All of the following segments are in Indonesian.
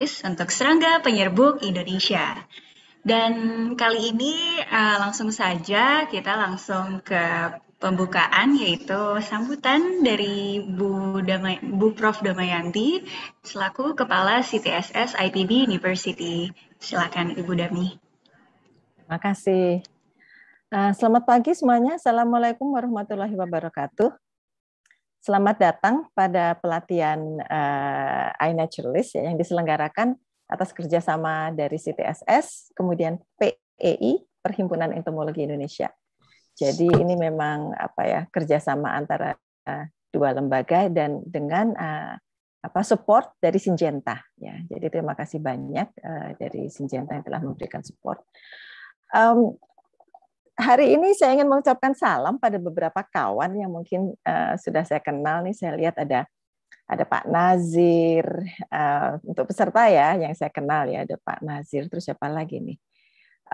untuk serangga penyerbuk Indonesia. Dan kali ini uh, langsung saja kita langsung ke pembukaan yaitu sambutan dari Bu, Damai, Bu Prof. Damayanti selaku Kepala CTSS IPB University. Silakan Ibu Dami. Terima kasih. Eh, selamat pagi semuanya. Assalamualaikum warahmatullahi wabarakatuh. Selamat datang pada pelatihan uh, iNaturalist ya, yang diselenggarakan atas kerjasama dari CTSS, kemudian PEI, Perhimpunan Entomologi Indonesia. Jadi ini memang apa ya kerjasama antara uh, dua lembaga dan dengan uh, apa support dari Sinjenta ya. Jadi terima kasih banyak uh, dari Sinjenta yang telah memberikan support. Um, hari ini saya ingin mengucapkan salam pada beberapa kawan yang mungkin uh, sudah saya kenal nih. Saya lihat ada ada Pak Nazir uh, untuk peserta ya yang saya kenal ya ada Pak Nazir terus siapa lagi nih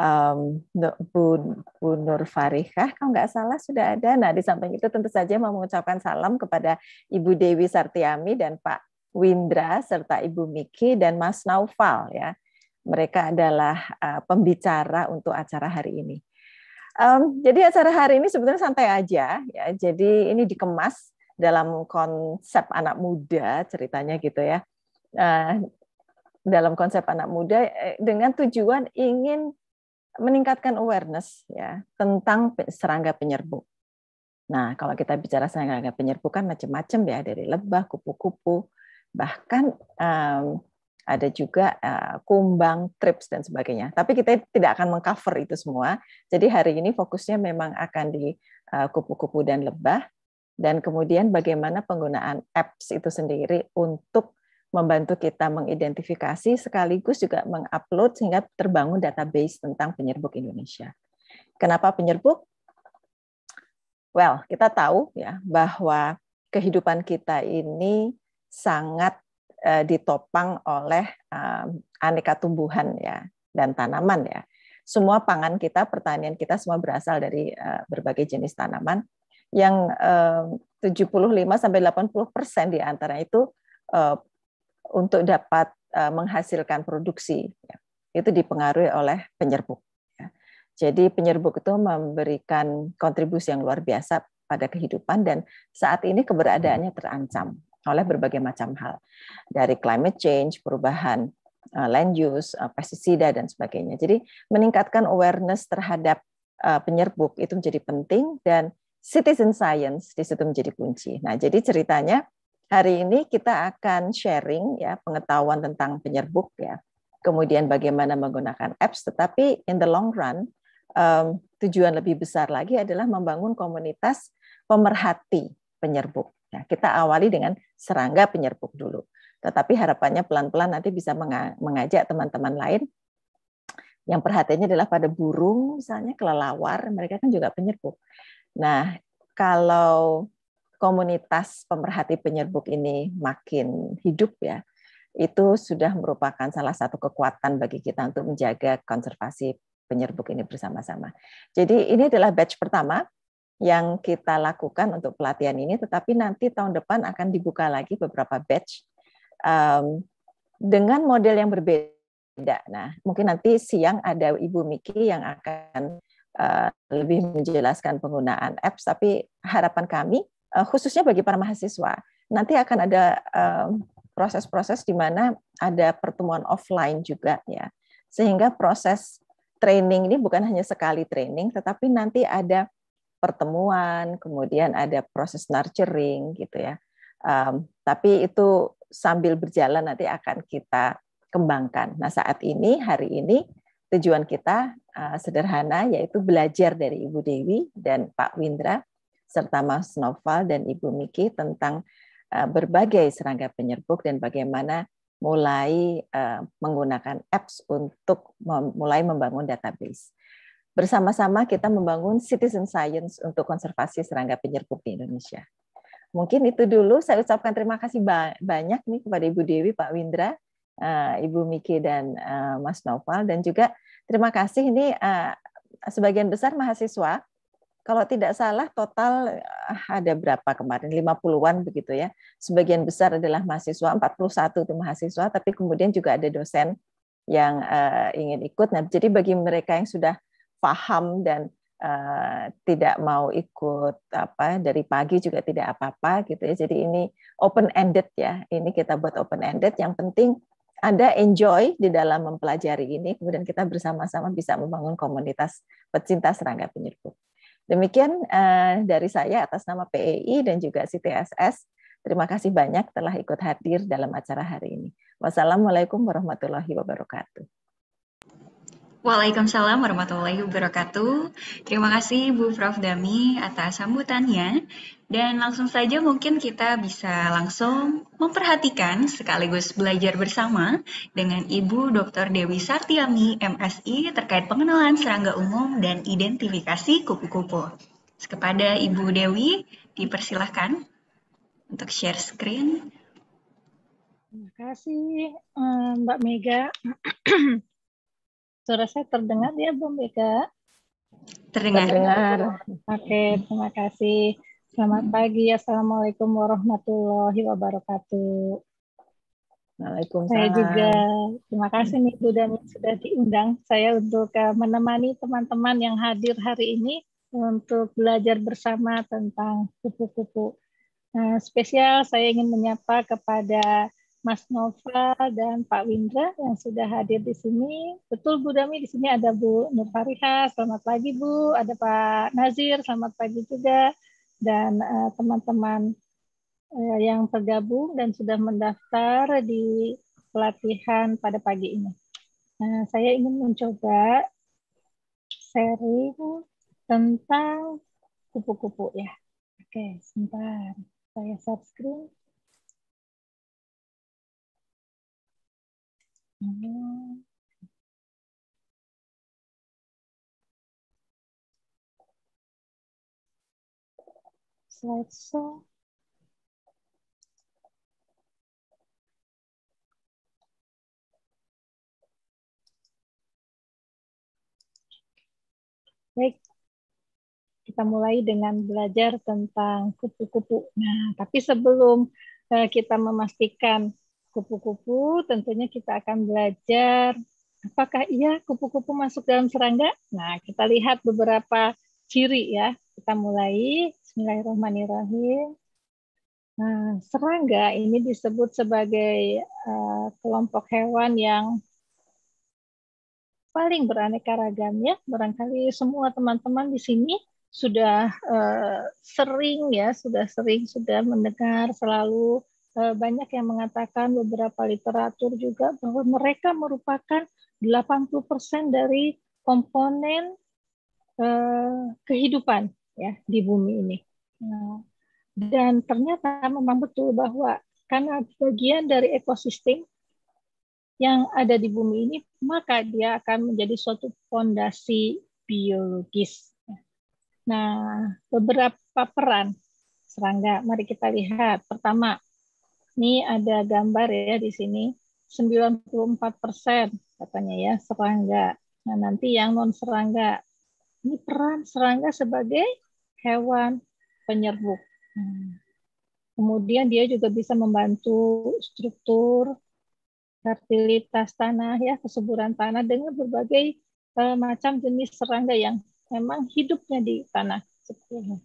um, Bu, Bu Nur Farihah kalau nggak salah sudah ada nah di samping itu tentu saja mau mengucapkan salam kepada Ibu Dewi Sartiami dan Pak Windra serta Ibu Miki dan Mas Naufal ya mereka adalah uh, pembicara untuk acara hari ini Um, jadi acara hari ini sebetulnya santai aja ya. Jadi ini dikemas dalam konsep anak muda ceritanya gitu ya. Uh, dalam konsep anak muda eh, dengan tujuan ingin meningkatkan awareness ya tentang serangga penyerbuk. Nah, kalau kita bicara serangga penyerbu kan macam-macam ya dari lebah, kupu-kupu, bahkan um, ada juga uh, kumbang, trips dan sebagainya. Tapi kita tidak akan mengcover itu semua. Jadi hari ini fokusnya memang akan di eh, kupu-kupu uh, dan lebah dan kemudian bagaimana penggunaan apps itu sendiri untuk membantu kita mengidentifikasi sekaligus juga mengupload sehingga terbangun database tentang penyerbuk Indonesia. Kenapa penyerbuk? Well, kita tahu ya bahwa kehidupan kita ini sangat Eh, ditopang oleh eh, aneka tumbuhan ya dan tanaman ya. Semua pangan kita, pertanian kita semua berasal dari eh, berbagai jenis tanaman yang 75 sampai 80 persen di antara itu untuk dapat menghasilkan produksi ya. itu dipengaruhi oleh penyerbuk. Ya. Jadi penyerbuk itu memberikan kontribusi yang luar biasa pada kehidupan dan saat ini keberadaannya terancam oleh berbagai macam hal dari climate change, perubahan eh, land use, eh, pestisida dan sebagainya. Jadi meningkatkan awareness terhadap eh, penyerbuk itu menjadi penting dan citizen science di situ menjadi kunci. Nah, jadi ceritanya hari ini kita akan sharing ya pengetahuan tentang penyerbuk ya. Kemudian bagaimana menggunakan apps tetapi in the long run tujuan lebih besar lagi adalah membangun komunitas pemerhati penyerbuk Nah, kita awali dengan serangga penyerbuk dulu. Tetapi harapannya pelan-pelan nanti bisa mengajak teman-teman lain yang perhatiannya adalah pada burung, misalnya kelelawar, mereka kan juga penyerbuk. Nah, kalau komunitas pemerhati penyerbuk ini makin hidup ya, itu sudah merupakan salah satu kekuatan bagi kita untuk menjaga konservasi penyerbuk ini bersama-sama. Jadi ini adalah batch pertama yang kita lakukan untuk pelatihan ini, tetapi nanti tahun depan akan dibuka lagi beberapa batch um, dengan model yang berbeda. Nah, mungkin nanti siang ada Ibu Miki yang akan uh, lebih menjelaskan penggunaan apps, tapi harapan kami, uh, khususnya bagi para mahasiswa, nanti akan ada proses proses-proses di mana ada pertemuan offline juga ya, sehingga proses training ini bukan hanya sekali training, tetapi nanti ada pertemuan, kemudian ada proses nurturing gitu ya. Um, tapi itu sambil berjalan nanti akan kita kembangkan. Nah saat ini hari ini tujuan kita uh, sederhana yaitu belajar dari Ibu Dewi dan Pak Windra serta Mas Noval dan Ibu Miki tentang uh, berbagai serangga penyerbuk dan bagaimana mulai uh, menggunakan apps untuk mulai membangun database bersama-sama kita membangun citizen science untuk konservasi serangga penyerbuk di Indonesia. Mungkin itu dulu saya ucapkan terima kasih banyak nih kepada Ibu Dewi, Pak Windra, eh, Ibu Miki dan eh, Mas Noval dan juga terima kasih ini eh, sebagian besar mahasiswa kalau tidak salah total ada berapa kemarin 50-an begitu ya. Sebagian besar adalah mahasiswa, 41 itu mahasiswa tapi kemudian juga ada dosen yang ingin ikut. Nah, jadi bagi mereka yang sudah paham dan uh, tidak mau ikut apa dari pagi juga tidak apa-apa gitu ya. Jadi ini open ended ya. Ini kita buat open ended. Yang penting anda enjoy di dalam mempelajari ini, kemudian kita bersama-sama bisa membangun komunitas pecinta serangga penyerbuk. Demikian uh, dari saya atas nama PEI dan juga CTSS. Terima kasih banyak telah ikut hadir dalam acara hari ini. Wassalamualaikum warahmatullahi wabarakatuh. Waalaikumsalam warahmatullahi wabarakatuh. Terima kasih Bu Prof. Dami atas sambutannya. Dan langsung saja mungkin kita bisa langsung memperhatikan sekaligus belajar bersama dengan Ibu Dr. Dewi Sartiami, MSI terkait pengenalan serangga umum dan identifikasi kupu-kupu. Kepada Ibu Dewi, dipersilahkan untuk share screen. Terima kasih eh, Mbak Mega. Suara saya terdengar ya, Bu Mega? Terdengar. terdengar. Oke, terima kasih. Selamat pagi. Assalamualaikum warahmatullahi wabarakatuh. Waalaikumsalam. Saya juga terima kasih nih Bu dan sudah diundang saya untuk eh, menemani teman-teman yang hadir hari ini untuk belajar bersama tentang kupu-kupu. Nah, spesial saya ingin menyapa kepada Mas Nova dan Pak Windra yang sudah hadir di sini. Betul Bu Dami, di sini ada Bu Nur Fariha, selamat pagi Bu. Ada Pak Nazir, selamat pagi juga. Dan eh, teman-teman uh, uh, yang tergabung dan sudah mendaftar di pelatihan pada pagi ini. Nah, saya ingin mencoba sharing tentang kupu-kupu ya. Oke, sebentar. Saya subscribe. so. Baik, kita mulai dengan belajar tentang kupu-kupu. Nah, tapi sebelum eh, kita memastikan kupu-kupu, tentunya kita akan belajar apakah iya kupu-kupu masuk dalam serangga. Nah, kita lihat beberapa ciri ya. Kita mulai. Bismillahirrahmanirrahim. Nah, serangga ini disebut sebagai uh, kelompok hewan yang paling beraneka ragam ya. Barangkali semua teman-teman di sini sudah uh, sering ya, sudah sering sudah mendengar selalu Eh, banyak yang mengatakan beberapa literatur juga bahwa mereka merupakan 80% dari komponen eh, kehidupan ya di bumi ini. Nah, dan ternyata memang betul bahwa karena bagian dari ekosistem yang ada di bumi ini, maka dia akan menjadi suatu fondasi biologis. Nah, beberapa peran serangga mari kita lihat. Pertama, ini ada gambar ya di sini 94 persen katanya ya serangga. Nah nanti yang non serangga ini peran serangga sebagai hewan penyerbuk. Hmm. Kemudian dia juga bisa membantu struktur fertilitas tanah ya kesuburan tanah dengan berbagai eh, macam jenis serangga yang memang hidupnya di tanah. Seperti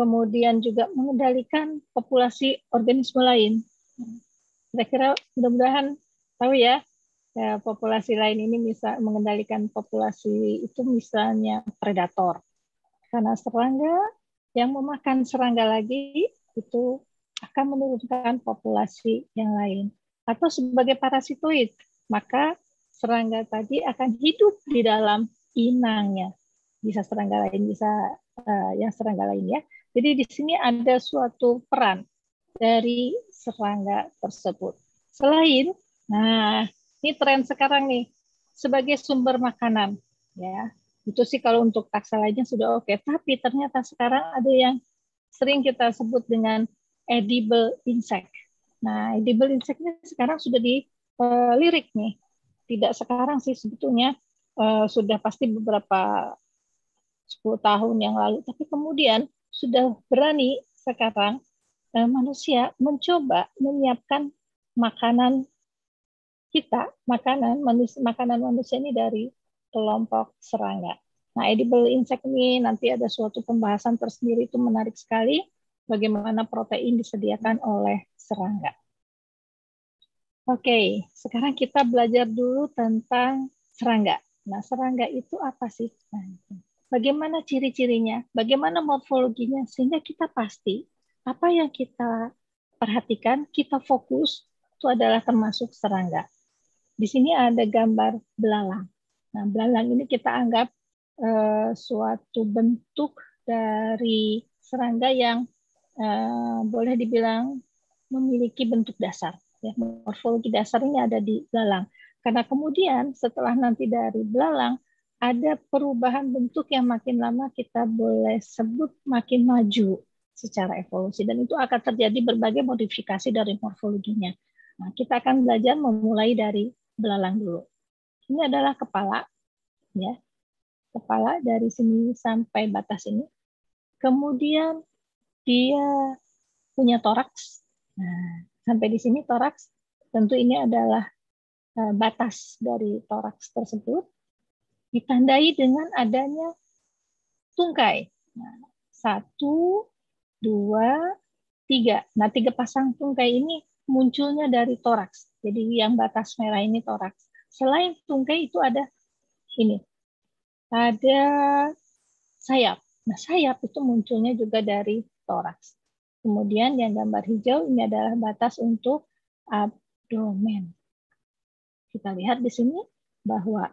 kemudian juga mengendalikan populasi organisme lain. Saya kira mudah-mudahan tahu ya, ya, populasi lain ini bisa mengendalikan populasi itu misalnya predator. Karena serangga yang memakan serangga lagi itu akan menurunkan populasi yang lain. Atau sebagai parasitoid, maka serangga tadi akan hidup di dalam inangnya. Bisa serangga lain, bisa uh, yang serangga lain ya jadi di sini ada suatu peran dari serangga tersebut. Selain, nah ini tren sekarang nih sebagai sumber makanan, ya itu sih kalau untuk taksa lainnya sudah oke. Okay. Tapi ternyata sekarang ada yang sering kita sebut dengan edible insect. Nah, edible insectnya sekarang sudah di eh, lirik nih. Tidak sekarang sih sebetulnya eh, sudah pasti beberapa 10 tahun yang lalu. Tapi kemudian sudah berani sekarang eh, manusia mencoba menyiapkan makanan kita, makanan manusia, makanan manusia ini dari kelompok serangga. Nah, edible insect ini nanti ada suatu pembahasan tersendiri itu menarik sekali bagaimana protein disediakan oleh serangga. Oke, sekarang kita belajar dulu tentang serangga. Nah, serangga itu apa sih? Nah, bagaimana ciri-cirinya, bagaimana morfologinya, sehingga kita pasti apa yang kita perhatikan, kita fokus, itu adalah termasuk serangga. Di sini ada gambar belalang. Nah, belalang ini kita anggap eh, suatu bentuk dari serangga yang eh, boleh dibilang memiliki bentuk dasar. Ya, morfologi dasarnya ada di belalang. Karena kemudian setelah nanti dari belalang ada perubahan bentuk yang makin lama kita boleh sebut makin maju secara evolusi dan itu akan terjadi berbagai modifikasi dari morfologinya. Nah, kita akan belajar memulai dari belalang dulu. Ini adalah kepala ya. Kepala dari sini sampai batas ini. Kemudian dia punya toraks. Nah, sampai di sini toraks. Tentu ini adalah eh, batas dari toraks tersebut ditandai dengan adanya tungkai. Nah, satu, dua, tiga. Nah, tiga pasang tungkai ini munculnya dari toraks. Jadi yang batas merah ini toraks. Selain tungkai itu ada ini, ada sayap. Nah, sayap itu munculnya juga dari toraks. Kemudian yang gambar hijau ini adalah batas untuk abdomen. Kita lihat di sini bahwa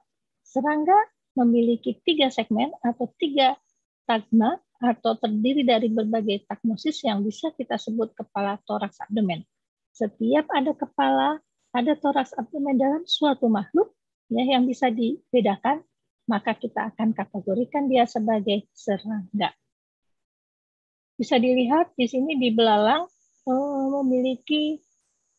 Serangga memiliki tiga segmen atau tiga tagma atau terdiri dari berbagai tagmosis yang bisa kita sebut kepala toraks abdomen. Setiap ada kepala, ada toraks abdomen dalam suatu makhluk ya yang bisa dibedakan, maka kita akan kategorikan dia sebagai serangga. Bisa dilihat di sini di belalang eh, memiliki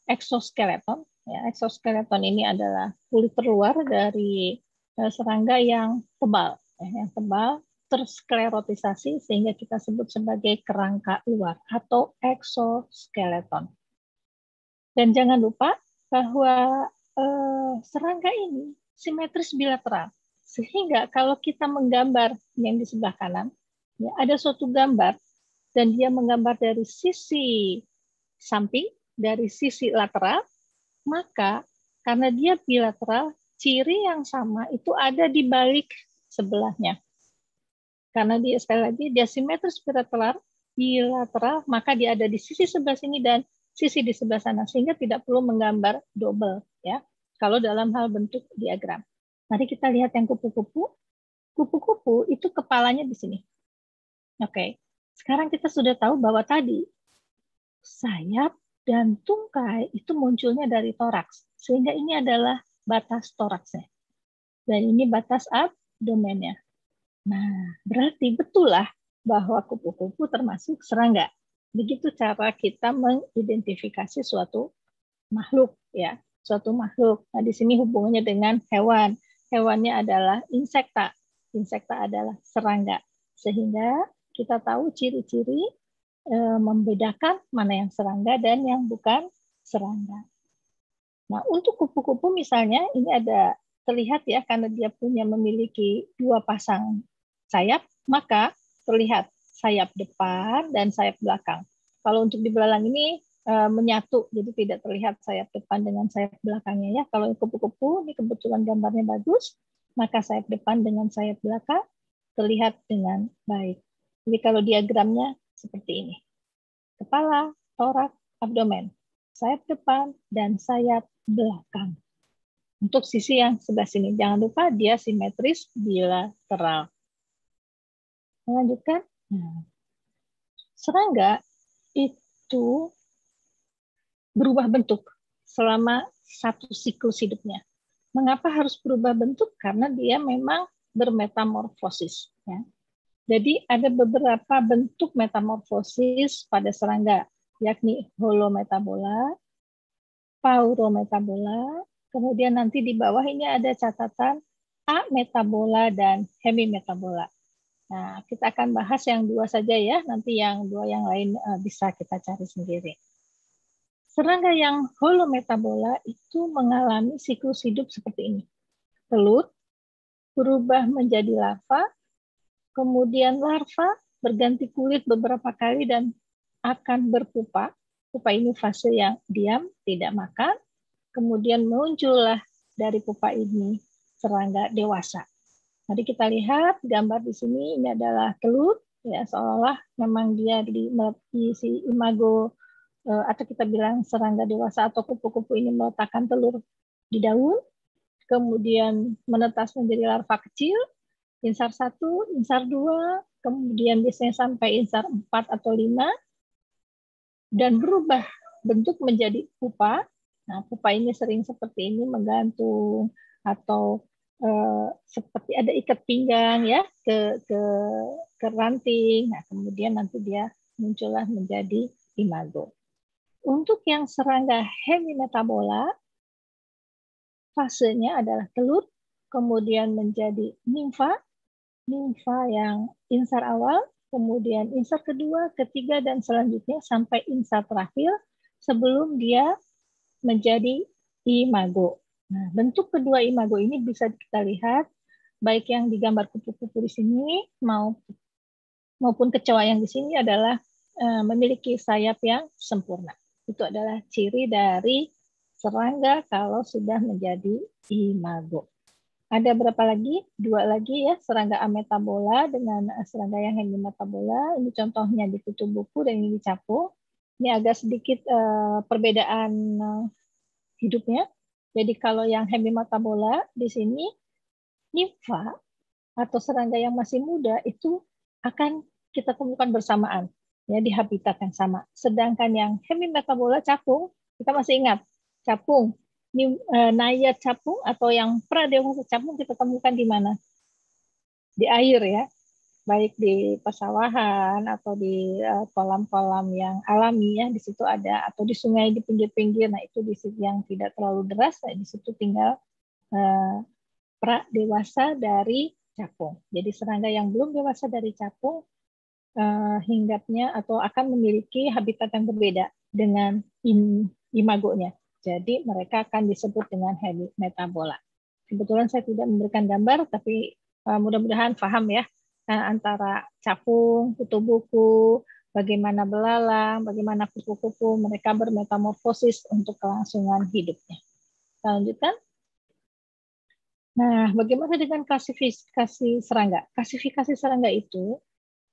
exoskeleton. Ya, exoskeleton ini adalah kulit terluar dari Eh, serangga yang tebal, eh, yang tebal tersklerotisasi sehingga kita sebut sebagai kerangka luar atau exoskeleton. Dan jangan lupa bahwa eh, serangga ini simetris bilateral sehingga kalau kita menggambar yang di sebelah kanan ya ada suatu gambar dan dia menggambar dari sisi samping dari sisi lateral maka karena dia bilateral ciri yang sama itu ada di balik sebelahnya. Karena dia sekali lagi dia simetris bilateral, bilateral maka dia ada di sisi sebelah sini dan sisi di sebelah sana sehingga tidak perlu menggambar double ya. Kalau dalam hal bentuk diagram. Mari kita lihat yang kupu-kupu. Kupu-kupu itu kepalanya di sini. Oke. Sekarang kita sudah tahu bahwa tadi sayap dan tungkai itu munculnya dari toraks. Sehingga ini adalah batas toraksnya. Dan ini batas abdomennya. Nah, berarti betul lah bahwa kupu-kupu termasuk serangga. Begitu cara kita mengidentifikasi suatu makhluk ya, suatu makhluk. Nah, di sini hubungannya dengan hewan. Hewannya adalah insekta. Insekta adalah serangga. Sehingga kita tahu ciri-ciri eh, membedakan mana yang serangga dan yang bukan serangga. Nah, untuk kupu-kupu misalnya ini ada terlihat ya karena dia punya memiliki dua pasang sayap, maka terlihat sayap depan dan sayap belakang. Kalau untuk di belalang ini e, menyatu, jadi tidak terlihat sayap depan dengan sayap belakangnya ya. Kalau kupu-kupu ini kebetulan gambarnya bagus, maka sayap depan dengan sayap belakang terlihat dengan baik. Jadi kalau diagramnya seperti ini. Kepala, torak, abdomen sayap depan, dan sayap belakang. Untuk sisi yang sebelah sini, jangan lupa dia simetris bilateral. Lanjutkan. Nah, serangga itu berubah bentuk selama satu siklus hidupnya. Mengapa harus berubah bentuk? Karena dia memang bermetamorfosis. Ya. Jadi ada beberapa bentuk metamorfosis pada serangga yakni holometabola, paurometabola, kemudian nanti di bawah ini ada catatan A metabola dan hemimetabola. Nah, kita akan bahas yang dua saja ya, nanti yang dua yang lain eh, bisa kita cari sendiri. Serangga yang holometabola itu mengalami siklus hidup seperti ini. telur berubah menjadi larva, kemudian larva berganti kulit beberapa kali dan akan berpupa. Pupa ini fase yang diam, tidak makan. Kemudian muncullah dari pupa ini serangga dewasa. Mari kita lihat gambar di sini ini adalah telur ya seolah-olah memang dia di si imago eh, atau kita bilang serangga dewasa atau kupu-kupu ini meletakkan telur di daun, kemudian menetas menjadi larva kecil, insar satu, insar dua, kemudian biasanya sampai insar empat atau lima dan berubah bentuk menjadi pupa. Nah, pupa ini sering seperti ini menggantung atau eh, seperti ada ikat pinggang ya ke ke ke ranting. Nah, kemudian nanti dia muncullah menjadi imago. Untuk yang serangga hemimetabola, fasenya adalah telur, kemudian menjadi nimfa, nimfa yang insar awal, kemudian insert kedua, ketiga, dan selanjutnya sampai insert terakhir sebelum dia menjadi imago. Nah, bentuk kedua imago ini bisa kita lihat baik yang digambar kupu-kupu di sini maupun kecoa yang di sini adalah eh, memiliki sayap yang sempurna. Itu adalah ciri dari serangga kalau sudah menjadi imago. Ada berapa lagi? Dua lagi ya, serangga ametabola dengan eh, serangga yang hemimetabola. Ini contohnya di kutu buku dan ini di capung. Ini agak sedikit uh, perbedaan uh, hidupnya. Jadi kalau yang hemimetabola di sini nifa atau serangga yang masih muda itu akan kita temukan bersamaan ya di habitat yang sama. Sedangkan yang hemimetabola capung kita masih ingat capung Eh, naya capung atau yang pradewasa capung kita temukan di mana? Di air ya, baik di pesawahan atau di eh, kolam-kolam yang alami ya, di situ ada atau di sungai di pinggir-pinggir. Nah itu di situ yang tidak terlalu deras, nah, di situ tinggal eh, pra dewasa dari capung. Jadi serangga yang belum dewasa dari capung hinggapnya atau akan memiliki habitat yang berbeda dengan imago imagonya. Jadi mereka akan disebut dengan heavy metabola. Kebetulan saya tidak memberikan gambar, tapi eh, mudah-mudahan paham ya eh, antara capung, kutu buku, bagaimana belalang, bagaimana kupu-kupu mereka bermetamorfosis untuk kelangsungan hidupnya. Kita lanjutkan. Nah, bagaimana dengan klasifikasi serangga? Klasifikasi serangga itu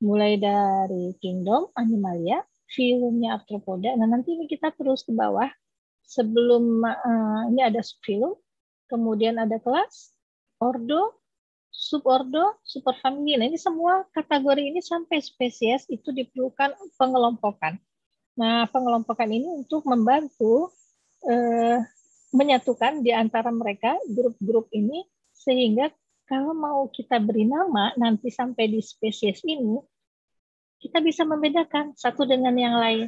mulai dari kingdom, animalia, filmnya arthropoda. Nah, nanti kita terus ke bawah sebelum uh, ini ada spill, kemudian ada kelas, ordo, subordo, superfamily. Nah, ini semua kategori ini sampai spesies itu diperlukan pengelompokan. Nah, pengelompokan ini untuk membantu uh, menyatukan di antara mereka grup-grup ini sehingga kalau mau kita beri nama nanti sampai di spesies ini kita bisa membedakan satu dengan yang lain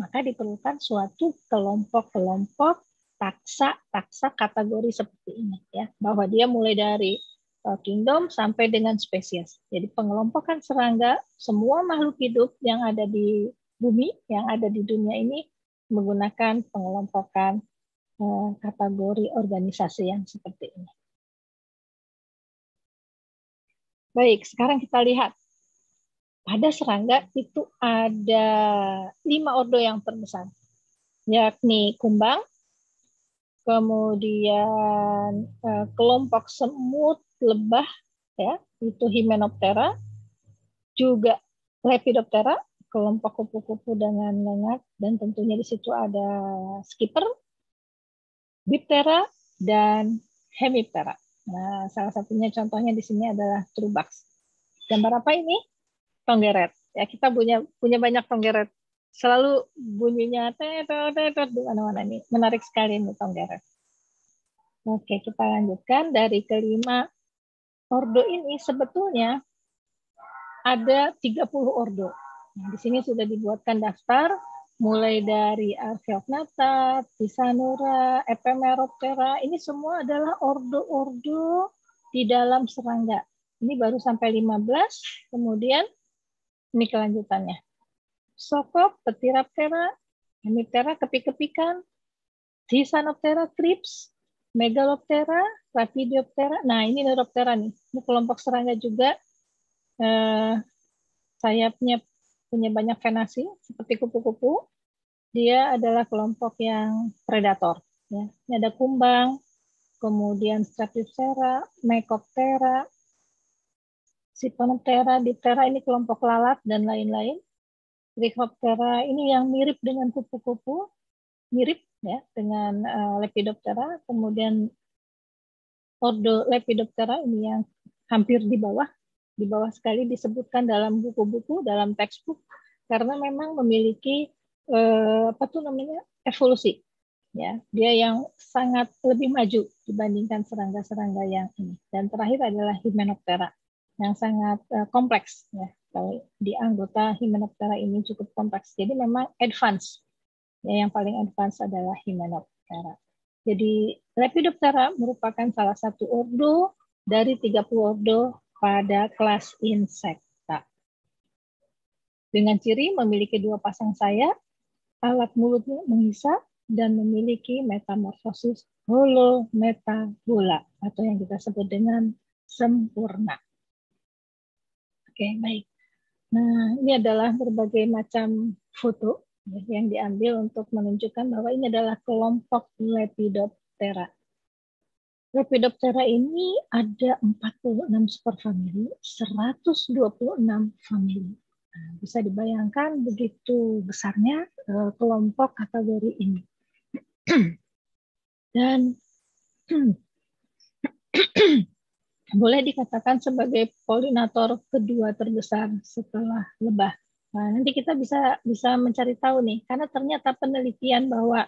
maka diperlukan suatu kelompok-kelompok taksa-taksa kategori seperti ini ya bahwa dia mulai dari eh, kingdom sampai dengan spesies. Jadi pengelompokan serangga semua makhluk hidup yang ada di bumi, yang ada di dunia ini menggunakan pengelompokan eh, kategori organisasi yang seperti ini. Baik, sekarang kita lihat pada serangga itu ada lima ordo yang terbesar, yakni kumbang, kemudian eh, kelompok semut, lebah, ya itu Hymenoptera, juga Lepidoptera, kelompok kupu-kupu dengan lengat, dan tentunya di situ ada skipper, Diptera, dan Hemiptera. Nah, salah satunya contohnya di sini adalah Trubax. Gambar apa ini? tonggeret. Ya kita punya punya banyak tonggeret. Selalu bunyinya tetot tetot di mana-mana nih. Menarik sekali nih tonggeret. Oke, kita lanjutkan dari kelima ordo ini sebetulnya ada 30 ordo. Nah, di sini sudah dibuatkan daftar mulai dari Archaeognatha, Pisanura, Ephemeroptera. ini semua adalah ordo-ordo di dalam serangga. Ini baru sampai 15, kemudian ini kelanjutannya. Sokop, Petiraptera, Hemiptera kepik-kepikan, tisanoptera, trips, Megaloptera, Rapidioptera. Nah, ini Neuroptera nih. Ini kelompok serangga juga. Eh, sayapnya punya banyak venasi seperti kupu-kupu. Dia adalah kelompok yang predator. Ya. Ini ada kumbang, kemudian Streptoptera, Mekoptera, Siponoptera, Diptera ini kelompok lalat dan lain-lain. Trichoptera ini yang mirip dengan kupu-kupu, mirip ya dengan uh, Lepidoptera. Kemudian Ordo Lepidoptera ini yang hampir di bawah, di bawah sekali disebutkan dalam buku-buku, dalam textbook karena memang memiliki uh, apa tuh namanya evolusi ya dia yang sangat lebih maju dibandingkan serangga-serangga yang ini dan terakhir adalah Hymenoptera yang sangat eh, kompleks ya. Kalau di anggota Hymenoptera ini cukup kompleks. Jadi memang advance. Ya, yang paling advance adalah Hymenoptera. Jadi Lepidoptera merupakan salah satu ordo dari 30 ordo pada kelas insekta. Dengan ciri memiliki dua pasang sayap, alat mulutnya menghisap dan memiliki metamorfosis holometabola atau yang kita sebut dengan sempurna okay, baik. Nah, ini adalah berbagai macam foto ya, yang diambil untuk menunjukkan bahwa ini adalah kelompok Lepidoptera. Lepidoptera ini ada 46 superfamili, 126 famili. Nah, bisa dibayangkan begitu besarnya eh, kelompok kategori ini. Dan boleh dikatakan sebagai polinator kedua terbesar setelah lebah. Nah, nanti kita bisa bisa mencari tahu nih karena ternyata penelitian bahwa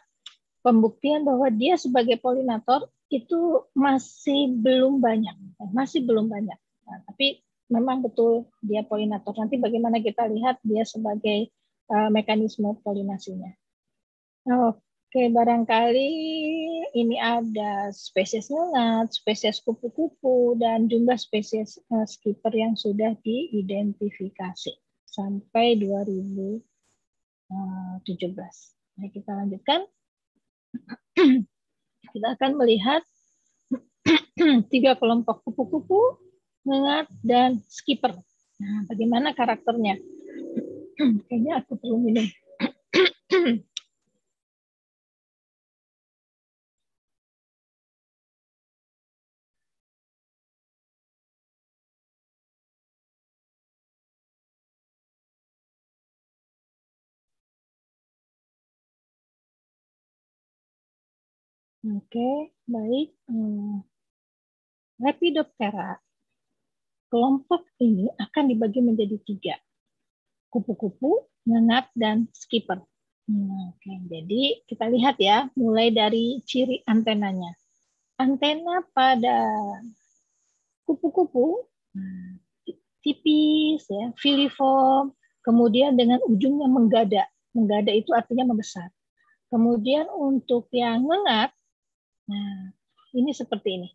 pembuktian bahwa dia sebagai polinator itu masih belum banyak, masih belum banyak. Nah, tapi memang betul dia polinator. Nanti bagaimana kita lihat dia sebagai uh, mekanisme polinasinya. Oke, barangkali ini ada spesies ngengat, spesies kupu-kupu, dan jumlah spesies eh, skipper yang sudah diidentifikasi sampai 2017. Nah, eh, kita lanjutkan. kita akan melihat tiga kelompok kupu-kupu, ngengat, dan skipper. Nah, bagaimana karakternya? Kayaknya aku perlu minum. Oke, okay, baik. Lepidoptera. Eh, kelompok ini akan dibagi menjadi tiga. Kupu-kupu, ngengat, dan skipper. Hmm, oke, okay. jadi kita lihat ya, mulai dari ciri antenanya. Antena pada kupu-kupu tipis ya, filiform, kemudian dengan ujungnya menggada. Menggada itu artinya membesar. Kemudian untuk yang ngengat Nah, ini seperti ini.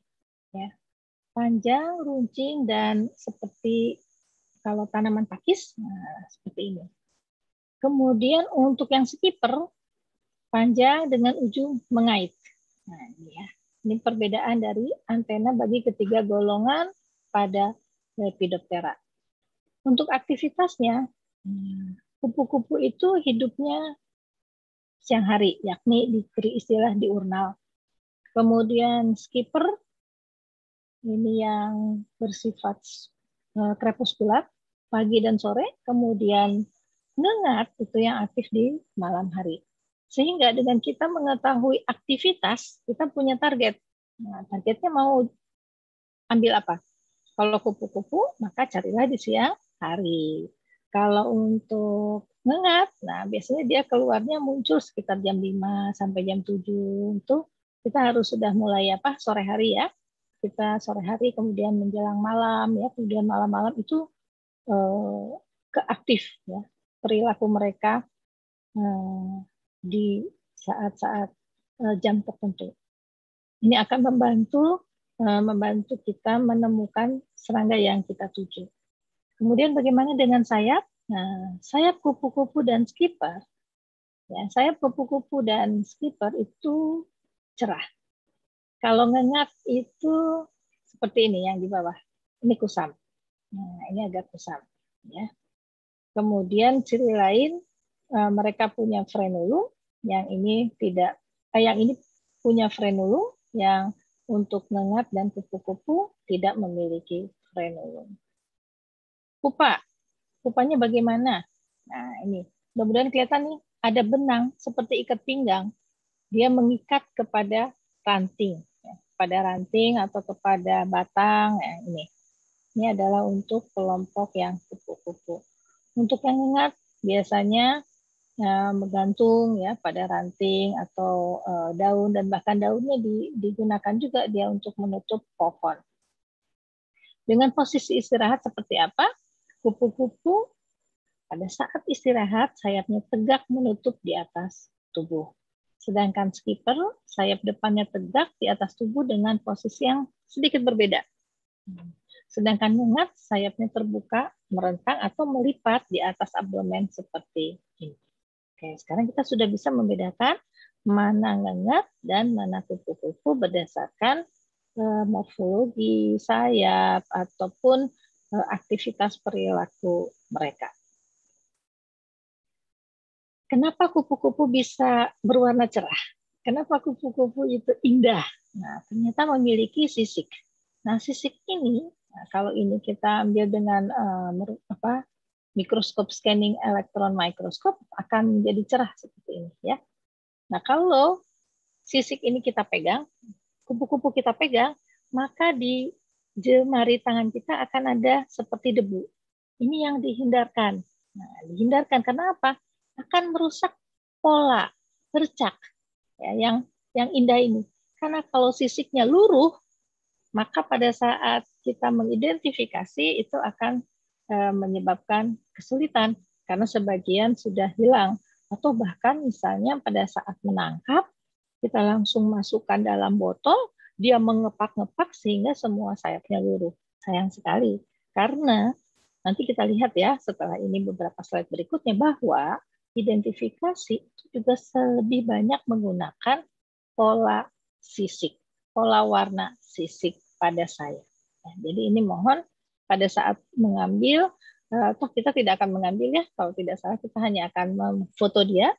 ya Panjang, runcing, dan seperti kalau tanaman pakis, nah, seperti ini. Kemudian untuk yang skipper panjang dengan ujung mengait. Nah, ini ya. Ini perbedaan dari antena bagi ketiga golongan pada Lepidoptera. Untuk aktivitasnya, hmm, kupu-kupu itu hidupnya siang hari, yakni diberi istilah diurnal. Kemudian skipper, ini yang bersifat eh, krepuskular, pagi dan sore. Kemudian nengat, itu yang aktif di malam hari. Sehingga dengan kita mengetahui aktivitas, kita punya target. Nah, targetnya mau ambil apa? Kalau kupu-kupu, maka carilah di siang hari. Kalau untuk nengat, nah biasanya dia keluarnya muncul sekitar jam 5 sampai jam 7 untuk kita harus sudah mulai apa sore hari ya kita sore hari kemudian menjelang malam ya kemudian malam-malam itu eh, keaktif ya perilaku mereka eh, di saat-saat eh, jam tertentu ini akan membantu membantu kita menemukan serangga yang kita tuju kemudian bagaimana dengan sayap nah sayap kupu-kupu dan skipper ya sayap kupu-kupu dan skipper itu cerah. Kalau ngengat itu seperti ini yang di bawah. Ini kusam. Nah, ini agak kusam. Ya. Kemudian ciri lain eh, mereka punya frenulum, yang ini tidak, eh, yang ini punya frenulum, yang untuk nengat dan kupu-kupu tidak memiliki frenulum. Kupa, kupanya bagaimana? Nah ini, mudah-mudahan kelihatan nih ada benang seperti ikat pinggang dia mengikat kepada ranting, ya, pada ranting atau kepada batang ya, ini. Ini adalah untuk kelompok yang kupu-kupu. Untuk yang ingat biasanya ya, menggantung ya pada ranting atau uh, daun dan bahkan daunnya di, digunakan juga dia untuk menutup pohon. Dengan posisi istirahat seperti apa? Kupu-kupu pada saat istirahat sayapnya tegak menutup di atas tubuh. Sedangkan skipper, sayap depannya tegak di atas tubuh dengan posisi yang sedikit berbeda. Sedangkan mungat, sayapnya terbuka, merentang, atau melipat di atas abdomen seperti ini. Oke, sekarang kita sudah bisa membedakan mana ngengat dan mana kupu-kupu berdasarkan eh, morfologi sayap ataupun eh, aktivitas perilaku mereka kenapa kupu-kupu bisa berwarna cerah? Kenapa kupu-kupu itu indah? Nah, ternyata memiliki sisik. Nah, sisik ini nah, kalau ini kita ambil dengan uh, apa? mikroskop scanning elektron mikroskop akan menjadi cerah seperti ini ya. Nah, kalau sisik ini kita pegang, kupu-kupu kita pegang, maka di jemari tangan kita akan ada seperti debu. Ini yang dihindarkan. Nah, dihindarkan karena apa? akan merusak pola bercak ya, yang yang indah ini. Karena kalau sisiknya luruh, maka pada saat kita mengidentifikasi itu akan e, menyebabkan kesulitan karena sebagian sudah hilang atau bahkan misalnya pada saat menangkap kita langsung masukkan dalam botol, dia mengepak-ngepak sehingga semua sayapnya luruh. Sayang sekali karena nanti kita lihat ya setelah ini beberapa slide berikutnya bahwa identifikasi itu juga lebih banyak menggunakan pola sisik, pola warna sisik pada saya. Nah, jadi ini mohon pada saat mengambil, eh, toh kita tidak akan mengambil ya, kalau tidak salah kita hanya akan memfoto dia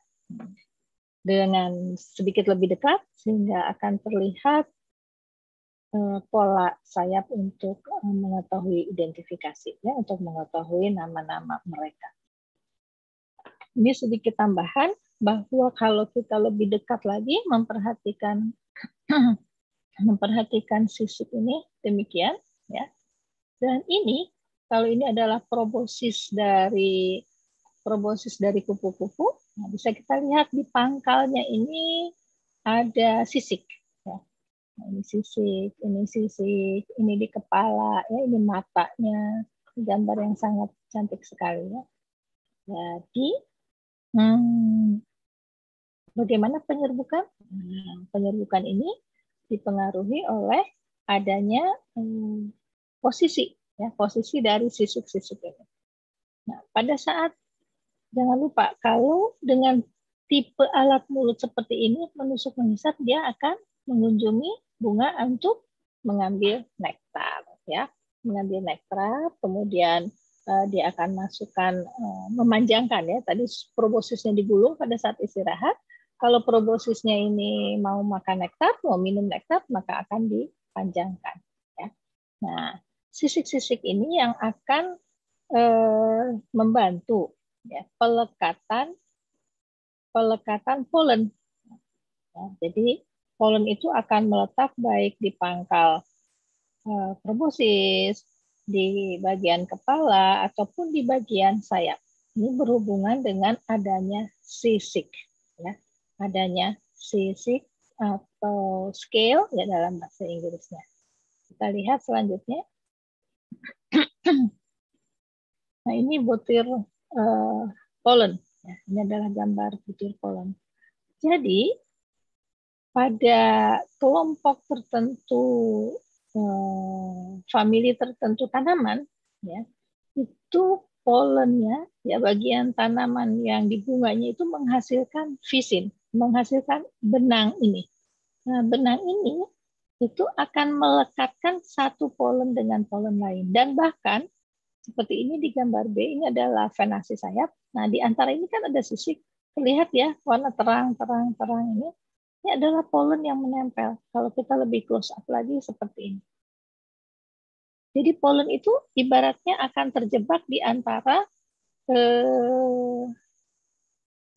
dengan sedikit lebih dekat sehingga akan terlihat eh, pola sayap untuk eh, mengetahui identifikasi ya untuk mengetahui nama-nama mereka. Ini sedikit tambahan bahwa kalau kita lebih dekat lagi memperhatikan memperhatikan sisik ini demikian ya. Dan ini kalau ini adalah probosis dari proboscis dari kupu-kupu, nah, bisa kita lihat di pangkalnya ini ada sisik. Ya. Nah, ini sisik, ini sisik, ini di kepala, ya, ini matanya, gambar yang sangat cantik sekali ya. Jadi Hmm. Bagaimana penyerbukan? Hmm. penyerbukan ini dipengaruhi oleh adanya hmm, posisi ya, posisi dari sisuk-sisuknya. ini. Nah, pada saat jangan lupa kalau dengan tipe alat mulut seperti ini menusuk menghisap dia akan mengunjungi bunga untuk mengambil nektar ya, mengambil nektar, kemudian uh, dia akan masukkan uh, memanjangkan ya. Tadi probosisnya digulung pada saat istirahat. Kalau probosisnya ini mau makan nektar, mau minum nektar, maka akan dipanjangkan. Ya. Nah, sisik-sisik ini yang akan uh, membantu ya, pelekatan pelekatan polen. Ya, jadi polen itu akan meletak baik di pangkal uh, probosis di bagian kepala ataupun di bagian sayap. Ini berhubungan dengan adanya sisik, ya, adanya sisik atau scale ya dalam bahasa Inggrisnya. Kita lihat selanjutnya. nah ini butir uh, pollen. Ya, ini adalah gambar butir pollen Jadi pada kelompok tertentu Eh, famili tertentu tanaman ya itu polennya ya bagian tanaman yang di bunganya itu menghasilkan visin, menghasilkan benang ini. Nah, benang ini itu akan melekatkan satu polen dengan polen lain dan bahkan seperti ini di gambar B ini adalah venasi sayap. Nah, di antara ini kan ada sisik terlihat ya warna terang terang terang ini ini adalah polen yang menempel. Kalau kita lebih close up lagi seperti ini. Jadi polen itu ibaratnya akan terjebak di antara eh,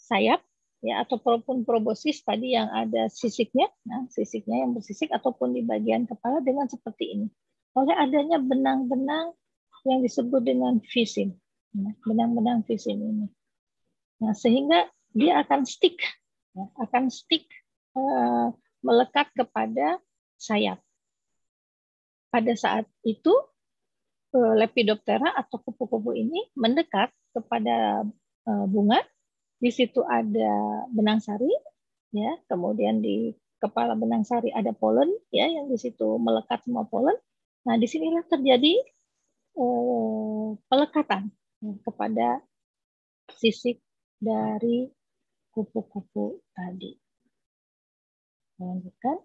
sayap ya ataupun probosis tadi yang ada sisiknya, nah sisiknya yang bersisik ataupun di bagian kepala dengan seperti ini. Oleh adanya benang-benang yang disebut dengan visin, nah, benang-benang visin ini. Nah sehingga dia akan stick, ya, akan stick Eh, melekat kepada sayap. Pada saat itu eh, Lepidoptera atau kupu-kupu ini mendekat kepada eh, bunga. Di situ ada benang sari, ya. Kemudian di kepala benang sari ada polen, ya, yang di situ melekat semua polen. Nah, di sinilah terjadi pelekatan ya, kepada sisik dari kupu-kupu tadi. Saya lanjutkan.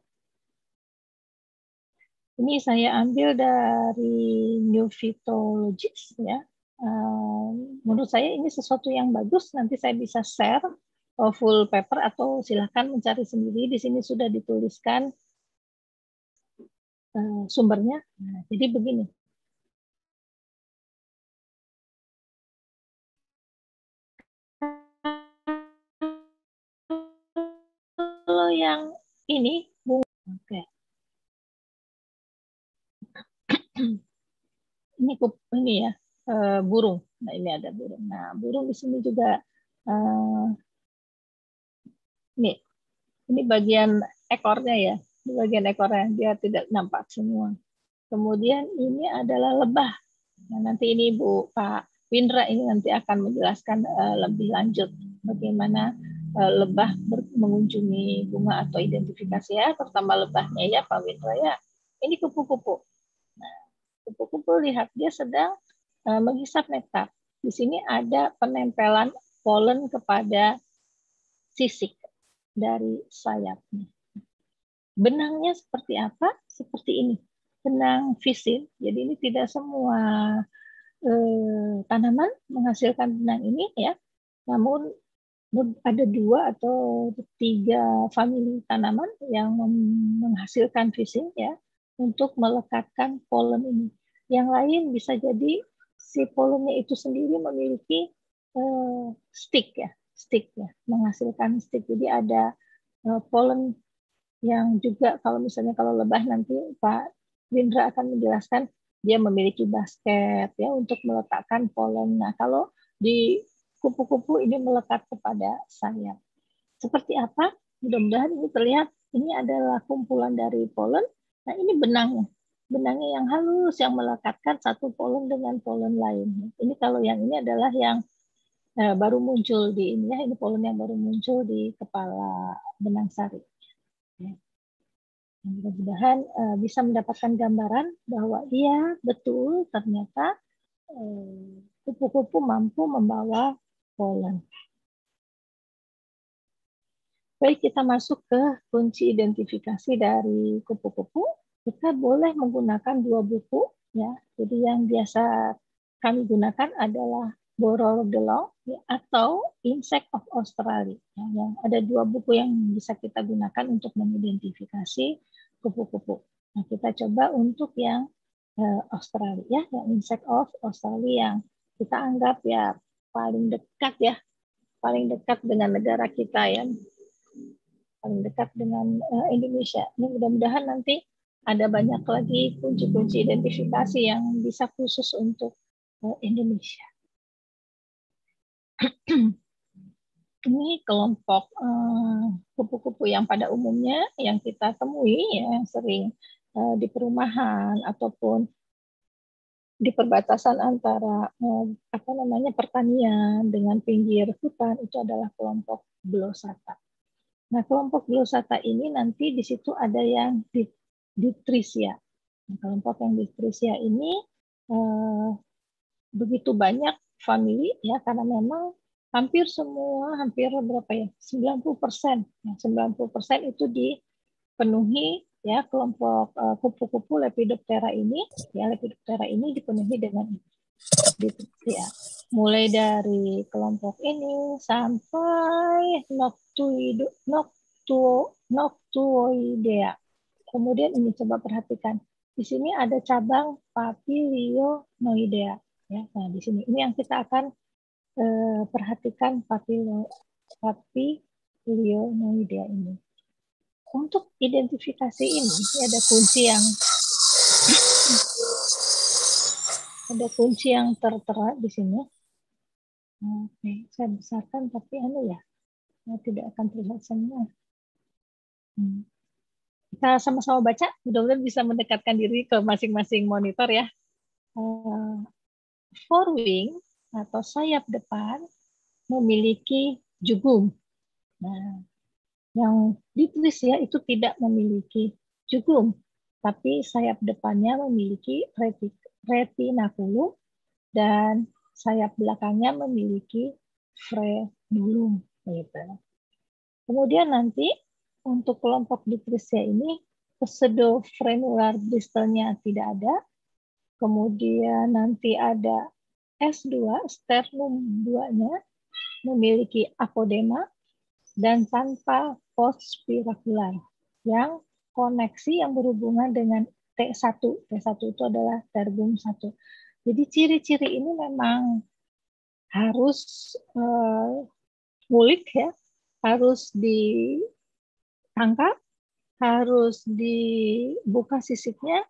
Ini saya ambil dari New Vitologist ya. Ehm, menurut saya ini sesuatu yang bagus. Nanti saya bisa share oh, full paper atau silahkan mencari sendiri. Di sini sudah dituliskan ehm, sumbernya. Nah, jadi begini, ini bunga. Oke. Okay. ini kup, ini ya uh, burung. Nah ini ada burung. Nah burung di sini juga uh, eh, nih ini bagian ekornya ya. Ini bagian ekornya dia tidak nampak semua. Kemudian ini adalah lebah. Nah, nanti ini Bu Pak Windra ini nanti akan menjelaskan uh, lebih lanjut bagaimana Eh, lebah mengunjungi bunga atau identifikasi ya, pertama lebahnya ya Pak Windra ya. Ini kupu-kupu. Nah, kupu-kupu lihat dia sedang uh, menghisap nektar. Di sini ada penempelan polen kepada sisik dari sayapnya. Benangnya seperti apa? Seperti ini. Benang visin. Jadi ini tidak semua uh, tanaman menghasilkan benang ini ya. Namun ada dua atau tiga famili tanaman yang menghasilkan phishing ya untuk melekatkan polen ini. Yang lain bisa jadi si polennya itu sendiri memiliki uh, stick ya, stick ya, menghasilkan stick. Jadi ada uh, eh, polen yang juga kalau misalnya kalau lebah nanti Pak Windra akan menjelaskan dia memiliki basket ya untuk meletakkan polen. Nah kalau di kupu-kupu ini melekat kepada saya. Seperti apa? Mudah-mudahan ini terlihat. Ini adalah kumpulan dari polen. Nah, ini benangnya. Benangnya yang halus yang melekatkan satu polen dengan polen lainnya. Ini kalau yang ini adalah yang eh, baru muncul di ini ya, ini polen yang baru muncul di kepala benang sari. Ya. Nah, mudah-mudahan eh, bisa mendapatkan gambaran bahwa iya betul ternyata eh, kupu-kupu mampu membawa colon. Baik, kita masuk ke kunci identifikasi dari kupu-kupu. Kita boleh menggunakan dua buku, ya. Jadi yang biasa kami gunakan adalah Borol Gelong ya, atau Insect of Australia. Ya, yang ada dua buku yang bisa kita gunakan untuk mengidentifikasi kupu-kupu. Nah, kita coba untuk yang eh, Australia, ya, yang Insect of Australia yang kita anggap ya paling dekat ya, paling dekat dengan negara kita ya, paling dekat dengan uh, Indonesia. Ini mudah-mudahan nanti ada banyak lagi kunci-kunci identifikasi yang bisa khusus untuk uh, Indonesia. Ini kelompok eh, kupu-kupu uh, yang pada umumnya yang kita temui ya, yang sering di perumahan ataupun di perbatasan antara eh, apa namanya pertanian dengan pinggir hutan itu adalah kelompok Blosata. Nah, kelompok Blosata ini nanti di situ ada yang di, ditrisia. Nah, kelompok yang ditrisia ini eh, begitu banyak family ya karena memang hampir semua hampir berapa ya 90 persen ya, 90 persen itu dipenuhi ya kelompok eh, kupu-kupu uh, Lepidoptera ini ya Lepidoptera ini dipenuhi dengan ya mulai dari kelompok ini sampai noctuido noctuo noctuoidea kemudian ini coba perhatikan di sini ada cabang papilionoidea ya nah di sini ini yang kita akan uh, perhatikan papilio papilionoidea ini untuk identifikasi ini ada kunci yang ada kunci yang tertera di sini. Oke, saya besarkan tapi anu ya, tidak akan terlihat semua. Hmm. Kita sama-sama baca, mudah-mudahan bisa mendekatkan diri ke masing-masing monitor ya. Uh, eh, four wing atau sayap depan memiliki jugum. Nah, yang ditulis ya itu tidak memiliki jugum, tapi sayap depannya memiliki retinakulum dan sayap belakangnya memiliki frenulum. Gitu. Kemudian nanti untuk kelompok dikrisia ini frenular distalnya tidak ada. Kemudian nanti ada S2, sternum 2 memiliki apodema dan tanpa postspiracular yang koneksi yang berhubungan dengan T1. T1 itu adalah terbum 1. Jadi ciri-ciri ini memang harus uh, eh, mulik ya, harus ditangkap, harus dibuka sisiknya,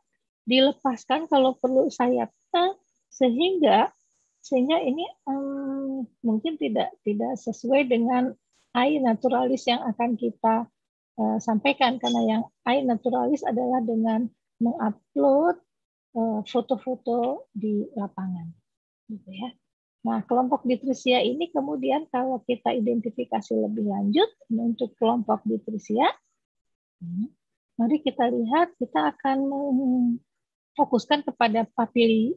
dilepaskan kalau perlu sayapnya sehingga sehingga ini um, mungkin tidak tidak sesuai dengan AI naturalis yang akan kita uh, sampaikan karena yang AI naturalis adalah dengan mengupload foto eh, foto-foto di lapangan, gitu ya. Nah, kelompok ditrisia ini kemudian kalau kita identifikasi lebih lanjut untuk kelompok ditrisia, hmm, mari kita lihat kita akan fokuskan kepada papili,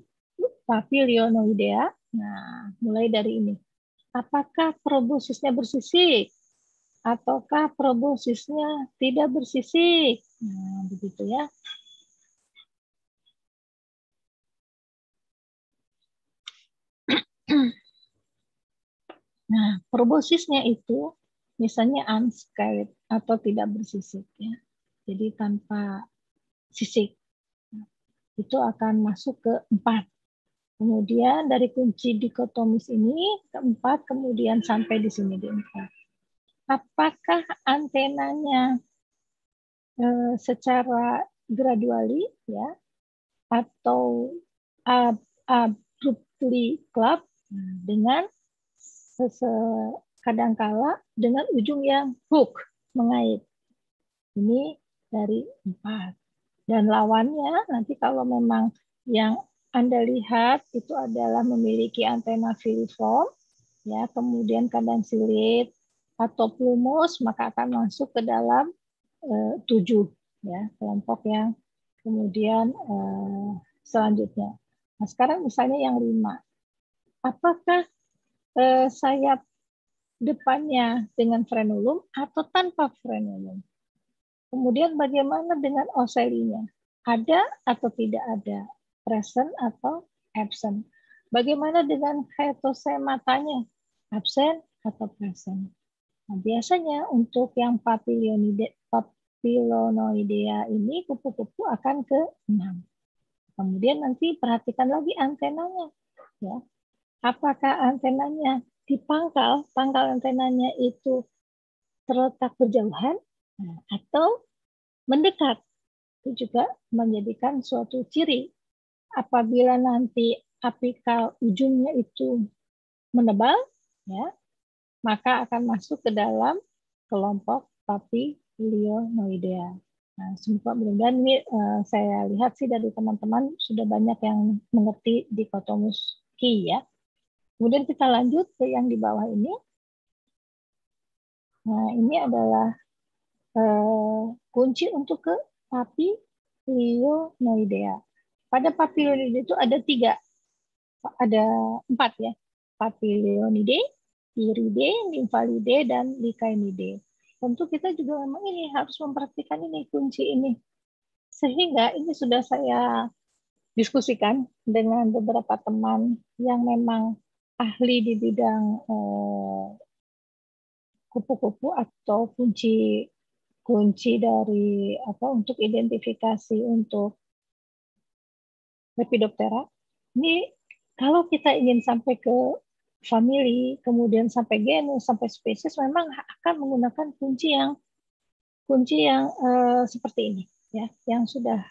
papilionoidea. Nah, mulai dari ini apakah probosisnya bersisik ataukah probosisnya tidak bersisik. Nah, begitu ya. Nah, probosisnya itu misalnya unscathed atau tidak bersisik ya. Jadi tanpa sisik. Itu akan masuk ke empat. Kemudian dari kunci dikotomis ini keempat, kemudian sampai di sini di empat. Apakah antenanya eh, secara gradually ya atau abruptly club dengan kadangkala dengan ujung yang hook mengait. Ini dari empat. Dan lawannya nanti kalau memang yang anda lihat itu adalah memiliki antena filiform, ya, kemudian kadang silit atau plumus maka akan masuk ke dalam eh, tujuh ya kelompok yang kemudian eh, selanjutnya. Nah sekarang misalnya yang lima, apakah eh, sayap depannya dengan frenulum atau tanpa frenulum? Kemudian bagaimana dengan oselinya? Ada atau tidak ada? present atau absent. Bagaimana dengan hetosematanya? Absent atau present? Nah, biasanya untuk yang papilionide, papilonoidea ini kupu-kupu akan ke 6. Kemudian nanti perhatikan lagi antenanya. Ya. Apakah antenanya di pangkal, pangkal antenanya itu terletak berjauhan nah, atau mendekat. Itu juga menjadikan suatu ciri apabila nanti apikal ujungnya itu menebal, ya, maka akan masuk ke dalam kelompok papilionoidea. Nah, semoga mudah-mudahan ini uh, saya lihat sih dari teman-teman sudah banyak yang mengerti dikotomus ki ya. Kemudian kita lanjut ke yang di bawah ini. Nah, ini adalah uh, kunci untuk ke papilionoidea. Pada papilionidae itu ada tiga, ada empat ya. Papilionidae, iridae, nymphalidae, dan Lycaenidae. Tentu kita juga memang ini harus memperhatikan ini kunci ini. Sehingga ini sudah saya diskusikan dengan beberapa teman yang memang ahli di bidang kupu eh, kupu-kupu atau kunci kunci dari apa untuk identifikasi untuk Lepidoptera. Ini kalau kita ingin sampai ke family, kemudian sampai genus, sampai spesies, memang akan menggunakan kunci yang kunci yang uh, seperti ini, ya, yang sudah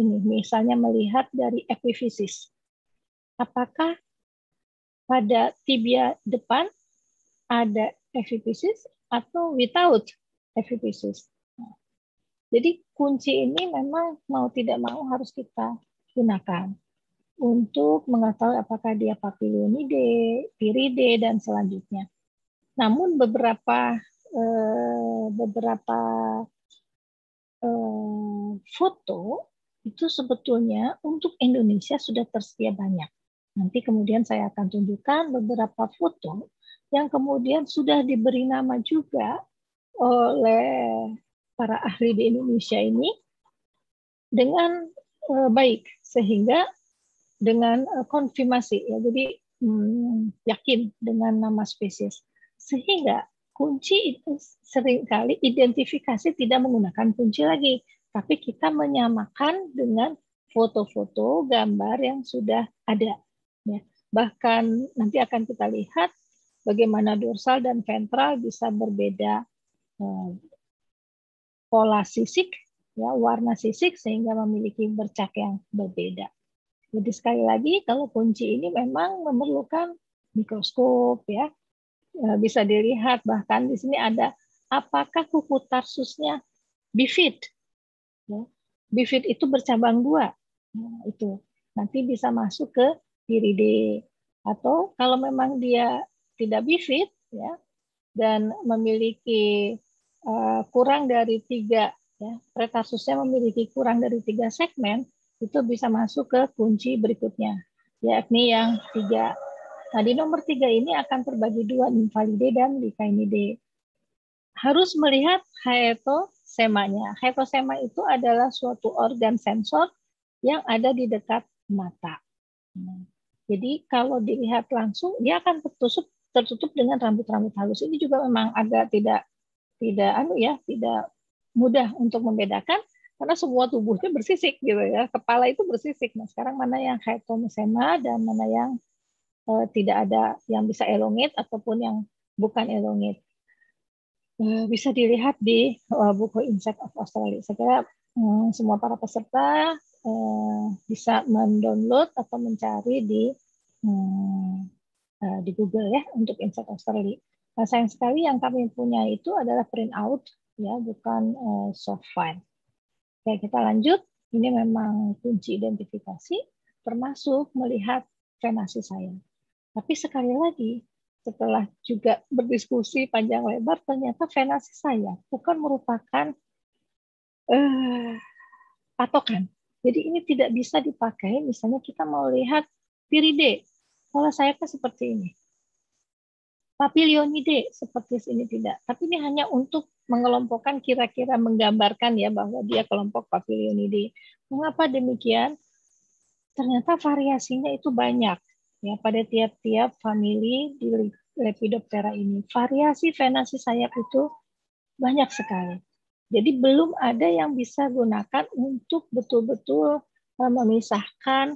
ini. Misalnya melihat dari epifisis, apakah pada tibia depan ada epifisis atau without epifisis. Nah, jadi kunci ini memang mau tidak mau harus kita gunakan untuk mengetahui apakah dia papilionide, piride, dan selanjutnya. Namun beberapa eh, beberapa eh, foto itu sebetulnya untuk Indonesia sudah tersedia banyak. Nanti kemudian saya akan tunjukkan beberapa foto yang kemudian sudah diberi nama juga oleh para ahli di Indonesia ini dengan Eh, baik sehingga dengan eh, konfirmasi ya jadi hmm, yakin dengan nama spesies sehingga kunci itu seringkali identifikasi tidak menggunakan kunci lagi tapi kita menyamakan dengan foto-foto gambar yang sudah ada ya bahkan nanti akan kita lihat bagaimana dorsal dan ventral bisa berbeda eh, pola sisik ya warna sisik sehingga memiliki bercak yang berbeda. Jadi sekali lagi kalau kunci ini memang memerlukan mikroskop ya e, bisa dilihat bahkan di sini ada apakah kuku tarsusnya bifid. Ya. Bifid itu bercabang dua nah, itu nanti bisa masuk ke diri atau kalau memang dia tidak bifid ya dan memiliki uh, kurang dari tiga ya, prekarsusnya memiliki kurang dari tiga segmen, itu bisa masuk ke kunci berikutnya, yakni yang tiga. Nah, di nomor tiga ini akan terbagi dua, invalide dan likainide. Harus melihat haetosemanya. Haetosema itu adalah suatu organ sensor yang ada di dekat mata. Hmm. Jadi kalau dilihat langsung, dia akan tertutup tertutup dengan rambut-rambut halus. Ini juga memang agak tidak tidak anu ya, tidak mudah untuk membedakan karena semua tubuhnya bersisik gitu ya. Kepala itu bersisik. Nah, sekarang mana yang hyatomusema dan mana yang uh, tidak ada yang bisa elongate ataupun yang bukan elongate. Eh, bisa dilihat di eh, buku Insect of Australia. Segera hmm, semua para peserta bisa mendownload atau mencari di hmm, di Google ya untuk Insect Australia. Nah, sayang sekali yang kami punya itu adalah print out ya bukan uh, soft file. Oke, kita lanjut. Ini memang kunci identifikasi termasuk melihat venasi saya. Tapi sekali lagi, setelah juga berdiskusi panjang lebar, ternyata venasi saya bukan merupakan eh, patokan. Jadi ini tidak bisa dipakai, misalnya kita mau lihat piride. Kalau saya kan seperti ini. papilionide seperti ini tidak. Tapi ini hanya untuk mengelompokkan kira-kira menggambarkan ya bahwa dia kelompok Papilionidae. Mengapa demikian? Ternyata variasinya itu banyak ya pada tiap-tiap famili di Lepidoptera ini. Variasi venasi sayap itu banyak sekali. Jadi belum ada yang bisa gunakan untuk betul-betul e, memisahkan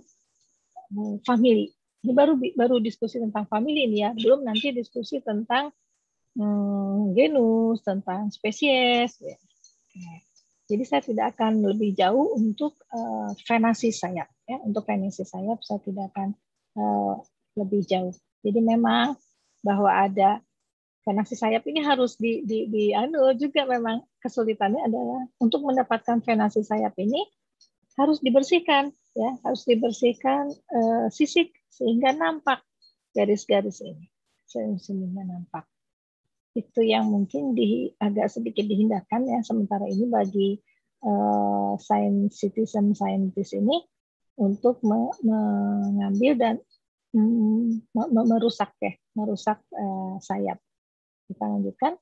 e, famili. Ini baru baru diskusi tentang famili ini ya, belum nanti diskusi tentang hmm, genus, tentang spesies. Ya. Jadi saya tidak akan lebih jauh untuk uh, eh, fenasi sayap. Ya. Untuk fenasi sayap saya tidak akan uh, lebih jauh. Jadi memang bahwa ada fenasi sayap ini harus di, di, di anu juga memang kesulitannya adalah untuk mendapatkan fenasi sayap ini harus dibersihkan ya harus dibersihkan uh, sisik sehingga nampak garis-garis ini sehingga nampak itu yang mungkin di, agak sedikit dihindarkan ya sementara ini bagi uh, eh, science citizen scientist ini untuk me, mengambil dan mm, merusak ya merusak uh, sayap kita lanjutkan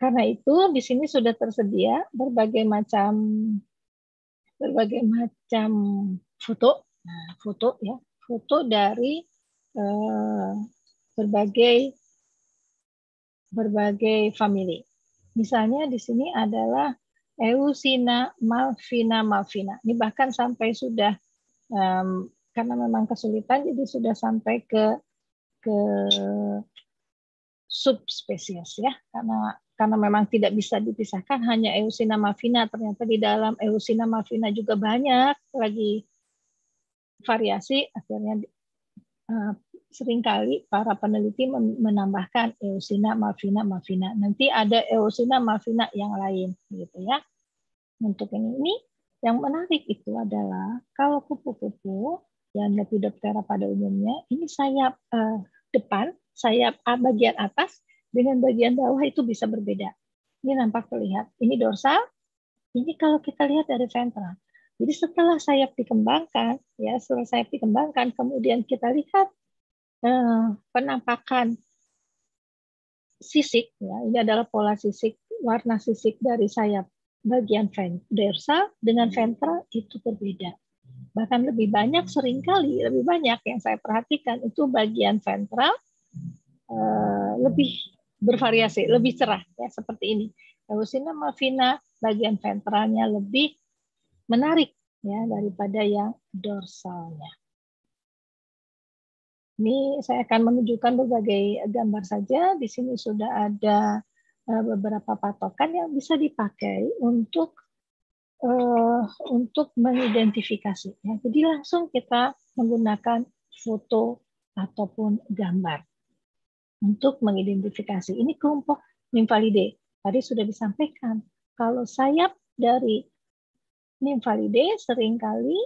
karena itu di sini sudah tersedia berbagai macam berbagai macam foto nah, foto ya foto dari uh, berbagai berbagai famili. Misalnya di sini adalah Eusina malvina malvina. Ini bahkan sampai sudah um, karena memang kesulitan jadi sudah sampai ke ke subspesies ya karena karena memang tidak bisa dipisahkan hanya Eusina malvina ternyata di dalam Eusina malvina juga banyak lagi variasi akhirnya uh, seringkali para peneliti menambahkan eosina mafina, mafina. Nanti ada eosina mafina yang lain gitu ya. Untuk ini ini yang menarik itu adalah kalau kupu-kupu dan lepidoptera pada umumnya ini sayap eh, depan, sayap bagian atas dengan bagian bawah itu bisa berbeda. Ini nampak terlihat. Ini dorsal. Ini kalau kita lihat dari ventral. Jadi setelah sayap dikembangkan, ya setelah sayap dikembangkan, kemudian kita lihat Eh, penampakan sisik ya ini adalah pola sisik warna sisik dari sayap bagian dorsal dengan hmm. ventral itu berbeda bahkan lebih banyak seringkali lebih banyak yang saya perhatikan itu bagian ventral eh, lebih bervariasi lebih cerah ya seperti ini Leucina malvina bagian ventralnya lebih menarik ya daripada yang dorsalnya ini saya akan menunjukkan berbagai gambar saja. Di sini sudah ada eh, beberapa patokan yang bisa dipakai untuk uh, untuk mengidentifikasi. Ya, jadi langsung kita menggunakan foto ataupun gambar untuk mengidentifikasi. Ini kelompok nimfalide. Tadi sudah disampaikan kalau sayap dari nimfalide seringkali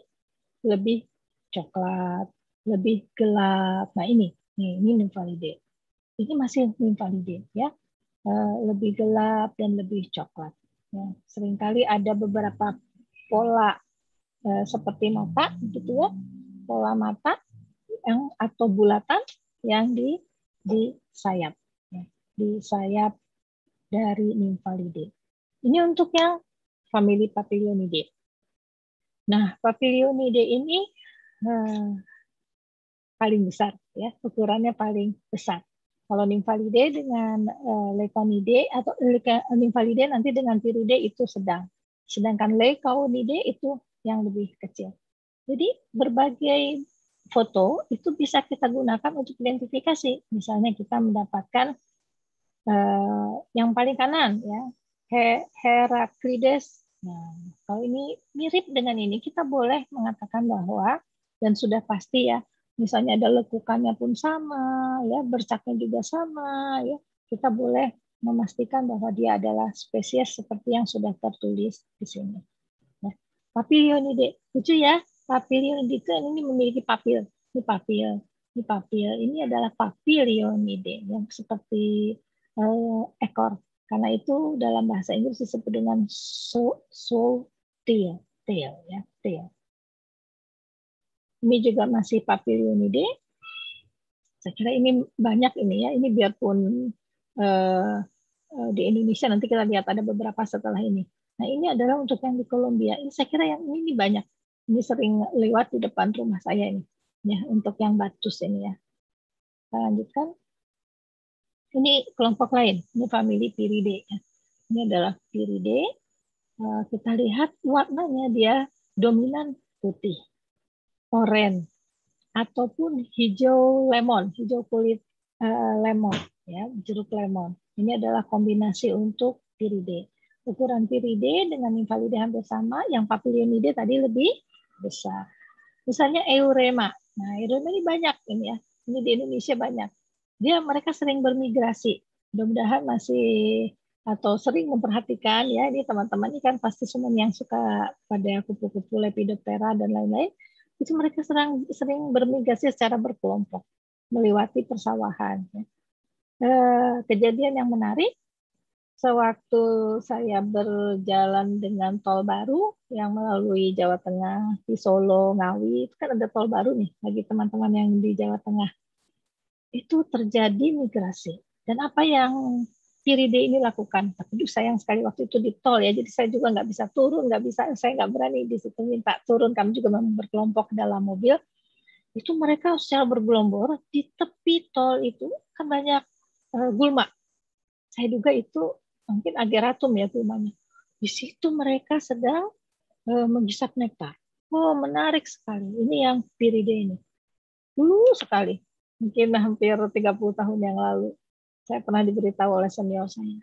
lebih coklat lebih gelap. Nah ini, ini nymphalide Ini masih nymphalide ya, eh, lebih gelap dan lebih coklat. Ya, seringkali ada beberapa pola eh, seperti mata gitu ya, pola mata yang atau bulatan yang di di sayap, ya, di sayap dari nymphalide Ini untuk yang famili papilionidae. Nah, papilionidae ini eh, paling besar ya ukurannya paling besar kalau nimfalide dengan uh, eh, lekonide atau nimfalide eh, nanti dengan piride itu sedang sedangkan lekonide itu yang lebih kecil jadi berbagai foto itu bisa kita gunakan untuk identifikasi misalnya kita mendapatkan uh, yang paling kanan ya Heraclides, Nah, kalau ini mirip dengan ini, kita boleh mengatakan bahwa dan sudah pasti ya misalnya ada lekukannya pun sama, ya bercaknya juga sama, ya kita boleh memastikan bahwa dia adalah spesies seperti yang sudah tertulis di sini. Nah, ya, papilionidae, lucu ya, papilionidae ini memiliki papil, ini papil, ini papil, ini adalah papilionidae yang seperti uh, ekor. Karena itu dalam bahasa Inggris disebut dengan so, so tail, tail ya, tail ini juga masih papilionidae. Saya kira ini banyak ini ya, ini biarpun uh, di Indonesia nanti kita lihat ada beberapa setelah ini. Nah ini adalah untuk yang di Kolombia. Ini saya kira yang ini, banyak. Ini sering lewat di depan rumah saya ini. Ya untuk yang batus ini ya. Kita lanjutkan. Ini kelompok lain. Ini family Piridae. Ya. Ini adalah Piridae. Eh, kita lihat warnanya dia dominan putih oranye ataupun hijau lemon, hijau kulit uh, lemon ya, jeruk lemon. Ini adalah kombinasi untuk piride. Ukuran piride dengan invalide hampir sama, yang papilionide tadi lebih besar. Misalnya eurema. Nah, eurema ini banyak ini ya. Ini di Indonesia banyak. Dia mereka sering bermigrasi. Mudah-mudahan masih atau sering memperhatikan ya ini teman-teman ini kan pasti semua yang suka pada kupu-kupu lepidoptera dan lain-lain itu mereka serang, sering bermigrasi secara berkelompok melewati persawahan. Ya. Eh, kejadian yang menarik sewaktu saya berjalan dengan tol baru yang melalui Jawa Tengah di Solo, Ngawi, itu kan ada tol baru nih bagi teman-teman yang di Jawa Tengah. Itu terjadi migrasi. Dan apa yang Piride ini lakukan. Tapi sayang sekali waktu itu di tol ya, jadi saya juga nggak bisa turun, nggak bisa, saya nggak berani di situ minta turun. Kami juga memang berkelompok dalam mobil. Itu mereka secara bergelombor di tepi tol itu kan banyak uh, gulma. Saya duga itu mungkin ageratum ya gulmanya. Di situ mereka sedang uh, menghisap nektar. Oh menarik sekali. Ini yang Piride ini. Dulu sekali, mungkin hampir 30 tahun yang lalu saya pernah diberitahu oleh senior saya.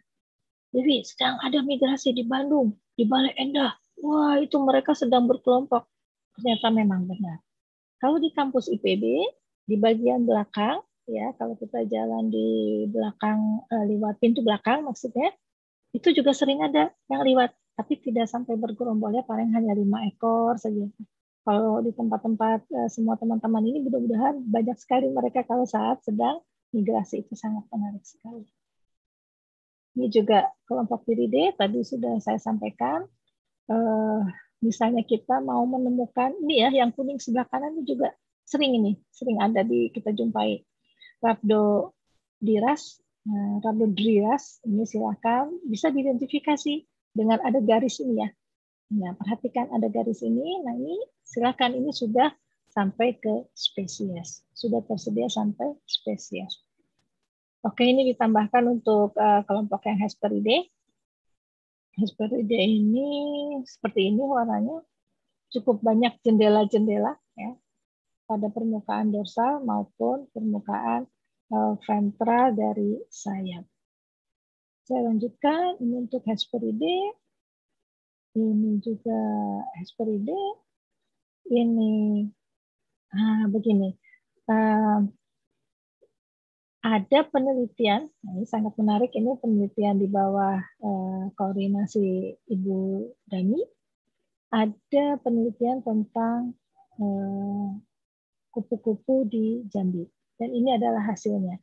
Devi, sedang ada migrasi di Bandung, di Balai Endah. Wah, itu mereka sedang berkelompok. Ternyata memang benar. Kalau di kampus IPB, di bagian belakang, ya kalau kita jalan di belakang, eh, lewat pintu belakang maksudnya, itu juga sering ada yang lewat. Tapi tidak sampai bergerombolnya, paling hanya lima ekor saja. Kalau di tempat-tempat eh, semua teman-teman ini mudah-mudahan banyak sekali mereka kalau saat sedang migrasi itu sangat menarik sekali. Ini juga kelompok PDD tadi sudah saya sampaikan. Uh, misalnya kita mau menemukan ini ya yang kuning sebelah kanan ini juga sering ini, sering ada di kita jumpai Rabdo diras, nah, eh, Rabdo diras. ini silakan bisa diidentifikasi dengan ada garis ini ya. Nah, perhatikan ada garis ini. Nah, ini silakan ini sudah sampai ke spesies. Sudah tersedia sampai spesies. Oke, ini ditambahkan untuk uh, kelompok yang Hesperidae. Hesperidae ini seperti ini warnanya. Cukup banyak jendela-jendela ya pada permukaan dorsal maupun permukaan uh, eh, ventral dari sayap. Saya lanjutkan ini untuk Hesperidae. Ini juga Hesperidae. Ini Ah, begini, uh, ada penelitian, nah, ini sangat menarik, ini penelitian di bawah uh, koordinasi Ibu Dani, ada penelitian tentang eh, kupu-kupu uh, di Jambi. Dan ini adalah hasilnya.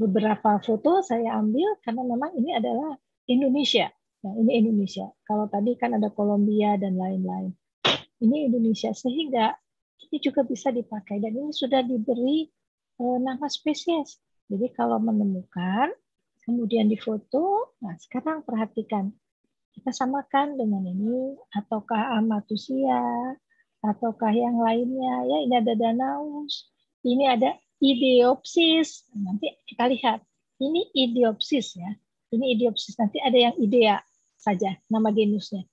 Beberapa foto saya ambil karena memang ini adalah Indonesia. Nah, ini Indonesia. Kalau tadi kan ada Kolombia dan lain-lain. Ini Indonesia. Sehingga ini juga bisa dipakai dan ini sudah diberi e, nama spesies. Jadi kalau menemukan, kemudian difoto, nah sekarang perhatikan kita samakan dengan ini ataukah amatusia ataukah yang lainnya ya ini ada danaus, ini ada ideopsis. Nanti kita lihat ini ideopsis ya. Ini ideopsis nanti ada yang idea saja nama genusnya.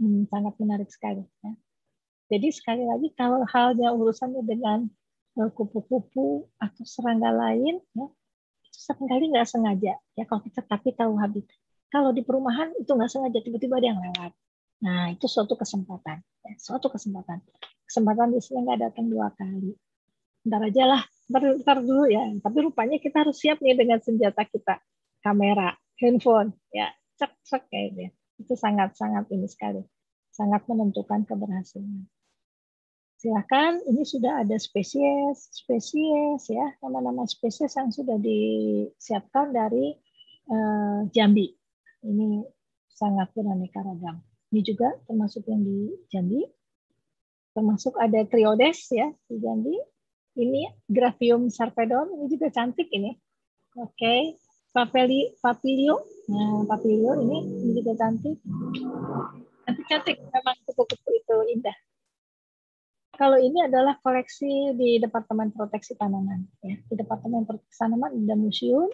Hmm, sangat menarik sekali ya. Jadi sekali lagi kalau halnya urusannya dengan eh, kupu-kupu atau serangga lain, ya, itu seringkali nggak sengaja ya kalau kita tapi tahu habitat. Kalau di perumahan itu nggak sengaja tiba-tiba ada yang lewat. Nah itu suatu kesempatan, ya, suatu kesempatan. Kesempatan biasanya nggak datang dua kali. Ntar aja lah, ntar, ntar dulu ya. Tapi rupanya kita harus siap nih dengan senjata kita, kamera, handphone, ya cek cek kayaknya. Gitu. Itu sangat sangat ini sekali, sangat menentukan keberhasilan. Silahkan, ini sudah ada spesies, spesies ya, nama-nama spesies yang sudah disiapkan dari uh, Jambi. Ini sangat beraneka ragam. Ini juga termasuk yang di Jambi. Termasuk ada Triodes ya di Jambi. Ini Graphium sarpedon, ini juga cantik ini. Oke, okay. Papeli, papilio. Nah, papilio ini, ini juga cantik. Cantik-cantik memang kupu-kupu itu indah kalau ini adalah koleksi di Departemen Proteksi Tanaman. Ya. Di Departemen Proteksi Tanaman ada museum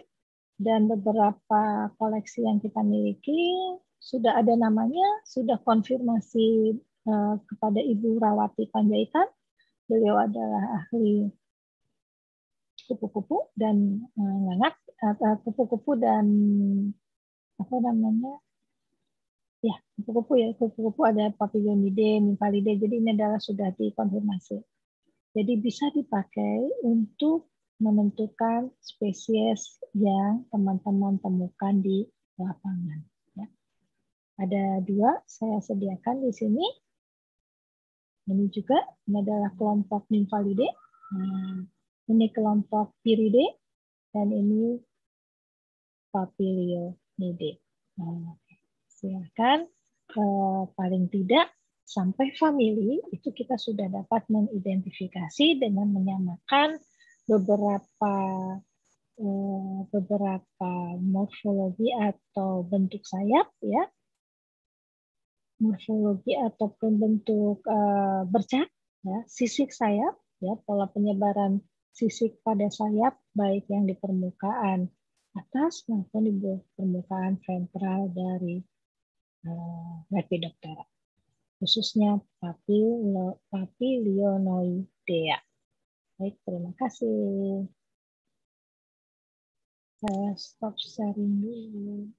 dan beberapa koleksi yang kita miliki sudah ada namanya, sudah konfirmasi eh, kepada Ibu Rawati Panjaitan. Beliau adalah ahli kupu-kupu dan eh, eh, eh kupu-kupu dan apa namanya Ya, kupu-kupu ya. Kupu-kupu ada papilionidae, nymphalidae. Jadi ini adalah sudah dikonfirmasi. Jadi bisa dipakai untuk menentukan spesies yang teman-teman temukan di lapangan. Ya. Ada dua saya sediakan di sini. Ini juga ini adalah kelompok nymphalidae. Nah, hmm, ini kelompok piridae dan ini papilionidae. Nah, ya kan? paling tidak sampai family itu kita sudah dapat mengidentifikasi dengan menyamakan beberapa eh, beberapa morfologi atau bentuk sayap ya morfologi ataupun bentuk eh, bercak ya sisik sayap ya pola penyebaran sisik pada sayap baik yang di permukaan atas maupun di permukaan ventral dari Eh, dokter, khususnya papilionoidea. Baik, terima kasih. Saya stop sharing dulu.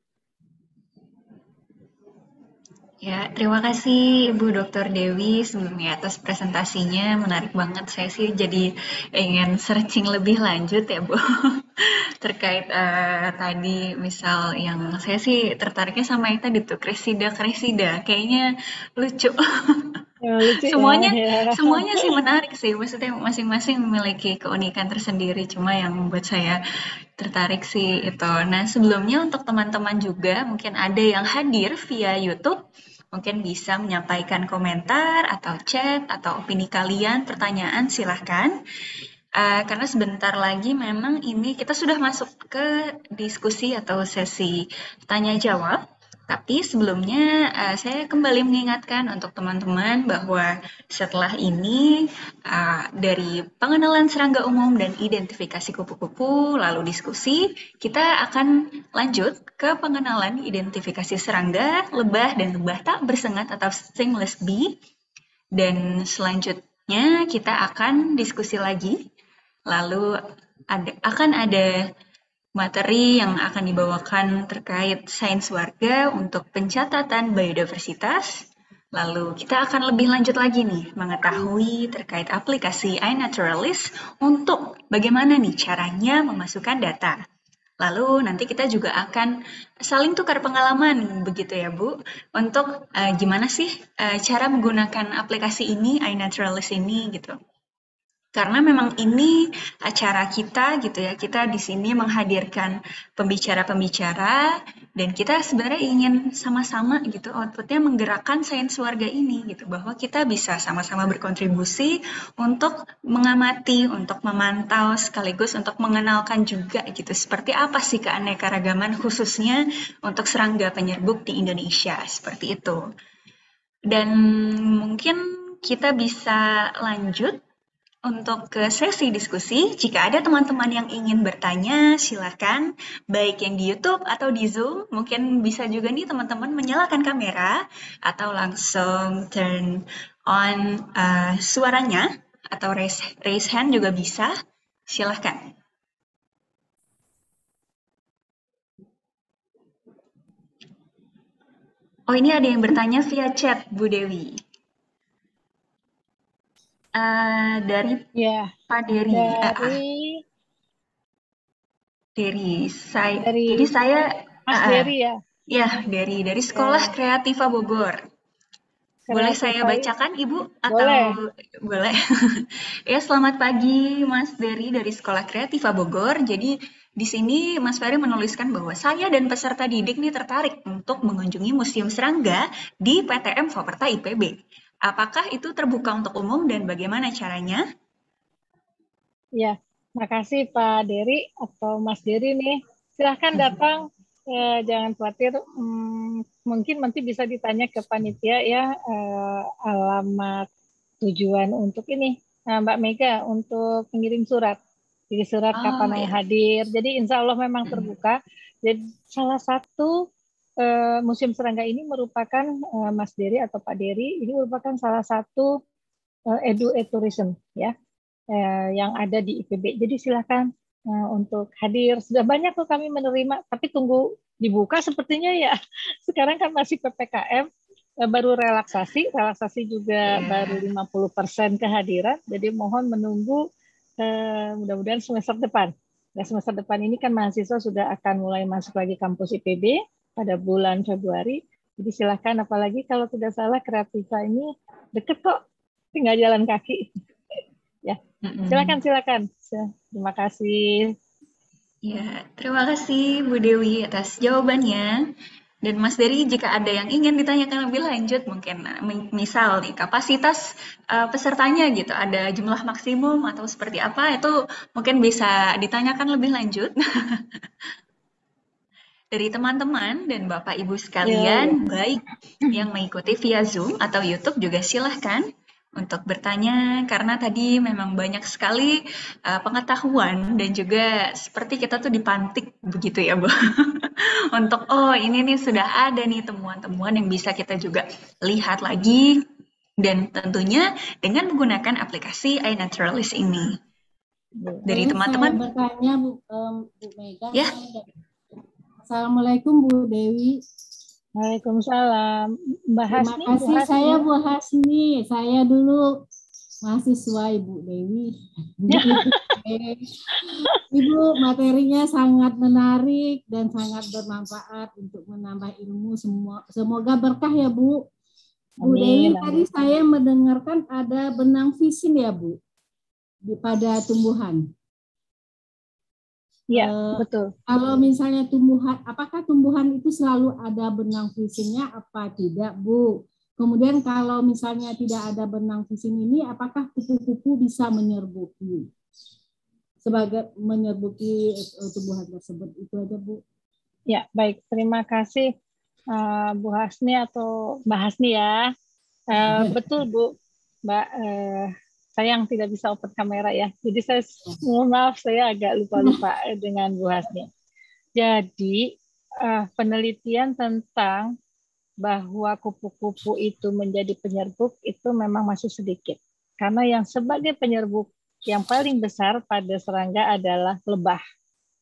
Ya, terima kasih Ibu Dr. Dewi sebelumnya atas presentasinya. Menarik banget. Saya sih jadi ingin searching lebih lanjut ya, Bu. terkait uh, tadi misal yang saya sih tertariknya sama yang tadi tuh kresida kresida kayaknya lucu Ya, lucu ya. semuanya ya. semuanya sih menarik sih maksudnya masing-masing memiliki keunikan tersendiri cuma yang membuat saya tertarik sih itu nah sebelumnya untuk teman-teman juga mungkin ada yang hadir via YouTube mungkin bisa menyampaikan komentar atau chat atau opini kalian pertanyaan silahkan Eh, karena sebentar lagi memang ini kita sudah masuk ke diskusi atau sesi tanya jawab. Tapi sebelumnya uh, saya kembali mengingatkan untuk teman-teman bahwa setelah ini uh, dari pengenalan serangga umum dan identifikasi kupu-kupu lalu diskusi, kita akan lanjut ke pengenalan identifikasi serangga, lebah dan lebah tak bersengat atau stingless bee. Dan selanjutnya kita akan diskusi lagi Lalu ada, akan ada materi yang akan dibawakan terkait sains warga untuk pencatatan biodiversitas. Lalu kita akan lebih lanjut lagi nih mengetahui terkait aplikasi iNaturalist untuk bagaimana nih caranya memasukkan data. Lalu nanti kita juga akan saling tukar pengalaman begitu ya Bu untuk uh, gimana sih uh, cara menggunakan aplikasi ini iNaturalist ini gitu karena memang ini acara kita gitu ya. Kita di sini menghadirkan pembicara-pembicara dan kita sebenarnya ingin sama-sama gitu outputnya menggerakkan sains warga ini gitu bahwa kita bisa sama-sama berkontribusi untuk mengamati, untuk memantau sekaligus untuk mengenalkan juga gitu seperti apa sih keanekaragaman khususnya untuk serangga penyerbuk di Indonesia seperti itu. Dan mungkin kita bisa lanjut untuk ke sesi diskusi, jika ada teman-teman yang ingin bertanya, silakan baik yang di YouTube atau di Zoom. Mungkin bisa juga nih teman-teman menyalakan kamera atau langsung turn on uh, suaranya atau raise, raise hand juga bisa. Silahkan. Oh, ini ada yang bertanya via chat, Bu Dewi. Eh, dari yeah. Pak Dery. Dari uh, Dery. Saya dari, jadi saya Mas uh, Dery ya. Ya, dari dari ya. Sekolah yeah. Kreativa Bogor. boleh saya bacakan Ibu atau boleh? boleh. ya, selamat pagi Mas Dery dari Sekolah Kreativa Bogor. Jadi di sini Mas Ferry menuliskan bahwa saya dan peserta didik nih tertarik untuk mengunjungi Museum Serangga di PTM Faperta IPB. Apakah itu terbuka untuk umum dan bagaimana caranya? Ya, makasih Pak Dery atau Mas Dery nih. Silahkan mhm. datang, eh, jangan khawatir. Hmm, mungkin nanti bisa ditanya ke panitia ya eh, alamat tujuan untuk ini nah, Mbak Mega untuk mengirim surat. Jadi surat oh, kapan ya. hadir. Jadi insya Allah memang mhm. terbuka. Jadi salah satu uh, Museum Serangga ini merupakan uh, Mas Dery atau Pak Dery ini merupakan salah satu uh, edu tourism ya uh, yang ada di IPB. Jadi silahkan uh, untuk hadir. Sudah banyak tuh kami menerima, tapi tunggu dibuka sepertinya ya. Sekarang kan masih ppkm baru relaksasi, relaksasi juga ya. baru 50% kehadiran. Jadi mohon menunggu eh, mudah-mudahan semester depan. Nah, semester depan ini kan mahasiswa sudah akan mulai masuk lagi kampus IPB pada bulan Februari. Jadi silahkan, apalagi kalau tidak salah Kreativa ini deket kok, tinggal jalan kaki. ya, silakan silakan. Ya, terima kasih. Ya, terima kasih Bu Dewi atas jawabannya. Dan Mas Dery, jika ada yang ingin ditanyakan lebih lanjut, mungkin eh, misal nih kapasitas uh, pesertanya gitu, ada jumlah maksimum atau seperti apa, itu mungkin bisa ditanyakan lebih lanjut. dari teman-teman dan Bapak Ibu sekalian, yeah. baik yang mengikuti via Zoom atau YouTube juga silahkan untuk bertanya karena tadi memang banyak sekali uh, pengetahuan dan juga seperti kita tuh dipantik begitu ya Bu. untuk oh ini nih sudah ada nih temuan-temuan yang bisa kita juga lihat lagi dan tentunya dengan menggunakan aplikasi iNaturalist ini. Dari teman-teman bertanya Bu, um, Bu Mega ya. Yeah. Assalamualaikum Bu Dewi. Waalaikumsalam. Mbak Hasni, Terima kasih Bu Hasni. saya Bu Hasni. Saya dulu mahasiswa Ibu Dewi. Ibu materinya sangat menarik dan sangat bermanfaat untuk menambah ilmu semua. Semoga berkah ya Bu. Bu Amin. Dewi tadi saya mendengarkan ada benang visin ya Bu di pada tumbuhan. Ya, uh, betul. Kalau misalnya tumbuhan, apakah tumbuhan itu selalu ada benang visinya apa tidak, Bu? Kemudian kalau misalnya tidak ada benang fishing ini, apakah kupu-kupu bisa menyerbuki? Sebagai menyerbuki eh, tumbuhan tersebut, itu aja, Bu. Ya, baik. Terima kasih uh, Bu Hasni atau Mbak Hasni ya. Uh, betul, Bu. Mbak uh, sayang tidak bisa open kamera ya. Jadi saya mohon maaf saya agak lupa-lupa dengan Bu Hasni. Jadi uh, penelitian tentang bahwa kupu-kupu itu menjadi penyerbuk itu memang masih sedikit. Karena yang sebagai penyerbuk yang paling besar pada serangga adalah lebah,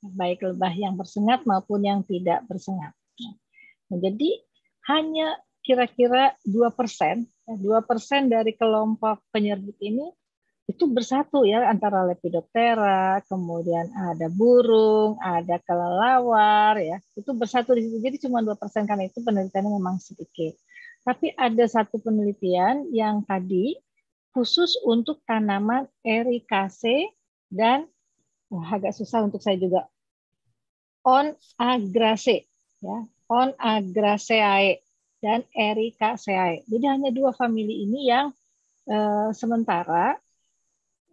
baik lebah yang bersengat maupun yang tidak bersengat. Nah, jadi hanya kira-kira 2%, 2% ya, dari kelompok penyerbuk ini itu bersatu ya antara lepidoptera, kemudian ada burung, ada kelelawar ya. Itu bersatu di situ. Jadi cuma dua persen karena itu penelitiannya memang sedikit. Tapi ada satu penelitian yang tadi khusus untuk tanaman erikase dan wah, agak susah untuk saya juga on agrace ya, on agraceae dan ericaceae. Jadi hanya dua famili ini yang e, sementara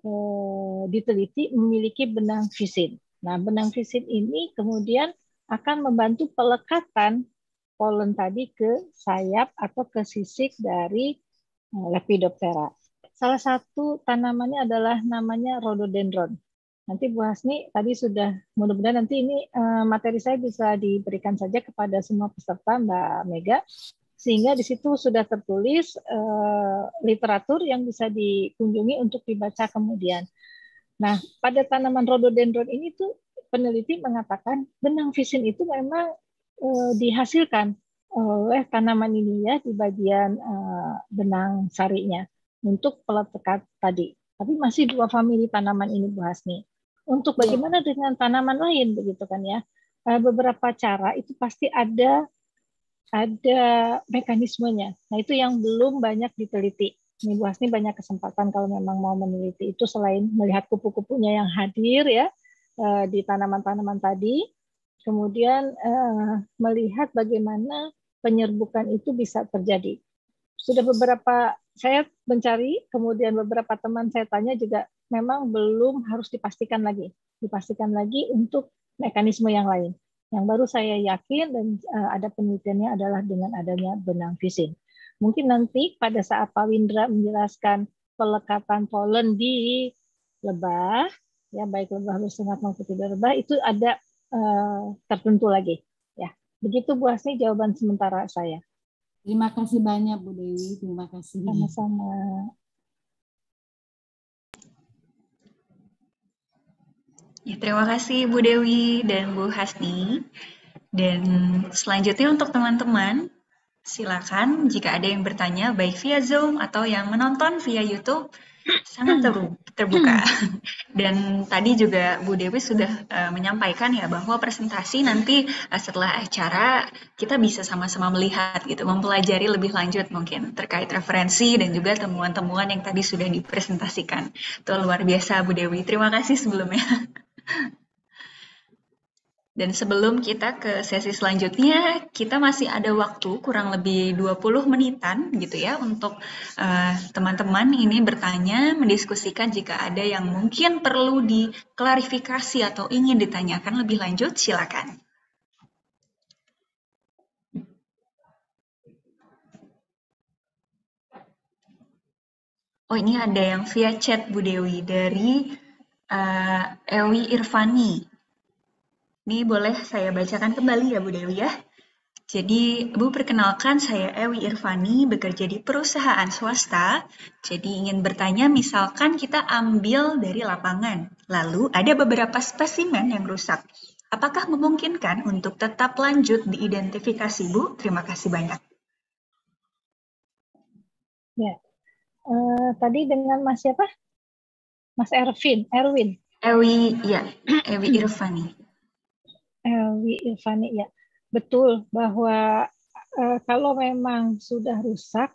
eh, diteliti memiliki benang visin. Nah, benang visin ini kemudian akan membantu pelekatan polen tadi ke sayap atau ke sisik dari eh, Lepidoptera. Salah satu tanamannya adalah namanya rhododendron. Nanti Bu Hasni tadi sudah mudah-mudahan nanti ini eh, materi saya bisa diberikan saja kepada semua peserta Mbak Mega sehingga di situ sudah tertulis eh, literatur yang bisa dikunjungi untuk dibaca kemudian. Nah, pada tanaman rhododendron ini tuh peneliti mengatakan benang visin itu memang eh, dihasilkan oleh tanaman ini ya di bagian eh, benang sarinya untuk pelekat tadi. Tapi masih dua famili tanaman ini Bu Hasni. Untuk iya. bagaimana dengan tanaman lain begitu kan ya? Eh, beberapa cara itu pasti ada ada mekanismenya. Nah, itu yang belum banyak diteliti. Ini Bu Hasni banyak kesempatan kalau memang mau meneliti itu selain melihat kupu-kupunya yang hadir ya eh, di tanaman-tanaman tadi, kemudian eh, melihat bagaimana penyerbukan itu bisa terjadi. Sudah beberapa saya mencari, kemudian beberapa teman saya tanya juga memang belum harus dipastikan lagi, dipastikan lagi untuk mekanisme yang lain. Yang baru saya yakin dan eh, ada penelitiannya adalah dengan adanya benang visin. Mungkin nanti pada saat Pak Windra menjelaskan pelekatan polen di lebah, ya baik lebah bersengat maupun tidak lebah, itu ada uh, tertentu lagi. Ya, begitu Bu Asni jawaban sementara saya. Terima kasih banyak Bu Dewi, terima kasih. Sama-sama. Ya, terima kasih Bu Dewi dan Bu Hasni. Dan selanjutnya untuk teman-teman, silakan jika ada yang bertanya baik via Zoom atau yang menonton via YouTube sangat terbuka. Hmm. Dan tadi juga Bu Dewi sudah uh, menyampaikan ya bahwa presentasi nanti uh, setelah acara kita bisa sama-sama melihat gitu, mempelajari lebih lanjut mungkin terkait referensi dan juga temuan-temuan yang tadi sudah dipresentasikan. Itu luar biasa Bu Dewi. Terima kasih sebelumnya. Dan sebelum kita ke sesi selanjutnya, kita masih ada waktu kurang lebih 20 menitan gitu ya untuk eh, teman-teman uh, ini bertanya, mendiskusikan jika ada yang mungkin perlu diklarifikasi atau ingin ditanyakan lebih lanjut, silakan. Oh ini ada yang via chat Bu Dewi dari uh, Ewi Irfani. Ini boleh saya bacakan kembali ya Bu Dewi ya. Jadi Bu perkenalkan saya Ewi Irfani bekerja di perusahaan swasta. Jadi ingin bertanya misalkan kita ambil dari lapangan. Lalu ada beberapa spesimen yang rusak. Apakah memungkinkan untuk tetap lanjut diidentifikasi Bu? Terima kasih banyak. Ya, uh, tadi dengan Mas siapa? Mas Ervin, Erwin. Ewi, ya, Ewi Irfani. Ewi Irfani, ya, betul bahwa e, kalau memang sudah rusak,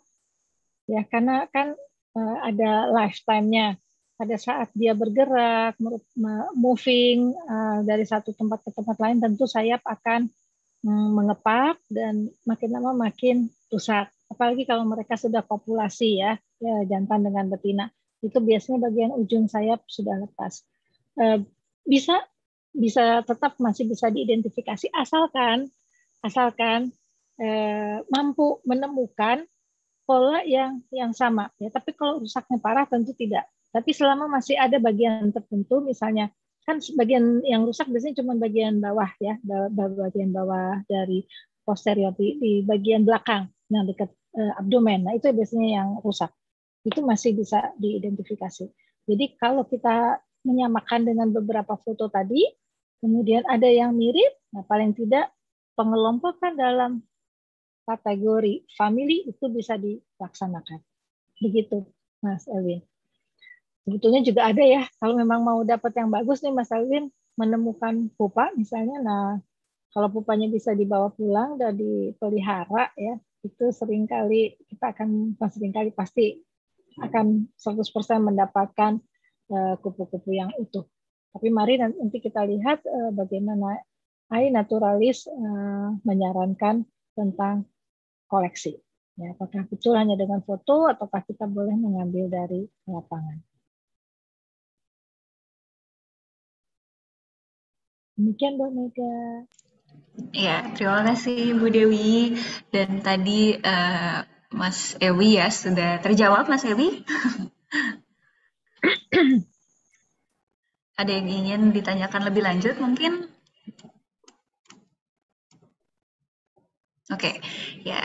ya karena kan e, ada lifetime-nya. Pada saat dia bergerak, moving e, dari satu tempat ke tempat lain, tentu sayap akan mm, mengepak dan makin lama makin rusak. Apalagi kalau mereka sudah populasi ya, ya jantan dengan betina itu biasanya bagian ujung sayap sudah lepas. E, bisa bisa tetap masih bisa diidentifikasi asalkan asalkan e, mampu menemukan pola yang yang sama ya. Tapi kalau rusaknya parah tentu tidak. Tapi selama masih ada bagian tertentu misalnya kan bagian yang rusak biasanya cuma bagian bawah ya, bagian bawah dari posterior di, bagian belakang yang dekat e, abdomen. Nah, itu biasanya yang rusak itu masih bisa diidentifikasi. Jadi kalau kita menyamakan dengan beberapa foto tadi, kemudian ada yang mirip, nah paling tidak pengelompokan dalam kategori family itu bisa dilaksanakan. Begitu, Mas Elwin. Sebetulnya juga ada ya, kalau memang mau dapat yang bagus nih Mas Elwin, menemukan pupa misalnya, nah kalau pupanya bisa dibawa pulang dan dipelihara ya, itu seringkali kita akan seringkali pasti akan 100% mendapatkan eh, kupu-kupu yang utuh. Tapi mari nanti kita lihat eh, bagaimana AI naturalis eh, menyarankan tentang koleksi. Ya, apakah betul hanya dengan foto ataukah kita boleh mengambil dari lapangan. Demikian Bu Mega. Ya, terima kasih Bu Dewi. Dan tadi uh, Mas Ewi ya sudah terjawab Mas Ewi. Ada yang ingin ditanyakan lebih lanjut mungkin? Oke, okay, ya. Yeah.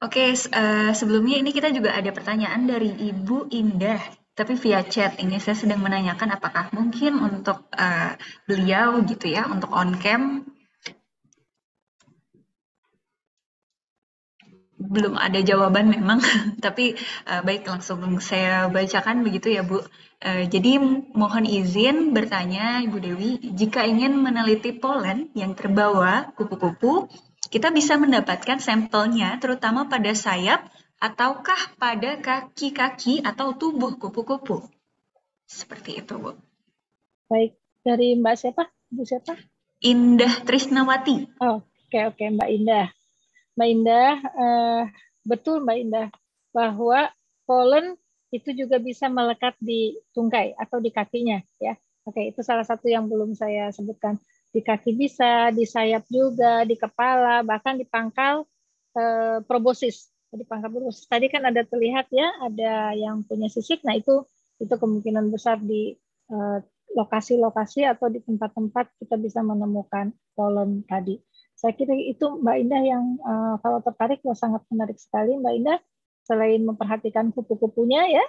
Oke, okay, uh, eh, sebelumnya ini kita juga ada pertanyaan dari Ibu Indah, tapi via chat. Ini saya sedang menanyakan apakah mungkin untuk uh, beliau gitu ya, untuk on cam belum ada jawaban memang, tapi uh, baik langsung saya bacakan begitu ya Bu. Uh, jadi mohon izin bertanya Ibu Dewi, jika ingin meneliti polen yang terbawa kupu-kupu, kita bisa mendapatkan sampelnya terutama pada sayap ataukah pada kaki-kaki atau tubuh kupu-kupu. Seperti itu Bu. Baik, dari Mbak siapa? Bu siapa? Indah Trisnawati. Oh, oke oke Mbak Indah. Mbak Indah, uh, betul Mbak Indah bahwa polen itu juga bisa melekat di tungkai atau di kakinya ya. Oke, itu salah satu yang belum saya sebutkan. Di kaki bisa, di sayap juga, di kepala, bahkan di pangkal eh, probosis. Di pangkal probosis tadi kan ada terlihat ya, ada yang punya sisik. Nah, itu itu kemungkinan besar di eh, lokasi-lokasi atau di tempat-tempat kita bisa menemukan polen tadi. Saya kira itu Mbak Indah yang uh, kalau tertarik ya sangat menarik sekali Mbak Indah selain memperhatikan kupu-kupunya ya,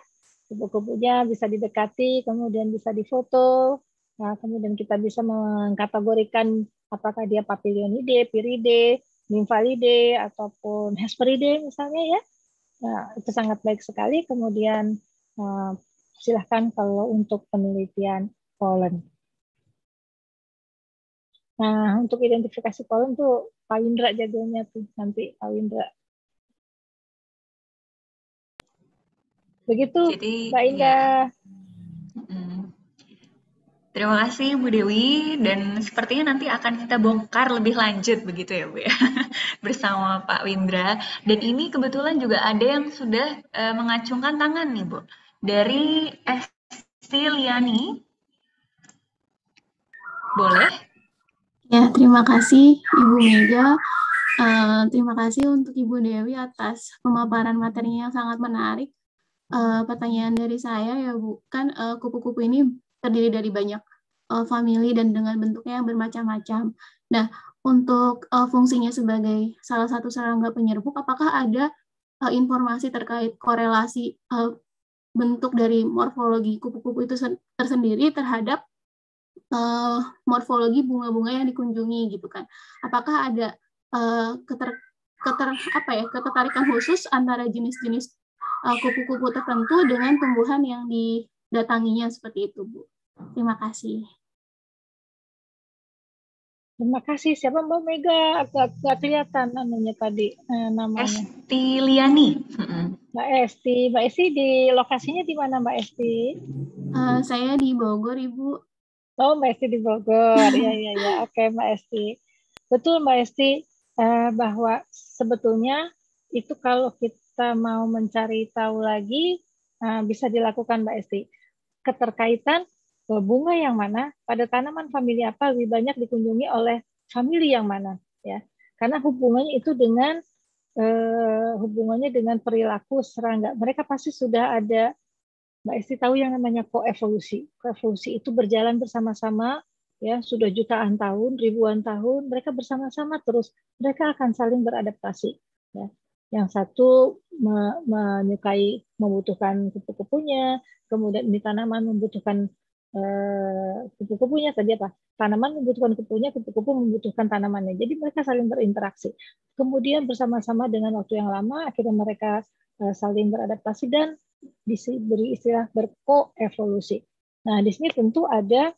kupu-kupunya bisa didekati, kemudian bisa difoto, nah, kemudian kita bisa mengkategorikan apakah dia papilionidae, piride, nymphalidae ataupun hesperidae misalnya ya. Nah, itu sangat baik sekali. Kemudian uh, silahkan kalau untuk penelitian polen. Nah, untuk identifikasi kolom tuh Pak Indra jagonya tuh nanti Pak Indra. Begitu, Jadi, Pak Indra. Ya. Terima kasih Bu Dewi dan sepertinya nanti akan kita bongkar lebih lanjut begitu ya Bu ya bersama Pak Windra dan ini kebetulan juga ada yang sudah uh, mengacungkan tangan nih Bu dari Estiliani boleh Ya, terima kasih Ibu Meja. Uh, eh, terima kasih untuk Ibu Dewi atas pemaparan materinya yang sangat menarik. Uh, pertanyaan dari saya ya Bu, kan kupu eh, kupu-kupu ini terdiri dari banyak uh, famili dan dengan bentuknya yang bermacam-macam. Nah, untuk uh, fungsinya sebagai salah satu serangga penyerbuk, apakah ada uh, informasi terkait korelasi uh, bentuk dari morfologi kupu-kupu itu tersendiri terhadap uh, morfologi bunga-bunga yang dikunjungi gitu kan. Apakah ada uh, keter, keter apa ya ketertarikan khusus antara jenis-jenis kupu eh, kupu-kupu tertentu dengan tumbuhan yang didatanginya seperti itu, Bu? Terima kasih. Terima kasih. Siapa Mbak Mega? Agak nggak kelihatan namanya tadi eh, namanya. Esti Liani. Mbak Esti, Mbak Esti di lokasinya di mana Mbak Esti? Uh, saya di Bogor, Ibu. Oh, Mbak Esti di Bogor. Iya, iya, iya. Oke, Mbak Esti. Betul, Mbak Esti, eh, bahwa sebetulnya itu kalau kita mau mencari tahu lagi, eh, bisa dilakukan, Mbak Esti. Keterkaitan eh, bunga yang mana pada tanaman famili apa lebih banyak dikunjungi oleh famili yang mana, ya. Karena hubungannya itu dengan hubungannya dengan perilaku serangga. Mereka pasti sudah ada Mbak Esti tahu yang namanya koevolusi. Koevolusi itu berjalan bersama-sama ya sudah jutaan tahun, ribuan tahun, mereka bersama-sama terus mereka akan saling beradaptasi ya. Yang satu me menyukai membutuhkan kupu-kupunya, kemudian ini tanaman membutuhkan eh, kupu-kupunya tadi apa? Tanaman membutuhkan kupunya, kupu-kupu membutuhkan tanamannya. Jadi mereka saling berinteraksi. Kemudian bersama-sama dengan waktu yang lama akhirnya mereka eh, saling beradaptasi dan diberi istilah berkoevolusi. Nah, di sini tentu ada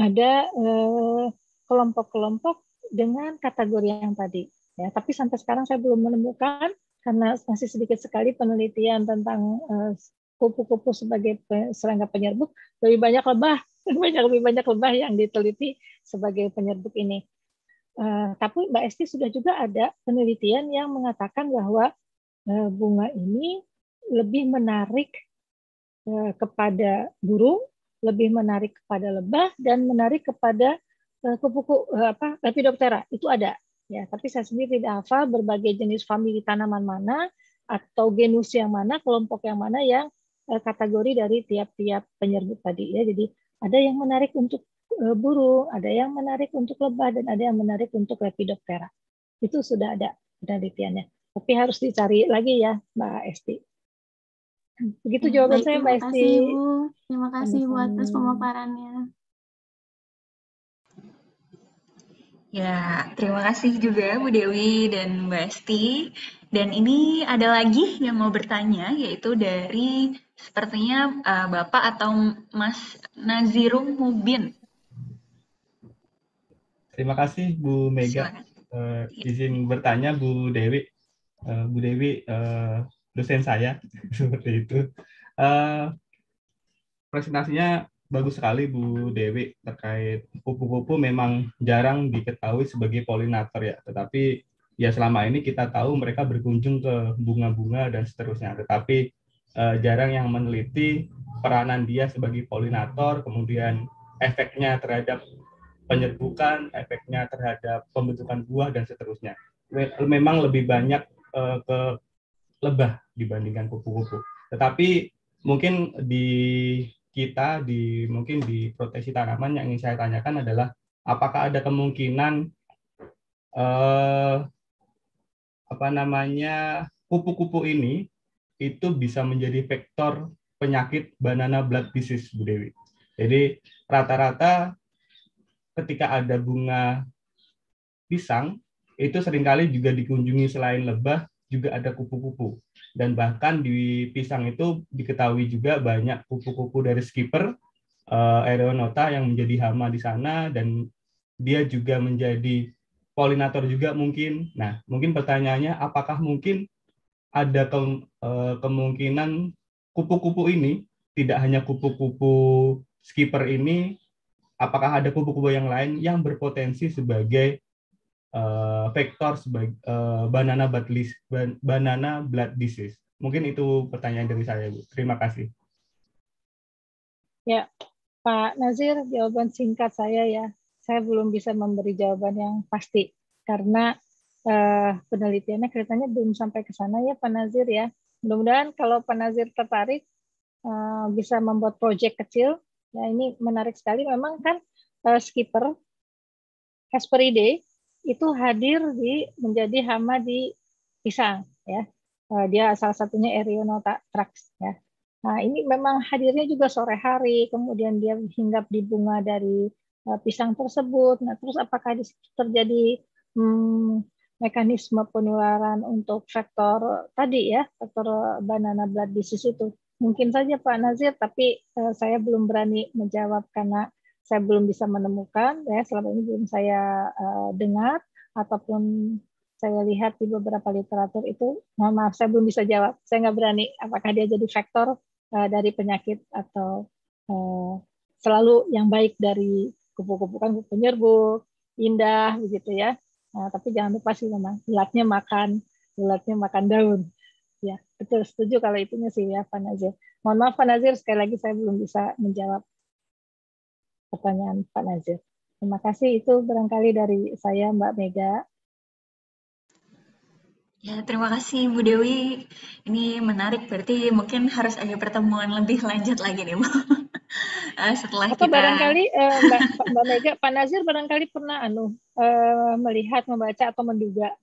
ada eh, kelompok-kelompok eh, dengan kategori yang tadi. Ya, tapi sampai sekarang saya belum menemukan karena masih sedikit sekali penelitian tentang eh, kupu-kupu eh, sebagai serangga penyerbuk. Lebih banyak lebah, banyak lebih banyak lebah yang diteliti sebagai penyerbuk ini. Eh, tapi Mbak Esti sudah juga ada penelitian yang mengatakan bahwa eh, bunga ini lebih menarik eh, kepada burung, lebih menarik kepada lebah dan menarik kepada eh, kupu-kupu eh, apa Lepidoptera. Itu ada ya, tapi saya sendiri tidak hafal berbagai jenis famili tanaman mana atau genus yang mana, kelompok yang mana yang kategori dari tiap-tiap penyerbuk tadi ya. Jadi ada yang menarik untuk burung, ada yang menarik untuk lebah dan ada yang menarik untuk Lepidoptera. Itu sudah ada penelitiannya tapi harus dicari lagi ya Mbak Esti. Begitu ya, jawaban saya, Mbak Esti. Terima kasih, Bu. Terima kasih Bu atas pemaparannya. Ya, terima kasih juga Bu Dewi dan Mbak Esti. Dan ini ada lagi yang mau bertanya, yaitu dari sepertinya uh, Bapak atau Mas Nazirum Mubin. Terima kasih Bu Mega. Uh, izin bertanya Bu Dewi. Uh, Bu Dewi, uh, dosen saya seperti itu. Uh, presentasinya bagus sekali Bu Dewi terkait kupu-kupu memang jarang diketahui sebagai polinator ya, tetapi ya selama ini kita tahu mereka berkunjung ke bunga-bunga dan seterusnya, tetapi uh, jarang yang meneliti peranan dia sebagai polinator, kemudian efeknya terhadap penyerbukan, efeknya terhadap pembentukan buah dan seterusnya. Memang lebih banyak uh, ke lebah dibandingkan kupu-kupu. Tetapi mungkin di kita di mungkin di proteksi tanaman yang ingin saya tanyakan adalah apakah ada kemungkinan eh, apa namanya kupu-kupu ini itu bisa menjadi vektor penyakit banana blood disease Bu Dewi. Jadi rata-rata ketika ada bunga pisang itu seringkali juga dikunjungi selain lebah juga ada kupu-kupu. Dan bahkan di pisang itu diketahui juga banyak kupu-kupu dari skipper uh, aeronauta yang menjadi hama di sana dan dia juga menjadi polinator juga mungkin. Nah, mungkin pertanyaannya apakah mungkin ada ke, uh, eh, kemungkinan kupu-kupu ini tidak hanya kupu-kupu skipper ini apakah ada kupu-kupu yang lain yang berpotensi sebagai uh, vektor sebagai uh, eh, banana blood disease, banana blood disease. Mungkin itu pertanyaan dari saya, Bu. Terima kasih. Ya, Pak Nazir, jawaban singkat saya ya. Saya belum bisa memberi jawaban yang pasti karena uh, penelitiannya keretanya belum sampai ke sana ya Pak Nazir ya. Mudah-mudahan kalau Pak Nazir tertarik uh, bisa membuat proyek kecil. Nah, ini menarik sekali memang kan uh, skipper Hesperide itu hadir di menjadi hama di pisang ya. Eh, dia salah satunya trax ya. Nah, ini memang hadirnya juga sore hari, kemudian dia hinggap di bunga dari eh, pisang tersebut. Nah, terus apakah terjadi hmm, mekanisme penularan untuk faktor tadi ya, faktor banana blood disease itu? Mungkin saja Pak Nazir, tapi eh, saya belum berani menjawab karena saya belum bisa menemukan ya selama ini belum saya uh, dengar ataupun saya lihat di beberapa literatur itu mohon maaf saya belum bisa jawab saya nggak berani apakah dia jadi faktor uh, eh, dari penyakit atau uh, selalu yang baik dari kupu-kupu kan kupu nyerbu indah begitu ya nah, tapi jangan lupa sih memang ulatnya makan ulatnya makan daun ya betul setuju kalau itunya sih ya Pak Nazir mohon maaf Pak Nazir sekali lagi saya belum bisa menjawab pertanyaan Pak Nazir. Terima kasih itu barangkali dari saya Mbak Mega. Ya, terima kasih Bu Dewi. Ini menarik, berarti mungkin harus ada pertemuan lebih lanjut lagi nih Bu. Eh, setelah Atau kita... barangkali eh, Mbak, Mbak Mega, Pak Nazir barangkali pernah anu eh, melihat, membaca atau menduga.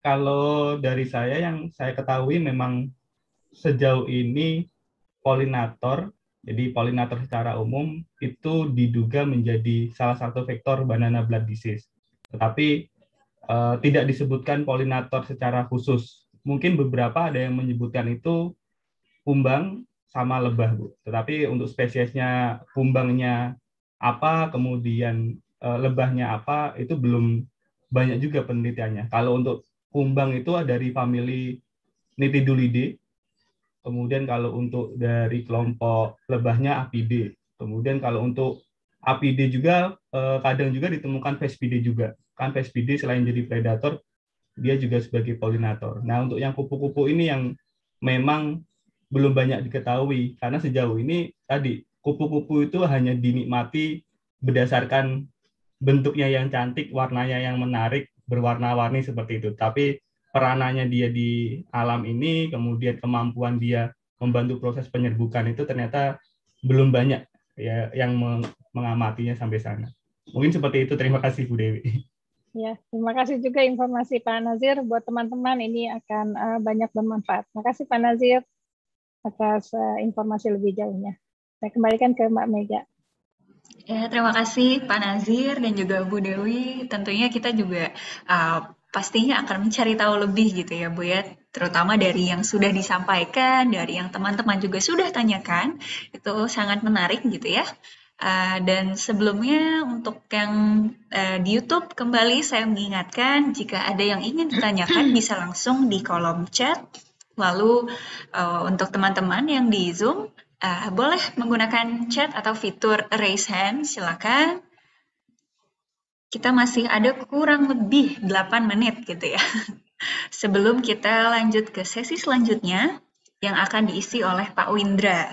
Kalau dari saya yang saya ketahui memang sejauh ini polinator jadi polinator secara umum itu diduga menjadi salah satu vektor banana blood disease. Tetapi eh, tidak disebutkan polinator secara khusus. Mungkin beberapa ada yang menyebutkan itu kumbang sama lebah, Bu. Tetapi untuk spesiesnya kumbangnya apa, kemudian eh, lebahnya apa, itu belum banyak juga penelitiannya. Kalau untuk kumbang itu dari famili Nitidulidae, kemudian kalau untuk dari kelompok lebahnya APD, kemudian kalau untuk APD juga eh, kadang juga ditemukan VSPD juga. Kan VSPD selain jadi predator, dia juga sebagai polinator. Nah, untuk yang kupu-kupu ini yang memang belum banyak diketahui karena sejauh ini tadi kupu-kupu itu hanya dinikmati berdasarkan bentuknya yang cantik, warnanya yang menarik, berwarna-warni seperti itu. Tapi perananya dia di alam ini, kemudian kemampuan dia membantu proses penyerbukan itu ternyata belum banyak ya yang mengamatinya sampai sana. Mungkin seperti itu. Terima kasih Bu Dewi. Ya, terima kasih juga informasi Pak Nazir buat teman-teman ini akan eh, banyak bermanfaat. Terima kasih Pak Nazir atas eh, informasi lebih jauhnya. Saya kembalikan ke Mbak Mega. Ya, terima kasih Pak Nazir dan juga Bu Dewi. Tentunya kita juga uh, pastinya akan mencari tahu lebih gitu ya Bu ya, terutama dari yang sudah disampaikan, dari yang teman-teman juga sudah tanyakan, itu sangat menarik gitu ya. Uh, dan sebelumnya untuk yang uh, di YouTube kembali saya mengingatkan jika ada yang ingin ditanyakan bisa langsung di kolom chat. Lalu uh, untuk teman-teman yang di Zoom uh, boleh menggunakan chat atau fitur raise hand silakan kita masih ada kurang lebih 8 menit gitu ya. Sebelum kita lanjut ke sesi selanjutnya yang akan diisi oleh Pak Windra.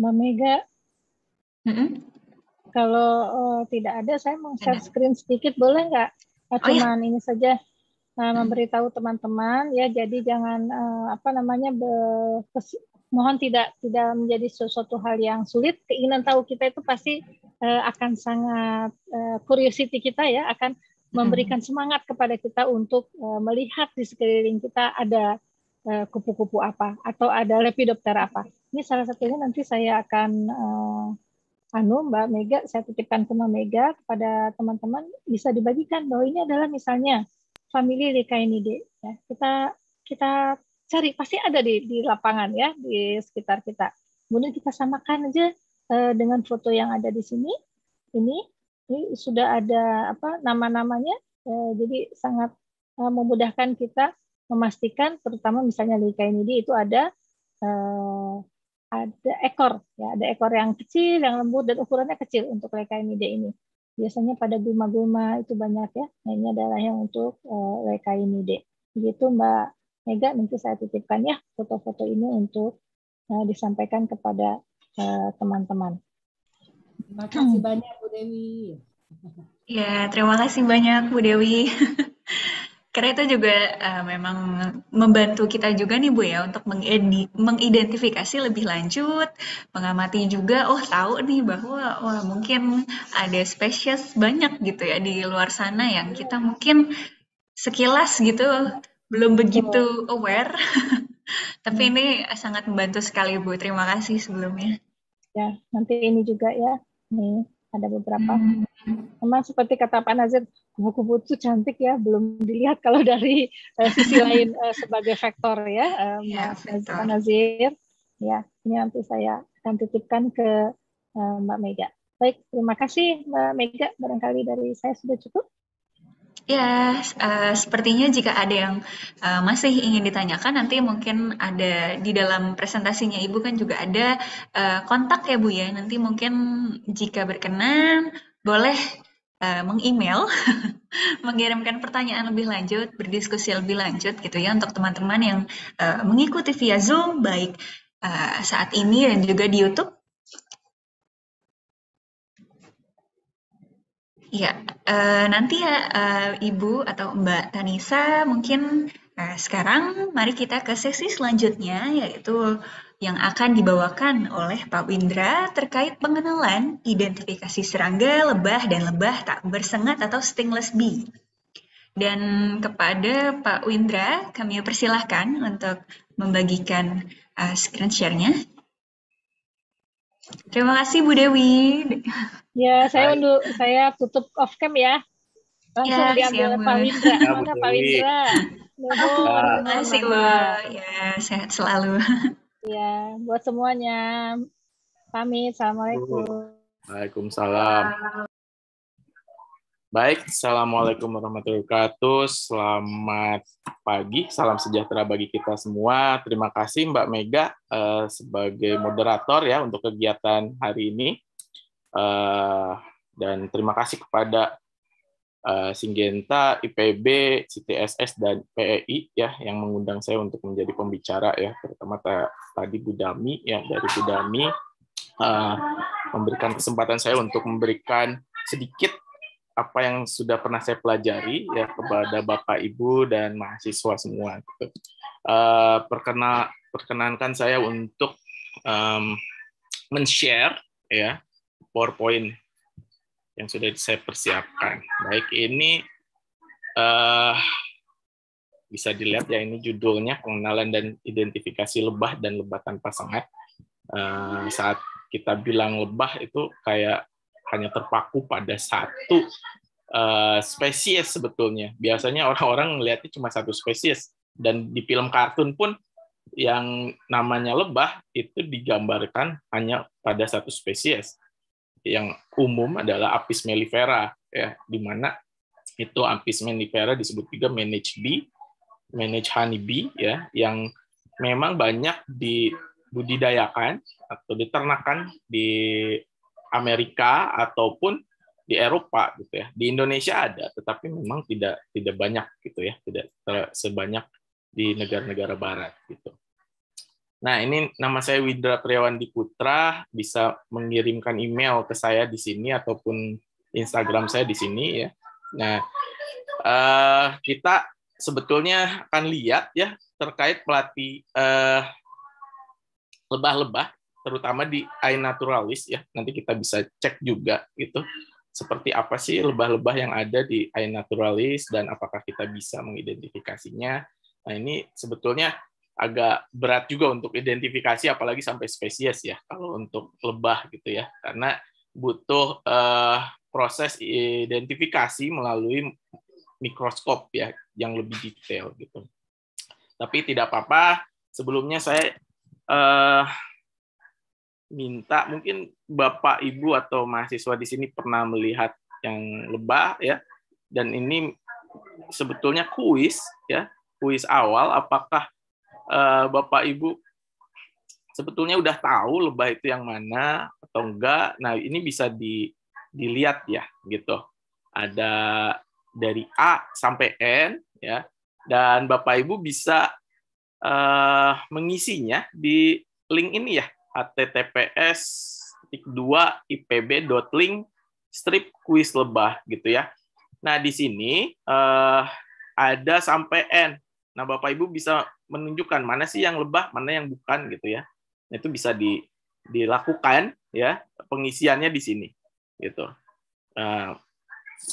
Mbak Mega. Mm -hmm. Kalau uh, tidak ada, saya mau share screen sedikit, boleh nggak? Atau eh, oh, iya. cuman ya? ini saja uh, memberitahu teman-teman ya. Jadi jangan uh, apa namanya mohon tidak tidak menjadi sesuatu hal yang sulit. Keinginan tahu kita itu pasti uh, akan sangat uh, curiosity kita ya akan hmm. memberikan semangat kepada kita untuk uh, melihat di sekeliling kita ada kupu-kupu uh, apa atau ada lepidoptera apa. Ini salah satunya nanti saya akan uh, anu Mbak Mega saya titipkan ke Mbak Mega kepada teman-teman bisa dibagikan bahwa ini adalah misalnya family LKNID ya kita kita cari pasti ada di di lapangan ya di sekitar kita kemudian kita samakan aja eh, dengan foto yang ada di sini ini ini sudah ada apa nama-namanya eh, jadi sangat eh, memudahkan kita memastikan terutama misalnya deh, itu ada eh, ada ekor, ya, ada ekor yang kecil, yang lembut dan ukurannya kecil untuk lekaimide ini. Biasanya pada gulma-gulma itu banyak ya. Nah, ini adalah yang untuk uh, eh, lekaimide Begitu Mbak Mega, nanti saya titipkan ya foto-foto ini untuk uh, disampaikan kepada eh, teman-teman. Terima kasih banyak Bu Dewi. Ya, terima kasih banyak Bu Dewi. Karena itu juga uh, memang membantu kita juga nih Bu ya untuk mengidentifikasi lebih lanjut, mengamati juga, oh tahu nih bahwa wah mungkin ada spesies banyak gitu ya di luar sana yang kita mungkin sekilas gitu belum begitu aware. Tapi hmm. ini sangat membantu sekali Bu. Terima kasih sebelumnya. Ya, nanti ini juga ya. Nih ada beberapa hmm. memang seperti kata Pak Nazir buku kupu itu cantik ya belum dilihat kalau dari uh, sisi lain uh, sebagai faktor ya, um, ya Pak Nazir ya ini nanti saya akan titipkan ke uh, Mbak Mega baik terima kasih Mbak Mega barangkali dari saya sudah cukup Ya, uh, sepertinya jika ada yang uh, masih ingin ditanyakan, nanti mungkin ada di dalam presentasinya Ibu kan juga ada uh, kontak ya Bu ya. Nanti mungkin jika berkenan, boleh uh, meng-email, mengirimkan pertanyaan lebih lanjut, berdiskusi lebih lanjut gitu ya untuk teman-teman yang uh, mengikuti via Zoom, baik uh, saat ini dan juga di YouTube Iya, uh, nanti ya, uh, Ibu atau Mbak Tanisa mungkin, uh, sekarang mari kita ke sesi selanjutnya, yaitu yang akan dibawakan oleh Pak Windra terkait pengenalan identifikasi serangga lebah dan lebah tak bersengat atau stingless bee. Dan kepada Pak Windra, kami persilahkan untuk membagikan, uh, screen share-nya. Terima kasih Bu Dewi. Ya, saya undur, saya tutup off cam ya. Langsung ya, diambil siap, Pak Windra. Ya, Mana Pak Windra? Ya. Terima kasih, Bu. Ya, sehat selalu. Ya, buat semuanya. Pamit, Assalamualaikum. Waalaikumsalam. Baik, Assalamualaikum warahmatullahi wabarakatuh. Selamat pagi, salam sejahtera bagi kita semua. Terima kasih Mbak Mega eh, sebagai moderator ya untuk kegiatan hari ini. Eh, dan terima kasih kepada uh, Singgenta, IPB, CTSS, dan PEI ya yang mengundang saya untuk menjadi pembicara ya, terutama tadi Budami ya dari Budami uh, eh, memberikan kesempatan saya untuk memberikan sedikit apa yang sudah pernah saya pelajari ya kepada Bapak Ibu dan mahasiswa semua. Gitu. Uh, perkena perkenankan saya untuk um, men-share ya PowerPoint yang sudah saya persiapkan. Baik, ini uh, bisa dilihat ya ini judulnya pengenalan dan identifikasi lebah dan lebah tanpa sengat. Uh, saat kita bilang lebah itu kayak hanya terpaku pada satu uh, spesies sebetulnya. Biasanya orang-orang melihatnya cuma satu spesies dan di film kartun pun yang namanya lebah itu digambarkan hanya pada satu spesies yang umum adalah apis mellifera ya di mana itu apis mellifera disebut juga manage bee, manage honey bee ya yang memang banyak dibudidayakan atau diternakan di Amerika ataupun di Eropa gitu ya. Di Indonesia ada, tetapi memang tidak tidak banyak gitu ya, tidak sebanyak di negara-negara barat gitu. Nah, ini nama saya Widra Triawan Diputra, bisa mengirimkan email ke saya di sini ataupun Instagram saya di sini ya. Nah, uh, kita sebetulnya akan lihat ya terkait pelatih lebah lebah-lebah terutama di iNaturalis ya. Nanti kita bisa cek juga gitu seperti apa sih lebah-lebah yang ada di iNaturalis dan apakah kita bisa mengidentifikasinya. Nah, ini sebetulnya agak berat juga untuk identifikasi apalagi sampai spesies ya kalau untuk lebah gitu ya karena butuh uh, proses identifikasi melalui mikroskop ya yang lebih detail gitu tapi tidak apa-apa sebelumnya saya uh, minta mungkin bapak ibu atau mahasiswa di sini pernah melihat yang lebah ya dan ini sebetulnya kuis ya kuis awal apakah Eh, Bapak Ibu sebetulnya udah tahu lebah itu yang mana atau enggak. Nah, ini bisa di, dilihat ya gitu. Ada dari A sampai N ya. Dan Bapak Ibu bisa uh, mengisinya di link ini ya https 2 ipb.link strip kuis lebah gitu ya. Nah, di sini uh, ada sampai N. Nah, Bapak Ibu bisa menunjukkan mana sih yang lebah, mana yang bukan gitu ya. Itu bisa di, dilakukan ya pengisiannya di sini gitu. Nah,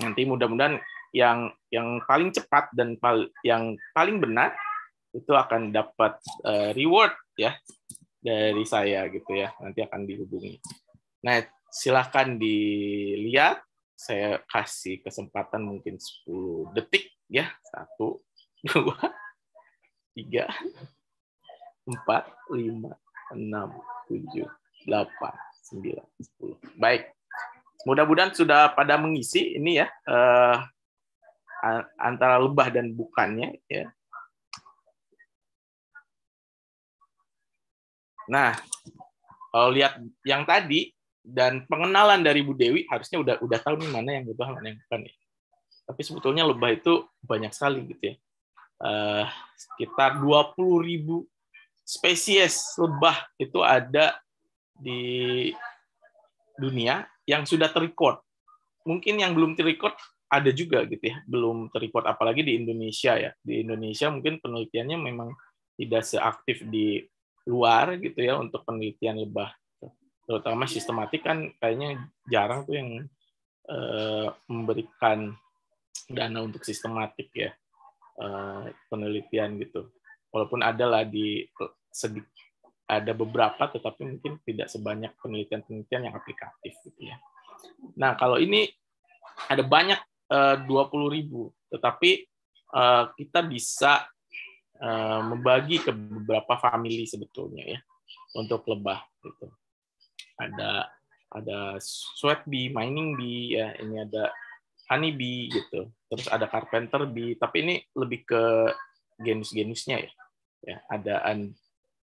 nanti mudah-mudahan yang yang paling cepat dan pal, yang paling benar itu akan dapat uh, reward ya dari saya gitu ya. Nanti akan dihubungi. Nah, silahkan dilihat. Saya kasih kesempatan mungkin 10 detik ya. Satu, dua, tiga, empat, lima, enam, tujuh, delapan, sembilan, sepuluh. Baik. Mudah-mudahan sudah pada mengisi ini ya eh, antara lebah dan bukannya ya. Nah, kalau lihat yang tadi dan pengenalan dari Bu Dewi harusnya udah udah tahu nih mana yang lebah mana yang bukan ya. Tapi sebetulnya lebah itu banyak sekali gitu ya eh, sekitar ribu spesies lebah itu ada di dunia yang sudah terrecord. Mungkin yang belum terrecord ada juga gitu ya, belum terrecord apalagi di Indonesia ya. Di Indonesia mungkin penelitiannya memang tidak seaktif di luar gitu ya untuk penelitian lebah. Terutama sistematik kan kayaknya jarang tuh yang eh, memberikan dana untuk sistematik ya. Eh, penelitian gitu. Walaupun ada lah di sedikit ada beberapa tetapi mungkin tidak sebanyak penelitian-penelitian yang aplikatif gitu ya. Nah, kalau ini ada banyak eh, dua puluh ribu, tetapi eh, kita bisa membagi ke beberapa family sebetulnya ya untuk lebah gitu. Ada ada sweat bee, mining bee, ya ini ada honey bee gitu terus ada Carpenter di tapi ini lebih ke genus-genusnya ya ya ada And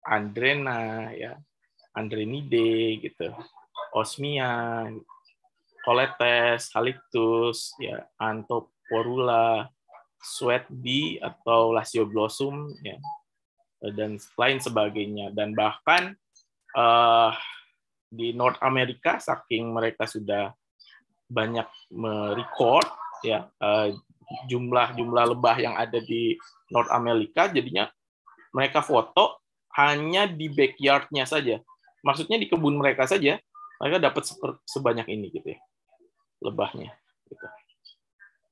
Andrena ya Andrenide gitu Osmia Coletes Halictus ya Antoporula bee atau lasio blossom ya dan lain sebagainya dan bahkan uh, di North America saking mereka sudah banyak merecord ya eh, jumlah-jumlah lebah yang ada di North America jadinya mereka foto hanya di backyardnya saja maksudnya di kebun mereka saja mereka dapat sebanyak ini gitu ya lebahnya gitu.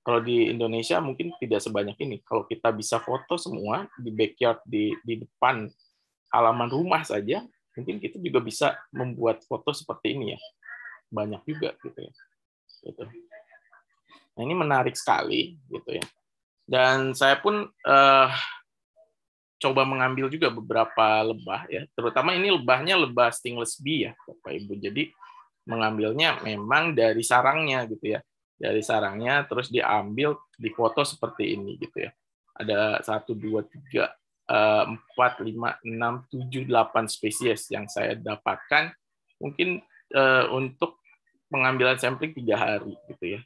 kalau di Indonesia mungkin tidak sebanyak ini kalau kita bisa foto semua di backyard di di depan halaman rumah saja mungkin kita juga bisa membuat foto seperti ini ya banyak juga gitu ya gitu Nah, ini menarik sekali gitu ya. Dan saya pun uh, coba mengambil juga beberapa lebah ya, terutama ini lebahnya lebah stingless bee ya, Bapak Ibu. Jadi mengambilnya memang dari sarangnya gitu ya. Dari sarangnya terus diambil difoto seperti ini gitu ya. Ada satu dua tiga eh, empat lima enam tujuh delapan spesies yang saya dapatkan mungkin uh, untuk pengambilan sampling tiga hari gitu ya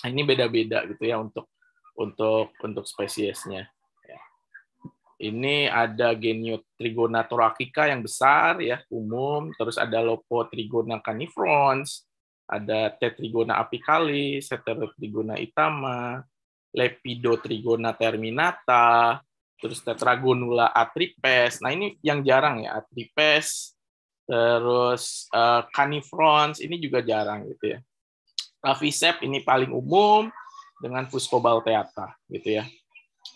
Nah, ini beda-beda gitu ya untuk untuk untuk spesiesnya. Ya. Ini ada genio thoracica yang besar ya umum, terus ada lopo trigona canifrons, ada Tetrigona apicalis, tetrigona itama, Lepidotrigona terminata, terus Tetragonula atripes. Nah, ini yang jarang ya atripes, terus eh, canifrons ini juga jarang gitu ya. Lavisep ini paling umum dengan teata, gitu ya.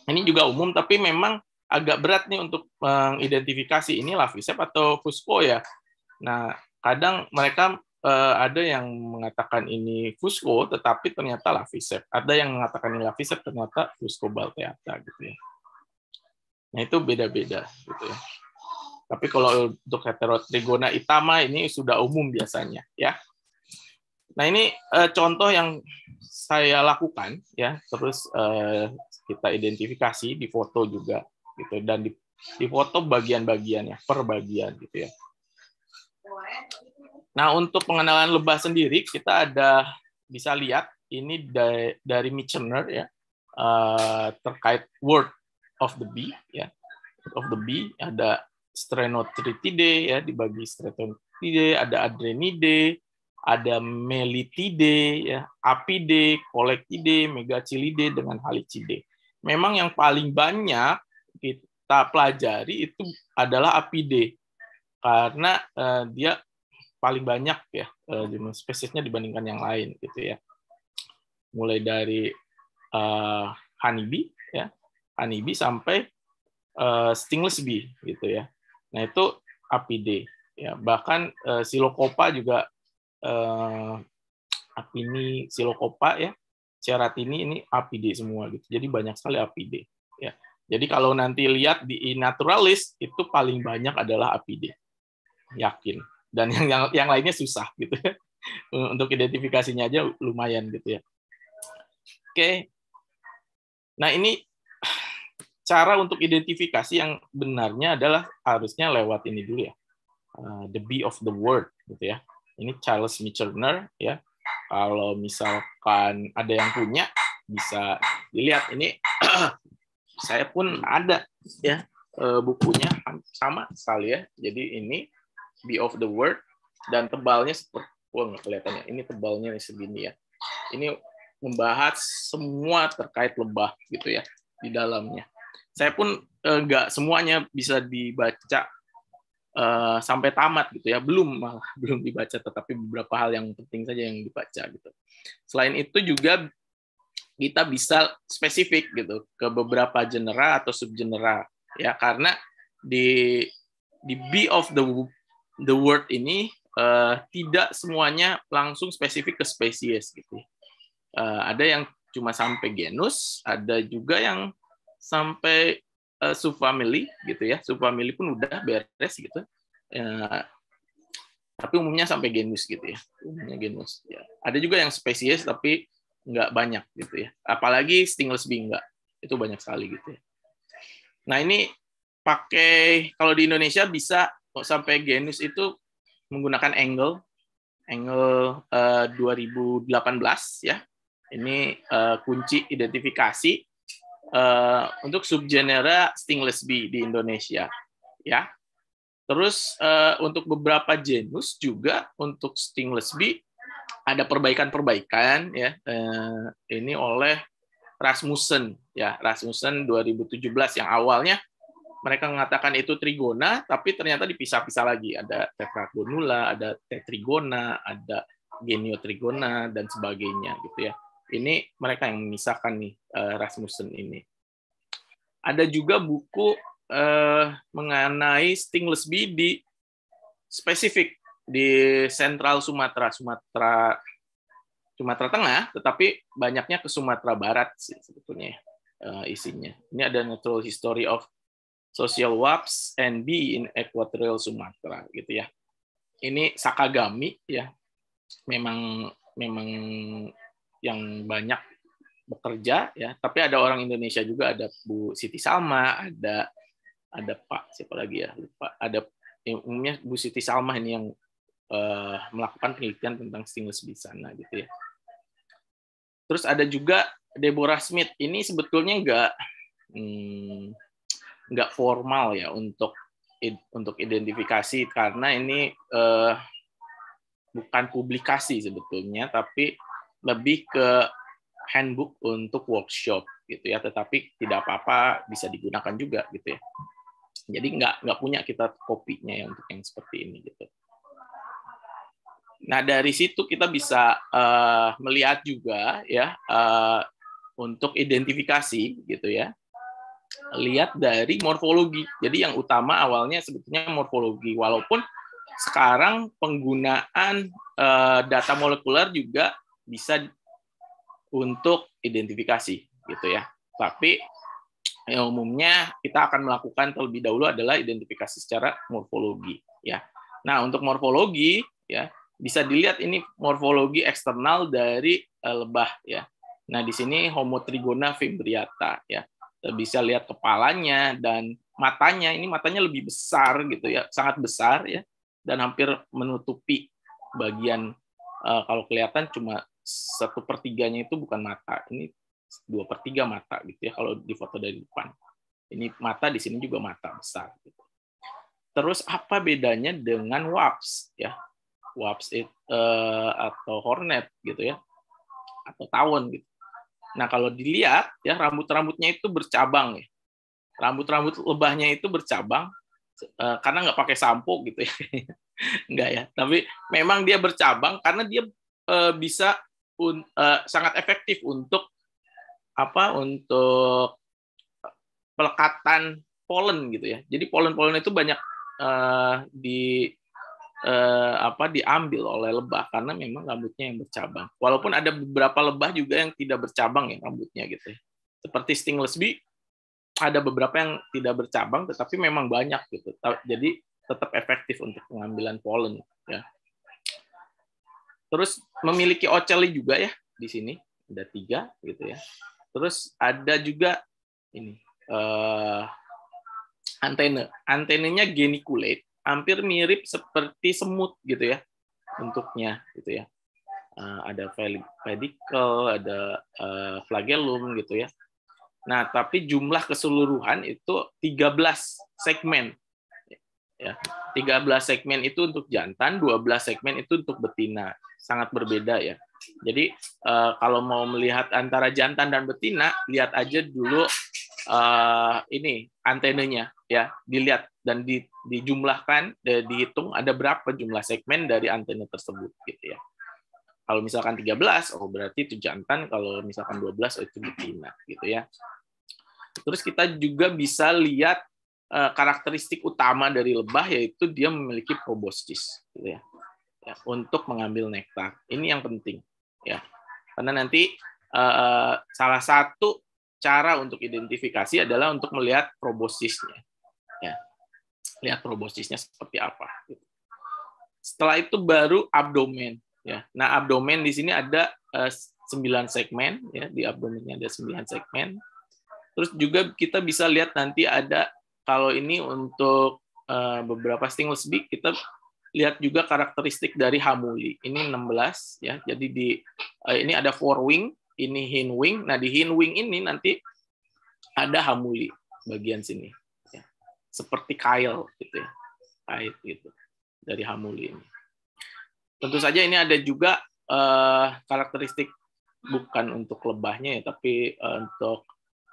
Ini juga umum tapi memang agak berat nih untuk mengidentifikasi ini Lavisep atau Fusco ya. Nah, kadang mereka eh, ada yang mengatakan ini Fusco tetapi ternyata Lavisep. Ada yang mengatakan ini Lavisep, ternyata teata, gitu ya. Nah, itu beda-beda gitu ya. Tapi kalau untuk heterotrigona itama ini sudah umum biasanya ya. Nah ini uh, contoh yang saya lakukan ya, terus uh, kita identifikasi di foto juga gitu dan di, di foto bagian-bagiannya per bagian gitu ya. Nah untuk pengenalan lebah sendiri kita ada bisa lihat ini dari, dari Michener ya uh, terkait word of the bee ya of the bee ada Strenotritidae ya dibagi Strenotritidae ada Adrenidae ada Melitide, ya, Apide, Collectide, Megacilide dengan Halicide. Memang yang paling banyak kita pelajari itu adalah Apide karena uh, dia paling banyak ya uh, spesiesnya dibandingkan yang lain gitu ya. Mulai dari uh, honeybee ya, honeybee sampai uh, stingless bee gitu ya. Nah, itu Apide ya. Bahkan uh, juga eh, Apini silokopa ya, Ceratini ini apide semua gitu. Jadi banyak sekali apide ya. Jadi kalau nanti lihat di naturalis itu paling banyak adalah apide. Yakin. Dan yang yang, yang lainnya susah gitu. Untuk identifikasinya aja lumayan gitu ya. Oke. Nah, ini cara untuk identifikasi yang benarnya adalah harusnya lewat ini dulu ya. Eh, the bee of the world gitu ya ini Charles Michener ya kalau misalkan ada yang punya bisa dilihat ini saya pun ada ya eh, bukunya sama sekali ya jadi ini Be of the World dan tebalnya seperti wah nggak kelihatannya ini tebalnya nih segini ya ini membahas semua terkait lebah gitu ya di dalamnya saya pun eh, nggak eh, semuanya bisa dibaca uh, sampai tamat gitu ya belum malah belum dibaca tetapi beberapa hal yang penting saja yang dibaca gitu selain itu juga kita bisa spesifik gitu ke beberapa genera atau subgenera ya karena di di B of the the word ini uh, tidak semuanya langsung spesifik ke spesies gitu uh, ada yang cuma sampai genus ada juga yang sampai uh, eh, subfamily gitu ya subfamily pun udah beres gitu uh, tapi umumnya sampai genus gitu ya umumnya genus ya ada juga yang spesies tapi nggak banyak gitu ya apalagi stingless bee nggak itu banyak sekali gitu ya nah ini pakai kalau di Indonesia bisa sampai genus itu menggunakan angle angle uh, eh, 2018 ya ini uh, kunci identifikasi Eh, untuk subgenera stingless bee di Indonesia, ya. Terus uh, untuk beberapa genus juga untuk stingless bee ada perbaikan-perbaikan ya. Uh, ini oleh Rasmussen ya, Rasmussen 2017 yang awalnya mereka mengatakan itu trigona, tapi ternyata dipisah-pisah lagi. Ada tetragonula, ada tetrigona, ada geniotrigona, dan sebagainya gitu ya. Ini mereka yang memisahkan nih eh, Rasmussen ini. Ada juga buku eh, mengenai stingless bee di spesifik di sentral Sumatera, Sumatera Sumatera Tengah, tetapi banyaknya ke Sumatera Barat sih sebetulnya eh, isinya. Ini ada Natural History of Social Wasps and Bee in Equatorial Sumatera gitu ya. Ini Sakagami ya. Memang memang yang banyak bekerja ya tapi ada orang Indonesia juga ada Bu Siti Salma ada ada Pak siapa lagi ya lupa ada umumnya Bu Siti Salma ini yang uh, melakukan penelitian tentang stimulus di sana gitu ya terus ada juga Deborah Smith ini sebetulnya nggak hmm, nggak formal ya untuk untuk identifikasi karena ini uh, bukan publikasi sebetulnya tapi lebih ke handbook untuk workshop gitu ya tetapi tidak apa-apa bisa digunakan juga gitu ya jadi nggak nggak punya kita kopinya ya untuk yang seperti ini gitu nah dari situ kita bisa uh, melihat juga ya uh, untuk identifikasi gitu ya lihat dari morfologi jadi yang utama awalnya sebetulnya morfologi walaupun sekarang penggunaan uh, data molekuler juga bisa untuk identifikasi gitu ya. Tapi yang umumnya kita akan melakukan terlebih dahulu adalah identifikasi secara morfologi ya. Nah, untuk morfologi ya bisa dilihat ini morfologi eksternal dari eh, lebah ya. Nah, di sini Homo trigona fimbriata ya. Eh, bisa lihat kepalanya dan matanya. Ini matanya lebih besar gitu ya, sangat besar ya dan hampir menutupi bagian eh, kalau kelihatan cuma satu pertiganya itu bukan mata ini dua pertiga mata gitu ya kalau di foto dari depan ini mata di sini juga mata besar gitu. terus apa bedanya dengan waps ya waps it, eh, atau hornet gitu ya atau tawon gitu nah kalau dilihat ya rambut rambutnya itu bercabang ya rambut rambut lebahnya itu bercabang eh, karena nggak pakai sampo gitu ya nggak ya tapi memang dia bercabang karena dia eh, bisa un, uh, sangat efektif untuk apa untuk pelekatan polen gitu ya. Jadi polen-polen itu banyak uh, di uh, apa diambil oleh lebah karena memang rambutnya yang bercabang. Walaupun ada beberapa lebah juga yang tidak bercabang ya rambutnya gitu. Ya. Seperti stingless bee ada beberapa yang tidak bercabang tetapi memang banyak gitu. Jadi tetap efektif untuk pengambilan polen ya. Terus memiliki oceli juga ya di sini ada tiga gitu ya. Terus ada juga ini uh, eh, antena. Antenanya geniculate, hampir mirip seperti semut gitu ya bentuknya gitu ya. Uh, ada pedicle, ada uh, flagellum gitu ya. Nah, tapi jumlah keseluruhan itu 13 segmen. Ya, 13 segmen itu untuk jantan, 12 segmen itu untuk betina sangat berbeda ya. Jadi uh, kalau mau melihat antara jantan dan betina, lihat aja dulu uh, ini antenanya ya, dilihat dan di, dijumlahkan, di, dihitung ada berapa jumlah segmen dari antena tersebut gitu ya. Kalau misalkan 13, oh berarti itu jantan, kalau misalkan 12 oh itu betina gitu ya. Terus kita juga bisa lihat eh, karakteristik utama dari lebah yaitu dia memiliki proboscis gitu ya ya, untuk mengambil nektar. Ini yang penting ya. Karena nanti uh, salah satu cara untuk identifikasi adalah untuk melihat probosisnya. Ya. Lihat probosisnya seperti apa. Setelah itu baru abdomen ya. Nah, abdomen di sini ada uh, eh, 9 segmen ya, di abdomennya ada 9 segmen. Terus juga kita bisa lihat nanti ada kalau ini untuk eh, beberapa stingless big kita lihat juga karakteristik dari hamuli. Ini 16 ya. Jadi di eh, ini ada four wing, ini hind wing. Nah, di hind wing ini nanti ada hamuli bagian sini ya. Seperti kail gitu ya. Kait gitu dari hamuli ini. Tentu saja ini ada juga uh, karakteristik bukan untuk lebahnya ya, tapi uh, untuk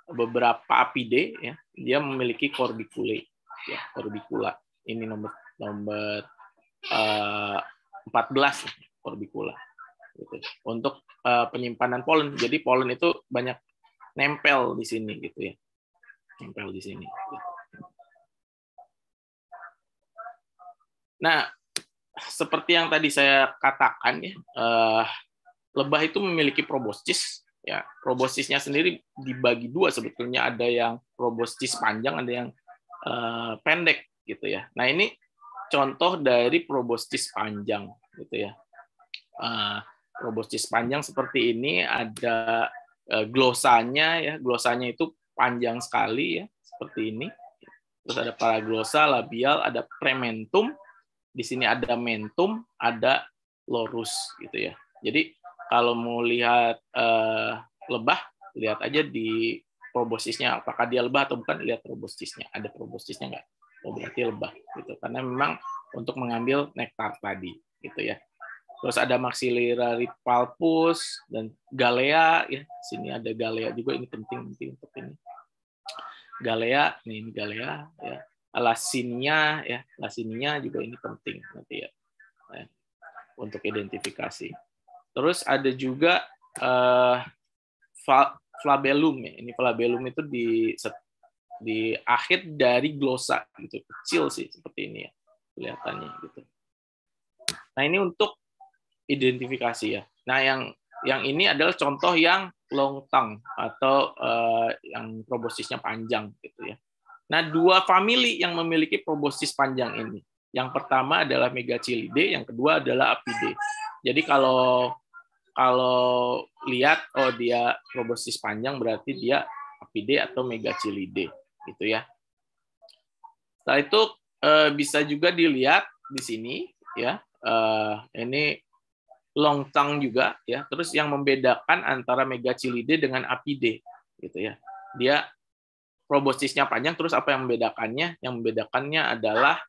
beberapa apide ya. Dia memiliki corbiculae ya, corbicula. Ini nomor nomor 14 eh, korbikula gitu. untuk uh, penyimpanan polen. Jadi polen itu banyak nempel di sini gitu ya. Nempel di sini. Gitu. Nah, seperti yang tadi saya katakan ya, uh, lebah itu memiliki proboscis ya. Proboscisnya sendiri dibagi dua sebetulnya ada yang proboscis panjang, ada yang uh, pendek gitu ya. Nah, ini contoh dari proboscis panjang gitu ya. Uh, proboscis panjang seperti ini ada uh, glosanya ya, glosanya itu panjang sekali ya, seperti ini. Terus ada paraglosa, labial, ada prementum, di sini ada mentum, ada lorus gitu ya. Jadi kalau mau lihat uh, lebah, lihat aja di proboscisnya apakah dia lebah atau bukan, lihat proboscisnya. Ada proboscisnya nggak? oh berarti lebah gitu karena memang untuk mengambil nektar tadi gitu ya terus ada maxillary palpus dan galea ya sini ada galea juga ini penting penting untuk ini galea nih ini galea ya lasinia ya lasinia juga ini penting nanti ya, ya untuk identifikasi terus ada juga uh, flabellum ya ini flabellum itu di di akhir dari glosa gitu kecil sih seperti ini ya kelihatannya gitu. Nah ini untuk identifikasi ya. Nah yang yang ini adalah contoh yang long tongue atau uh, yang probosisnya panjang gitu ya. Nah dua famili yang memiliki probosis panjang ini. Yang pertama adalah Megacilidae, yang kedua adalah Apidae. Jadi kalau kalau lihat oh dia probosis panjang berarti dia Apidae atau Megacilidae gitu ya. Setelah itu eh, bisa juga dilihat di sini ya. Eh, ini longtang juga ya. Terus yang membedakan antara mega megacilide dengan apide gitu ya. Dia probosisnya panjang terus apa yang membedakannya? Yang membedakannya adalah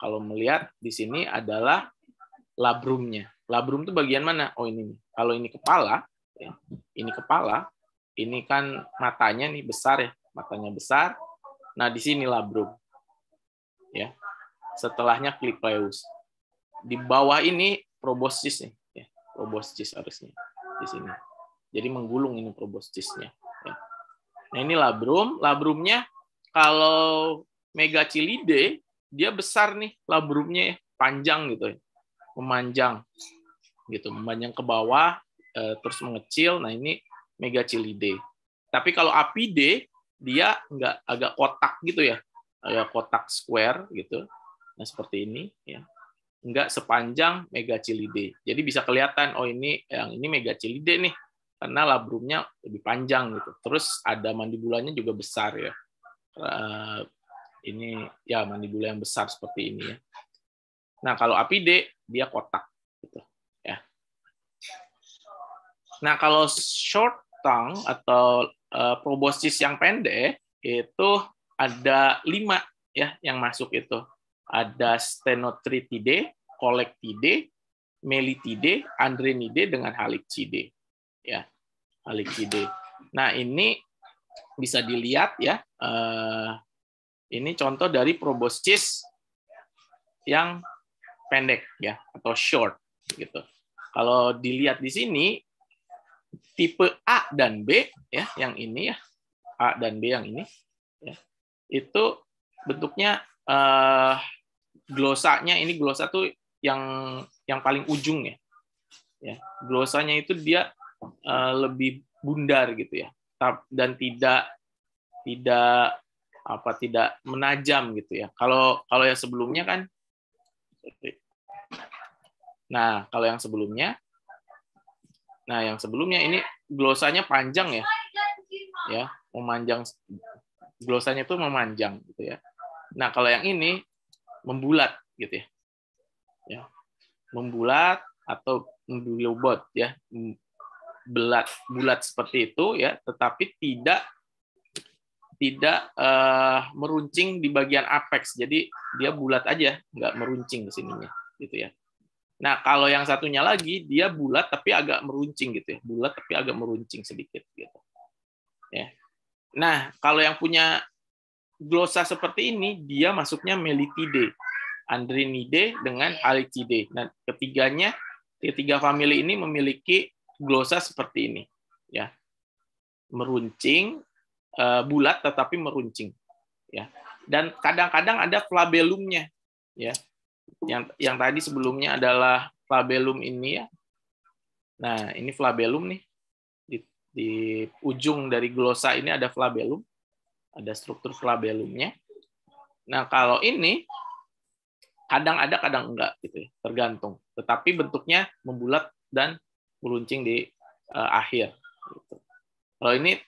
kalau melihat di sini adalah labrumnya. Labrum itu bagian mana? Oh ini. nih. Kalau ini kepala, ya. ini kepala, ini kan matanya nih besar ya, matanya besar. Nah, di sini labrum. Ya. Setelahnya Clypeus. Di bawah ini proboscis nih, ya. Proboscis harusnya di sini. Jadi menggulung ini proboscisnya, ya. Nah, ini labrum. Labrumnya kalau megacilide dia besar nih labrumnya ya, panjang gitu ya. Memanjang gitu, memanjang ke bawah eh, terus mengecil. Nah, ini megacilide. Tapi kalau apide dia nggak agak kotak gitu ya agak kotak square gitu nah seperti ini ya nggak sepanjang mega Cilide. jadi bisa kelihatan oh ini yang ini mega Cilide nih karena labrumnya lebih panjang gitu terus ada mandibulanya juga besar ya eh, ini ya mandibula yang besar seperti ini ya nah kalau apide dia kotak gitu ya nah kalau short tongue atau uh, proboscis yang pendek itu ada lima ya yang masuk itu. Ada Stenotritidae, Colectidae, Melitidae, Andrenidae dengan Halictidae. Ya, Halictidae. Nah, ini bisa dilihat ya. Eh, ini contoh dari proboscis yang pendek ya atau short gitu. Kalau dilihat di sini tipe A dan B ya yang ini ya A dan B yang ini ya itu bentuknya uh, glosanya ini glosa tuh yang yang paling ujung ya ya glosanya itu dia uh, lebih bundar gitu ya dan tidak tidak apa tidak menajam gitu ya kalau kalau yang sebelumnya kan nah kalau yang sebelumnya Nah, yang sebelumnya ini glosanya panjang ya. Ya, memanjang glosanya itu memanjang gitu ya. Nah, kalau yang ini membulat gitu ya. Ya. Membulat atau membelobot ya. Belat, bulat seperti itu ya, tetapi tidak tidak uh, meruncing di bagian apex. Jadi dia bulat aja, nggak meruncing ke sininya gitu ya. Nah, kalau yang satunya lagi dia bulat tapi agak meruncing gitu ya. Bulat tapi agak meruncing sedikit gitu. Ya. Nah, kalau yang punya glosa seperti ini dia masuknya melitide, Andrinide dengan iya. alitide. Nah, ketiganya ketiga family ini memiliki glosa seperti ini ya. Meruncing eh, bulat tetapi meruncing ya. Dan kadang-kadang ada flabellumnya ya yang yang tadi sebelumnya adalah flabellum ini ya. Nah, ini flabellum nih. Di, di ujung dari glosa ini ada flabellum. Ada struktur flabellumnya. Nah, kalau ini kadang ada, kadang enggak gitu ya, tergantung. Tetapi bentuknya membulat dan meruncing di uh, akhir gitu. Kalau ini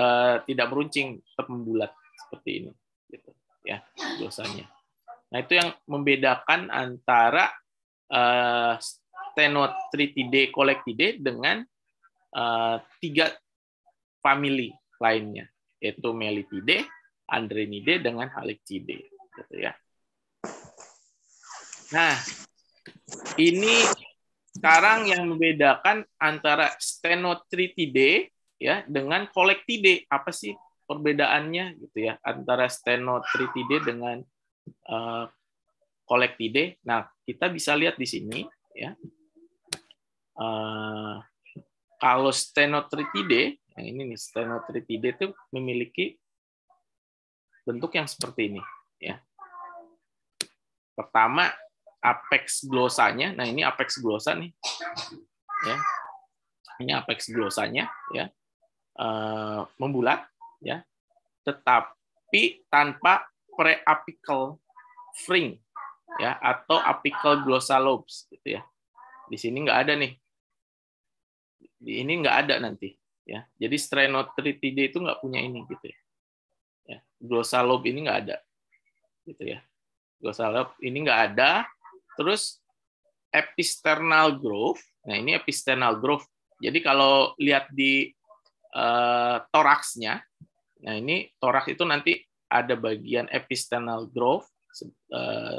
uh, tidak meruncing, tetap membulat seperti ini gitu ya glosanya. Nah, itu yang membedakan antara uh, eh, Stenotritidae collectidae dengan uh, tiga family lainnya, yaitu Melitidae, Andrenidae, dengan Halictidae. Gitu ya. Nah, ini sekarang yang membedakan antara Stenotritidae ya dengan Collectidae. Apa sih perbedaannya gitu ya antara Stenotritidae dengan uh, Nah, kita bisa lihat di sini ya. Uh, kalau stenotritide, yang nah ini nih stenotritide itu memiliki bentuk yang seperti ini ya. Pertama apex glosanya. Nah, ini apex glosa nih. Ya. Ini apex glosanya ya. Eh, membulat ya. Tetapi tanpa preapical fring ya atau apical glossalobe lobes gitu ya. Di sini nggak ada nih. Di ini nggak ada nanti ya. Jadi Strenotritidae itu nggak punya ini gitu ya. ya. Glossa lobe ini nggak ada gitu ya. Glossa lobe ini nggak ada. Terus episternal growth. Nah ini episternal growth. Jadi kalau lihat di uh, eh, toraksnya, nah ini toraks itu nanti ada bagian epistenal growth eh,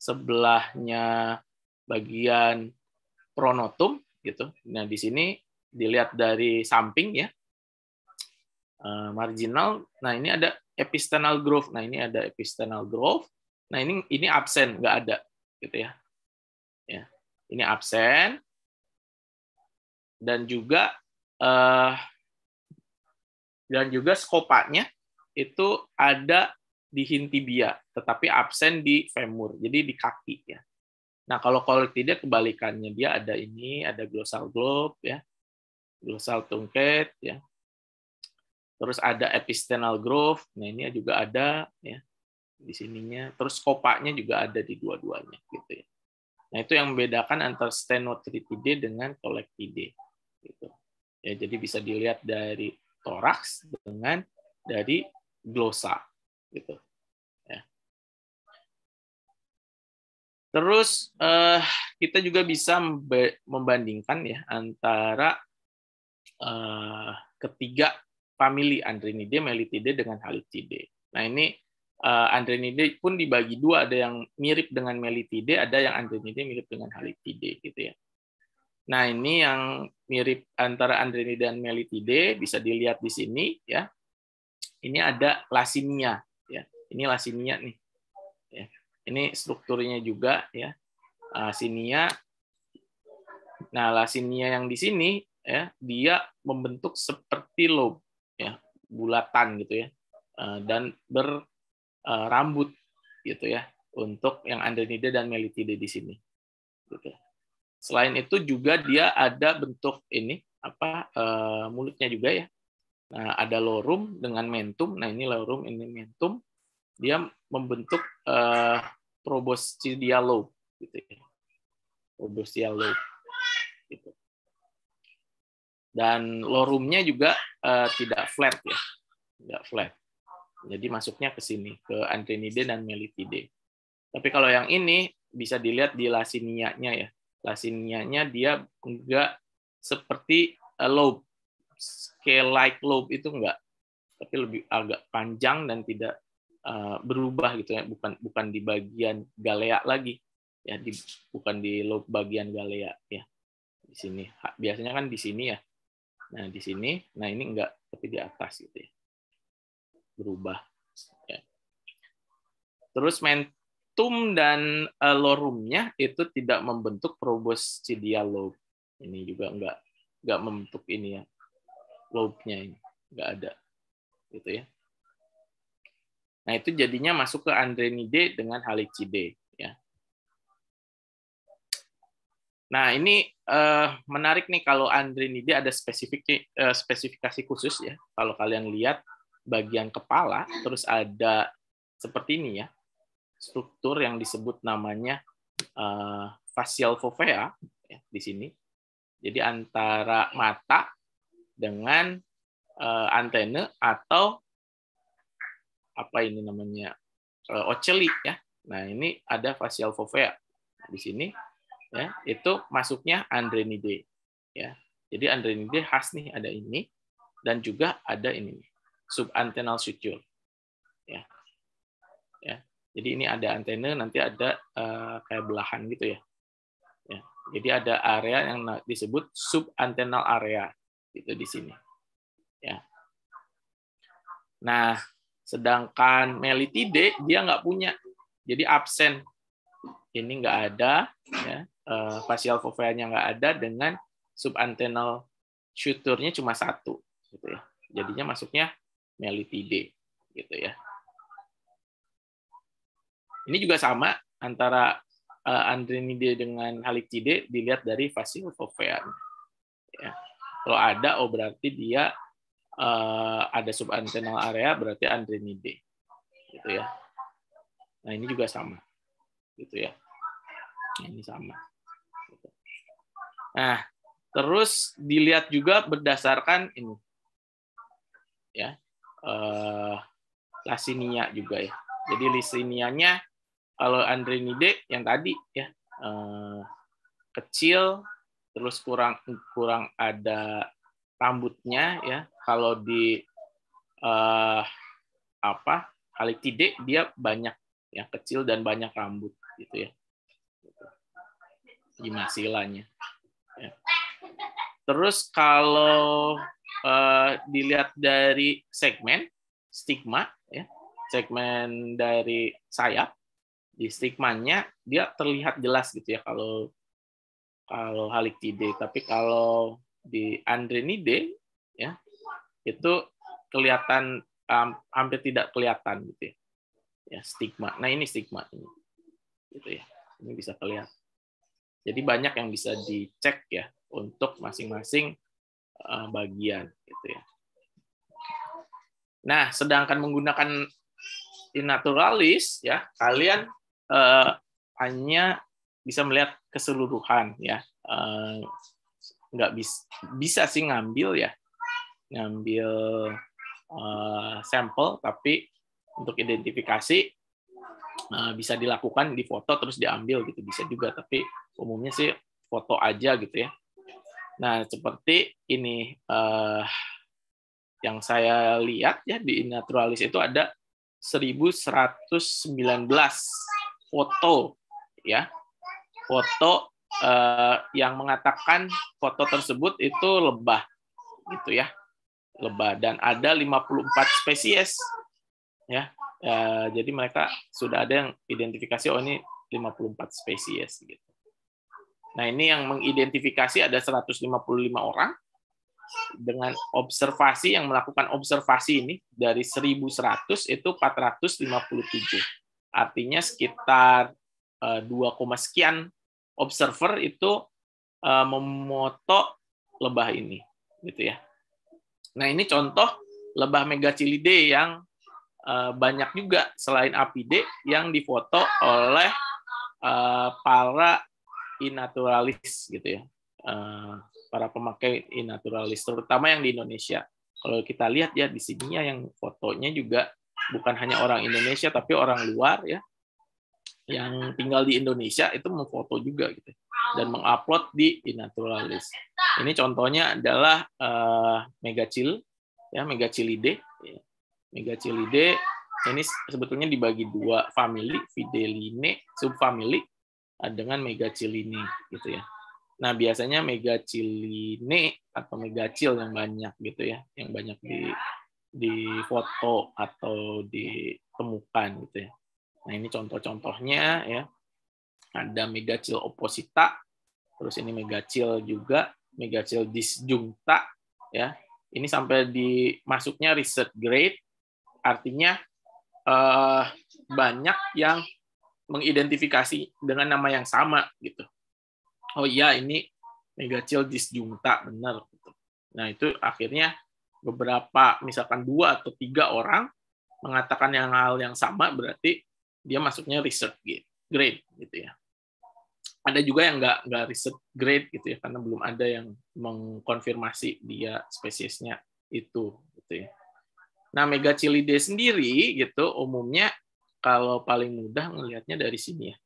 sebelahnya bagian pronotum gitu. Nah di sini dilihat dari samping ya eh, marginal. Nah ini ada epistenal growth. Nah ini ada epistenal growth. Nah ini ini absen nggak ada gitu ya. Ya ini absen dan juga uh, dan juga skopanya itu ada di hintibia, tetapi absen di femur, jadi di kaki ya. Nah kalau kolektidia kebalikannya dia ada ini, ada glossal globe ya, glossal tungket ya, terus ada epistenal groove, nah ini juga ada ya di sininya, terus kopaknya juga ada di dua-duanya gitu ya. Nah itu yang membedakan antara stenotritidae dengan kolektidae gitu. Ya jadi bisa dilihat dari toraks dengan dari glosa gitu ya. terus eh, kita juga bisa membandingkan ya antara eh, ketiga famili Andrenidae, Melitidae dengan halitide Nah ini uh, eh, Andrenidae pun dibagi dua, ada yang mirip dengan Melitidae, ada yang Andrenidae mirip dengan halitide gitu ya. Nah, ini yang mirip antara Andrenidae dan Melitidae bisa dilihat di sini ya ini ada lasinya, ya ini lasinya nih ya ini strukturnya juga ya lasinia nah lasinia yang di sini ya dia membentuk seperti lobe, ya bulatan gitu ya eh, dan berambut eh, gitu ya untuk yang Andrenida dan melitida di sini gitu. Selain itu juga dia ada bentuk ini apa eh, mulutnya juga ya Nah, ada lorum dengan mentum. Nah, ini lorum, ini mentum. Dia membentuk uh, eh, proboscidial lobe. Gitu ya. Proboscidial lobe. Gitu. Dan lorumnya juga uh, tidak flat ya. Tidak flat. Jadi masuknya ke sini, ke antrenide dan melitide. Tapi kalau yang ini bisa dilihat di lasinianya ya. Lasinianya dia enggak seperti eh, lobe scale like lobe itu enggak tapi lebih agak panjang dan tidak uh, berubah gitu ya bukan bukan di bagian galea lagi ya di, bukan di lobe bagian galea ya di sini biasanya kan di sini ya nah di sini nah ini enggak tapi di atas gitu ya berubah ya. terus mentum dan uh, lorumnya itu tidak membentuk proboscidia lobe ini juga enggak enggak membentuk ini ya lobe-nya ini nggak ada gitu ya nah itu jadinya masuk ke Andrenide dengan Halicide ya nah ini uh, menarik nih kalau Andrenide ada spesifik uh, spesifikasi khusus ya kalau kalian lihat bagian kepala terus ada seperti ini ya struktur yang disebut namanya uh, eh, facial fovea ya, di sini. Jadi antara mata dengan uh, eh, antena atau apa ini namanya uh, oceli ya. Nah ini ada facial fovea di sini ya itu masuknya Andrenide ya. Jadi Andrenide khas nih ada ini dan juga ada ini subantenal suture ya. ya. Jadi ini ada antena nanti ada uh, kayak belahan gitu ya. ya. Jadi ada area yang disebut subantenal area itu di sini. Ya. Nah, sedangkan melitide dia nggak punya, jadi absen. Ini nggak ada, ya. Uh, facial nya nggak ada dengan subantenal suturnya cuma satu, gitu ya. Jadinya masuknya melitide, gitu ya. Ini juga sama antara uh, eh, Andrenide dengan halitide dilihat dari facial fovea Ya. Kalau ada, oh berarti dia uh, ada subantenal area, berarti adrenide. Gitu ya. Nah ini juga sama. Gitu ya. Nah, ini sama. Nah, terus dilihat juga berdasarkan ini. Ya. Uh, lasinia juga ya. Jadi lisinianya kalau andrenide yang tadi ya uh, kecil terus kurang kurang ada rambutnya ya kalau di uh, apa tidak dia banyak yang kecil dan banyak rambut gitu ya gimasilanya ya. terus kalau uh, dilihat dari segmen stigma ya segmen dari sayap di stigmanya dia terlihat jelas gitu ya kalau kalau Halik Ide. Tapi kalau di Andre Nide ya itu kelihatan um, hampir tidak kelihatan gitu ya. ya stigma. Nah ini stigma ini gitu ya. Ini bisa kelihatan. Jadi banyak yang bisa dicek ya untuk masing-masing uh, bagian gitu ya. Nah, sedangkan menggunakan naturalis ya, kalian uh, hanya bisa melihat keseluruhan ya eh, nggak bis, bisa sih ngambil ya ngambil eh, sampel tapi untuk identifikasi eh, bisa dilakukan di foto terus diambil gitu bisa juga tapi umumnya sih foto aja gitu ya nah seperti ini uh, yang saya lihat ya di Naturalis itu ada 1119 foto ya foto uh, yang mengatakan foto tersebut itu lebah gitu ya lebah dan ada 54 spesies ya uh, jadi mereka sudah ada yang identifikasi oh ini 54 spesies gitu nah ini yang mengidentifikasi ada 155 orang dengan observasi yang melakukan observasi ini dari 1100 itu 457. Artinya sekitar 2, eh, sekian observer itu eh, memoto lebah ini gitu ya. Nah, ini contoh lebah megacilide yang eh, banyak juga selain apide yang difoto oleh para inaturalis gitu ya. para pemakai inaturalis terutama yang di Indonesia. Kalau kita lihat ya di ya yang fotonya juga bukan hanya orang Indonesia tapi orang luar ya yang ya. tinggal di Indonesia itu memfoto juga gitu dan mengupload di Inaturalis. Ini contohnya adalah uh, eh, megacil ya megacilide. Ya. Megacilide ini sebetulnya dibagi dua family, Fideline subfamily eh, dengan megaciline gitu ya. Nah, biasanya megaciline atau megacil yang banyak gitu ya, yang banyak di di foto atau ditemukan gitu ya. Nah, ini contoh-contohnya ya. Ada megacil oposita, terus ini megacil juga, megacil disjungta ya. Ini sampai di masuknya research grade, artinya eh, banyak yang mengidentifikasi dengan nama yang sama gitu. Oh iya ini megacil disjungta benar gitu. Nah, itu akhirnya beberapa misalkan dua atau tiga orang mengatakan yang hal yang sama berarti dia masuknya research grade gitu ya ada juga yang nggak nggak research grade gitu ya karena belum ada yang mengkonfirmasi dia spesiesnya itu gitu ya. Nah megacilidae sendiri gitu umumnya kalau paling mudah melihatnya dari sini ya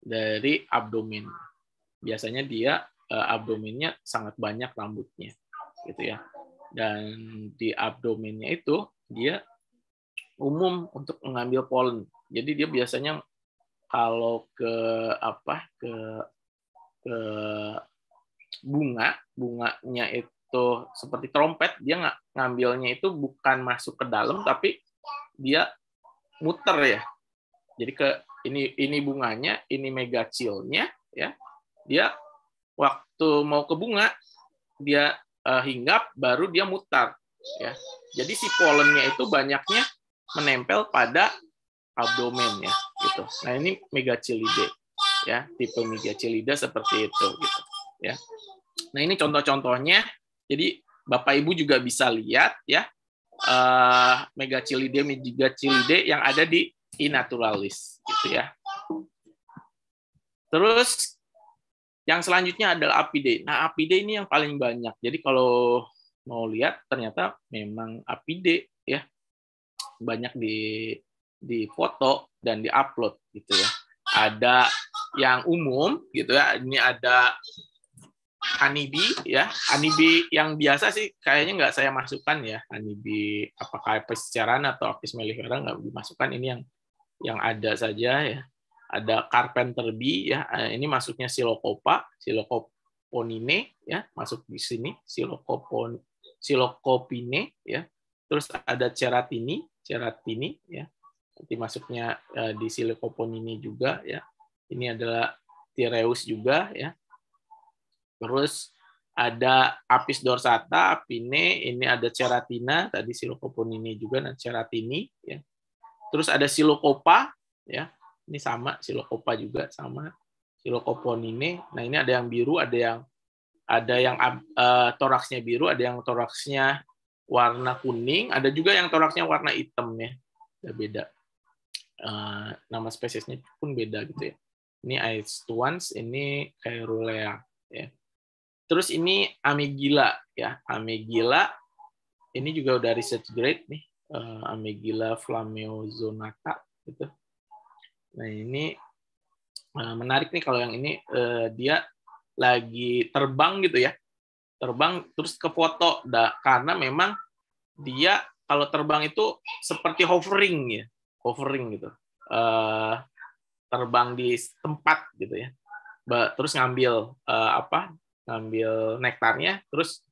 dari abdomen. Biasanya dia eh, abdomennya sangat banyak rambutnya gitu ya dan di abdomennya itu dia umum untuk mengambil polen jadi dia biasanya kalau ke apa ke ke bunga, bunganya itu seperti trompet, dia nggak ngambilnya itu bukan masuk ke dalam tapi dia muter ya. Jadi ke ini ini bunganya, ini megacilnya ya. Dia waktu mau ke bunga dia uh, hinggap baru dia mutar ya. Jadi si polennya itu banyaknya menempel pada abdomen ya gitu. Nah ini megacilide ya tipe megacilida seperti itu gitu ya. Nah ini contoh-contohnya. Jadi bapak ibu juga bisa lihat ya uh, eh, megacilide megacilide yang ada di inaturalis gitu ya. Terus yang selanjutnya adalah apide. Nah apide ini yang paling banyak. Jadi kalau mau lihat ternyata memang apide ya banyak di di foto dan di upload gitu ya. Ada yang umum gitu ya. Ini ada anibi ya, anibi yang biasa sih kayaknya nggak saya masukkan ya. anibi apakah pesiaran atau Apis mellifera nggak dimasukkan. Ini yang yang ada saja ya. Ada Carpenter B ya. Eh, ini masuknya Silocopa, Silocoponine ya, masuk di sini Silocopon Silocopine ya. Terus ada Ceratini, Ceratini ya nanti masuknya eh, di silikopon ini juga ya. Ini adalah Tireus juga ya. Terus ada apis dorsata, apine, ini ada ceratina, tadi silokopon ini juga dan ceratini ya. Terus ada silokopa ya. Ini sama silokopa juga sama silokopon ini. Nah, ini ada yang biru, ada yang ada yang uh, toraksnya biru, ada yang toraksnya warna kuning, ada juga yang toraksnya warna hitam ya. Beda-beda. Eh, nama spesiesnya pun beda gitu ya. Ini Aestuans, ini Aerulea ya. Terus ini Amigila ya, Amigila ini juga udah research grade nih, uh, eh, Amigila flameozonata gitu. Nah, ini eh, menarik nih kalau yang ini dia lagi terbang gitu ya. Terbang terus ke foto karena memang dia kalau terbang itu seperti hovering ya covering gitu uh, terbang di tempat gitu ya terus ngambil uh, apa ngambil nektarnya terus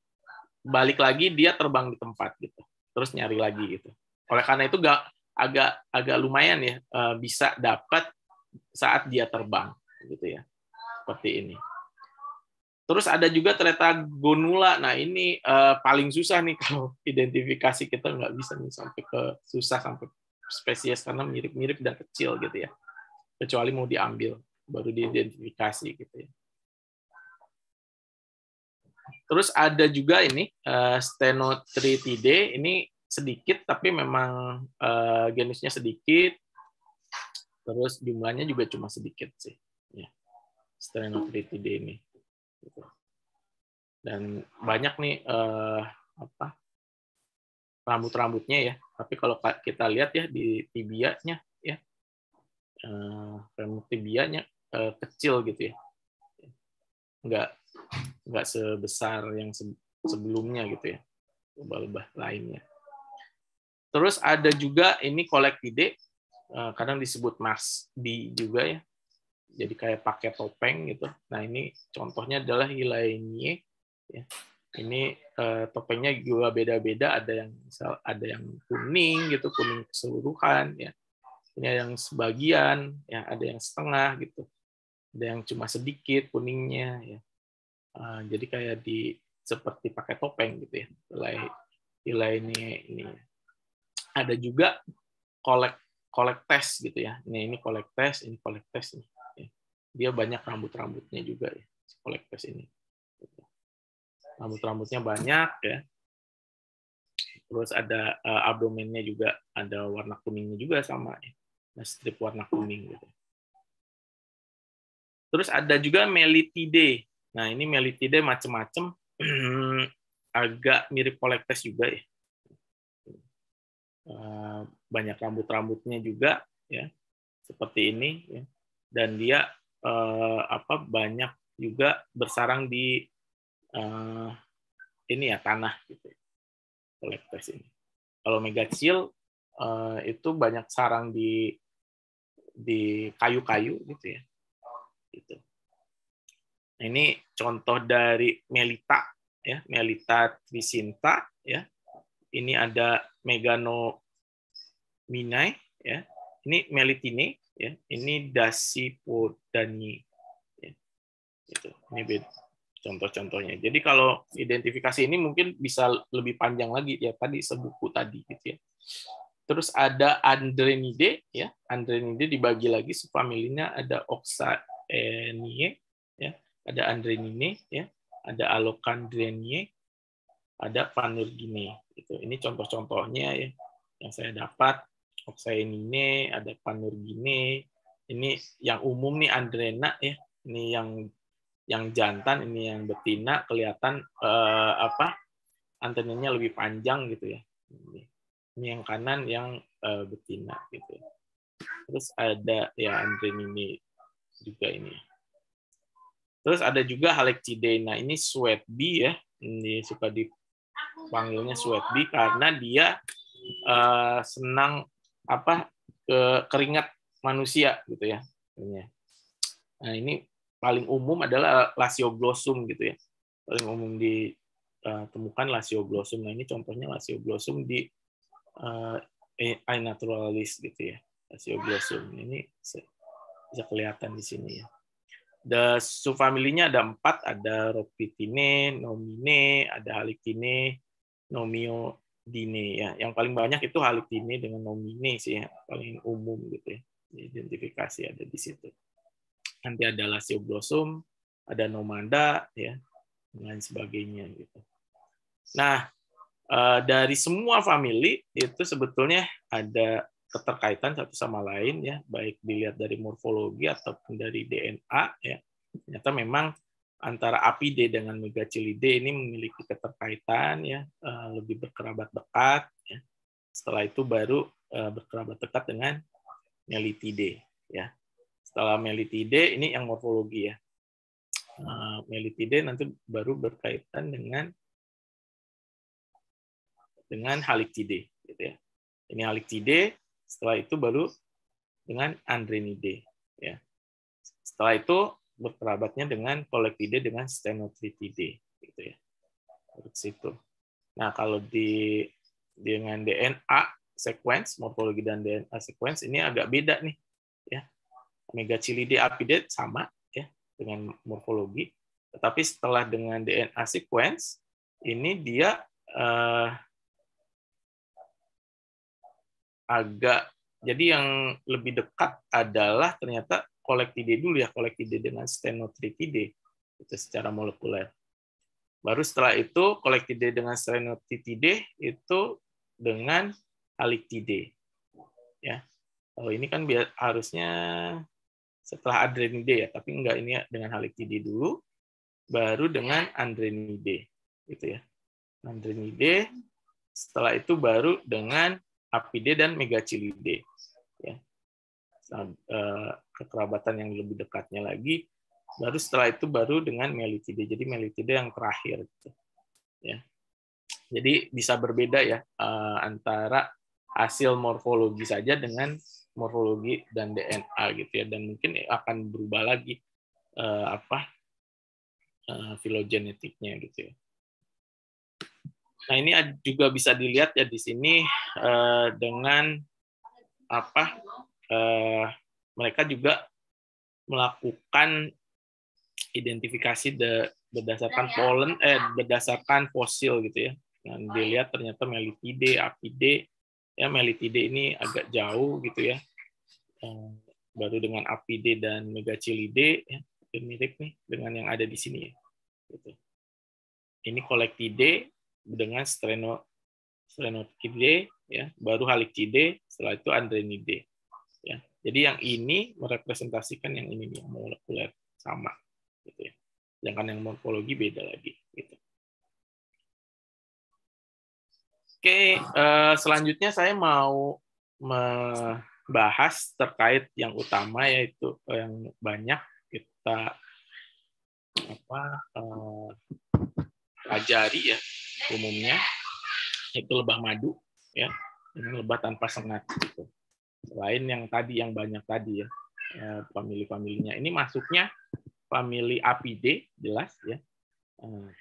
balik lagi dia terbang di tempat gitu terus nyari lagi gitu oleh karena itu gak, agak agak lumayan ya uh, bisa dapat saat dia terbang gitu ya seperti ini terus ada juga ternyata gonula nah ini uh, paling susah nih kalau identifikasi kita nggak bisa nih sampai ke susah sampai spesies karena mirip-mirip dan kecil gitu ya. Kecuali mau diambil, baru diidentifikasi gitu ya. Terus ada juga ini eh, Stenotritidae, ini sedikit tapi memang eh, genusnya sedikit. Terus jumlahnya juga cuma sedikit sih. Ya. Stenotritidae ini. Dan banyak nih eh, apa rambut-rambutnya ya. Tapi kalau kita lihat ya di tibianya ya, eh, remuk tibianya eh, kecil gitu ya, Enggak enggak sebesar yang sebelumnya gitu ya, lebah-lebah lainnya. Terus ada juga ini kolektide, eh, kadang disebut mas di juga ya. Jadi kayak pakai topeng gitu. Nah ini contohnya adalah hilainie. Ya ini uh, topengnya juga beda-beda ada yang misal ada yang kuning gitu kuning keseluruhan ya ini ada yang sebagian ya ada yang setengah gitu ada yang cuma sedikit kuningnya ya uh, jadi kayak di seperti pakai topeng gitu ya nilai nilai ini ini ada juga kolek kolek tes gitu ya ini ini kolek tes ini kolek tes ini ya. dia banyak rambut rambutnya juga ya kolek tes ini rambut-rambutnya banyak ya terus ada uh, abdomennya juga ada warna kuningnya juga sama ya nah, strip warna kuning gitu terus ada juga melitide, nah ini melitide macem-macem, agak mirip polektes juga ya eh, banyak rambut-rambutnya juga ya seperti ini ya. dan dia uh, apa banyak juga bersarang di uh, ini ya tanah gitu kolektes ini kalau mega chill uh, eh, itu banyak sarang di di kayu-kayu gitu ya gitu nah, ini contoh dari melita ya melita Visinta ya ini ada megano minai ya ini melitini ya ini dasipodani ya. Gitu. ini beda contoh-contohnya. Jadi kalau identifikasi ini mungkin bisa lebih panjang lagi ya tadi sebuku tadi gitu ya. Terus ada Andrenide ya. Andrenide dibagi lagi subfamilinya ada oxaenie ya, ada Andrenine ya, ada Alocandrenie, ada Panurgine gitu. Ini contoh-contohnya ya yang saya dapat oxaenine, ada Panurgine. Ini yang umum nih Andrena ya. Ini yang yang jantan ini yang betina kelihatan uh, apa antenanya lebih panjang gitu ya ini yang kanan yang uh, betina gitu ya. terus ada ya anten ini juga ini ya. terus ada juga Halectidae nah ini sweat bee ya ini suka dipanggilnya sweat bee karena dia uh, senang apa ke keringat manusia gitu ya, ya. nah ini paling umum adalah Lasio Blossom gitu ya. Paling umum ditemukan Lasio Blossom. Nah ini contohnya Lasio Blossom di uh, naturalis gitu ya. Lasio Blossom. Ini bisa kelihatan di sini ya. The subfamilinya ada empat, ada Ropitine, Nomine, ada nomio dine ya. Yang paling banyak itu halikine dengan Nomine sih ya, paling umum gitu ya. Identifikasi ada di situ nanti ada blossom, ada nomanda, ya, dan sebagainya gitu. Nah, eh, dari semua family itu sebetulnya ada keterkaitan satu sama lain ya, baik dilihat dari morfologi ataupun dari DNA ya. Ternyata memang antara apide dengan megacilide ini memiliki keterkaitan ya, eh, lebih berkerabat dekat ya. Setelah itu baru eh, berkerabat dekat dengan nelitide ya. Setelah Melitide, ini yang morfologi ya. Eh, melitide nanti baru berkaitan dengan dengan Haliktide, gitu ya. Ini Haliktide, setelah itu baru dengan Andrenide, ya. Setelah itu berkerabatnya dengan Polectide dengan Stenotritide, gitu ya. Dari situ. Nah, kalau di dengan DNA sequence, morfologi dan DNA sequence ini agak beda nih di aphidae sama ya dengan morfologi, tetapi setelah dengan DNA sequence ini dia eh, agak jadi yang lebih dekat adalah ternyata kolektidae dulu ya kolektidae dengan stenotritidae itu secara molekuler. Baru setelah itu kolektidae dengan stenotritidae itu dengan halictidae. Ya. Kalau oh, ini kan biar, harusnya setelah adrenide ya, tapi enggak ini ya, dengan halikidi dulu, baru dengan andrenide, gitu ya. Andrenide, setelah itu baru dengan apide dan megacilide, ya. Nah, kekerabatan yang lebih dekatnya lagi, baru setelah itu baru dengan melitide. Jadi melitide yang terakhir, gitu. ya. Jadi bisa berbeda ya eh, antara hasil morfologi saja dengan morfologi dan DNA gitu ya dan mungkin akan berubah lagi uh, apa uh, filogenetiknya gitu ya. Nah ini juga bisa dilihat ya di sini uh, dengan apa uh, mereka juga melakukan identifikasi de, berdasarkan pollen eh berdasarkan fosil gitu ya. Dan dilihat ternyata melipide, apide, ya Melitide ini agak jauh gitu ya eh, baru dengan Apide dan Megacilide ya mirip nih dengan yang ada di sini ya gitu. ini Collectide dengan Streno Strenotide ya baru halikide setelah itu Andrenide ya jadi yang ini merepresentasikan yang ini yang molekuler sama gitu ya sedangkan yang morfologi beda lagi gitu Oke, uh, selanjutnya saya mau membahas terkait yang utama yaitu eh, yang banyak kita apa uh, eh, pelajari ya umumnya itu lebah madu ya ini lebah tanpa sengat gitu. selain yang tadi yang banyak tadi ya, ya famili-familinya ini masuknya famili apide jelas ya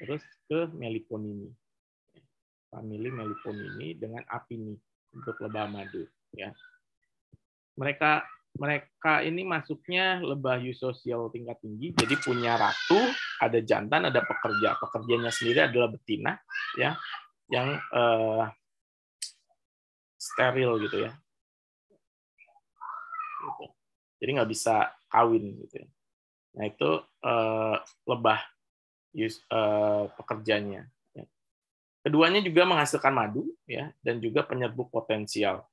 terus ke meliponini famili ini dengan apini untuk lebah madu ya. Mereka mereka ini masuknya lebah eusosial tingkat tinggi, jadi punya ratu, ada jantan, ada pekerja. Pekerjanya sendiri adalah betina, ya, yang eh, steril gitu ya. Gitu. Jadi nggak bisa kawin gitu. Ya. Nah itu eh, lebah eus, eh, pekerjanya. Keduanya juga menghasilkan madu ya dan juga penyerbuk potensial.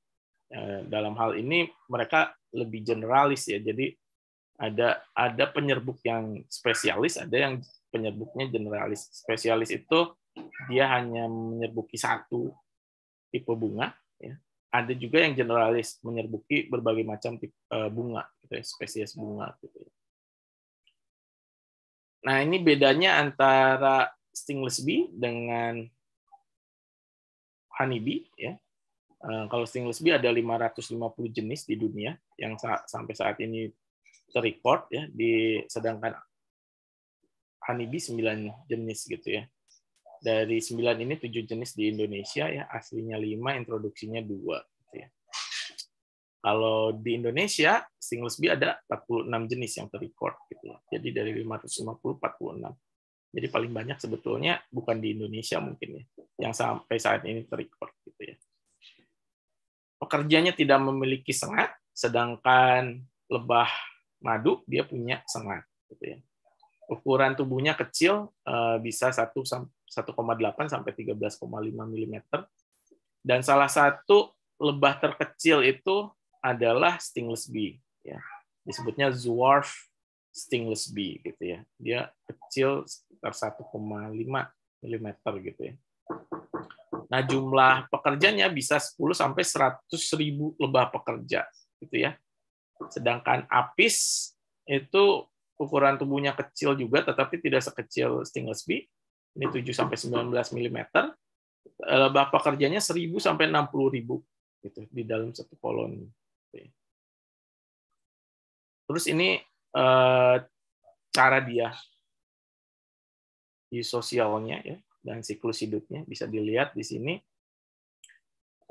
Eh, dalam hal ini mereka lebih generalis ya. Jadi ada ada penyerbuk yang spesialis, ada yang penyerbuknya generalis. Spesialis itu dia hanya menyerbuki satu tipe bunga ya. Ada juga yang generalis menyerbuki berbagai macam tipe eh, bunga gitu ya, spesies bunga gitu ya. Nah, ini bedanya antara stingless bee dengan honeybee ya. Eh, kalau stingless bee ada 550 jenis di dunia yang saat, sampai saat ini terrecord ya di sedangkan honeybee 9 jenis gitu ya. Dari 9 ini 7 jenis di Indonesia ya, aslinya 5, introduksinya 2 gitu ya. Kalau di Indonesia, stingless bee ada 46 jenis yang terrecord gitu ya. Jadi dari 550 46. Jadi paling banyak sebetulnya bukan di Indonesia mungkin ya, yang sampai saat ini terrecord gitu ya. Pekerjanya tidak memiliki sengat, sedangkan lebah madu dia punya sengat gitu ya. Ukuran tubuhnya kecil eh, bisa 1,8 sampai 13,5 mm. Dan salah satu lebah terkecil itu adalah stingless bee ya. Disebutnya dwarf stingless bee gitu ya. Dia kecil sekitar 1,5 mm gitu ya. Nah, jumlah pekerjanya bisa 10 sampai 100 ribu lebah pekerja gitu ya. Sedangkan apis itu ukuran tubuhnya kecil juga tetapi tidak sekecil stingless bee. Ini 7 sampai 19 mm. Eh, lebah pekerjanya 1000 sampai 60 gitu di dalam satu koloni. Terus ini Eh, cara dia di sosialnya ya dan siklus hidupnya bisa dilihat di sini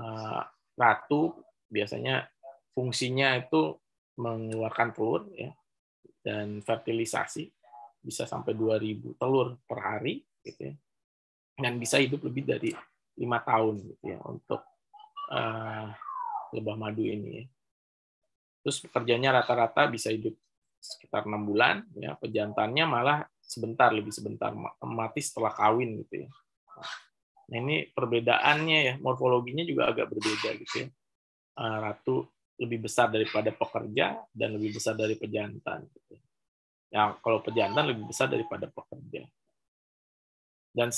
eh, ratu biasanya fungsinya itu mengeluarkan telur ya dan fertilisasi bisa sampai 2000 telur per hari gitu ya. dan bisa hidup lebih dari lima tahun gitu ya untuk uh, lebah madu ini ya. terus pekerjanya rata-rata bisa hidup sekitar enam bulan ya pejantannya malah sebentar lebih sebentar mati setelah kawin gitu ya nah ini perbedaannya ya morfologinya juga agak berbeda gitu ya eh, ratu lebih besar daripada pekerja dan lebih besar dari pejantan gitu ya. Yang kalau pejantan lebih besar daripada pekerja dan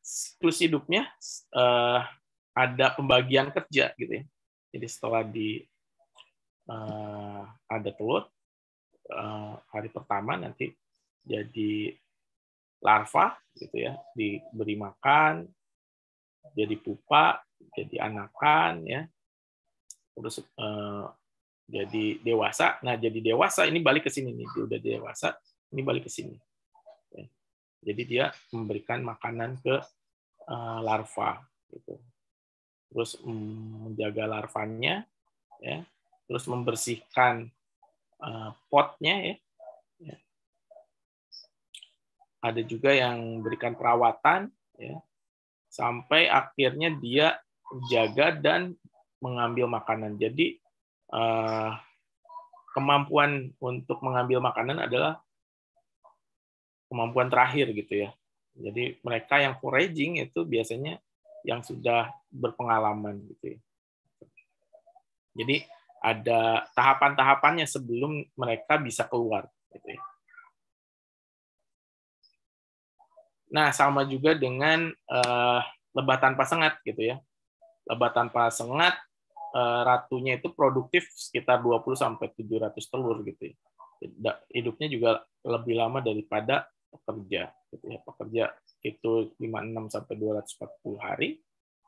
siklus hidupnya eh, ada pembagian kerja gitu ya. Jadi setelah di uh, ada telur, Eh, hari pertama nanti jadi larva gitu ya diberi makan jadi pupa jadi anakan ya terus uh, jadi dewasa nah jadi dewasa ini balik ke sini nih dia udah dewasa ini balik ke sini ya. jadi dia memberikan makanan ke uh, larva gitu terus mm, menjaga larvanya ya terus membersihkan Eh, potnya ya. ya. Ada juga yang berikan perawatan ya sampai akhirnya dia jaga dan mengambil makanan. Jadi uh, kemampuan untuk mengambil makanan adalah kemampuan terakhir gitu ya. Jadi mereka yang foraging itu biasanya yang sudah berpengalaman gitu ya. Jadi ada tahapan-tahapannya sebelum mereka bisa keluar. Gitu ya. Nah, sama juga dengan uh, lebah tanpa sengat gitu ya. Lebah tanpa sengat uh, ratunya itu produktif sekitar 20 sampai 700 telur gitu ya. Hidupnya juga lebih lama daripada pekerja gitu ya. Pekerja itu 56 sampai 240 hari.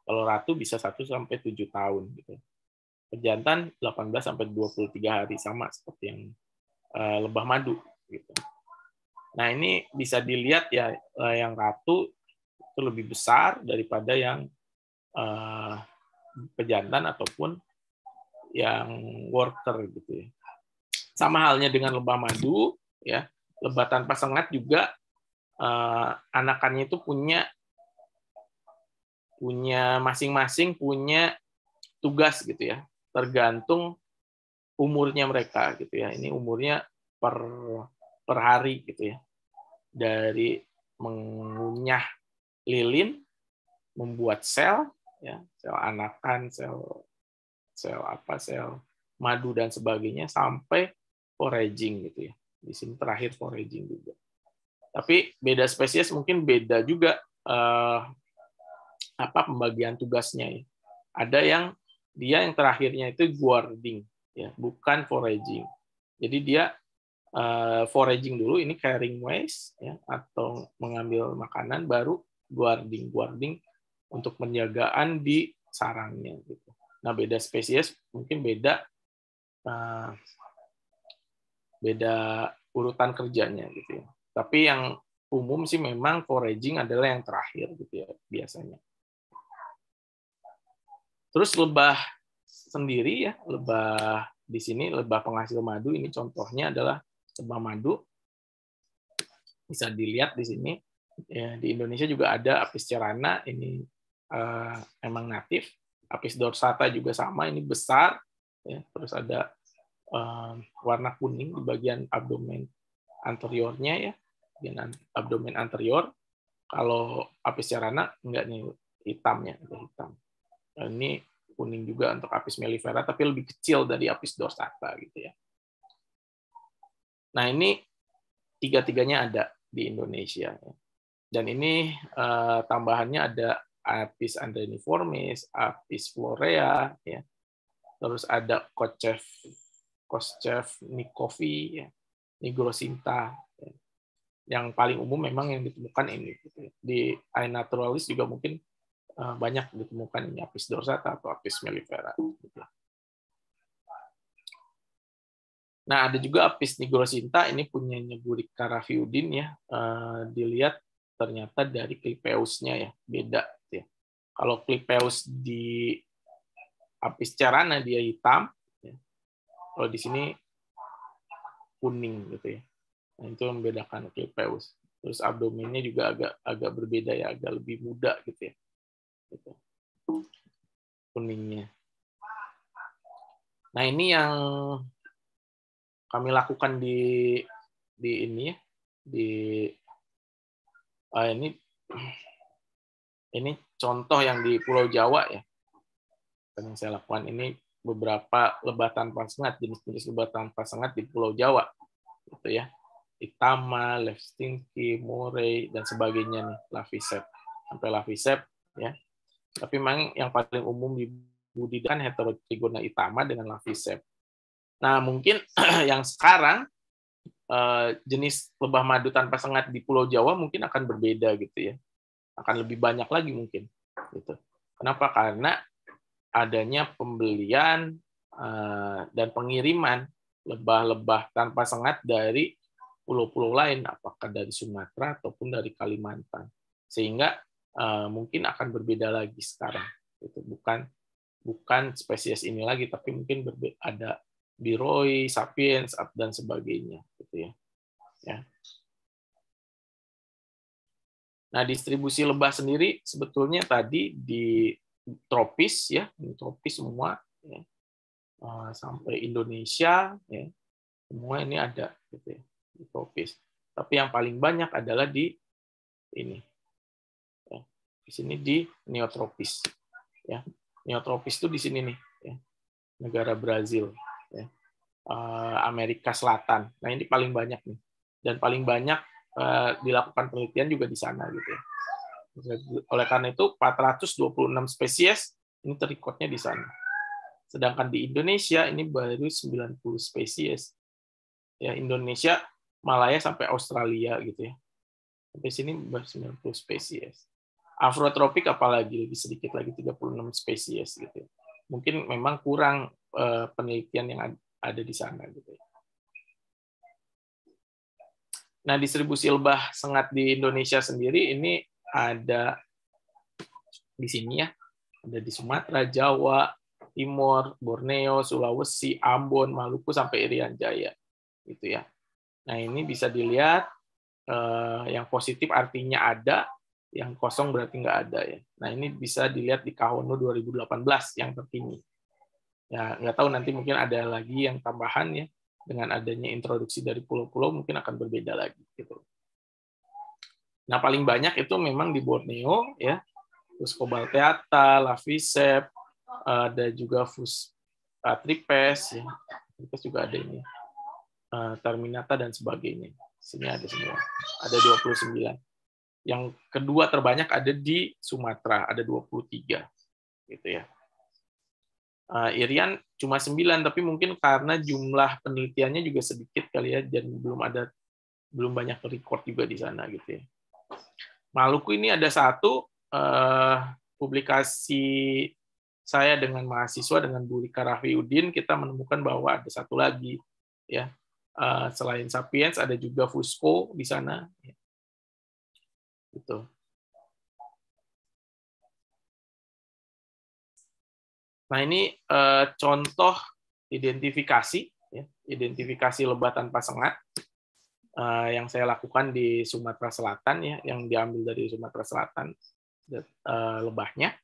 Kalau ratu bisa 1 sampai 7 tahun gitu. Ya. Pejantan 18 sampai 23 hari sama seperti yang eh, lebah madu gitu. Nah, ini bisa dilihat ya eh, yang ratu itu lebih besar daripada yang uh, eh, pejantan ataupun yang worker gitu ya. Sama halnya dengan lebah madu ya. Lebah tanpa sengat juga uh, anakannya itu punya punya masing-masing punya tugas gitu ya tergantung umurnya mereka gitu ya. Ini umurnya per per hari gitu ya. Dari mengunyah lilin, membuat sel ya, sel anakan, sel sel apa, sel madu dan sebagainya sampai foraging gitu ya. Di sini terakhir foraging juga. Tapi beda spesies mungkin beda juga eh, apa pembagian tugasnya ya. Ada yang dia yang terakhirnya itu guarding ya bukan foraging jadi dia uh, foraging dulu ini carrying waste ya atau mengambil makanan baru guarding guarding untuk penjagaan di sarangnya gitu nah beda spesies mungkin beda uh, beda urutan kerjanya gitu ya tapi yang umum sih memang foraging adalah yang terakhir gitu ya biasanya Terus lebah sendiri ya, lebah di sini lebah penghasil madu ini contohnya adalah lebah madu. Bisa dilihat di sini ya di Indonesia juga ada apis cerana ini uh, emang natif, apis dorsata juga sama ini besar ya, terus ada um, warna kuning di bagian abdomen anteriornya ya, bagian abdomen anterior. Kalau apis cerana enggak nih hitamnya, Ya, hitam. Ini kuning juga untuk apis mellifera, tapi lebih kecil dari apis dorsata gitu ya. Nah ini tiga-tiganya ada di Indonesia. Dan ini uh, tambahannya ada apis andreniformis, apis florea, ya. terus ada kochev, kochev nikovi, ya. nigrosinta. Ya. Yang paling umum memang yang ditemukan ini. di gitu ya. Di juga mungkin Eh, banyak ditemukan ini apis dorsata atau apis mellifera. Gitu. Nah, ada juga apis nigrosinta, ini punya nyeburi karafiudin ya. Eh, dilihat ternyata dari klipeusnya ya, beda gitu ya. Kalau klipeus di apis carana dia hitam, gitu ya. kalau di sini kuning gitu ya. Nah, itu membedakan klipeus. Terus abdomennya juga agak agak berbeda ya, agak lebih muda gitu ya gitu. kuningnya. Nah ini yang kami lakukan di di ini ya di ah ini ini contoh yang di Pulau Jawa ya yang saya lakukan ini beberapa lebah tanpa sengat jenis-jenis lebah tanpa sengat di Pulau Jawa gitu ya Itama, Lefstinki, Morey dan sebagainya nih Lavisep sampai Lavisep ya tapi memang yang paling umum dibudidayakan heterotrigona itama dengan lavisep. Nah, mungkin yang sekarang eh, jenis lebah madu tanpa sengat di Pulau Jawa mungkin akan berbeda gitu ya. Akan lebih banyak lagi mungkin gitu. Kenapa? Karena adanya pembelian eh, dan pengiriman lebah-lebah tanpa sengat dari pulau-pulau lain, apakah dari Sumatera ataupun dari Kalimantan. Sehingga Eh, mungkin akan berbeda lagi sekarang itu bukan bukan spesies ini lagi tapi mungkin berbeda, ada biroi sapiens dan sebagainya gitu ya ya nah distribusi lebah sendiri sebetulnya tadi di tropis ya di tropis semua ya. Eh, sampai Indonesia ya semua ini ada gitu ya di tropis tapi yang paling banyak adalah di ini di sini di neotropis. Ya. Neotropis itu di sini nih, ya. negara Brazil, ya. Eh, Amerika Selatan. Nah ini paling banyak nih, dan paling banyak eh, dilakukan penelitian juga di sana gitu ya. Oleh karena itu 426 spesies ini terikotnya di sana. Sedangkan di Indonesia ini baru 90 spesies. Ya, Indonesia, Malaya sampai Australia gitu ya. Sampai sini baru 90 spesies afrotropik apalagi lebih sedikit lagi 36 spesies gitu. Mungkin memang kurang eh, penelitian yang ada di sana gitu. Ya. Nah, distribusi lebah sengat di Indonesia sendiri ini ada di sini ya. Ada di Sumatera, Jawa, Timur, Borneo, Sulawesi, Ambon, Maluku sampai Irian Jaya. Gitu ya. Nah, ini bisa dilihat eh, yang positif artinya ada, yang kosong berarti nggak ada ya. Nah ini bisa dilihat di Kahono 2018 yang tertinggi. Ya nggak tahu nanti mungkin ada lagi yang tambahan ya dengan adanya introduksi dari pulau-pulau mungkin akan berbeda lagi gitu. Nah paling banyak itu memang di Borneo ya, terus Kobalteata, Lavisep, ada juga Fus uh, Tripes, ya. Tripes juga ada ini, eh, Terminata dan sebagainya. Sini ada semua, ada 29. Yang kedua terbanyak ada di Sumatera, ada 23 gitu ya. Uh, Irian cuma 9 tapi mungkin karena jumlah penelitiannya juga sedikit kali ya dan belum ada belum banyak record juga di sana gitu ya. Maluku ini ada satu uh, publikasi saya dengan mahasiswa dengan Bu Rika Udin, kita menemukan bahwa ada satu lagi ya uh, selain Sapiens ada juga Fusco di sana ya. Gitu. Nah, ini uh, contoh identifikasi, ya, identifikasi lebatan tanpa sengat eh, yang saya lakukan di Sumatera Selatan, ya, yang diambil dari Sumatera Selatan uh, lebahnya,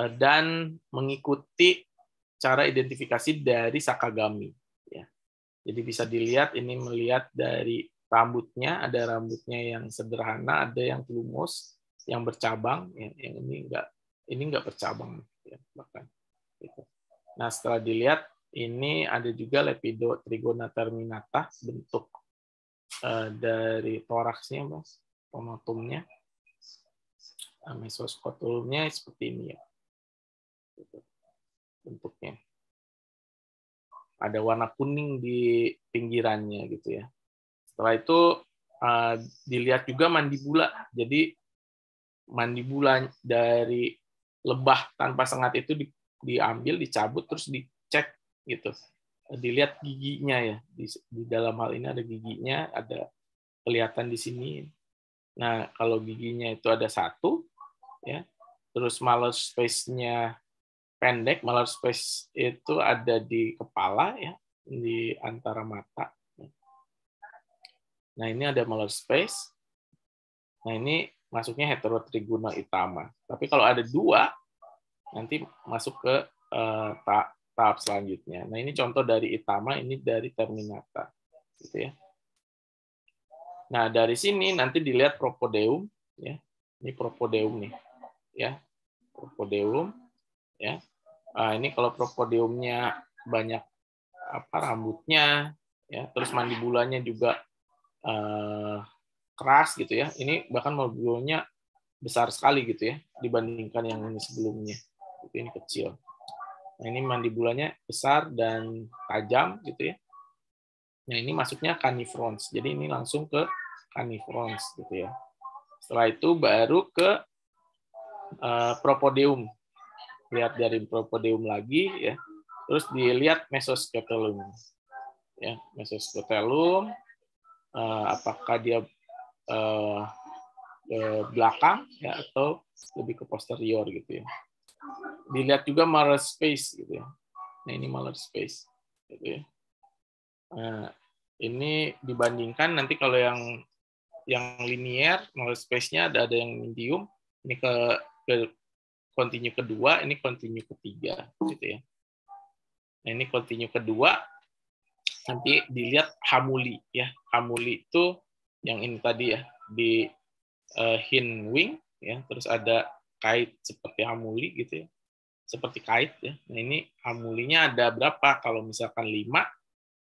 uh, dan mengikuti cara identifikasi dari Sakagami. Ya. Jadi bisa dilihat ini melihat dari rambutnya ada rambutnya yang sederhana ada yang lumos yang bercabang ya, yang ini enggak ini enggak bercabang ya, bahkan gitu. nah setelah dilihat ini ada juga lepido trigona terminata bentuk uh, dari toraksnya mas pomatumnya, uh, eh, seperti ini ya gitu. bentuknya ada warna kuning di pinggirannya gitu ya setelah itu uh, dilihat juga mandi mandibula. Jadi mandi mandibula dari lebah tanpa sengat itu di, diambil, dicabut, terus dicek gitu. Dilihat giginya ya. Di, di dalam hal ini ada giginya, ada kelihatan di sini. Nah, kalau giginya itu ada satu, ya. Terus malar space-nya pendek, malar space itu ada di kepala ya, di antara mata. Nah, ini ada molar space. Nah, ini masuknya heterotrigonal itama. Tapi kalau ada dua, nanti masuk ke uh, tahap selanjutnya. Nah, ini contoh dari itama, ini dari terminata. Gitu ya. Nah, dari sini nanti dilihat propodeum. ya Ini propodeum nih. ya Propodeum. ya Nah, ini kalau propodeumnya banyak apa rambutnya, ya terus mandibulanya juga Eh, keras gitu ya. Ini bahkan mobilnya besar sekali gitu ya dibandingkan yang ini sebelumnya. ini kecil. Nah, ini mandibulanya besar dan tajam gitu ya. Nah, ini masuknya canifrons. Jadi ini langsung ke canifrons gitu ya. Setelah itu baru ke uh, propodeum. Lihat dari propodium lagi ya. Terus dilihat mesoskelum Ya, mesoskelum Eh, apakah dia eh, ke belakang ya atau lebih ke posterior gitu ya. Dilihat juga malar space gitu ya. Nah ini malar space gitu ya. Nah, ini dibandingkan nanti kalau yang yang linear malar space-nya ada ada yang medium ini ke ke continue kedua ini continue ketiga gitu ya. Nah ini continue kedua nanti dilihat hamuli ya hamuli itu yang ini tadi ya di uh, wing ya terus ada kait seperti hamuli gitu ya seperti kait ya nah ini hamulinya ada berapa kalau misalkan lima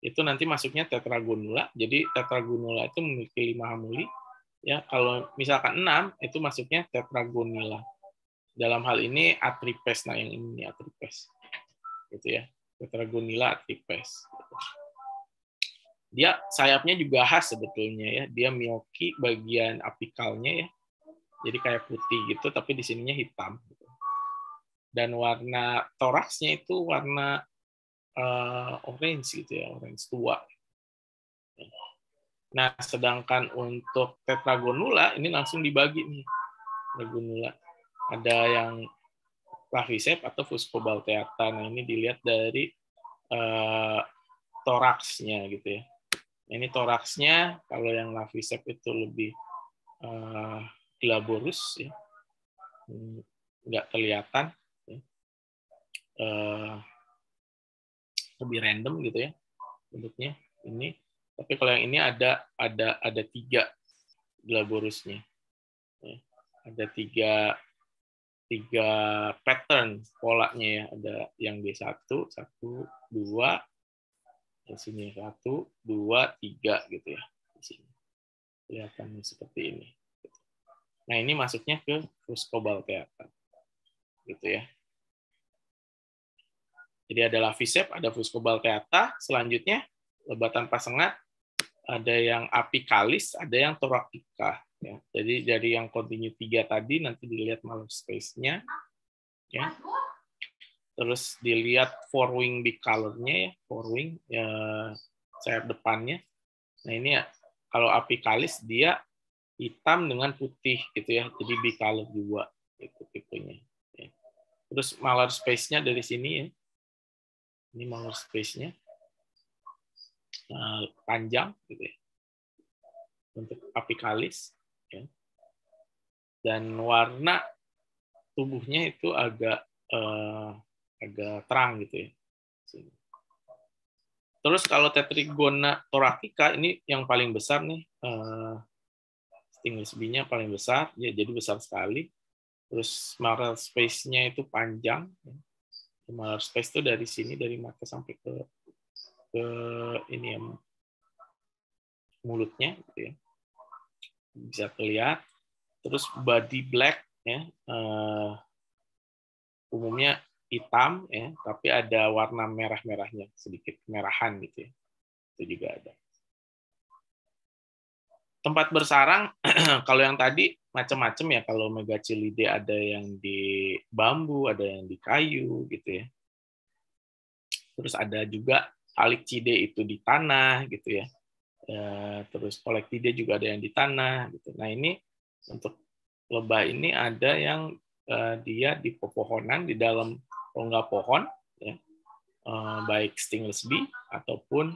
itu nanti masuknya tetragonula jadi tetragonula itu memiliki lima hamuli ya kalau misalkan enam itu masuknya tetragonila dalam hal ini atripes nah yang ini atripes gitu ya tetragonila atripes gitu dia sayapnya juga khas sebetulnya ya. Dia milky bagian apikalnya ya. Jadi kayak putih gitu, tapi di sininya hitam. Dan warna toraksnya itu warna uh, orange gitu ya, orange tua. Nah, sedangkan untuk tetragonula ini langsung dibagi nih. Tetragonula. Ada yang Flaviceps atau Fuscobalteata. Nah, ini dilihat dari uh, eh, toraksnya gitu ya ini toraksnya, kalau yang lavisep itu lebih uh, eh, glaborus, ya. Hmm, nggak kelihatan, ya. uh, lebih random gitu ya bentuknya. Ini, tapi kalau yang ini ada ada ada tiga glaborusnya, ya. ada tiga tiga pattern polanya ya ada yang B1, 1, 2, di sini satu dua tiga gitu ya di sini kelihatan seperti ini nah ini masuknya ke kobal teater gitu ya jadi ada lavisep ada kobal teater selanjutnya lebatan pasengat ada yang apikalis ada yang torakika ya jadi dari yang kontinu tiga tadi nanti dilihat malam space-nya ya terus dilihat four wing big nya ya four wing ya, sayap depannya nah ini ya kalau kalis dia hitam dengan putih gitu ya jadi bicolor juga itu tipenya ya. terus malar space-nya dari sini ya ini malar space-nya nah, panjang gitu ya untuk apikalis ya. dan warna tubuhnya itu agak eh, agak terang gitu ya. Terus kalau tetrigona toracica ini yang paling besar nih, uh, eh, sebinya paling besar, ya jadi besar sekali. Terus maral space-nya itu panjang. Maral space itu dari sini dari mata sampai ke ke ini ya mulutnya gitu ya. Bisa terlihat. Terus body black ya. Eh, umumnya hitam ya, tapi ada warna merah-merahnya sedikit merahan gitu ya. Itu juga ada. Tempat bersarang kalau yang tadi macam-macam ya kalau megacilide ada yang di bambu, ada yang di kayu gitu ya. Terus ada juga alicide itu di tanah gitu ya. Eh, terus kolektide juga ada yang di tanah gitu. Nah, ini untuk lebah ini ada yang eh, dia di pepohonan di dalam kalau pohon, ya, uh, baik stingless bee ataupun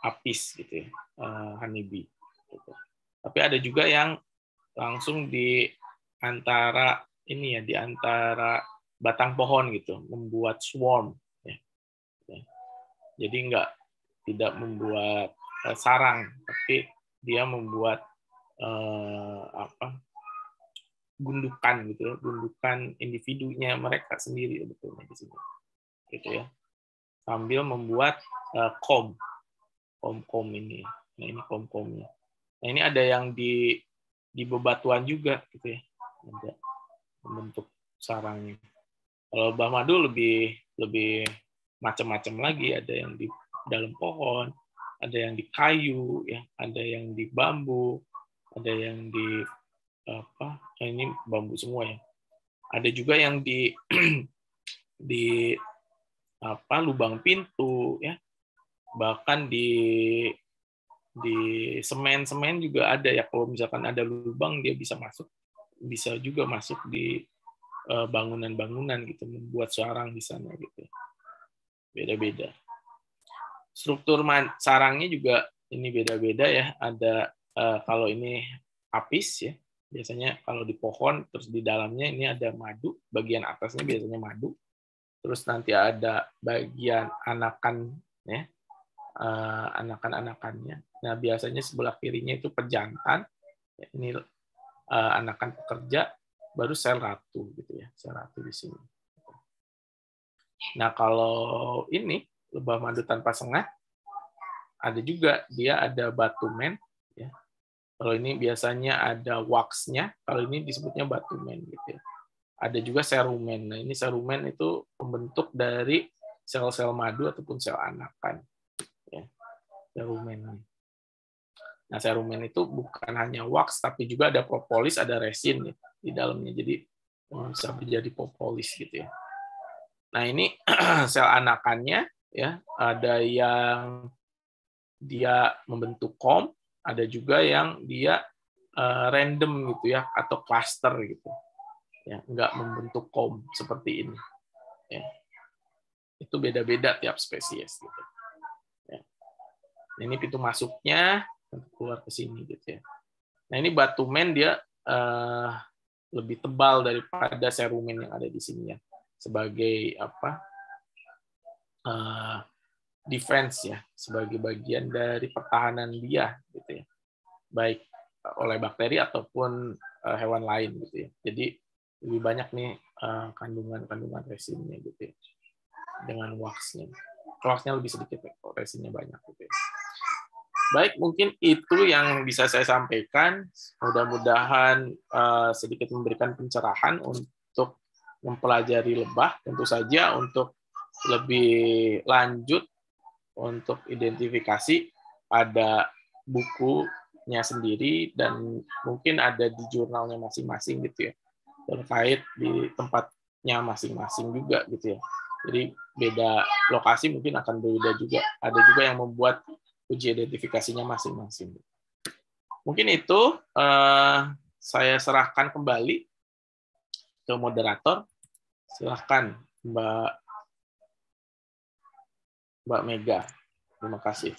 apis gitu ya, eh, honeybee. Gitu. Tapi ada juga yang langsung di antara ini ya, di antara batang pohon gitu, membuat swarm. Ya. ya. Jadi nggak tidak membuat eh, sarang, tapi dia membuat eh, apa gundukan gitu loh, gundukan individunya mereka sendiri sebetulnya ya, di sini. Gitu ya. Sambil membuat uh, kom kom-kom ini. Nah, ini kom-komnya. Nah, ini ada yang di di bebatuan juga gitu ya. Ada membentuk sarangnya. Kalau bah madu lebih lebih macam-macam lagi, ada yang di dalam pohon, ada yang di kayu ya, ada yang di bambu, ada yang di apa ini bambu semua ya ada juga yang di di apa lubang pintu ya bahkan di di semen semen juga ada ya kalau misalkan ada lubang dia bisa masuk bisa juga masuk di eh, bangunan-bangunan gitu membuat sarang di sana gitu beda-beda struktur sarangnya juga ini beda-beda ya ada eh, kalau ini apis ya biasanya kalau di pohon terus di dalamnya ini ada madu bagian atasnya biasanya madu terus nanti ada bagian anakan ya uh, eh, anakan-anakannya nah biasanya sebelah kirinya itu pejantan ya, ini uh, anakan pekerja baru sel ratu gitu ya sel ratu di sini nah kalau ini lebah madu tanpa sengat ada juga dia ada batumen kalau ini biasanya ada waxnya, kalau ini disebutnya batumen gitu ya. Ada juga serumen. Nah, ini serumen itu pembentuk dari sel-sel madu ataupun sel anakan. Ya, serumen. Nah, serumen itu bukan hanya wax, tapi juga ada propolis, ada resin ya, di dalamnya. Jadi eh, bisa menjadi propolis gitu ya. Nah, ini sel anakannya ya, ada yang dia membentuk kom, ada juga yang dia uh, random gitu ya atau cluster gitu ya nggak membentuk kom seperti ini ya itu beda-beda tiap spesies gitu ya. ini pintu masuknya keluar ke sini gitu ya nah ini batumen dia uh, lebih tebal daripada serumen yang ada di sini ya sebagai apa uh, defense ya sebagai bagian dari pertahanan dia gitu ya baik eh, oleh bakteri ataupun uh, hewan lain gitu ya jadi lebih banyak nih uh, kandungan-kandungan resinnya gitu ya dengan waxnya waxnya lebih sedikit ya, resinnya banyak gitu ya baik mungkin itu yang bisa saya sampaikan mudah-mudahan uh, sedikit memberikan pencerahan untuk mempelajari lebah tentu saja untuk lebih lanjut untuk identifikasi ada bukunya sendiri dan mungkin ada di jurnalnya masing-masing gitu ya terkait di tempatnya masing-masing juga gitu ya jadi beda lokasi mungkin akan berbeda juga ada juga yang membuat uji identifikasinya masing-masing mungkin itu eh, saya serahkan kembali ke moderator silahkan Mbak Mbak Mega. Terima kasih.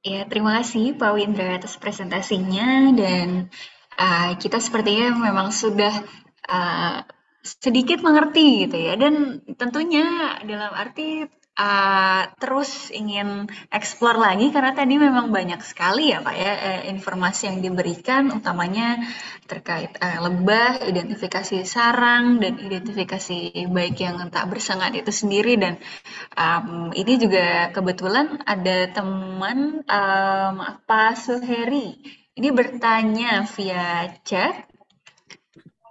Ya, terima kasih Pak Windra atas presentasinya dan uh, kita sepertinya memang sudah uh, sedikit mengerti gitu ya dan tentunya dalam arti Eh, terus ingin explore lagi karena tadi memang banyak sekali ya Pak ya eh, informasi yang diberikan utamanya terkait uh, lebah, identifikasi sarang dan identifikasi baik yang tak bersengat itu sendiri dan um, ini juga kebetulan ada teman um, Pak Suheri ini bertanya via chat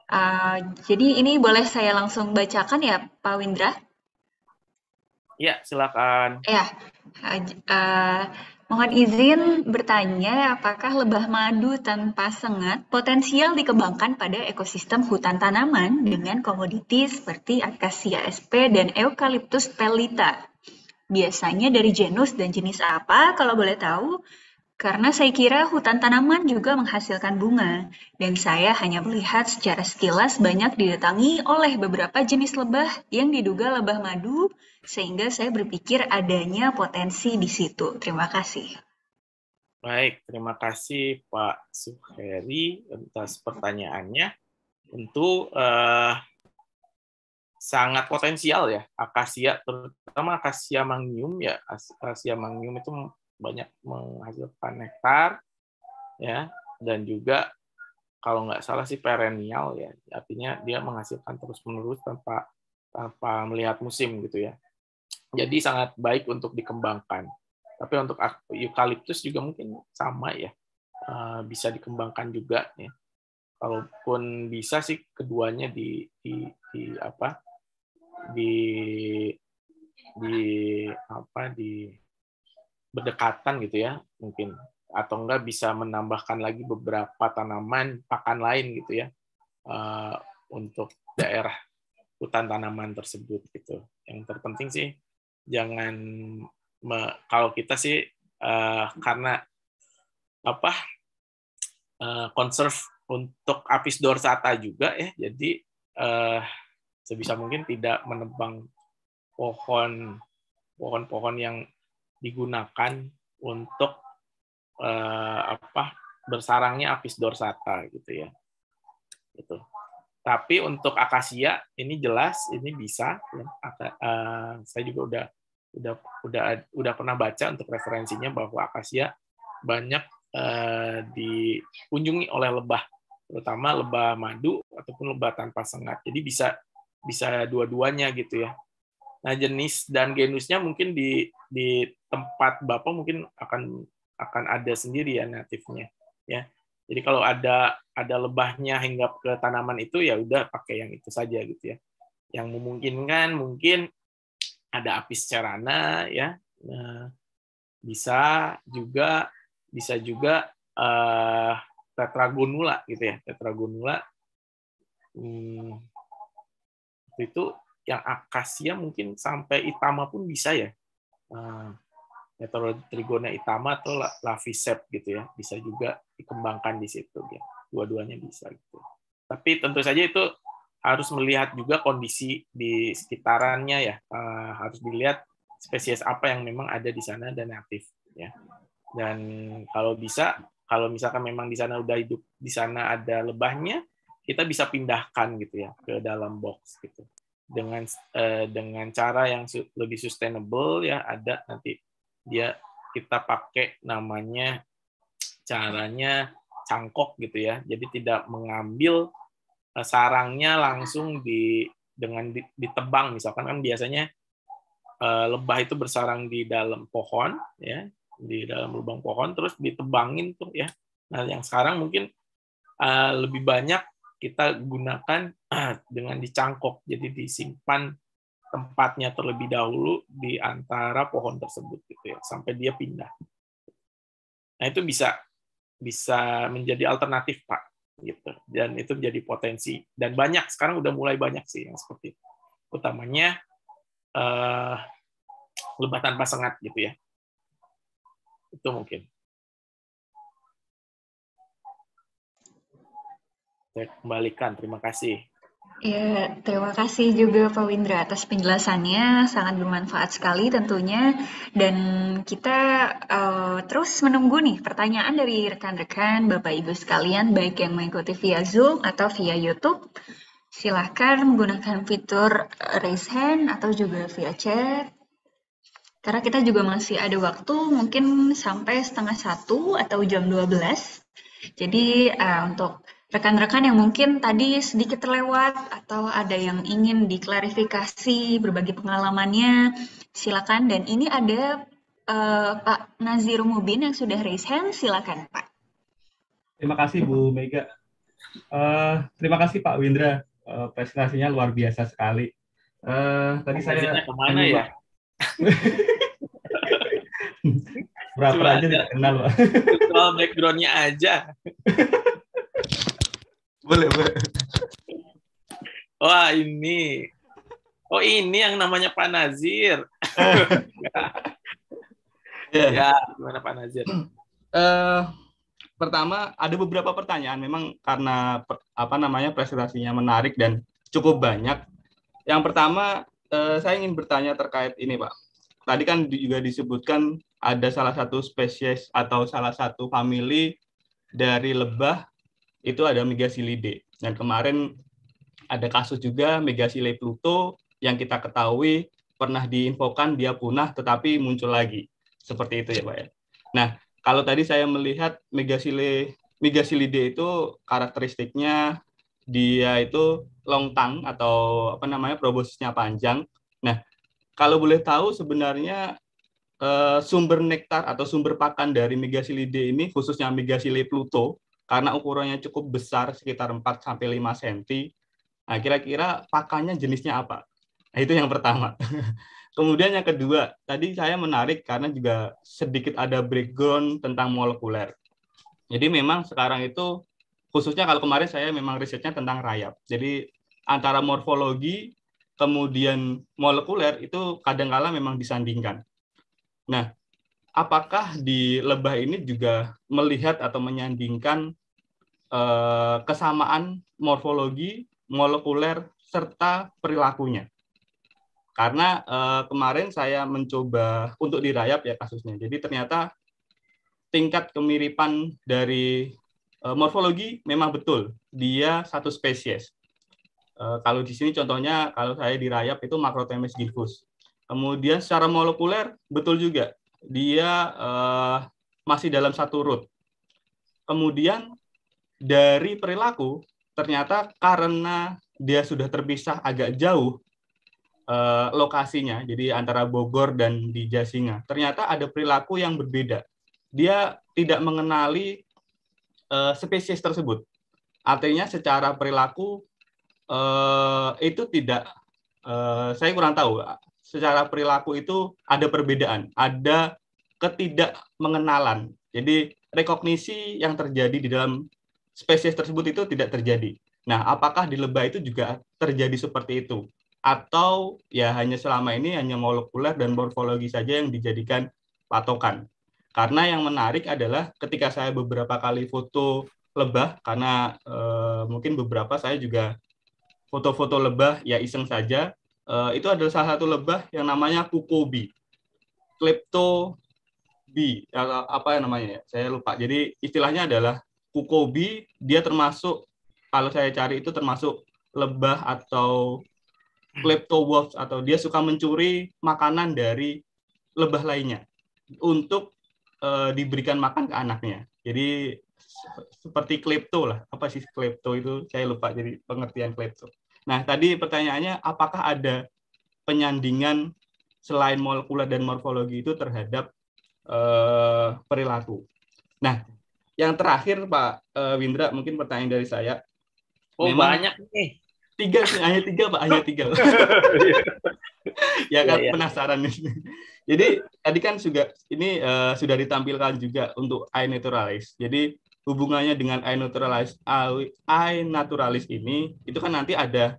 Uh, jadi ini boleh saya langsung bacakan ya Pak Windra? Ya, silakan. Ya, uh, mohon izin bertanya, apakah lebah madu tanpa sengat potensial dikembangkan pada ekosistem hutan tanaman dengan komoditi seperti akasia sp dan eukaliptus pelita? Biasanya dari genus dan jenis apa kalau boleh tahu? Karena saya kira hutan tanaman juga menghasilkan bunga, dan saya hanya melihat secara sekilas banyak didatangi oleh beberapa jenis lebah yang diduga lebah madu sehingga saya berpikir adanya potensi di situ. Terima kasih. Baik, terima kasih Pak Suheri atas pertanyaannya. Tentu eh, sangat potensial ya akasia, terutama akasia mangium ya. Akasia mangium itu banyak menghasilkan nektar ya dan juga kalau nggak salah sih perennial ya artinya dia menghasilkan terus menerus tanpa tanpa melihat musim gitu ya jadi sangat baik untuk dikembangkan. Tapi untuk eukaliptus juga mungkin sama ya, eh, bisa dikembangkan juga ya. Kalaupun bisa sih keduanya di, di, di apa di di apa di berdekatan gitu ya mungkin atau enggak bisa menambahkan lagi beberapa tanaman pakan lain gitu ya eh, untuk daerah hutan tanaman tersebut gitu yang terpenting sih jangan me, kalau kita sih uh, karena apa uh, conserve untuk apis dorsata juga ya jadi uh, sebisa mungkin tidak menebang pohon pohon-pohon yang digunakan untuk uh, apa bersarangnya apis dorsata gitu ya itu tapi untuk akasia ini jelas ini bisa ya. Aka, uh, saya juga udah udah udah udah pernah baca untuk referensinya bahwa akasia banyak uh, dikunjungi oleh lebah terutama lebah madu ataupun lebah tanpa sengat jadi bisa bisa dua-duanya gitu ya nah jenis dan genusnya mungkin di di tempat bapak mungkin akan akan ada sendiri ya natifnya ya jadi kalau ada ada lebahnya hingga ke tanaman itu ya udah pakai yang itu saja gitu ya yang memungkinkan mungkin ada Apis Cerana ya eh, bisa juga bisa juga uh, tetragonula gitu ya tetragonula hmm, itu yang akasia mungkin sampai itama pun bisa ya uh, Trigona itama atau lavisep gitu ya bisa juga dikembangkan di situ ya dua-duanya bisa gitu tapi tentu saja itu harus melihat juga kondisi di sekitarannya ya eh, harus dilihat spesies apa yang memang ada di sana dan aktif ya dan kalau bisa kalau misalkan memang di sana udah hidup di sana ada lebahnya kita bisa pindahkan gitu ya ke dalam box gitu dengan eh, dengan cara yang lebih sustainable ya ada nanti dia kita pakai namanya caranya cangkok gitu ya jadi tidak mengambil Eh, sarangnya langsung di dengan ditebang misalkan kan biasanya eh, lebah itu bersarang di dalam pohon ya di dalam lubang pohon terus ditebangin tuh ya nah yang sekarang mungkin eh, lebih banyak kita gunakan dengan dicangkok jadi disimpan tempatnya terlebih dahulu di antara pohon tersebut gitu ya sampai dia pindah nah itu bisa bisa menjadi alternatif pak gitu dan itu menjadi potensi dan banyak sekarang udah mulai banyak sih yang seperti itu utamanya uh, eh, lebah tanpa sengat gitu ya itu mungkin saya kembalikan terima kasih Ya, terima kasih juga Pak Windra atas penjelasannya, sangat bermanfaat sekali tentunya. Dan kita uh, terus menunggu nih pertanyaan dari rekan-rekan, Bapak Ibu sekalian, baik yang mengikuti via Zoom atau via YouTube. Silahkan menggunakan fitur raise hand atau juga via chat. Karena kita juga masih ada waktu mungkin sampai setengah satu atau jam 12. Jadi uh, untuk rekan-rekan yang mungkin tadi sedikit terlewat atau ada yang ingin diklarifikasi berbagi pengalamannya, silakan. Dan ini ada uh, Pak Nazir Mubin yang sudah raise hand, silakan Pak. Terima kasih Bu Mega. Uh, terima kasih Pak Windra, uh, presentasinya luar biasa sekali. Uh, tadi saya kemana ya? Berapa Cuma aja ya? tidak kenal, Pak. Soal backgroundnya aja. boleh boleh wah ini oh ini yang namanya Pak Nazir yeah. ya gimana Pak Nazir uh, pertama ada beberapa pertanyaan memang karena apa namanya presentasinya menarik dan cukup banyak yang pertama uh, saya ingin bertanya terkait ini Pak tadi kan juga disebutkan ada salah satu spesies atau salah satu famili dari lebah itu ada megasilide Dan kemarin ada kasus juga Megasile Pluto yang kita ketahui pernah diinfokan dia punah tetapi muncul lagi. Seperti itu ya Pak ya. Nah, kalau tadi saya melihat Megasile megasilide itu karakteristiknya dia itu longtang atau apa namanya probosisnya panjang. Nah, kalau boleh tahu sebenarnya eh, sumber nektar atau sumber pakan dari megasilide ini khususnya Megasile Pluto karena ukurannya cukup besar sekitar 4 sampai 5 cm. Nah, kira-kira pakannya jenisnya apa? Nah, itu yang pertama. Kemudian yang kedua, tadi saya menarik karena juga sedikit ada breakdown tentang molekuler. Jadi memang sekarang itu khususnya kalau kemarin saya memang risetnya tentang rayap. Jadi antara morfologi kemudian molekuler itu kadangkala memang disandingkan. Nah, apakah di lebah ini juga melihat atau menyandingkan Eh, kesamaan morfologi, molekuler, serta perilakunya. Karena eh, kemarin saya mencoba untuk dirayap ya kasusnya. Jadi ternyata tingkat kemiripan dari eh, morfologi memang betul. Dia satu spesies. kalau di sini contohnya kalau saya dirayap itu Macrotemis gilfus. Kemudian secara molekuler betul juga dia masih dalam satu root. Kemudian dari perilaku ternyata karena dia sudah terpisah agak jauh eh, lokasinya, jadi antara Bogor dan di Jasinga, ternyata ada perilaku yang berbeda. Dia tidak mengenali eh, spesies tersebut. Artinya secara perilaku eh, itu tidak, eh, saya kurang tahu. Secara perilaku itu ada perbedaan, ada ketidakmengenalan. Jadi rekognisi yang terjadi di dalam spesies tersebut itu tidak terjadi. Nah, apakah di lebah itu juga terjadi seperti itu? Atau ya hanya selama ini hanya molekuler dan morfologi saja yang dijadikan patokan? Karena yang menarik adalah ketika saya beberapa kali foto lebah, karena e, mungkin beberapa saya juga foto-foto lebah ya iseng saja, e, itu adalah salah satu lebah yang namanya kukobi. Klepto B, apa yang namanya ya? Saya lupa. Jadi istilahnya adalah kukobi dia termasuk kalau saya cari itu termasuk lebah atau hmm. kleptowolf atau dia suka mencuri makanan dari lebah lainnya untuk e, diberikan makan ke anaknya. Jadi seperti klepto lah. Apa sih klepto itu? Saya lupa jadi pengertian klepto. Nah, tadi pertanyaannya apakah ada penyandingan selain molekuler dan morfologi itu terhadap e, perilaku? Nah, yang terakhir Pak uh, Windra mungkin pertanyaan dari saya. Oh Memang banyak nih. Tiga sih, hanya tiga Pak, hanya tiga. Iya, iya. ya kan ya, penasaran nih. Jadi tadi kan juga ini uh, sudah ditampilkan juga untuk naturalis Jadi hubungannya dengan naturalis I naturalis ini itu kan nanti ada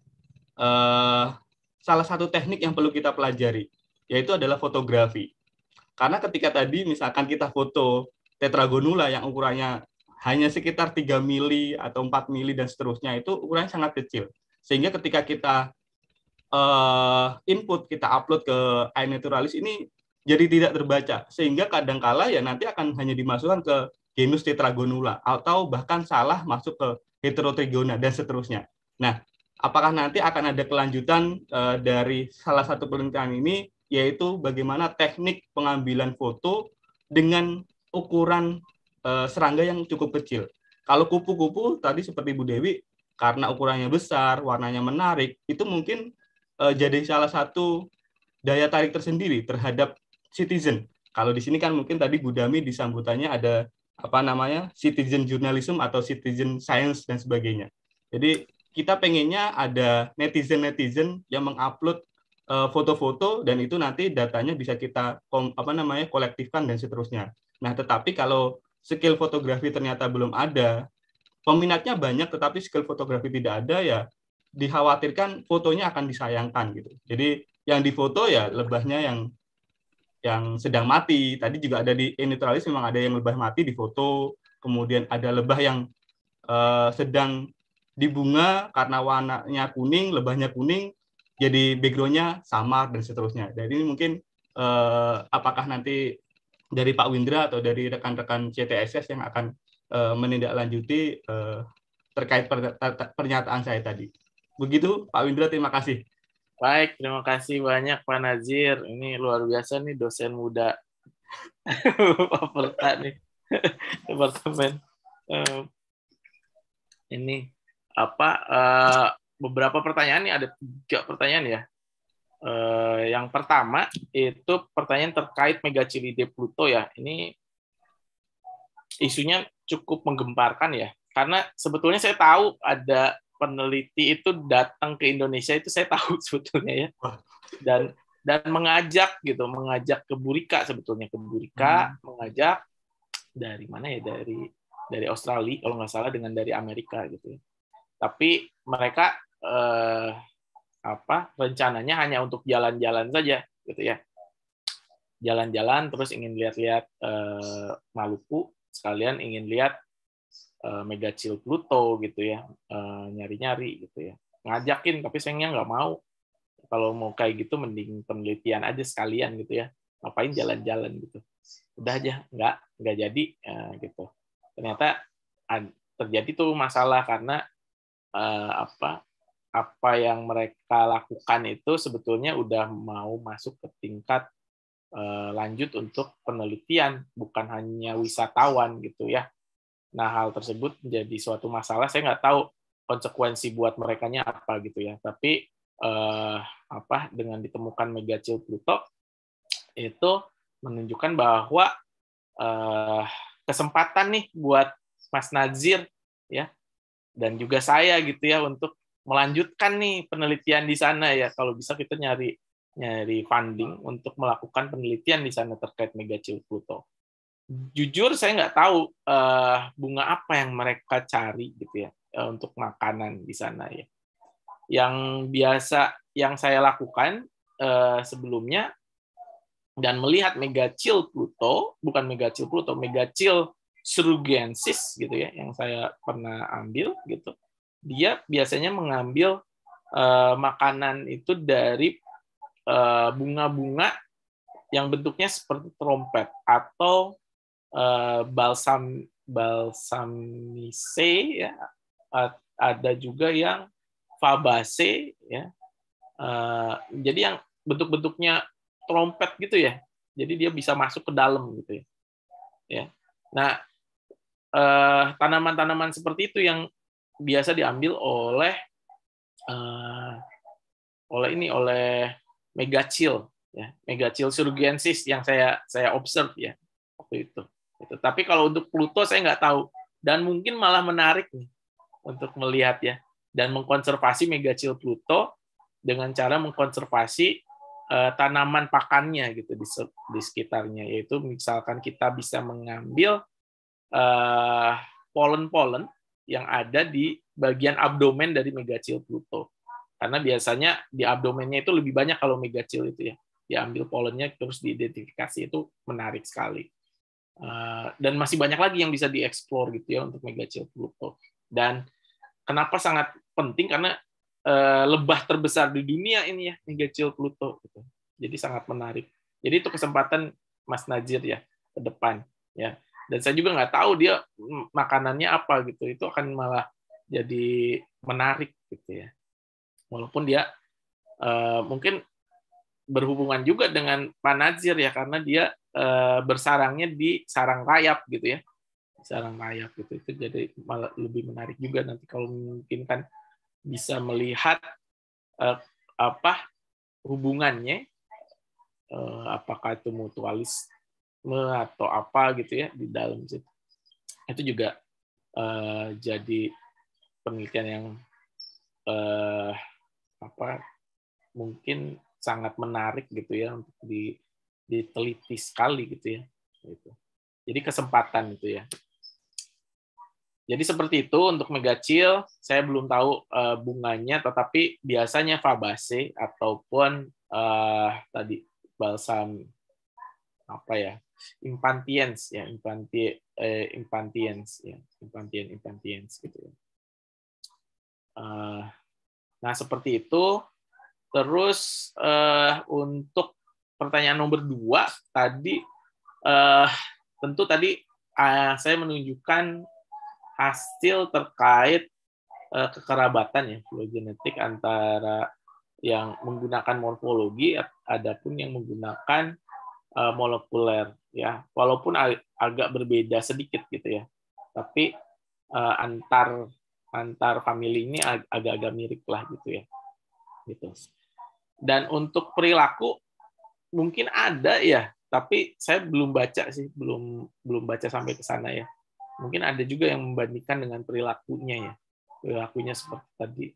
uh, salah satu teknik yang perlu kita pelajari yaitu adalah fotografi. Karena ketika tadi misalkan kita foto tetragonula yang ukurannya hanya sekitar 3 mili atau 4 mili dan seterusnya itu ukurannya sangat kecil. Sehingga ketika kita uh, input, kita upload ke iNaturalis ini jadi tidak terbaca. Sehingga kadangkala ya nanti akan hanya dimasukkan ke genus tetragonula atau bahkan salah masuk ke heterotrigona dan seterusnya. Nah, apakah nanti akan ada kelanjutan uh, dari salah satu penelitian ini yaitu bagaimana teknik pengambilan foto dengan ukuran uh, serangga yang cukup kecil. Kalau kupu-kupu tadi seperti Bu Dewi karena ukurannya besar, warnanya menarik, itu mungkin uh, jadi salah satu daya tarik tersendiri terhadap citizen. Kalau di sini kan mungkin tadi Bu Dami disambutannya ada apa namanya citizen journalism atau citizen science dan sebagainya. Jadi kita pengennya ada netizen-netizen yang mengupload eh, foto-foto dan itu nanti datanya bisa kita apa namanya kolektifkan dan seterusnya. Nah, tetapi kalau skill fotografi ternyata belum ada, peminatnya banyak tetapi skill fotografi tidak ada ya dikhawatirkan fotonya akan disayangkan gitu. Jadi yang difoto ya lebahnya yang yang sedang mati. Tadi juga ada di netralis memang ada yang lebah mati di foto, kemudian ada lebah yang uh, sedang dibunga karena warnanya kuning, lebahnya kuning, jadi backgroundnya samar dan seterusnya. Jadi ini mungkin uh, apakah nanti dari Pak Windra atau dari rekan-rekan CTSS yang akan uh, menindaklanjuti uh, terkait per, pernyataan saya tadi. Begitu Pak Windra, terima kasih. Baik, terima kasih banyak Pak Nazir. Ini luar biasa nih dosen muda Pak Perta nih departemen. Eh, ini apa uh, beberapa pertanyaan nih ada tiga pertanyaan ya Uh, yang pertama itu pertanyaan terkait Mega de Pluto ya. Ini isunya cukup menggemparkan ya. Karena sebetulnya saya tahu ada peneliti itu datang ke Indonesia itu saya tahu sebetulnya ya. Dan dan mengajak gitu, mengajak ke Burika sebetulnya ke Burika, hmm. mengajak dari mana ya dari dari Australia kalau nggak salah dengan dari Amerika gitu. Ya. Tapi mereka eh, apa rencananya hanya untuk jalan-jalan saja gitu ya jalan-jalan terus ingin lihat-lihat eh, Maluku sekalian ingin lihat eh, megacil Pluto gitu ya nyari eh, nyari-nyari gitu ya ngajakin tapi sayangnya nggak mau kalau mau kayak gitu mending penelitian aja sekalian gitu ya ngapain jalan-jalan gitu udah aja nggak nggak jadi eh, gitu ternyata terjadi tuh masalah karena eh, apa apa yang mereka lakukan itu sebetulnya udah mau masuk ke tingkat eh, lanjut untuk penelitian, bukan hanya wisatawan gitu ya. Nah hal tersebut menjadi suatu masalah. Saya nggak tahu konsekuensi buat mereka nya apa gitu ya. Tapi eh, apa dengan ditemukan megacil Pluto itu menunjukkan bahwa eh, kesempatan nih buat Mas Nazir ya dan juga saya gitu ya untuk melanjutkan nih penelitian di sana ya kalau bisa kita nyari nyari funding untuk melakukan penelitian di sana terkait megacil Pluto. Jujur saya nggak tahu uh, bunga apa yang mereka cari gitu ya uh, untuk makanan di sana ya. Yang biasa yang saya lakukan uh, sebelumnya dan melihat megacil Pluto, bukan megacil Pluto, megacil serugensis gitu ya yang saya pernah ambil gitu dia biasanya mengambil uh, makanan itu dari eh, bunga-bunga uh, yang bentuknya seperti trompet atau uh, balsam balsamise ya ada juga yang fabase ya uh, jadi yang bentuk-bentuknya trompet gitu ya jadi dia bisa masuk ke dalam gitu ya ya nah tanaman-tanaman uh, tanaman -tanaman seperti itu yang biasa diambil oleh uh, oleh ini oleh megacil ya megacil surgensis yang saya saya observe ya waktu itu itu tapi kalau untuk Pluto saya nggak tahu dan mungkin malah menarik nih untuk melihat ya dan mengkonservasi megacil Pluto dengan cara mengkonservasi uh, tanaman pakannya gitu di, di sekitarnya yaitu misalkan kita bisa mengambil uh, eh, polen-polen yang ada di bagian abdomen dari megacil Pluto. Karena biasanya di abdomennya itu lebih banyak kalau megacil itu ya. Diambil polennya terus diidentifikasi itu menarik sekali. Eh, dan masih banyak lagi yang bisa dieksplor gitu ya untuk megacil Pluto. Dan kenapa sangat penting karena eh, lebah terbesar di dunia ini ya megacil Pluto. Gitu. Jadi sangat menarik. Jadi itu kesempatan Mas Najir ya ke depan ya dan saya juga nggak tahu dia makanannya apa gitu itu akan malah jadi menarik gitu ya walaupun dia uh, mungkin berhubungan juga dengan panazir ya karena dia uh, bersarangnya di sarang rayap gitu ya sarang rayap gitu itu jadi malah lebih menarik juga nanti kalau mungkin kan bisa melihat uh, apa hubungannya apakah itu mutualis atau apa gitu ya di dalam situ. Itu juga uh, jadi penelitian yang uh, apa mungkin sangat menarik gitu ya untuk di, diteliti sekali gitu ya. Gitu. Jadi kesempatan itu ya. Jadi seperti itu untuk megacil, saya belum tahu uh, bunganya, tetapi biasanya fabase ataupun uh, tadi balsam apa ya impantiens ya impanti eh, impantiens ya impantien impantiens gitu ya. Uh, nah seperti itu terus uh, untuk pertanyaan nomor dua tadi uh, tentu tadi uh, saya menunjukkan hasil terkait uh, kekerabatan ya genetik antara yang menggunakan morfologi adapun yang menggunakan uh, molekuler ya walaupun ag agak berbeda sedikit gitu ya tapi uh, antar antar family ini agak-agak mirip lah gitu ya gitu dan untuk perilaku mungkin ada ya tapi saya belum baca sih belum belum baca sampai ke sana ya mungkin ada juga yang membandingkan dengan perilakunya ya perilakunya seperti tadi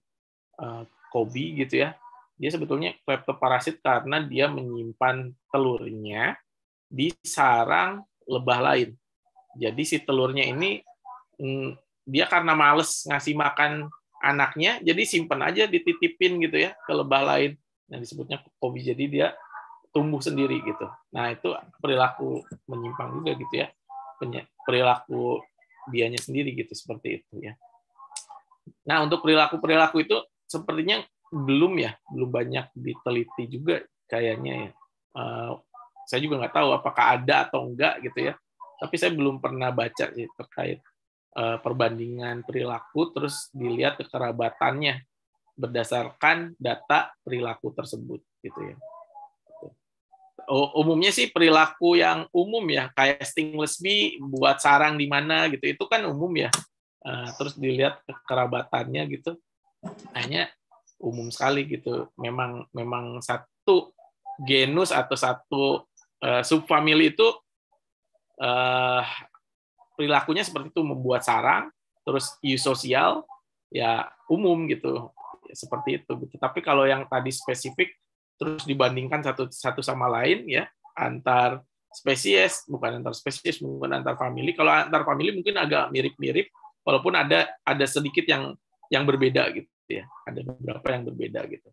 uh, Kobe gitu ya dia sebetulnya kleptoparasit karena dia menyimpan telurnya di sarang lebah lain. Jadi si telurnya ini mm, dia karena males ngasih makan anaknya, jadi simpen aja dititipin gitu ya ke lebah lain. Nah disebutnya kobi. Jadi dia tumbuh sendiri gitu. Nah itu perilaku menyimpang juga gitu ya, perilaku dianya sendiri gitu seperti itu ya. Nah untuk perilaku perilaku itu sepertinya belum ya, belum banyak diteliti juga kayaknya ya. Uh, saya juga nggak tahu apakah ada atau enggak gitu ya. Tapi saya belum pernah baca sih terkait uh, perbandingan perilaku terus dilihat kekerabatannya berdasarkan data perilaku tersebut gitu ya. Gitu. Umumnya sih perilaku yang umum ya, kayak stingless bee buat sarang di mana gitu, itu kan umum ya. Uh, terus dilihat kekerabatannya gitu. Hanya umum sekali gitu. Memang memang satu genus atau satu uh, subfamili itu uh, perilakunya seperti itu membuat sarang, terus eusosial ya umum gitu. Ya, seperti itu. Gitu. Tapi kalau yang tadi spesifik terus dibandingkan satu satu sama lain ya antar spesies bukan antar spesies mungkin antar famili kalau antar famili mungkin agak mirip-mirip walaupun ada ada sedikit yang yang berbeda gitu ya ada beberapa yang berbeda gitu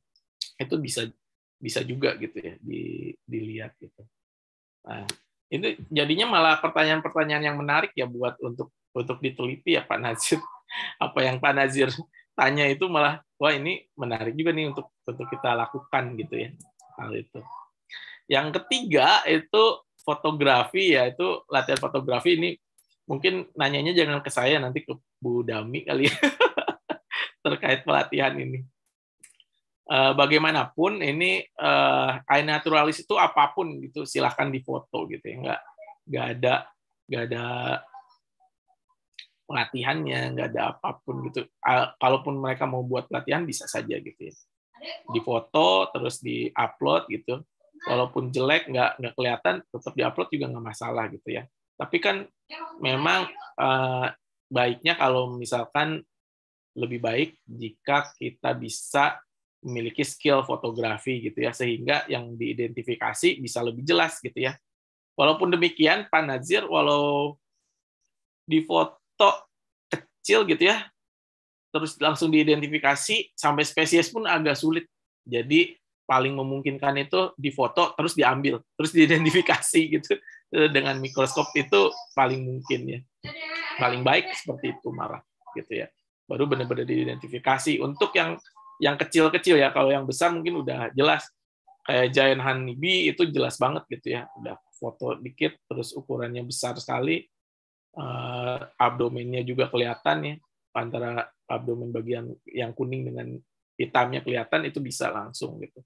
itu bisa bisa juga gitu ya di, dilihat gitu nah, ini jadinya malah pertanyaan-pertanyaan yang menarik ya buat untuk untuk diteliti ya Pak Nazir apa yang Pak Nazir tanya itu malah wah ini menarik juga nih untuk untuk kita lakukan gitu ya hal itu yang ketiga itu fotografi ya itu latihan fotografi ini mungkin nanyanya jangan ke saya nanti ke Bu Dami kali ya. terkait pelatihan ini. Eh, bagaimanapun ini uh, naturalis itu apapun gitu silahkan difoto gitu ya nggak nggak ada nggak ada pelatihannya nggak ada apapun gitu kalaupun mereka mau buat pelatihan bisa saja gitu ya difoto terus diupload gitu walaupun jelek nggak nggak kelihatan tetap diupload juga nggak masalah gitu ya tapi kan memang uh, baiknya kalau misalkan lebih baik jika kita bisa memiliki skill fotografi gitu ya sehingga yang diidentifikasi bisa lebih jelas gitu ya. Walaupun demikian Pak Nazir walau di foto kecil gitu ya terus langsung diidentifikasi sampai spesies pun agak sulit. Jadi paling memungkinkan itu di foto terus diambil terus diidentifikasi gitu dengan mikroskop itu paling mungkin ya paling baik seperti itu marah gitu ya baru benar-benar diidentifikasi. Untuk yang yang kecil-kecil ya, kalau yang besar mungkin udah jelas. Kayak giant Bee itu jelas banget gitu ya, udah foto dikit, terus ukurannya besar sekali, uh, abdomennya juga kelihatan ya, antara abdomen bagian yang kuning dengan hitamnya kelihatan itu bisa langsung gitu.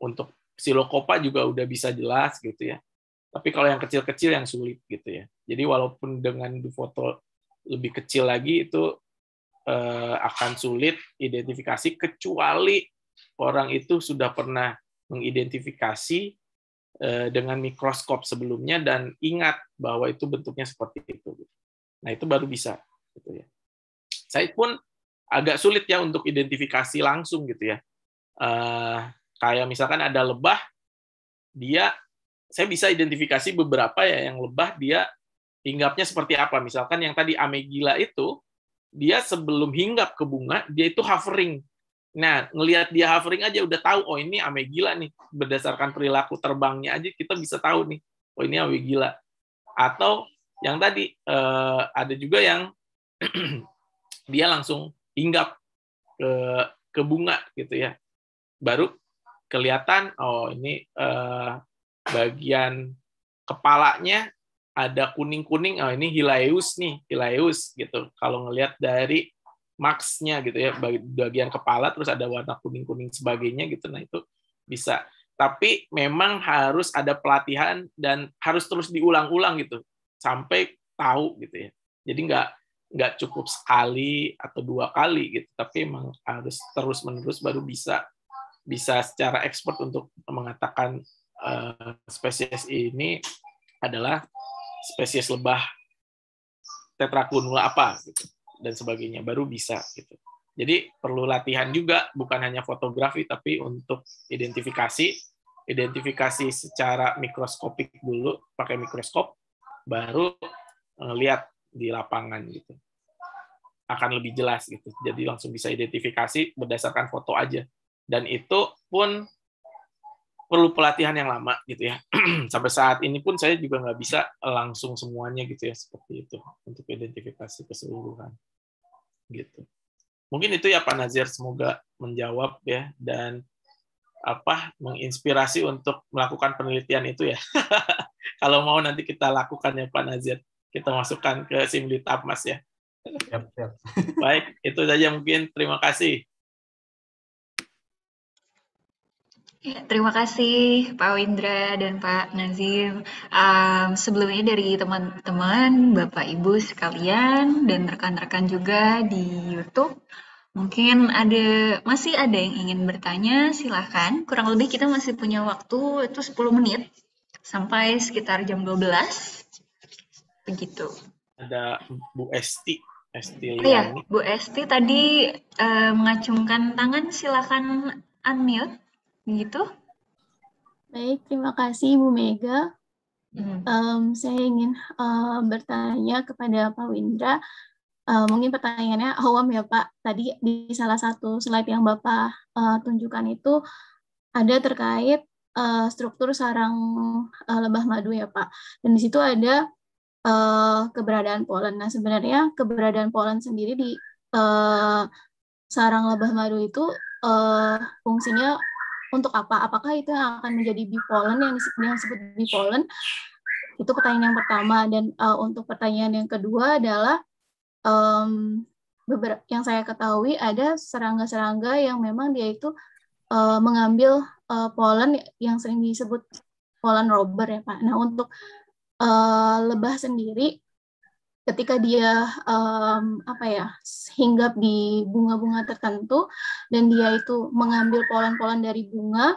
Untuk silokopa juga udah bisa jelas gitu ya. Tapi kalau yang kecil-kecil yang sulit gitu ya. Jadi walaupun dengan foto lebih kecil lagi itu eh, akan sulit identifikasi kecuali orang itu sudah pernah mengidentifikasi eh, dengan mikroskop sebelumnya dan ingat bahwa itu bentuknya seperti itu. Nah itu baru bisa. Gitu ya. Saya pun agak sulit ya untuk identifikasi langsung gitu ya. Eh, kayak misalkan ada lebah, dia saya bisa identifikasi beberapa ya yang lebah dia hinggapnya seperti apa. Misalkan yang tadi amegila itu dia sebelum hinggap ke bunga dia itu hovering. Nah, ngelihat dia hovering aja udah tahu oh ini ame gila nih berdasarkan perilaku terbangnya aja kita bisa tahu nih oh ini ame gila. Atau yang tadi eh, ada juga yang dia langsung hinggap ke ke bunga gitu ya. Baru kelihatan oh ini eh, bagian kepalanya ada kuning-kuning, oh ini Hilaeus nih, Hilaeus gitu. Kalau ngelihat dari max gitu ya, bagian kepala terus ada warna kuning-kuning sebagainya gitu. Nah, itu bisa. Tapi memang harus ada pelatihan dan harus terus diulang-ulang gitu sampai tahu gitu ya. Jadi nggak nggak cukup sekali atau dua kali gitu, tapi emang harus terus menerus baru bisa bisa secara ekspor untuk mengatakan uh, spesies ini adalah spesies lebah tetrakunula apa gitu dan sebagainya baru bisa gitu. Jadi perlu latihan juga bukan hanya fotografi tapi untuk identifikasi, identifikasi secara mikroskopik dulu pakai mikroskop baru eh, lihat di lapangan gitu. Akan lebih jelas gitu. Jadi langsung bisa identifikasi berdasarkan foto aja. Dan itu pun perlu pelatihan yang lama gitu ya. Sampai saat ini pun saya juga nggak bisa langsung semuanya gitu ya seperti itu untuk identifikasi keseluruhan gitu. Mungkin itu ya Pak Nazir semoga menjawab ya dan apa menginspirasi untuk melakukan penelitian itu ya. Kalau mau nanti kita lakukan ya Pak Nazir, kita masukkan ke Simlitab Mas ya. Yep, yep. Baik, itu saja mungkin. Terima kasih. Iya, terima kasih Pak Windra dan Pak Nazim. Um, sebelumnya dari teman-teman, Bapak Ibu sekalian dan rekan-rekan juga di YouTube, mungkin ada masih ada yang ingin bertanya, silahkan. Kurang lebih kita masih punya waktu itu 10 menit sampai sekitar jam 12. Begitu. Ada Bu Esti. Esti. Oh, iya, Bu Esti tadi uh, mengacungkan tangan, silahkan unmute. Begitu? Baik, terima kasih Bu Mega. Hmm. Um, saya ingin uh, bertanya kepada Pak Windra, uh, mungkin pertanyaannya awam ya Pak. Tadi di salah satu slide yang Bapak uh, tunjukkan itu ada terkait uh, struktur sarang uh, lebah madu ya Pak. Dan di situ ada uh, keberadaan polen. Nah sebenarnya keberadaan polen sendiri di uh, sarang lebah madu itu uh, fungsinya untuk apa? Apakah itu yang akan menjadi bipolen yang disebut, yang Itu pertanyaan yang pertama dan uh, untuk pertanyaan yang kedua adalah um, beberapa yang saya ketahui ada serangga-serangga yang memang dia itu uh, mengambil uh, eh, polen yang sering disebut polen robber ya Pak. Nah, untuk uh, lebah sendiri ketika dia um, apa ya hinggap di bunga-bunga tertentu dan dia itu mengambil polen-polen dari bunga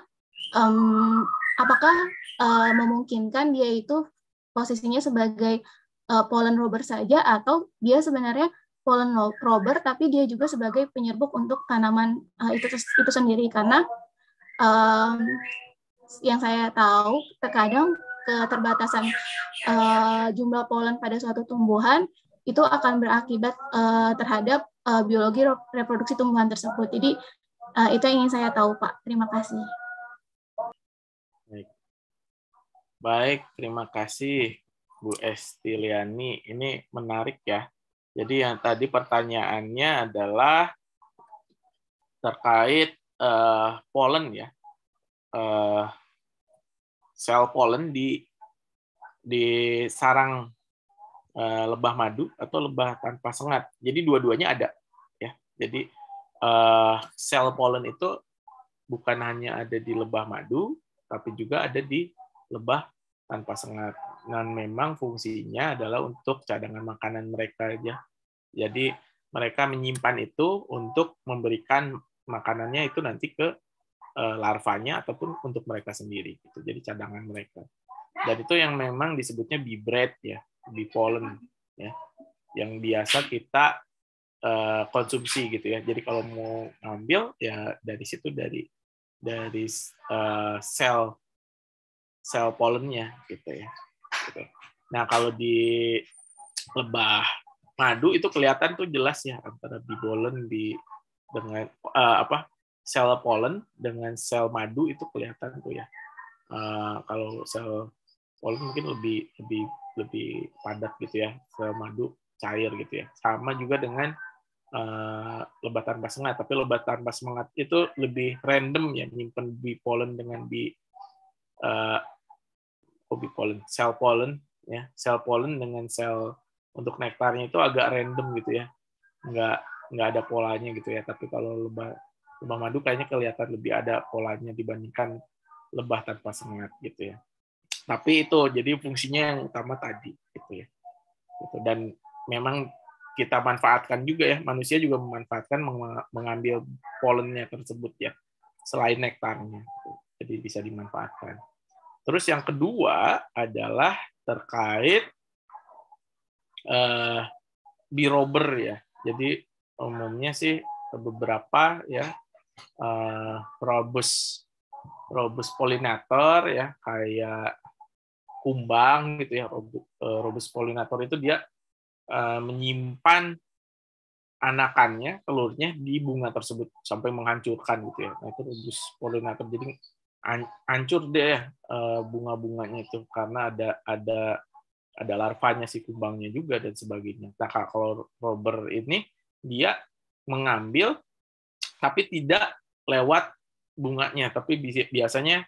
um, apakah uh, memungkinkan dia itu posisinya sebagai uh, eh, polen robber saja atau dia sebenarnya polen robber tapi dia juga sebagai penyerbuk untuk tanaman uh, itu itu sendiri karena um, yang saya tahu terkadang keterbatasan uh, jumlah polen pada suatu tumbuhan itu akan berakibat uh, terhadap uh, biologi reproduksi tumbuhan tersebut. Jadi uh, itu yang ingin saya tahu, Pak. Terima kasih. Baik, Baik terima kasih Bu Estiliani. Ini menarik ya. Jadi yang tadi pertanyaannya adalah terkait uh, polen ya. Uh, sel polen di di sarang uh, lebah madu atau lebah tanpa sengat. Jadi dua-duanya ada ya. Jadi uh, sel polen itu bukan hanya ada di lebah madu tapi juga ada di lebah tanpa sengat. Dan memang fungsinya adalah untuk cadangan makanan mereka aja. Jadi mereka menyimpan itu untuk memberikan makanannya itu nanti ke Eh, larvanya ataupun untuk mereka sendiri gitu. Jadi cadangan mereka. Dan itu yang memang disebutnya bee bread ya, bee pollen ya. Yang biasa kita eh, konsumsi gitu ya. Jadi kalau mau ngambil ya dari situ dari dari uh, sel sel polennya gitu ya. Gitu. Nah, kalau di lebah madu itu kelihatan tuh jelas ya antara bee pollen di dengan uh, apa sel polen dengan sel madu itu kelihatan tuh ya. Uh, kalau sel polen mungkin lebih lebih lebih padat gitu ya, sel madu cair gitu ya. Sama juga dengan uh, eh, lebat tanpa tapi lebatan tanpa semangat itu lebih random ya, nyimpen bi pollen dengan bi uh, eh, oh, polen, sel polen ya, sel polen dengan sel untuk nektarnya itu agak random gitu ya, nggak nggak ada polanya gitu ya. Tapi kalau lebat lebah madu kayaknya kelihatan lebih ada polanya dibandingkan lebah tanpa sengat gitu ya. Tapi itu jadi fungsinya yang utama tadi gitu ya. Gitu. Dan memang kita manfaatkan juga ya manusia juga memanfaatkan mengambil polennya tersebut ya selain nektarnya. Gitu. Jadi bisa dimanfaatkan. Terus yang kedua adalah terkait uh, birober ya. Jadi umumnya sih beberapa ya uh, eh, robus robus pollinator ya kayak kumbang gitu ya eh, robus pollinator itu dia uh, menyimpan anakannya telurnya di bunga tersebut sampai menghancurkan gitu ya nah, itu robus pollinator jadi hancur deh ya, uh, bunga-bunganya itu karena ada ada ada larvanya si kumbangnya juga dan sebagainya. Nah kalau rober ini dia mengambil tapi tidak lewat bunganya tapi biasanya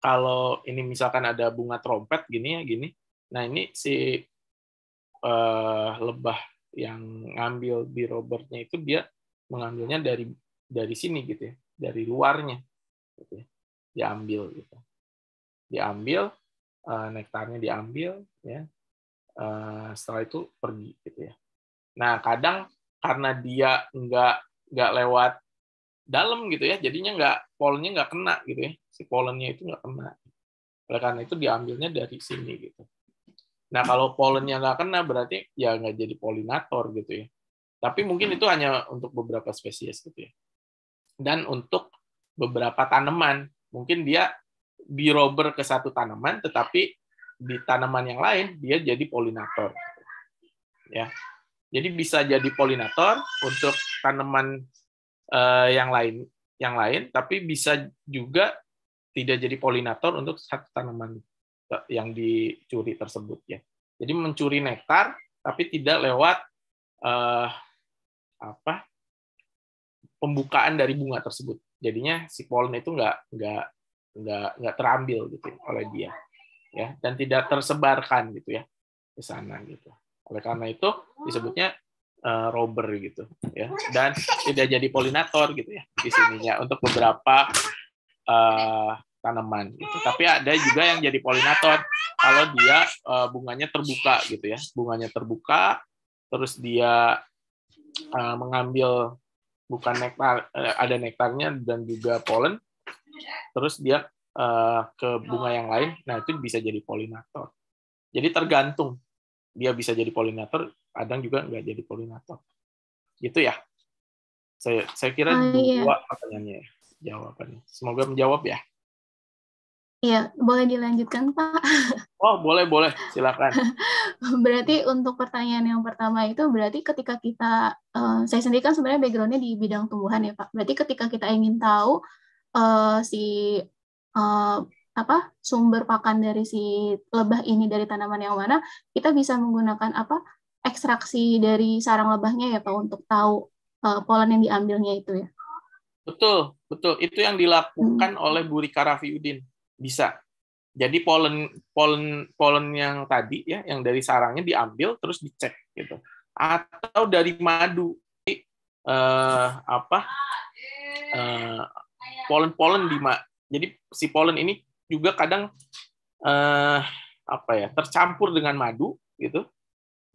kalau ini misalkan ada bunga trompet gini ya gini nah ini si uh, lebah yang ngambil di Robertnya itu dia mengambilnya dari dari sini gitu ya dari luarnya gitu ya. diambil gitu diambil uh, nektarnya diambil ya uh, setelah itu pergi gitu ya nah kadang karena dia nggak nggak lewat dalam gitu ya jadinya nggak polennya nggak kena gitu ya si polennya itu nggak kena oleh karena itu diambilnya dari sini gitu nah kalau polennya nggak kena berarti ya nggak jadi polinator gitu ya tapi mungkin itu hanya untuk beberapa spesies gitu ya dan untuk beberapa tanaman mungkin dia birober ke satu tanaman tetapi di tanaman yang lain dia jadi polinator ya jadi bisa jadi polinator untuk tanaman uh, yang lain yang lain tapi bisa juga tidak jadi polinator untuk satu tanaman eh, yang dicuri tersebut ya. Jadi mencuri nektar tapi tidak lewat uh, apa pembukaan dari bunga tersebut. Jadinya si polen itu nggak nggak nggak nggak terambil gitu oleh dia ya dan tidak tersebarkan gitu ya ke sana gitu. Oleh karena itu disebutnya uh, eh, robber gitu ya dan tidak jadi polinator gitu ya di sininya untuk beberapa uh, tanaman gitu. Tapi ada juga yang jadi polinator kalau dia uh, bunganya terbuka gitu ya. Bunganya terbuka terus dia uh, mengambil bukan nektar uh, ada nektarnya dan juga polen. Terus dia uh, ke bunga yang lain. Nah, itu bisa jadi polinator. Jadi tergantung dia bisa jadi polinator, kadang juga nggak jadi polinator. Gitu ya. Saya saya kira oh, dua iya. pertanyaannya ya, jawabannya. Semoga menjawab ya. Iya, boleh dilanjutkan, Pak. Oh, boleh, boleh. Silakan. berarti untuk pertanyaan yang pertama itu berarti ketika kita eh, saya sendiri kan sebenarnya backgroundnya di bidang tumbuhan ya, Pak. Berarti ketika kita ingin tahu eh, si eh, apa sumber pakan dari si lebah ini dari tanaman yang mana, kita bisa menggunakan apa ekstraksi dari sarang lebahnya ya Pak untuk tahu uh, eh, polen yang diambilnya itu ya. Betul, betul. Itu yang dilakukan hmm. oleh Burika Rafiuddin. Bisa. Jadi polen polen polen yang tadi ya yang dari sarangnya diambil terus dicek gitu. Atau dari madu eh apa? eh, polen-polen di ma jadi si polen ini juga kadang eh, apa ya tercampur dengan madu gitu.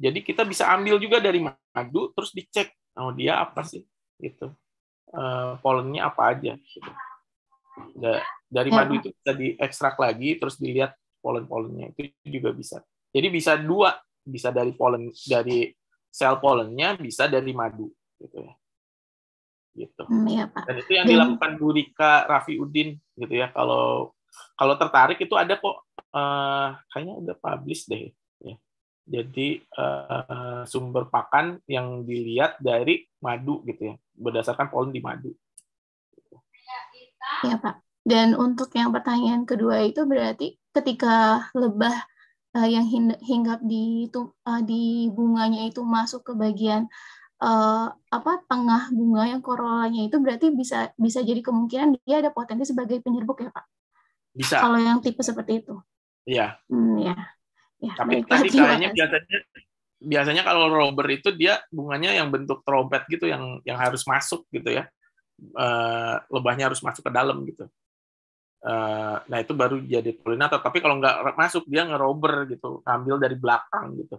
Jadi kita bisa ambil juga dari madu, terus dicek, oh dia apa sih gitu, eh, polennya apa aja. Gitu. Dari ya. madu itu bisa diekstrak lagi, terus dilihat polen-polennya itu juga bisa. Jadi bisa dua, bisa dari polen dari sel polennya, bisa dari madu gitu ya gitu. Hmm, iya, Dan itu yang dilakukan Burika Rafi Udin gitu ya kalau kalau tertarik itu ada kok, uh, kayaknya udah publish deh. Ya. Jadi uh, sumber pakan yang dilihat dari madu gitu ya, berdasarkan pollen di madu. Ya Pak. Dan untuk yang pertanyaan kedua itu berarti ketika lebah uh, yang hinggap di itu uh, di bunganya itu masuk ke bagian uh, apa tengah bunga yang korolanya itu berarti bisa bisa jadi kemungkinan dia ada potensi sebagai penyerbuk ya Pak? Bisa. Kalau yang tipe seperti itu. Iya. Hmm, ya. ya. Tapi tadi kayaknya biasanya biasanya kalau robber itu dia bunganya yang bentuk trompet gitu yang yang harus masuk gitu ya. e, lebahnya harus masuk ke dalam gitu. e, nah itu baru jadi polinator. Tapi kalau nggak masuk dia ngerober gitu, ngambil dari belakang gitu.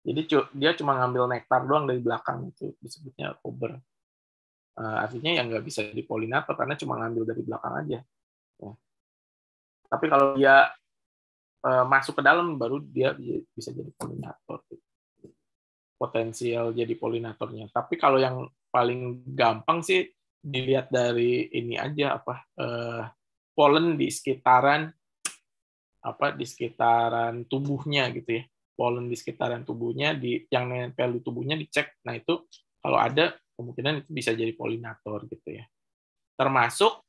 Jadi cu dia cuma ngambil nektar doang dari belakang itu disebutnya rober. e, eh, artinya yang nggak bisa dipolinator karena cuma ngambil dari belakang aja. Ya. Tapi kalau dia uh, masuk ke dalam baru dia bisa jadi polinator. Potensial jadi polinatornya. Tapi kalau yang paling gampang sih dilihat dari ini aja apa uh, eh, polen di sekitaran apa di sekitaran tubuhnya gitu ya polen di sekitaran tubuhnya di yang nempel di tubuhnya dicek nah itu kalau ada kemungkinan itu bisa jadi polinator gitu ya termasuk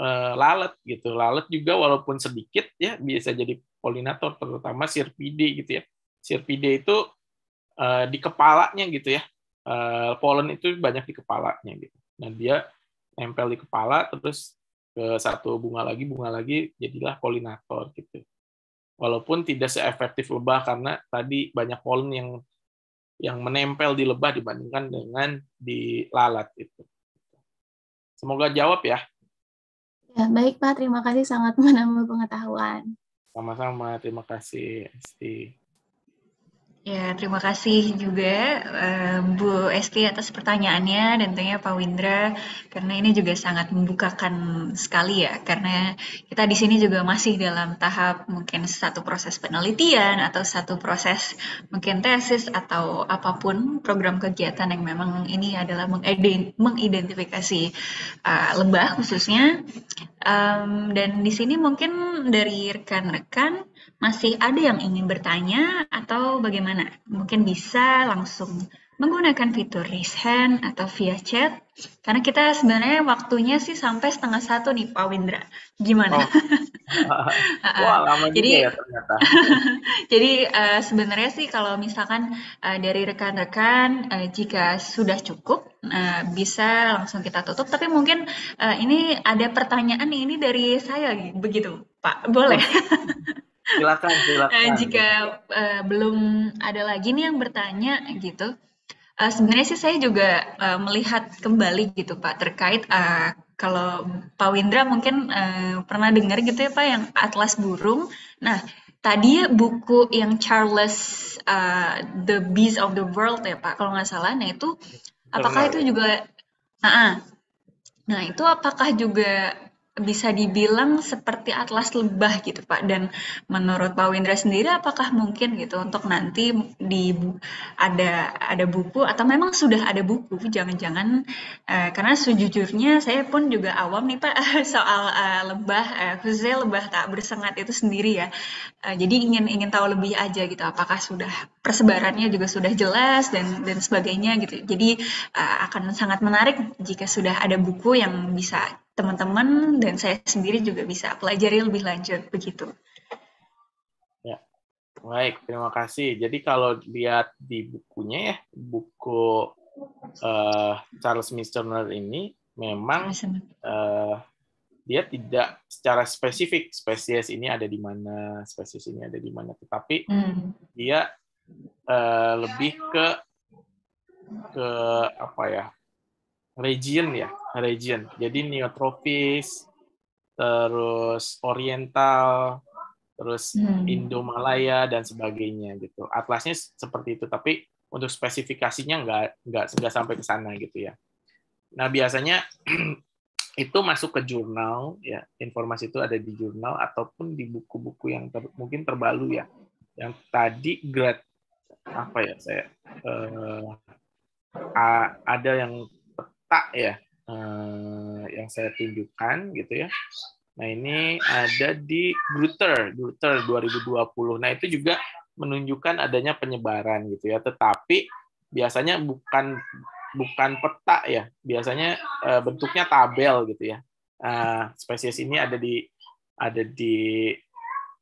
uh, lalat gitu. Lalat juga walaupun sedikit ya bisa jadi polinator terutama sirpide gitu ya. Sirpide itu uh, di kepalanya gitu ya. Uh, eh, polen itu banyak di kepalanya gitu. Nah, dia nempel di kepala terus ke satu bunga lagi, bunga lagi jadilah polinator gitu. Walaupun tidak seefektif lebah karena tadi banyak polen yang yang menempel di lebah dibandingkan dengan di lalat itu. Semoga jawab ya. Ya, baik Pak, terima kasih sangat menambah pengetahuan. Sama-sama, terima kasih. Ya, terima kasih juga um, Bu Esti atas pertanyaannya dan tentunya Pak Windra karena ini juga sangat membukakan sekali ya karena kita di sini juga masih dalam tahap mungkin satu proses penelitian atau satu proses mungkin tesis atau apapun program kegiatan yang memang ini adalah mengidentifikasi uh, lembah khususnya um, dan di sini mungkin dari rekan-rekan masih ada yang ingin bertanya atau bagaimana? Mungkin bisa langsung menggunakan fitur raise hand atau via chat. Karena kita sebenarnya waktunya sih sampai setengah satu nih Pak Windra. Gimana? Oh. Wah, uh-uh. lama jadi, ya ternyata. jadi uh, sebenarnya sih kalau misalkan uh, dari rekan-rekan uh, jika sudah cukup uh, bisa langsung kita tutup. Tapi mungkin uh, ini ada pertanyaan nih ini dari saya begitu Pak. Boleh? silakan silakan nah, jika uh, belum ada lagi nih yang bertanya gitu uh, sebenarnya sih saya juga uh, melihat kembali gitu pak terkait uh, kalau Pak Windra mungkin uh, pernah dengar gitu ya Pak yang Atlas Burung. Nah, tadi ya buku yang Charles uh, The Beast of the World ya Pak, kalau nggak salah. Nah, itu apakah itu ya. juga uh, Nah, itu apakah juga bisa dibilang seperti atlas lebah gitu Pak dan menurut Pak Windra sendiri apakah mungkin gitu untuk nanti di ada ada buku atau memang sudah ada buku jangan-jangan eh, karena sejujurnya saya pun juga awam nih Pak soal eh, lebah eh, khususnya lebah tak bersengat itu sendiri ya eh, jadi ingin ingin tahu lebih aja gitu apakah sudah persebarannya juga sudah jelas dan dan sebagainya gitu jadi eh, akan sangat menarik jika sudah ada buku yang bisa teman-teman dan saya sendiri juga bisa pelajari lebih lanjut begitu. Ya, baik terima kasih. Jadi kalau lihat di bukunya ya buku uh, Charles Misterner ini memang uh, dia tidak secara spesifik spesies ini ada di mana spesies ini ada di mana, tetapi hmm. dia uh, lebih ke ke apa ya region ya region. Jadi neotropis, terus oriental, terus hmm. Indo-Malaya dan sebagainya gitu. Atlasnya seperti itu, tapi untuk spesifikasinya nggak nggak nggak sampai ke sana gitu ya. Nah biasanya itu masuk ke jurnal ya informasi itu ada di jurnal ataupun di buku-buku yang ter, mungkin terbalu ya yang tadi grad apa ya saya uh, ada yang peta ya eh, yang saya tunjukkan gitu ya. Nah, ini ada di Grutter, Grutter 2020. Nah, itu juga menunjukkan adanya penyebaran gitu ya, tetapi biasanya bukan bukan peta ya, biasanya eh, bentuknya tabel gitu ya. Eh, spesies ini ada di ada di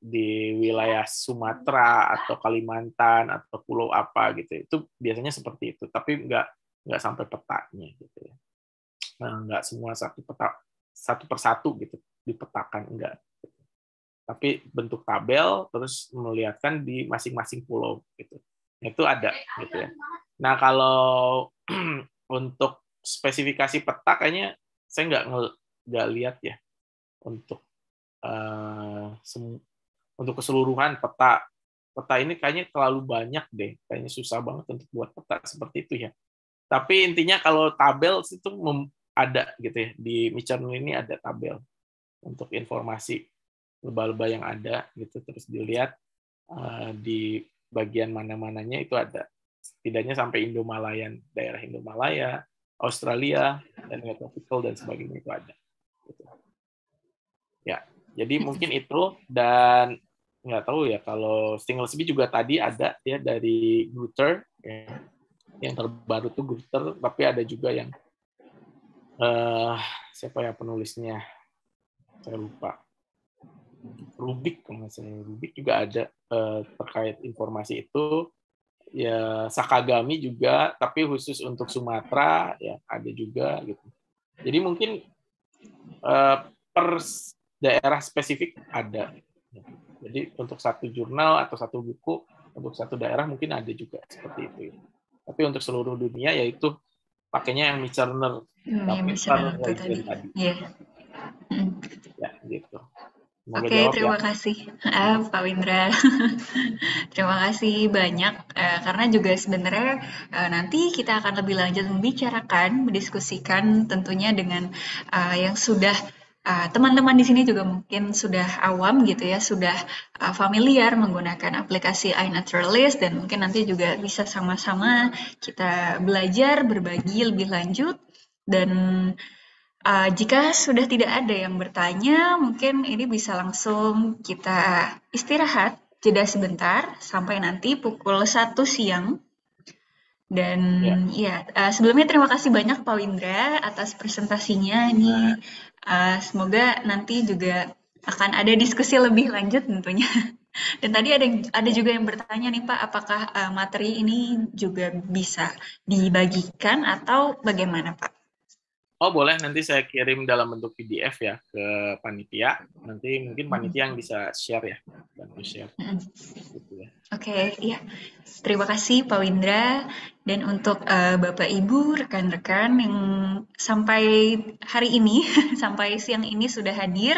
di wilayah Sumatera atau Kalimantan atau pulau apa gitu itu biasanya seperti itu tapi nggak nggak sampai petanya gitu ya. Nah, nggak semua satu peta satu persatu gitu dipetakan enggak tapi bentuk tabel terus melihatkan di masing-masing pulau gitu itu ada eh, gitu ya nah kalau untuk spesifikasi peta kayaknya saya nggak nggak lihat ya untuk uh, untuk keseluruhan peta peta ini kayaknya terlalu banyak deh kayaknya susah banget untuk buat peta seperti itu ya tapi intinya kalau tabel itu ada gitu ya di Micernu ini ada tabel untuk informasi lebah-lebah yang ada gitu terus dilihat eh, di bagian mana-mananya itu ada setidaknya sampai indo Indomalayan daerah Indo-Malaya Australia dan tropical dan sebagainya itu ada gitu. ya jadi mungkin itu dan nggak tahu ya kalau single speed juga tadi ada ya dari Guter ya. yang terbaru tuh Guter tapi ada juga yang uh, siapa ya penulisnya saya lupa Rubik misalnya Rubik juga ada uh, terkait informasi itu ya Sakagami juga tapi khusus untuk Sumatera ya ada juga gitu jadi mungkin uh, per daerah spesifik ada jadi untuk satu jurnal atau satu buku untuk satu daerah mungkin ada juga seperti itu tapi untuk seluruh dunia yaitu pakainya yang Turner. Hmm, yang Turner itu tadi. tadi. Yeah. Hmm. Ya, gitu. Oke, okay, terima ya. kasih uh, Pak Windra. terima kasih banyak uh, karena juga sebenarnya uh, nanti kita akan lebih lanjut membicarakan, mendiskusikan tentunya dengan uh, yang sudah Ah, teman-teman di sini juga mungkin sudah awam gitu ya, sudah uh, familiar menggunakan aplikasi iNaturalist dan mungkin nanti juga bisa sama-sama kita belajar berbagi lebih lanjut dan uh, jika sudah tidak ada yang bertanya, mungkin ini bisa langsung kita istirahat jeda sebentar sampai nanti pukul 1 siang dan ya, ya sebelumnya terima kasih banyak Pak Windra atas presentasinya. Ini nah, Eh, semoga nanti juga akan ada diskusi lebih lanjut tentunya. Dan tadi ada ada iya. juga yang bertanya nih Pak, apakah uh, materi ini juga bisa dibagikan atau bagaimana Pak? Oh boleh nanti saya kirim dalam bentuk PDF ya ke panitia. Nanti mungkin panitia yang bisa share ya, bantu share. Gitu ya. Oke, okay, ya. Terima kasih Pak Windra dan untuk uh, Bapak Ibu rekan-rekan yang sampai hari ini sampai siang ini sudah hadir,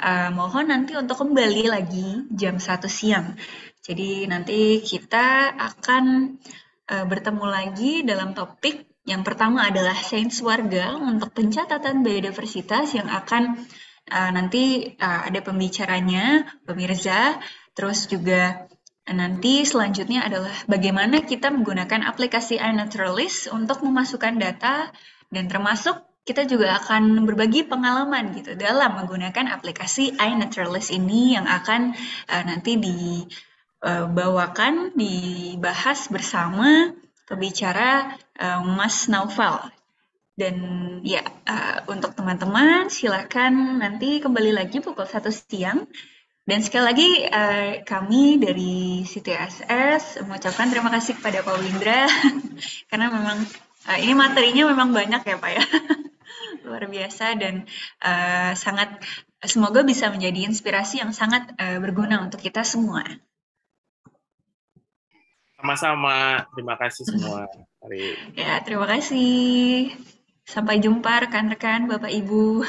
uh, mohon nanti untuk kembali lagi jam satu siang. Jadi nanti kita akan uh, bertemu lagi dalam topik yang pertama adalah sains warga untuk pencatatan biodiversitas yang akan uh, nanti uh, ada pembicaranya, pemirsa, terus juga eh, Nanti selanjutnya adalah bagaimana kita menggunakan aplikasi iNaturalist untuk memasukkan data dan termasuk kita juga akan berbagi pengalaman gitu dalam menggunakan aplikasi iNaturalist ini yang akan uh, nanti dibawakan, dibahas bersama Pembicara uh, Mas Naufal. Dan ya, uh, untuk teman-teman silakan nanti kembali lagi pukul satu siang. Dan sekali lagi uh, kami dari CTSS mengucapkan terima kasih kepada Pak Windra karena memang uh, ini materinya memang banyak ya Pak ya. Luar biasa dan uh, sangat semoga bisa menjadi inspirasi yang sangat uh, berguna untuk kita semua. Sama-sama. Terima kasih semua. Hari. Ya, terima kasih. Sampai jumpa rekan-rekan, Bapak Ibu.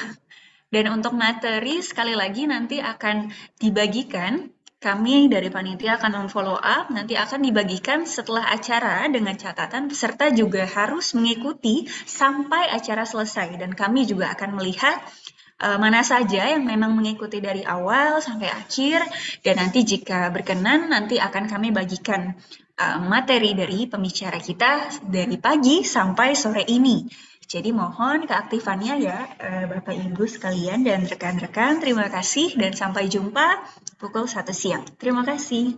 Dan untuk materi sekali lagi nanti akan dibagikan kami dari panitia akan memfollow up, nanti akan dibagikan setelah acara dengan catatan peserta juga harus mengikuti sampai acara selesai. Dan kami juga akan melihat uh, mana saja yang memang mengikuti dari awal sampai akhir. Dan nanti jika berkenan, nanti akan kami bagikan Eh, materi dari pembicara kita dari pagi sampai sore ini. Jadi mohon keaktifannya ya eh, Bapak Ibu sekalian dan rekan-rekan. Terima kasih dan sampai jumpa pukul satu siang. Terima kasih.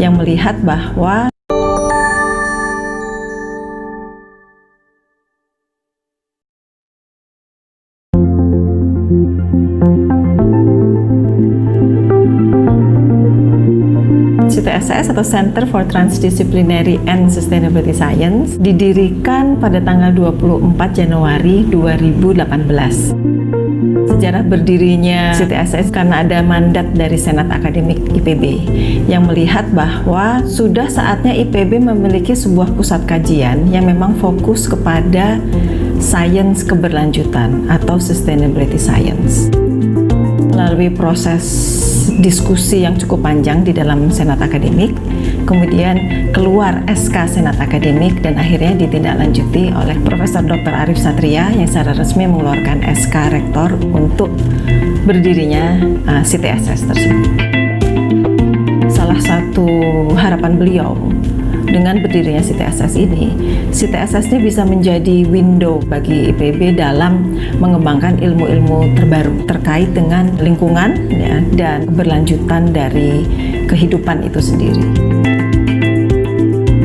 yang melihat bahwa CTSS atau Center for Transdisciplinary and Sustainability Science didirikan pada tanggal 24 Januari 2018 sejarah berdirinya CTSS karena ada mandat dari Senat Akademik IPB yang melihat bahwa sudah saatnya IPB memiliki sebuah pusat kajian yang memang fokus kepada sains keberlanjutan atau sustainability science. Melalui proses diskusi yang cukup panjang di dalam Senat Akademik, kemudian keluar SK Senat Akademik dan akhirnya ditindaklanjuti oleh Profesor Dr. Arif Satria yang secara resmi mengeluarkan SK Rektor untuk berdirinya uh, CTSS tersebut. Salah satu harapan beliau dengan berdirinya CTSS ini, CTSS ini bisa menjadi window bagi IPB dalam mengembangkan ilmu-ilmu terbaru terkait dengan lingkungan ya, dan keberlanjutan dari kehidupan itu sendiri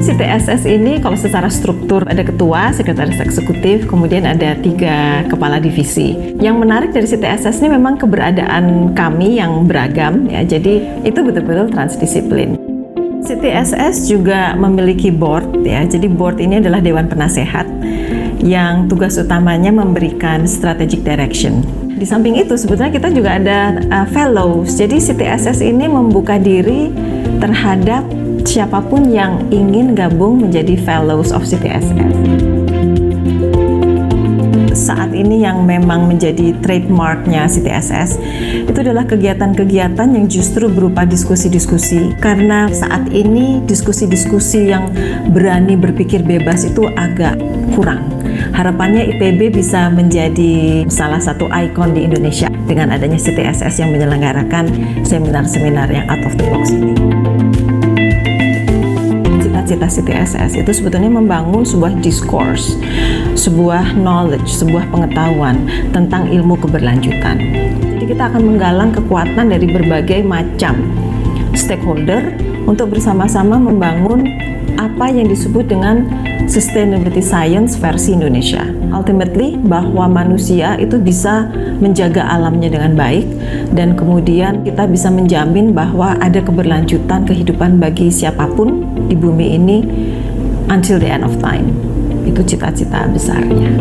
si TSS ini kalau secara struktur ada ketua, sekretaris eksekutif, kemudian ada tiga kepala divisi. Yang menarik dari si TSS ini memang keberadaan kami yang beragam ya. Jadi itu betul-betul transdisiplin. CTSS juga memiliki board ya. Jadi board ini adalah dewan penasehat yang tugas utamanya memberikan strategic direction. Di samping itu sebetulnya kita juga ada uh, fellows. Jadi CTSS ini membuka diri terhadap siapapun yang ingin gabung menjadi fellows of CTSS. Saat ini yang memang menjadi trademarknya CTSS itu adalah kegiatan-kegiatan yang justru berupa diskusi-diskusi karena saat ini diskusi-diskusi yang berani berpikir bebas itu agak kurang. Harapannya IPB bisa menjadi salah satu ikon di Indonesia dengan adanya CTSS yang menyelenggarakan seminar-seminar yang out of the box ini cita CTSS itu sebetulnya membangun sebuah discourse, sebuah knowledge, sebuah pengetahuan tentang ilmu keberlanjutan. Jadi kita akan menggalang kekuatan dari berbagai macam stakeholder untuk bersama-sama membangun apa yang disebut dengan sustainability science versi Indonesia. Ultimately bahwa manusia itu bisa menjaga alamnya dengan baik dan kemudian kita bisa menjamin bahwa ada keberlanjutan kehidupan bagi siapapun di bumi ini until the end of time. Itu cita-cita besarnya.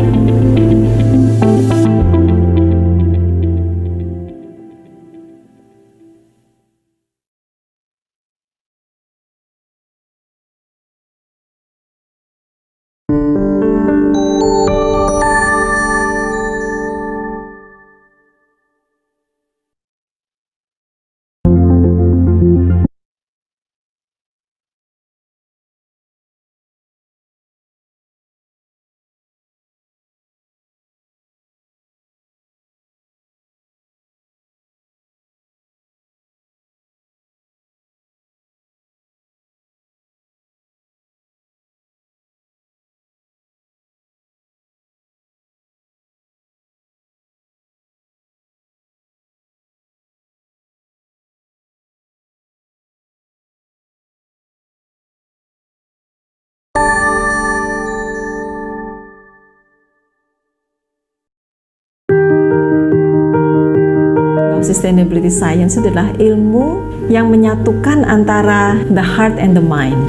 sustainability science adalah ilmu yang menyatukan antara the heart and the mind,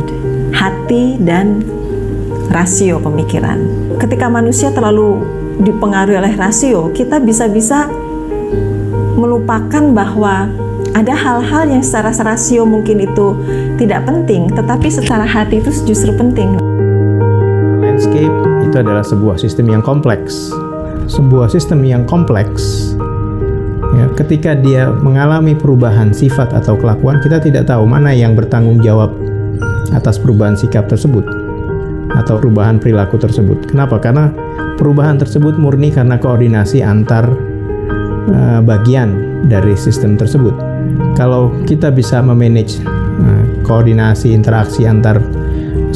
hati dan rasio pemikiran. Ketika manusia terlalu dipengaruhi oleh rasio, kita bisa-bisa melupakan bahwa ada hal-hal yang secara rasio mungkin itu tidak penting, tetapi secara hati itu justru penting. Landscape itu adalah sebuah sistem yang kompleks. Sebuah sistem yang kompleks Ya, ketika dia mengalami perubahan sifat atau kelakuan, kita tidak tahu mana yang bertanggung jawab atas perubahan sikap tersebut atau perubahan perilaku tersebut. Kenapa? Karena perubahan tersebut murni karena koordinasi antar uh, bagian dari sistem tersebut. Kalau kita bisa memanage uh, koordinasi interaksi antar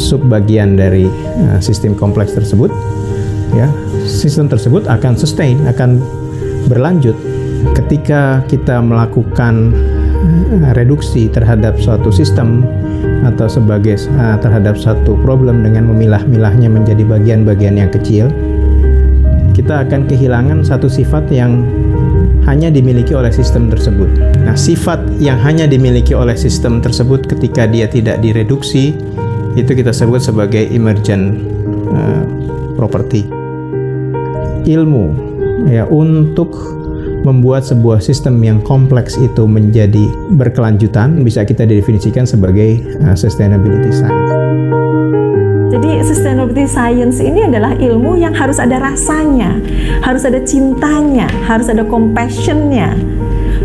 sub bagian dari uh, sistem kompleks tersebut, ya sistem tersebut akan sustain, akan berlanjut ketika kita melakukan eh, reduksi terhadap suatu sistem atau sebagai eh, terhadap satu problem dengan memilah-milahnya menjadi bagian-bagian yang kecil, kita akan kehilangan satu sifat yang hanya dimiliki oleh sistem tersebut. Nah, sifat yang hanya dimiliki oleh sistem tersebut ketika dia tidak direduksi itu kita sebut sebagai emergent uh, property. Ilmu ya untuk membuat sebuah sistem yang kompleks itu menjadi berkelanjutan bisa kita definisikan sebagai uh, sustainability science. Jadi sustainability science ini adalah ilmu yang harus ada rasanya, harus ada cintanya, harus ada compassionnya,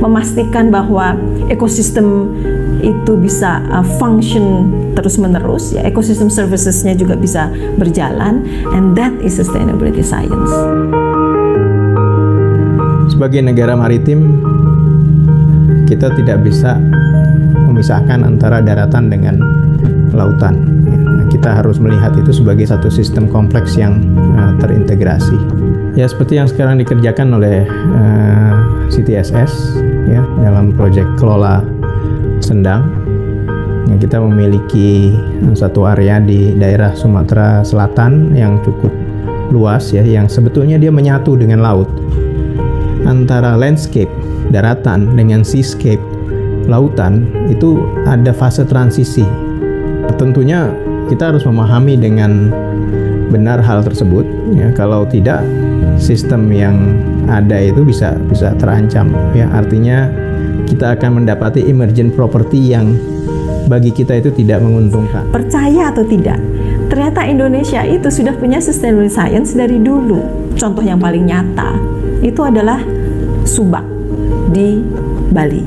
memastikan bahwa ekosistem itu bisa uh, function terus menerus ya ekosistem servicesnya juga bisa berjalan and that is sustainability science. Sebagai negara maritim, kita tidak bisa memisahkan antara daratan dengan lautan. Ya, kita harus melihat itu sebagai satu sistem kompleks yang eh, terintegrasi. Ya seperti yang sekarang dikerjakan oleh eh, CTSS ya dalam proyek kelola Sendang. Ya, kita memiliki eh, satu area di daerah Sumatera Selatan yang cukup luas ya yang sebetulnya dia menyatu dengan laut antara landscape daratan dengan seascape lautan itu ada fase transisi. Tentunya kita harus memahami dengan benar hal tersebut ya kalau tidak sistem yang ada itu bisa bisa terancam ya artinya kita akan mendapati emergent property yang bagi kita itu tidak menguntungkan. Percaya atau tidak, ternyata Indonesia itu sudah punya sustainable science dari dulu. Contoh yang paling nyata itu adalah Subak di Bali.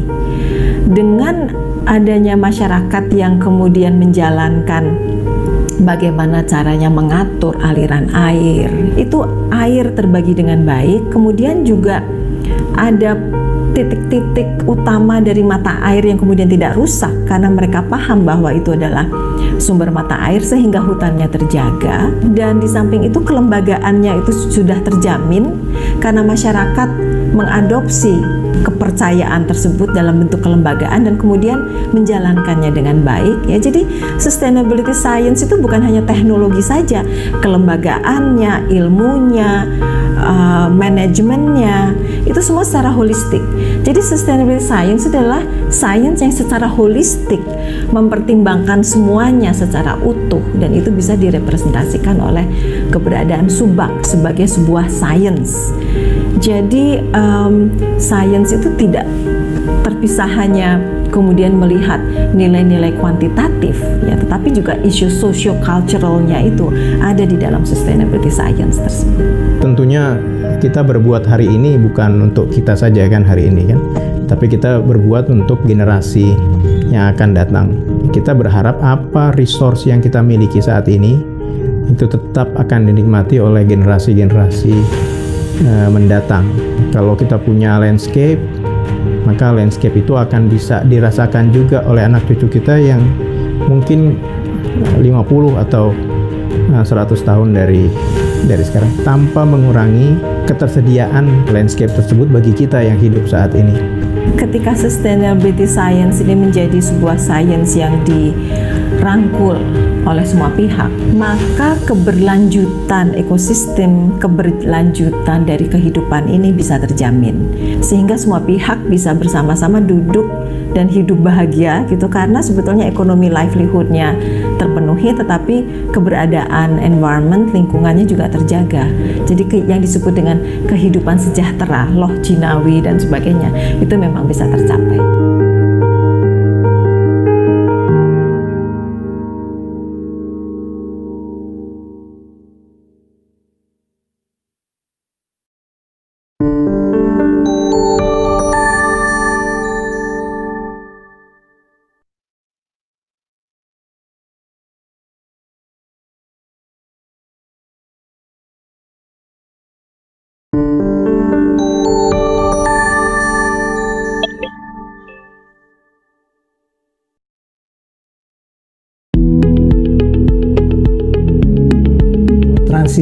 Dengan adanya masyarakat yang kemudian menjalankan bagaimana caranya mengatur aliran air, itu air terbagi dengan baik, kemudian juga ada titik-titik utama dari mata air yang kemudian tidak rusak karena mereka paham bahwa itu adalah sumber mata air sehingga hutannya terjaga dan di samping itu kelembagaannya itu sudah terjamin karena masyarakat mengadopsi kepercayaan tersebut dalam bentuk kelembagaan dan kemudian menjalankannya dengan baik ya jadi sustainability science itu bukan hanya teknologi saja kelembagaannya ilmunya uh, manajemennya itu semua secara holistik jadi sustainability science adalah science yang secara holistik mempertimbangkan semuanya secara utuh dan itu bisa direpresentasikan oleh keberadaan subak sebagai sebuah science jadi um, sains itu tidak terpisah hanya kemudian melihat nilai-nilai kuantitatif ya tetapi juga isu socio-culturalnya itu ada di dalam sustainability science tersebut. Tentunya kita berbuat hari ini bukan untuk kita saja kan hari ini kan tapi kita berbuat untuk generasi yang akan datang. Kita berharap apa resource yang kita miliki saat ini itu tetap akan dinikmati oleh generasi-generasi Eh, mendatang. Kalau kita punya landscape, maka landscape itu akan bisa dirasakan juga oleh anak cucu kita yang mungkin 50 eh, atau 100 eh, tahun dari dari sekarang tanpa mengurangi ketersediaan landscape tersebut bagi kita yang hidup saat ini. Ketika sustainability science ini menjadi sebuah science yang dirangkul oleh semua pihak, maka keberlanjutan ekosistem, keberlanjutan dari kehidupan ini bisa terjamin. Sehingga semua pihak bisa bersama-sama duduk dan hidup bahagia gitu karena sebetulnya ekonomi livelihoodnya terpenuhi tetapi keberadaan environment lingkungannya juga terjaga jadi yang disebut dengan kehidupan sejahtera loh jinawi dan sebagainya itu memang bisa tercapai.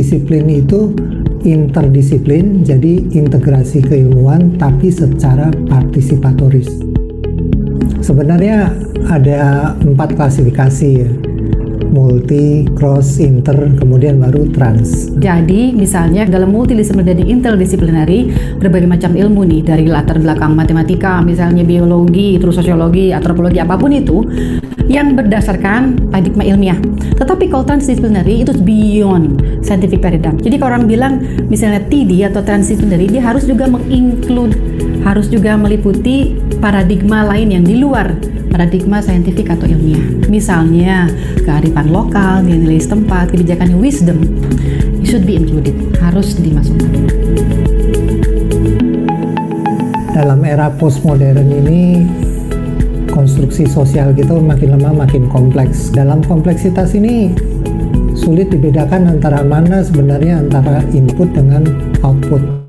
disiplin itu interdisiplin, jadi integrasi keilmuan tapi secara partisipatoris. Sebenarnya ada empat klasifikasi ya multi, cross, inter, kemudian baru trans. Jadi, misalnya dalam multidisiplin dan interdisiplinari, berbagai macam ilmu nih, dari latar belakang matematika, misalnya biologi, terus sosiologi, antropologi, apapun itu, yang berdasarkan paradigma ilmiah. Tetapi kalau transdisciplinary itu beyond scientific paradigm. Jadi kalau orang bilang misalnya TD atau transdisciplinary dia harus juga menginclude harus juga meliputi paradigma lain yang di luar paradigma saintifik atau ilmiah. Misalnya kearifan lokal, nilai-nilai setempat, kebijakan wisdom it should be included, harus dimasukkan. Dalam era postmodern ini konstruksi sosial kita makin lemah, makin kompleks. Dalam kompleksitas ini sulit dibedakan antara mana sebenarnya antara input dengan output.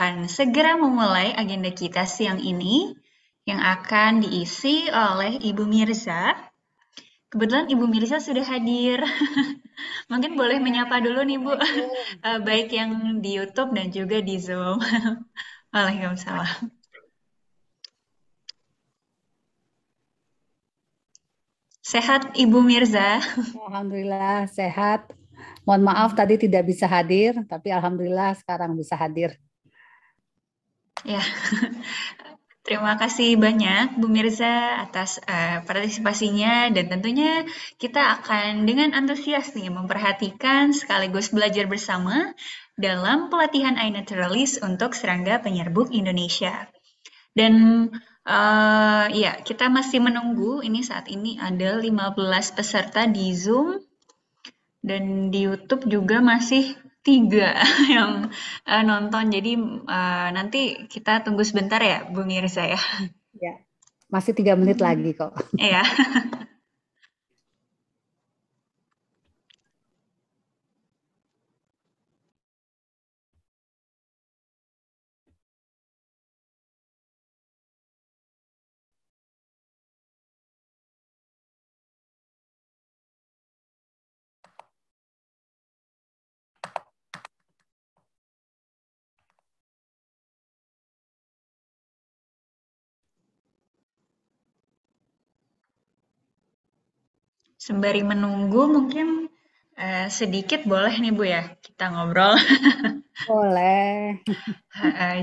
akan segera memulai agenda kita siang ini yang akan diisi oleh Ibu Mirza. Kebetulan Ibu Mirza sudah hadir. Mungkin boleh menyapa dulu nih Bu, eh, baik yang di YouTube dan juga di Zoom. Waalaikumsalam. Sehat Ibu Mirza? Alhamdulillah sehat. Mohon maaf tadi tidak bisa hadir, tapi alhamdulillah sekarang bisa hadir. Terima kasih banyak Bu Mirza atas uh, partisipasinya dan tentunya kita akan dengan antusias nih memperhatikan sekaligus belajar bersama dalam pelatihan iNaturalist untuk serangga penyerbuk Indonesia. Dan uh, ya, kita masih menunggu ini saat ini ada 15 peserta di Zoom dan di YouTube juga masih Tiga yang, uh, nonton. Jadi, uh, nanti kita tunggu sebentar ya, Bu Mirza ya. Iya. Masih tiga menit hmm. lagi kok. Iya. Sembari menunggu mungkin, eh, sedikit boleh nih Bu ya kita ngobrol? Boleh.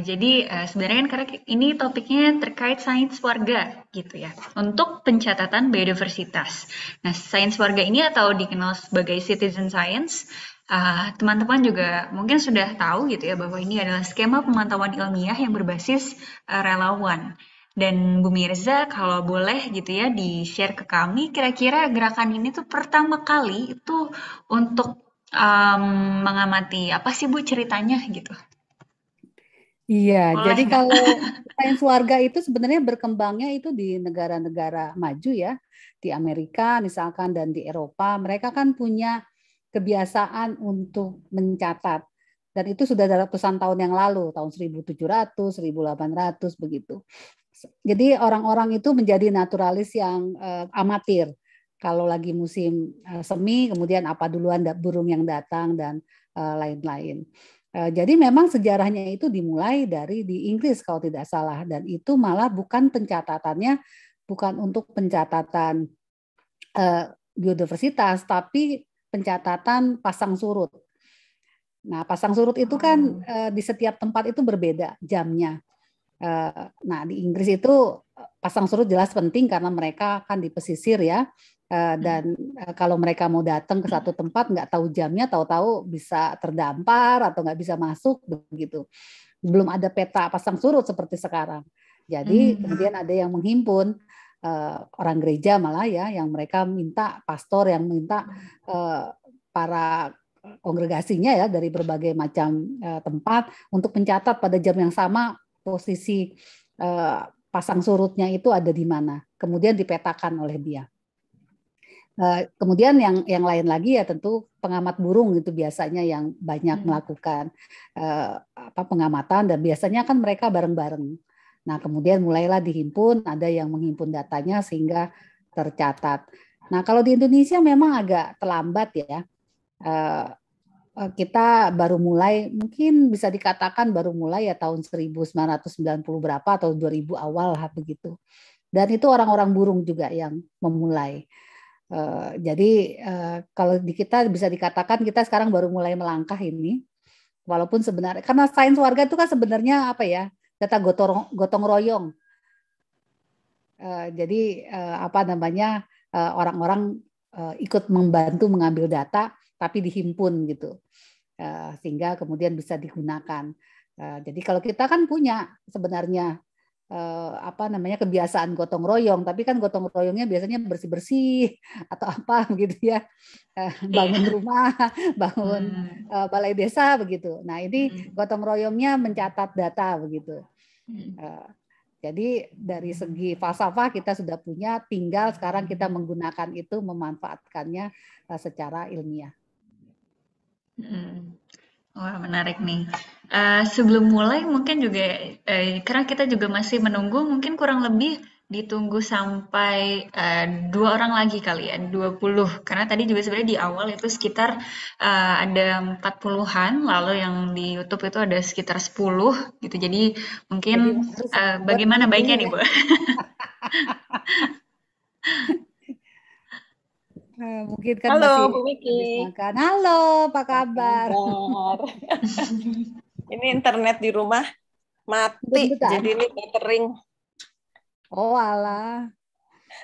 jadi, eh, sebenarnya kan karena ini topiknya terkait sains warga gitu ya, untuk pencatatan biodiversitas. Nah, sains warga ini atau dikenal sebagai citizen science, teman eh, teman-teman juga mungkin sudah tahu gitu ya bahwa ini adalah skema pemantauan ilmiah yang berbasis, uh, relawan. Dan Bu Mirza, kalau boleh gitu ya di-share ke kami, kira-kira gerakan ini tuh pertama kali itu untuk um, mengamati apa sih Bu ceritanya gitu? Iya, jadi enggak? kalau sains warga itu sebenarnya berkembangnya itu di negara-negara maju ya, di Amerika misalkan dan di Eropa, mereka kan punya kebiasaan untuk mencatat dan itu sudah ratusan tahun yang lalu, tahun 1700, 1800 begitu. Jadi orang-orang itu menjadi naturalis yang uh, amatir. Kalau lagi musim uh, semi, kemudian apa duluan burung yang datang dan eh, lain-lain. Uh, jadi memang sejarahnya itu dimulai dari di Inggris kalau tidak salah dan itu malah bukan pencatatannya bukan untuk pencatatan uh, biodiversitas tapi pencatatan pasang surut. Nah, pasang surut itu kan uh, di setiap tempat itu berbeda jamnya. Eh, nah di Inggris itu eh, pasang surut jelas penting karena mereka akan di pesisir ya. Eh, hmm. Dan kalau mereka mau datang ke satu tempat nggak tahu jamnya, tahu-tahu bisa terdampar atau nggak bisa masuk begitu. Belum ada peta pasang surut seperti sekarang. Jadi hmm. kemudian ada yang menghimpun orang gereja malah ya, yang mereka minta pastor yang minta para kongregasinya ya dari berbagai macam tempat untuk mencatat pada jam yang sama posisi uh, pasang surutnya itu ada di mana, kemudian dipetakan oleh dia. Uh, kemudian yang yang lain lagi ya tentu pengamat burung itu biasanya yang banyak hmm. melakukan uh, apa pengamatan dan biasanya kan mereka bareng-bareng. Nah kemudian mulailah dihimpun, ada yang menghimpun datanya sehingga tercatat. Nah kalau di Indonesia memang agak terlambat ya. Uh, Eh, kita baru mulai mungkin bisa dikatakan baru mulai ya tahun 1990 berapa atau 2000 awal begitu. Dan itu orang-orang burung juga yang memulai. Uh, jadi uh, kalau di kita bisa dikatakan kita sekarang baru mulai melangkah ini, walaupun sebenarnya karena sains warga itu kan sebenarnya apa ya data gotong gotong royong. Uh, jadi uh, apa namanya orang-orang uh, ikut membantu mengambil data tapi dihimpun gitu eh, sehingga kemudian bisa digunakan. Eh, jadi kalau kita kan punya sebenarnya eh, apa namanya kebiasaan gotong royong tapi kan gotong royongnya biasanya bersih bersih atau apa begitu ya iya. bangun rumah bangun hmm. balai desa begitu nah ini hmm. gotong royongnya mencatat data begitu uh, jadi dari segi falsafah kita sudah punya tinggal sekarang kita menggunakan itu memanfaatkannya secara ilmiah Hmm. Wah, menarik nih. Uh, sebelum mulai mungkin juga, eh, karena kita juga masih menunggu mungkin kurang lebih ditunggu sampai, uh, dua orang lagi kali ya, 20. Karena tadi juga sebenarnya di awal itu sekitar, uh, ada 40-an, lalu yang di YouTube itu ada sekitar 10 gitu. Jadi mungkin, Jadi uh, bagaimana baiknya ya. nih, Bu? Eh, mungkin kan Halo, masih Bu Miki. Makan. Halo, apa kabar? kabar. ini internet di rumah mati, Bentar. jadi ini catering. Oh ala.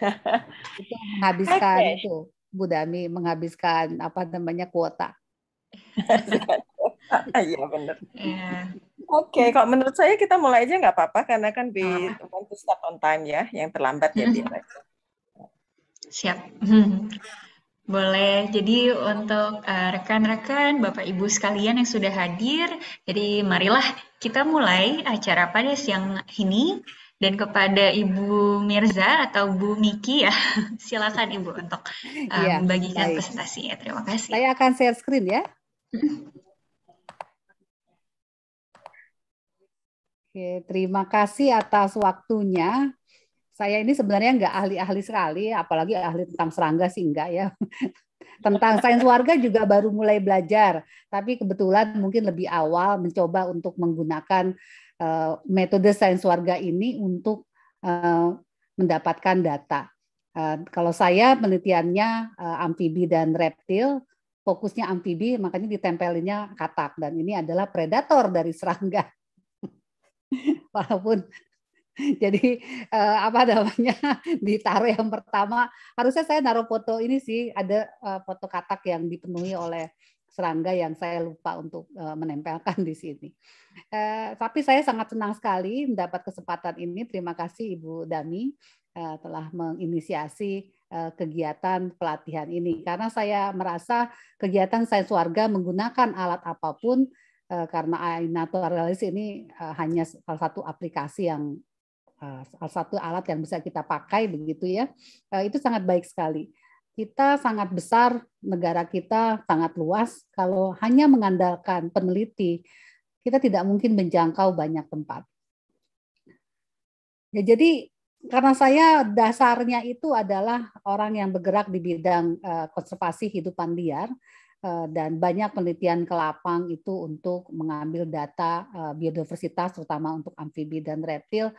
itu menghabiskan okay. itu, Bu Dami menghabiskan apa namanya kuota. Iya benar. Yeah. Oke, okay, kalau menurut saya kita mulai aja nggak apa-apa karena kan di ah. on time ya, yang terlambat ya dia. Siap. Boleh. Jadi untuk rekan eh, rekan-rekan, Bapak Ibu sekalian yang sudah hadir, jadi marilah kita mulai acara pada siang ini. Dan kepada Ibu Mirza atau Bu Miki ya, silakan Ibu untuk um, ya, membagikan baik. presentasinya. Terima kasih. Saya akan share screen ya. Oke, terima kasih atas waktunya saya ini sebenarnya nggak ahli-ahli sekali, apalagi ahli tentang serangga sih enggak ya. Tentang sains warga juga baru mulai belajar, tapi kebetulan mungkin lebih awal mencoba untuk menggunakan uh, metode sains warga ini untuk uh, mendapatkan data. Uh, kalau saya penelitiannya uh, amfibi dan reptil, fokusnya amfibi, makanya ditempelinnya katak dan ini adalah predator dari serangga. Walaupun Jadi eh, apa namanya ditaruh yang pertama harusnya saya naruh foto ini sih ada eh, foto katak yang dipenuhi oleh serangga yang saya lupa untuk uh, menempelkan di sini. Uh, tapi saya sangat senang sekali mendapat kesempatan ini. Terima kasih Ibu Dami uh, telah menginisiasi kegiatan pelatihan ini karena saya merasa kegiatan sains warga menggunakan alat apapun karena AI naturalis ini hanya salah satu aplikasi yang Eh, salah satu alat yang bisa kita pakai begitu ya eh, itu sangat baik sekali kita sangat besar negara kita sangat luas kalau hanya mengandalkan peneliti kita tidak mungkin menjangkau banyak tempat ya jadi karena saya dasarnya itu adalah orang yang bergerak di bidang eh, konservasi hidupan liar dan banyak penelitian ke lapang itu untuk mengambil data biodiversitas terutama untuk amfibi dan reptil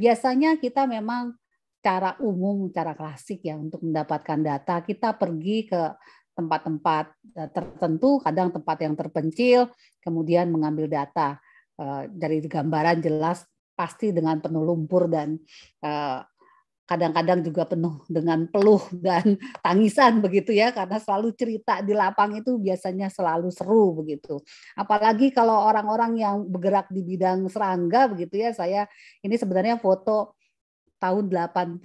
Biasanya kita memang cara umum, cara klasik ya untuk mendapatkan data, kita pergi ke tempat-tempat eh, tertentu, kadang tempat yang terpencil, kemudian mengambil data eh, dari gambaran jelas pasti dengan penuh lumpur dan eh, kadang-kadang juga penuh dengan peluh dan tangisan begitu ya karena selalu cerita di lapang itu biasanya selalu seru begitu. Apalagi kalau orang-orang yang bergerak di bidang serangga begitu ya saya ini sebenarnya foto tahun 87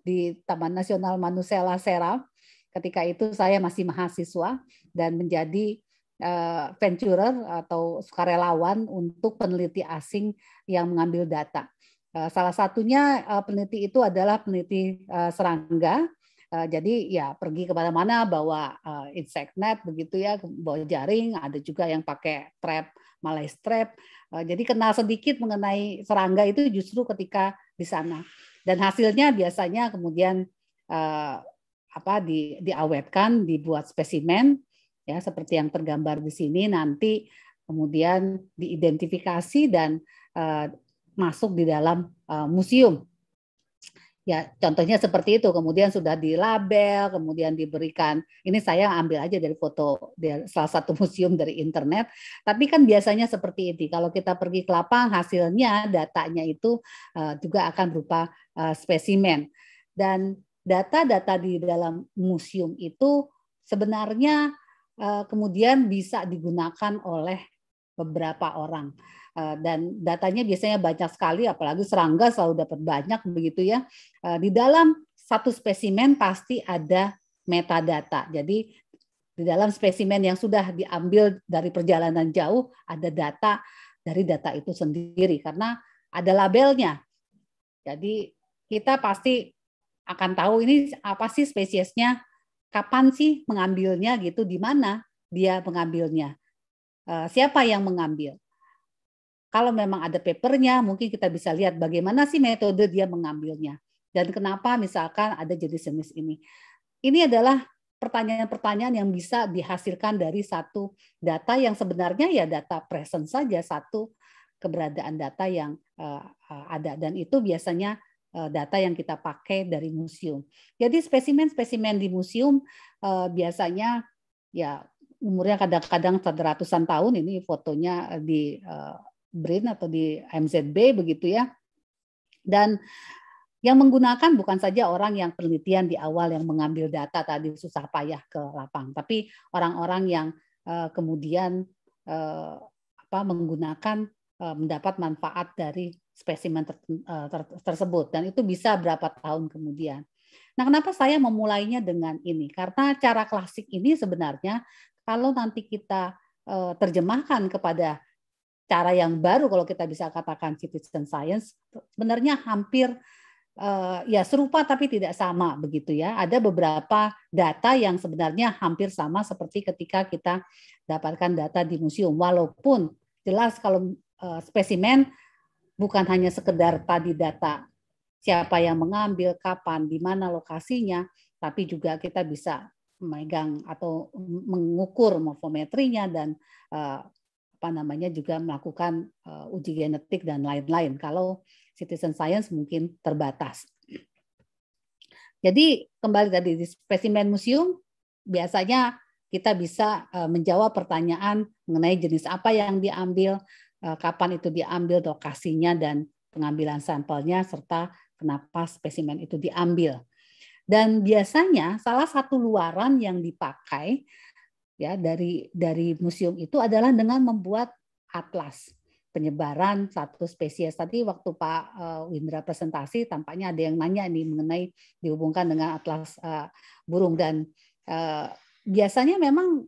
di Taman Nasional Manusela Seram. Ketika itu saya masih mahasiswa dan menjadi uh, venturer atau sukarelawan untuk peneliti asing yang mengambil data. Eh, salah satunya eh, peneliti itu adalah peneliti eh, serangga. Jadi ya pergi ke mana mana bawa insect net begitu ya, bawa jaring. Ada juga yang pakai trap, malai trap. Jadi kenal sedikit mengenai serangga itu justru ketika di sana. Dan hasilnya biasanya kemudian apa di, diawetkan, dibuat spesimen ya seperti yang tergambar di sini nanti kemudian diidentifikasi dan masuk di dalam uh, museum. Ya, contohnya seperti itu. Kemudian sudah dilabel, kemudian diberikan. Ini saya ambil aja dari foto dari salah satu museum dari internet. Tapi kan biasanya seperti ini. Kalau kita pergi ke lapang, hasilnya datanya itu uh, juga akan berupa uh, spesimen. Dan data-data di dalam museum itu sebenarnya uh, kemudian bisa digunakan oleh beberapa orang. Eh, dan datanya biasanya banyak sekali apalagi serangga selalu dapat banyak begitu ya eh, di dalam satu spesimen pasti ada metadata jadi di dalam spesimen yang sudah diambil dari perjalanan jauh ada data dari data itu sendiri karena ada labelnya jadi kita pasti akan tahu ini apa sih spesiesnya kapan sih mengambilnya gitu di mana dia mengambilnya eh, siapa yang mengambil kalau memang ada papernya, mungkin kita bisa lihat bagaimana sih metode dia mengambilnya dan kenapa misalkan ada jenis jenis ini. Ini adalah pertanyaan-pertanyaan yang bisa dihasilkan dari satu data yang sebenarnya ya data present saja satu keberadaan data yang eh, ada dan itu biasanya eh, data yang kita pakai dari museum. Jadi spesimen-spesimen di museum eh, biasanya ya umurnya kadang-kadang ratusan tahun ini fotonya di BRIN atau di MZB begitu ya. Dan yang menggunakan bukan saja orang yang penelitian di awal yang mengambil data tadi susah payah ke lapang, tapi orang-orang yang eh, kemudian eh, apa menggunakan eh, mendapat manfaat dari spesimen tersebut dan itu bisa berapa tahun kemudian. Nah, kenapa saya memulainya dengan ini? Karena cara klasik ini sebenarnya kalau nanti kita terjemahkan kepada cara yang baru kalau kita bisa katakan citizen science sebenarnya hampir uh, ya serupa tapi tidak sama begitu ya. Ada beberapa data yang sebenarnya hampir sama seperti ketika kita dapatkan data di museum walaupun jelas kalau uh, spesimen bukan hanya sekedar tadi data siapa yang mengambil, kapan, di mana lokasinya, tapi juga kita bisa memegang atau mengukur morfometrinya dan uh, apa namanya juga melakukan uh, uji genetik dan lain-lain. Kalau citizen science mungkin terbatas. Jadi kembali tadi di spesimen museum biasanya kita bisa uh, menjawab pertanyaan mengenai jenis apa yang diambil, uh, kapan itu diambil, lokasinya dan pengambilan sampelnya serta kenapa spesimen itu diambil. Dan biasanya salah satu luaran yang dipakai ya dari dari museum itu adalah dengan membuat atlas penyebaran satu spesies. Tadi waktu Pak eh, Windra presentasi tampaknya ada yang nanya nih mengenai dihubungkan dengan atlas eh, burung dan eh, biasanya memang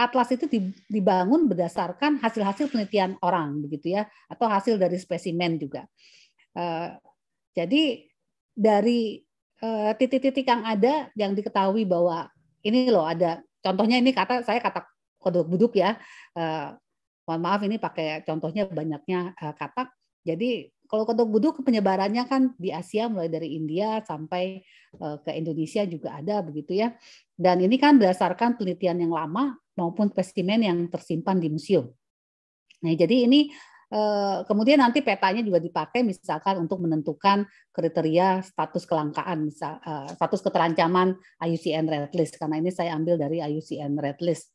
atlas itu dibangun berdasarkan hasil-hasil penelitian orang begitu ya atau hasil dari spesimen juga. jadi dari titik-titik yang ada yang diketahui bahwa ini loh ada contohnya ini kata saya kata kode buduk ya. Eh, mohon maaf ini pakai contohnya banyaknya eh, katak. Jadi kalau kodok buduk penyebarannya kan di Asia mulai dari India sampai eh, ke Indonesia juga ada begitu ya. Dan ini kan berdasarkan penelitian yang lama maupun spesimen yang tersimpan di museum. Nah, jadi ini Eh, kemudian nanti petanya juga dipakai misalkan untuk menentukan kriteria status kelangkaan eh, status keterancaman IUCN Red List karena ini saya ambil dari IUCN Red List.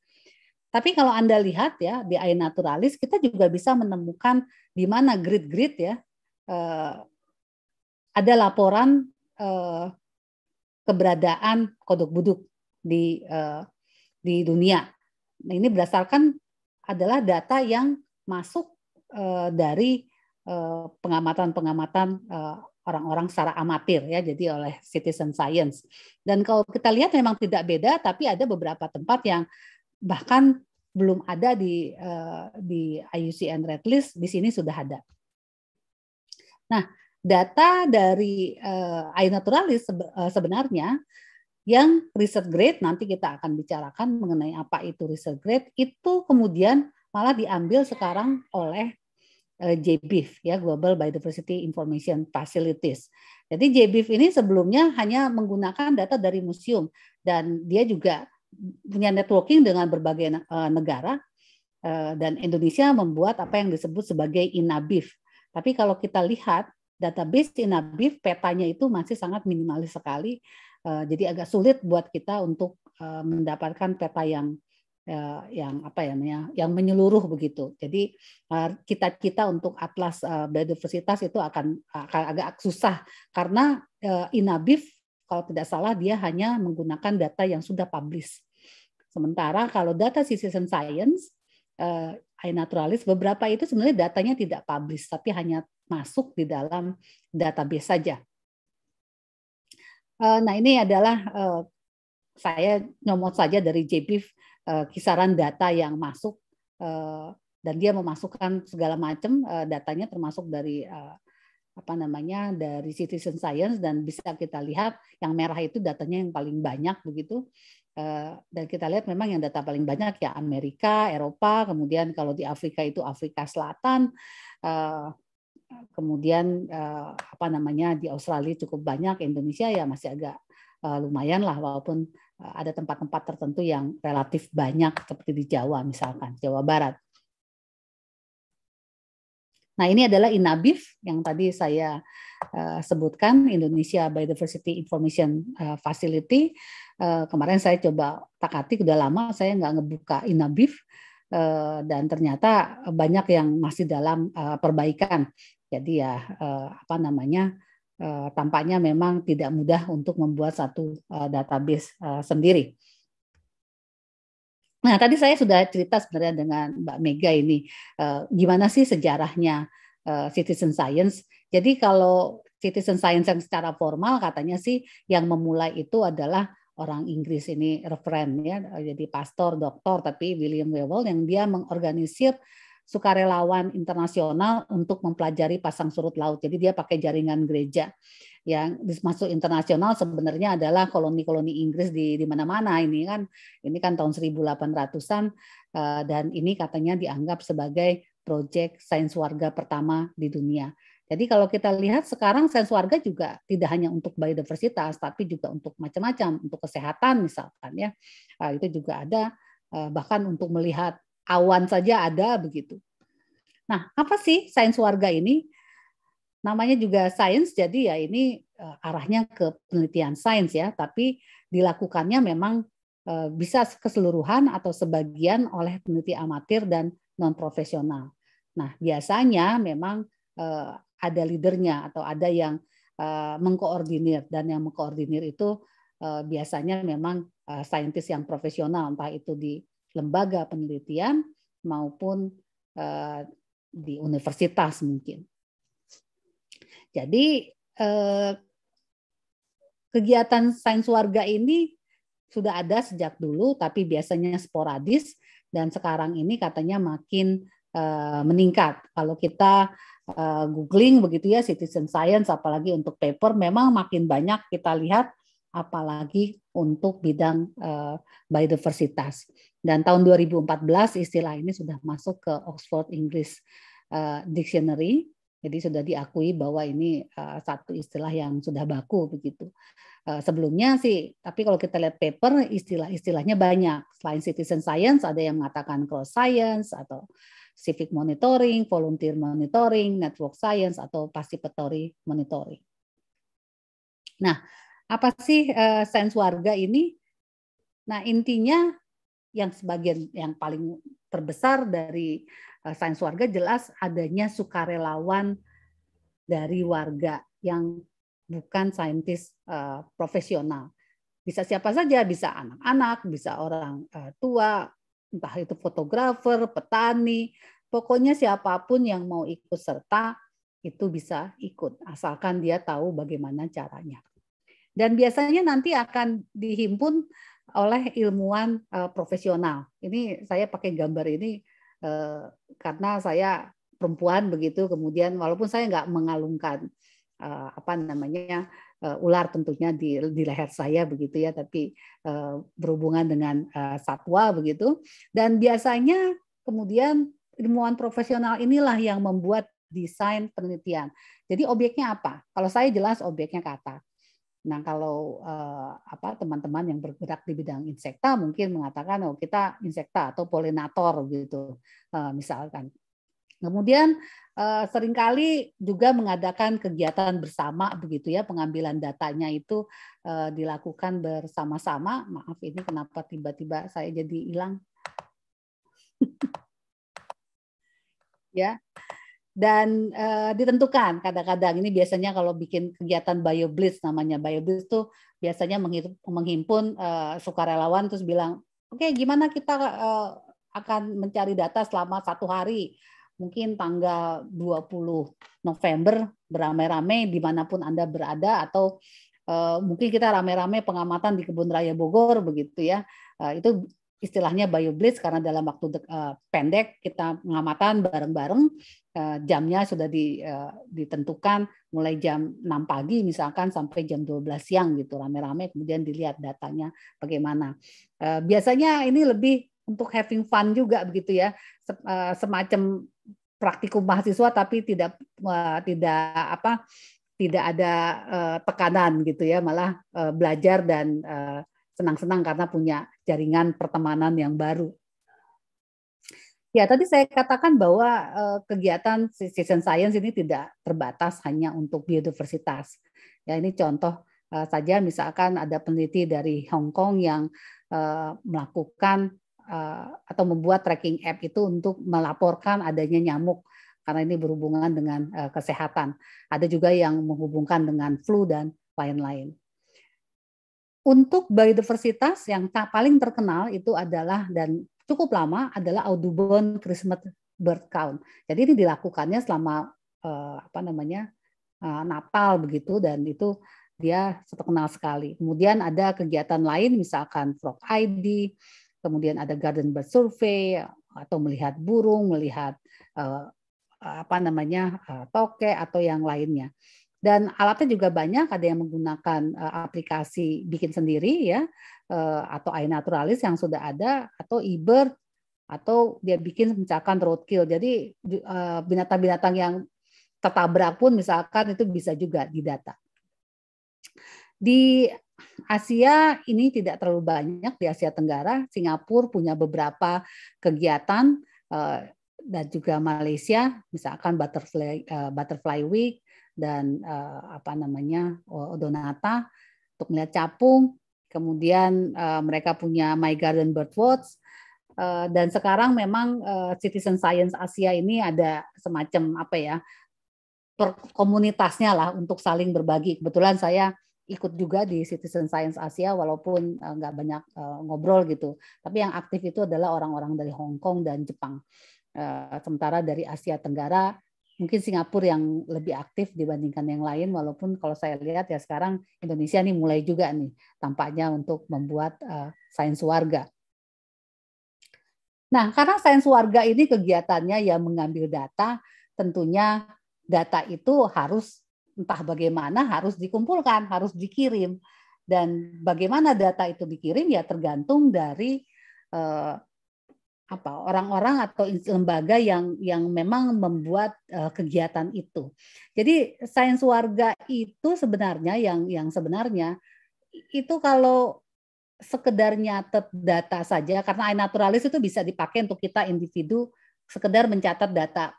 Tapi kalau Anda lihat ya di AI naturalis kita juga bisa menemukan di mana grid-grid ya eh, ada laporan keberadaan kodok buduk di di dunia. Nah, ini berdasarkan adalah data yang masuk Eh, dari eh, pengamatan-pengamatan eh, orang-orang secara amatir ya jadi oleh citizen science dan kalau kita lihat memang tidak beda tapi ada beberapa tempat yang bahkan belum ada di di IUCN Red List di sini sudah ada. Nah, data dari air naturalis sebenarnya yang research grade nanti kita akan bicarakan mengenai apa itu research grade itu kemudian malah diambil sekarang oleh Eh, JBIF ya Global Biodiversity Information Facilities. Jadi JBIF ini sebelumnya hanya menggunakan data dari museum dan dia juga punya networking dengan berbagai eh, negara eh, dan Indonesia membuat apa yang disebut sebagai INABIF. Tapi kalau kita lihat database INABIF petanya itu masih sangat minimalis sekali. Jadi agak sulit buat kita untuk mendapatkan peta yang ya, yang apa ya namanya yang menyeluruh begitu. Jadi eh, kita kita untuk atlas uh, biodiversitas itu akan, akan agak susah karena Inabif kalau tidak salah dia hanya menggunakan data yang sudah publish. Sementara kalau data citizen science uh, iNaturalis beberapa itu sebenarnya datanya tidak publish tapi hanya masuk di dalam database saja. Nah ini adalah saya nyomot saja dari JBIF Eh, kisaran data yang masuk eh, dan dia memasukkan segala macam eh, datanya termasuk dari apa namanya dari citizen science dan bisa kita lihat yang merah itu datanya yang paling banyak begitu dan kita lihat memang yang data paling banyak ya Amerika Eropa kemudian kalau di Afrika itu Afrika Selatan kemudian apa namanya di Australia cukup banyak Indonesia ya masih agak lumayan lah walaupun Eh, ada tempat-tempat tertentu yang relatif banyak seperti di Jawa misalkan, Jawa Barat. Nah, ini adalah INABIF yang tadi saya uh, sebutkan Indonesia Biodiversity Information eh, Facility. Uh, kemarin saya coba takati sudah lama saya nggak ngebuka INABIF uh, dan ternyata banyak yang masih dalam uh, perbaikan. Jadi ya uh, apa namanya? Eh, tampaknya memang tidak mudah untuk membuat satu eh, database eh, sendiri. Nah, tadi saya sudah cerita sebenarnya dengan Mbak Mega ini, gimana sih sejarahnya citizen science. Jadi kalau citizen science yang secara formal katanya sih yang memulai itu adalah orang Inggris ini referen ya, jadi pastor, doktor, tapi William Wewell yang dia mengorganisir sukarelawan internasional untuk mempelajari pasang surut laut. Jadi dia pakai jaringan gereja yang masuk internasional sebenarnya adalah koloni-koloni Inggris di di mana-mana ini kan ini kan tahun 1800-an eh, dan ini katanya dianggap sebagai proyek sains warga pertama di dunia. Jadi kalau kita lihat sekarang sains warga juga tidak hanya untuk biodiversitas, tapi juga untuk macam-macam, untuk kesehatan misalkan ya, eh, itu juga ada eh, bahkan untuk melihat awan saja ada begitu. Nah, apa sih sains warga ini? Namanya juga sains, jadi ya ini eh, arahnya ke penelitian sains ya, tapi dilakukannya memang eh, bisa keseluruhan atau sebagian oleh peneliti amatir dan non profesional. Nah, biasanya memang eh, ada leadernya atau ada yang mengkoordinir dan yang mengkoordinir itu biasanya memang saintis yang profesional entah itu di lembaga penelitian maupun eh, di universitas mungkin. Jadi eh, kegiatan sains warga ini sudah ada sejak dulu, tapi biasanya sporadis dan sekarang ini katanya makin eh, meningkat. Kalau kita googling begitu ya citizen science, apalagi untuk paper, memang makin banyak kita lihat, apalagi untuk bidang uh, biodiversitas. Dan tahun 2014 istilah ini sudah masuk ke Oxford English eh, Dictionary. Jadi sudah diakui bahwa ini eh, satu istilah yang sudah baku begitu. Eh, sebelumnya sih, tapi kalau kita lihat paper istilah-istilahnya banyak. Selain citizen science ada yang mengatakan cross science atau civic monitoring, volunteer monitoring, network science atau participatory monitoring. Nah, apa sih sense warga ini? Nah, intinya yang sebagian yang paling terbesar dari eh, sains warga jelas adanya sukarelawan dari warga yang bukan saintis uh, profesional. Bisa siapa saja, bisa anak-anak, bisa orang uh, tua, entah itu fotografer, petani, pokoknya siapapun yang mau ikut serta itu bisa ikut asalkan dia tahu bagaimana caranya. Dan biasanya nanti akan dihimpun oleh ilmuwan uh, profesional. Ini saya pakai gambar ini uh, karena saya perempuan begitu, kemudian walaupun saya nggak mengalungkan uh, apa namanya uh, ular tentunya di, di leher saya begitu ya, tapi uh, berhubungan dengan uh, satwa begitu. Dan biasanya kemudian ilmuwan profesional inilah yang membuat desain penelitian. Jadi obyeknya apa? Kalau saya jelas obyeknya kata Nah, kalau eh, apa teman-teman yang bergerak di bidang insekta mungkin mengatakan oh kita insekta atau polinator gitu eh, misalkan. Kemudian eh, seringkali juga mengadakan kegiatan bersama begitu ya pengambilan datanya itu eh, dilakukan bersama-sama. Maaf ini kenapa tiba-tiba saya jadi hilang. ya dan uh, ditentukan kadang-kadang ini biasanya kalau bikin kegiatan BioBlitz namanya BioBlitz tuh biasanya menghimpun uh, sukarelawan terus bilang oke okay, gimana kita uh, akan mencari data selama satu hari mungkin tanggal 20 November beramai-ramai dimanapun Anda berada atau uh, mungkin kita rame-rame pengamatan di kebun raya Bogor begitu ya uh, itu istilahnya bio blitz karena dalam waktu dek, uh, pendek kita pengamatan bareng-bareng uh, jamnya sudah di, uh, ditentukan mulai jam 6 pagi misalkan sampai jam 12 siang gitu rame-rame kemudian dilihat datanya bagaimana. Uh, biasanya ini lebih untuk having fun juga begitu ya. Se uh, semacam praktikum mahasiswa tapi tidak uh, tidak apa tidak ada uh, tekanan gitu ya malah uh, belajar dan uh, senang-senang karena punya jaringan pertemanan yang baru. Ya, tadi saya katakan bahwa eh, kegiatan citizen science ini tidak terbatas hanya untuk biodiversitas. Ya, ini contoh eh, saja misalkan ada peneliti dari Hong Kong yang eh, melakukan atau membuat tracking app itu untuk melaporkan adanya nyamuk karena ini berhubungan dengan kesehatan. Ada juga yang menghubungkan dengan flu dan lain-lain. Untuk biodiversitas yang paling terkenal itu adalah dan cukup lama adalah Audubon Christmas Bird Count. Jadi ini dilakukannya selama eh, apa namanya eh, Natal begitu dan itu dia terkenal sekali. Kemudian ada kegiatan lain misalkan Frog ID, kemudian ada Garden Bird Survey atau melihat burung, melihat eh, apa namanya eh, toke atau yang lainnya dan alatnya juga banyak ada yang menggunakan uh, aplikasi bikin sendiri ya uh, atau naturalis yang sudah ada atau eBird atau dia bikin misalkan roadkill jadi binatang eh, binatang-binatang yang tertabrak pun misalkan itu bisa juga didata di Asia ini tidak terlalu banyak di Asia Tenggara. Singapura punya beberapa kegiatan dan juga Malaysia, misalkan Butterfly Butterfly Week, dan uh, apa namanya eh, odonata untuk melihat capung. Kemudian uh, mereka punya My Garden Birdwatch. Uh, dan sekarang memang uh, citizen science Asia ini ada semacam apa ya per komunitasnya lah untuk saling berbagi. Kebetulan saya ikut juga di Citizen Science Asia walaupun uh, nggak banyak uh, ngobrol gitu. Tapi yang aktif itu adalah orang-orang dari Hong Kong dan Jepang. Uh, sementara dari Asia Tenggara mungkin Singapura yang lebih aktif dibandingkan yang lain walaupun kalau saya lihat ya sekarang Indonesia nih mulai juga nih tampaknya untuk membuat uh, sains warga. Nah, karena sains warga ini kegiatannya ya mengambil data, tentunya data itu harus entah bagaimana harus dikumpulkan, harus dikirim. Dan bagaimana data itu dikirim ya tergantung dari uh, apa orang-orang atau lembaga yang yang memang membuat uh, kegiatan itu. Jadi sains warga itu sebenarnya yang yang sebenarnya itu kalau sekedar nyatet data saja karena naturalis itu bisa dipakai untuk kita individu sekedar mencatat data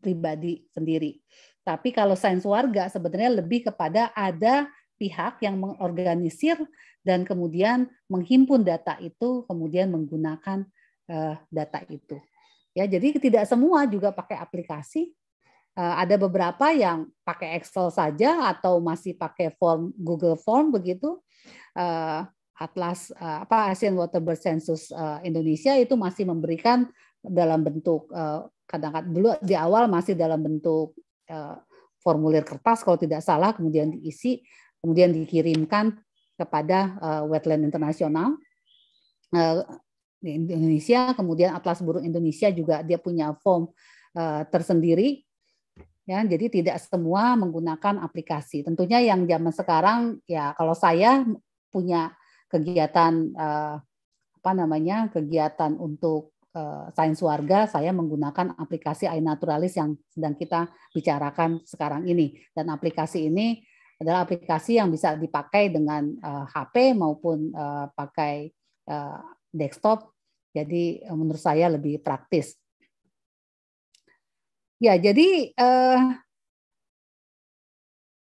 pribadi sendiri. Tapi kalau sains warga sebenarnya lebih kepada ada pihak yang mengorganisir dan kemudian menghimpun data itu kemudian menggunakan Eh, data itu. Ya, jadi tidak semua juga pakai aplikasi. Eh, ada beberapa yang pakai Excel saja atau masih pakai form Google Form begitu. Eh, Atlas apa Asian Waterbird Census Indonesia itu masih memberikan dalam bentuk kadang-kadang dulu di awal masih dalam bentuk formulir kertas kalau tidak salah kemudian diisi kemudian dikirimkan kepada wetland internasional di Indonesia, kemudian Atlas Burung Indonesia juga dia punya form uh, tersendiri. Ya, jadi tidak semua menggunakan aplikasi. Tentunya yang zaman sekarang ya kalau saya punya kegiatan uh, apa namanya? kegiatan untuk uh, sains warga, saya menggunakan aplikasi naturalis yang sedang kita bicarakan sekarang ini. Dan aplikasi ini adalah aplikasi yang bisa dipakai dengan uh, HP maupun uh, pakai desktop. Jadi eh, menurut saya lebih praktis. Ya, jadi eh,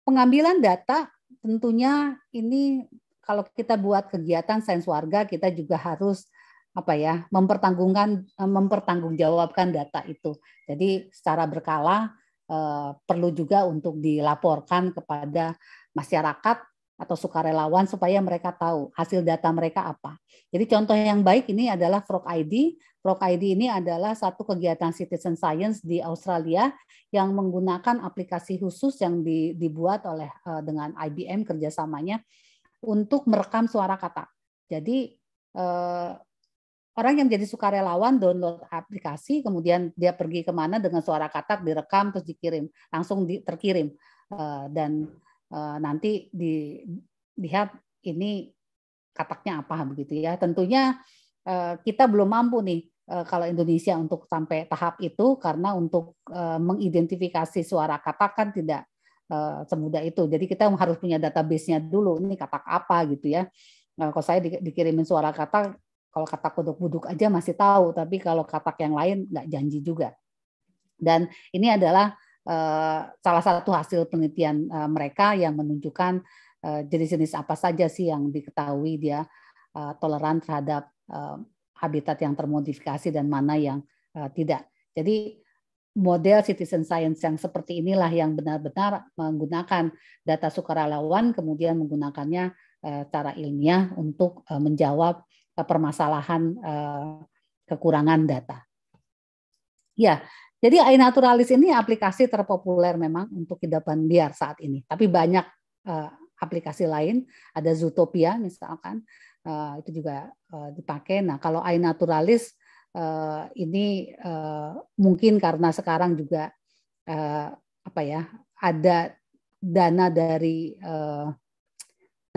pengambilan data tentunya ini kalau kita buat kegiatan sains warga kita juga harus apa ya mempertanggungkan eh, mempertanggungjawabkan data itu. Jadi secara berkala eh, perlu juga untuk dilaporkan kepada masyarakat atau sukarelawan supaya mereka tahu hasil data mereka apa. Jadi contoh yang baik ini adalah Frog ID. Frog ID ini adalah satu kegiatan citizen science di Australia yang menggunakan aplikasi khusus yang dibuat oleh eh, dengan IBM kerjasamanya untuk merekam suara kata. Jadi eh, orang yang jadi sukarelawan download aplikasi, kemudian dia pergi kemana dengan suara kata direkam terus dikirim, langsung terkirim eh, dan Eh, nanti dilihat ini kataknya apa begitu ya. Tentunya eh, kita belum mampu nih eh, kalau Indonesia untuk sampai tahap itu karena untuk mengidentifikasi suara katak kan tidak semudah itu. Jadi kita harus punya database-nya dulu. Ini katak apa gitu ya. Kalau saya dikirimin suara katak, kalau katak kuduk buduk aja masih tahu, tapi kalau katak yang lain nggak janji juga. Dan ini adalah Eh, salah satu hasil penelitian eh, mereka yang menunjukkan eh, jenis-jenis apa saja sih yang diketahui dia toleran terhadap habitat yang termodifikasi dan mana yang tidak. Jadi model citizen science yang seperti inilah yang benar-benar menggunakan data sukarelawan kemudian menggunakannya cara ilmiah untuk menjawab permasalahan kekurangan data. Ya, jadi naturalis ini aplikasi terpopuler memang untuk hidupan liar saat ini. Tapi banyak uh, aplikasi lain, ada Zootopia misalkan, uh, itu juga uh, dipakai. Nah kalau iNaturalis uh, ini uh, mungkin karena sekarang juga uh, apa ya ada dana dari uh,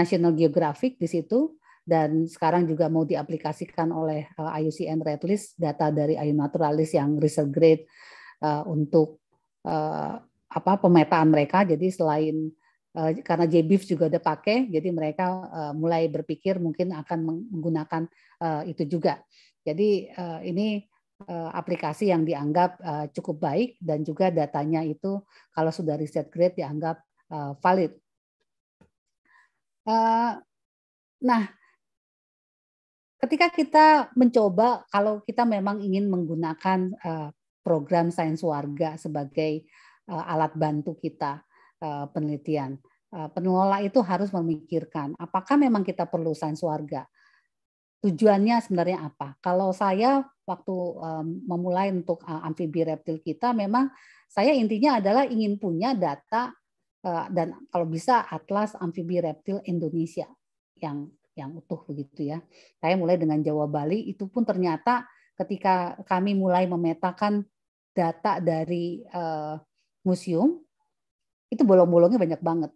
National Geographic di situ dan sekarang juga mau diaplikasikan oleh IUCN Red List data dari Ayu Naturalis yang research grade uh, untuk uh, apa pemetaan mereka. Jadi selain uh, karena JBIF juga ada pakai, jadi mereka uh, mulai berpikir mungkin akan menggunakan uh, itu juga. Jadi uh, ini uh, aplikasi yang dianggap uh, cukup baik dan juga datanya itu kalau sudah riset grade dianggap uh, valid. Uh, nah, ketika kita mencoba kalau kita memang ingin menggunakan program sains warga sebagai eh, alat bantu kita eh, penelitian. Eh, pengelola itu harus memikirkan apakah memang kita perlu sains warga. Tujuannya sebenarnya apa? Kalau saya waktu memulai untuk amfibi reptil kita memang saya intinya adalah ingin punya data dan kalau bisa atlas amfibi reptil Indonesia yang yang utuh begitu ya. Saya mulai dengan Jawa Bali itu pun ternyata ketika kami mulai memetakan data dari uh, museum itu bolong-bolongnya banyak banget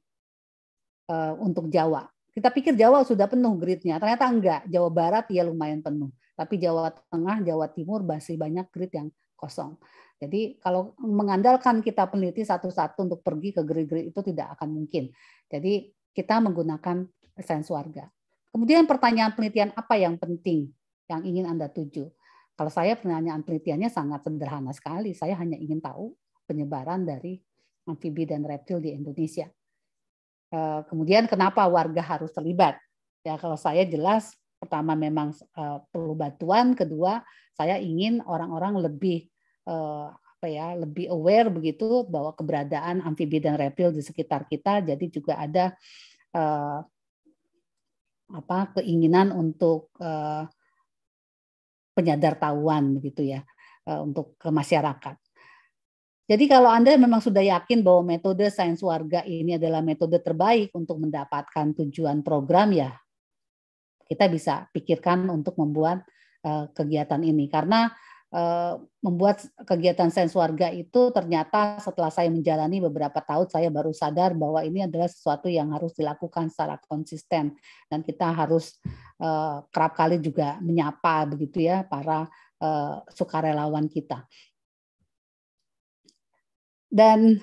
uh, untuk Jawa. Kita pikir Jawa sudah penuh gridnya, ternyata enggak. Jawa Barat ya lumayan penuh, tapi Jawa Tengah, Jawa Timur masih banyak grid yang kosong. Jadi kalau mengandalkan kita peneliti satu-satu untuk pergi ke grid-grid itu tidak akan mungkin. Jadi kita menggunakan sains warga. Kemudian pertanyaan penelitian apa yang penting yang ingin Anda tuju? Kalau saya penanyaan penelitiannya sangat sederhana sekali. Saya hanya ingin tahu penyebaran dari amfibi dan reptil di Indonesia. Eh, kemudian kenapa warga harus terlibat? Ya kalau saya jelas pertama memang eh, perlu bantuan, kedua saya ingin orang-orang lebih eh, apa ya lebih aware begitu bahwa keberadaan amfibi dan reptil di sekitar kita jadi juga ada apa keinginan untuk uh, penyadar tahuan begitu ya eh, untuk ke masyarakat. Jadi kalau Anda memang sudah yakin bahwa metode sains warga ini adalah metode terbaik untuk mendapatkan tujuan program ya kita bisa pikirkan untuk membuat eh, kegiatan ini karena Eh, membuat kegiatan sains warga itu ternyata setelah saya menjalani beberapa tahun saya baru sadar bahwa ini adalah sesuatu yang harus dilakukan secara konsisten dan kita harus eh, kerap kali juga menyapa begitu ya para eh, sukarelawan kita. Dan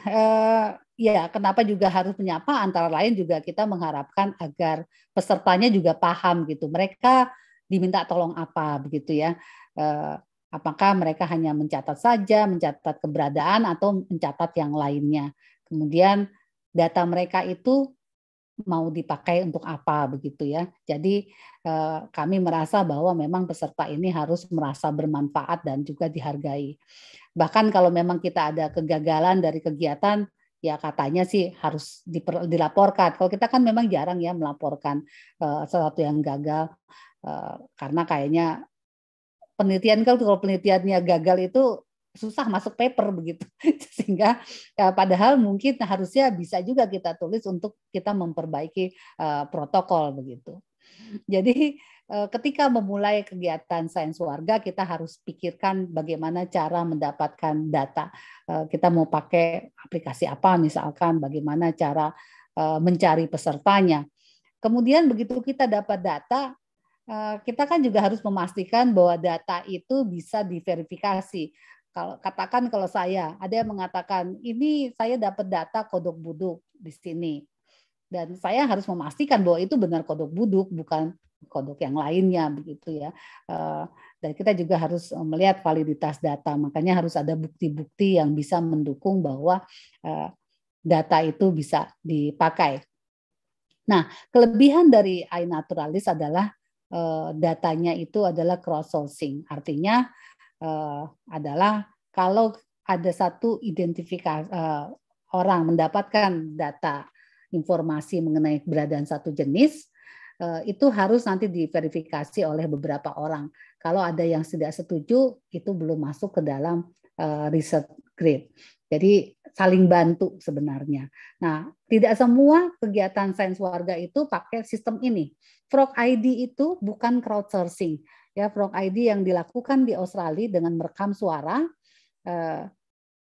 ya kenapa juga harus menyapa antara lain juga kita mengharapkan agar pesertanya juga paham gitu mereka diminta tolong apa begitu ya Apakah mereka hanya mencatat saja, mencatat keberadaan atau mencatat yang lainnya. Kemudian data mereka itu mau dipakai untuk apa begitu ya. Jadi eh, kami merasa bahwa memang peserta ini harus merasa bermanfaat dan juga dihargai. Bahkan kalau memang kita ada kegagalan dari kegiatan ya katanya sih harus dilaporkan. Kalau kita kan memang jarang ya melaporkan eh, sesuatu yang gagal eh, karena kayaknya penelitian kalau kalau penelitiannya gagal itu susah masuk paper begitu sehingga ya, padahal mungkin harusnya bisa juga kita tulis untuk kita memperbaiki uh, protokol begitu jadi uh, ketika memulai kegiatan sains warga kita harus pikirkan bagaimana cara mendapatkan data uh, kita mau pakai aplikasi apa misalkan bagaimana cara uh, mencari pesertanya kemudian begitu kita dapat data Eh, kita kan juga harus memastikan bahwa data itu bisa diverifikasi. Kalau katakan kalau saya ada yang mengatakan ini saya dapat data kodok buduk di sini dan saya harus memastikan bahwa itu benar kodok buduk bukan kodok yang lainnya begitu ya. Eh, dan kita juga harus melihat validitas data. Makanya harus ada bukti-bukti yang bisa mendukung bahwa eh, data itu bisa dipakai. Nah, kelebihan dari naturalis adalah Eh, datanya itu adalah cross sourcing. Artinya eh, adalah kalau ada satu identifikasi eh, orang mendapatkan data informasi mengenai keberadaan satu jenis itu harus nanti diverifikasi oleh beberapa orang. Kalau ada yang tidak setuju, itu belum masuk ke dalam riset grade. Jadi saling bantu sebenarnya. Nah, tidak semua kegiatan sains warga itu pakai sistem ini. Frog ID itu bukan crowdsourcing. Ya, Frog ID yang dilakukan di Australia dengan merekam suara, eh,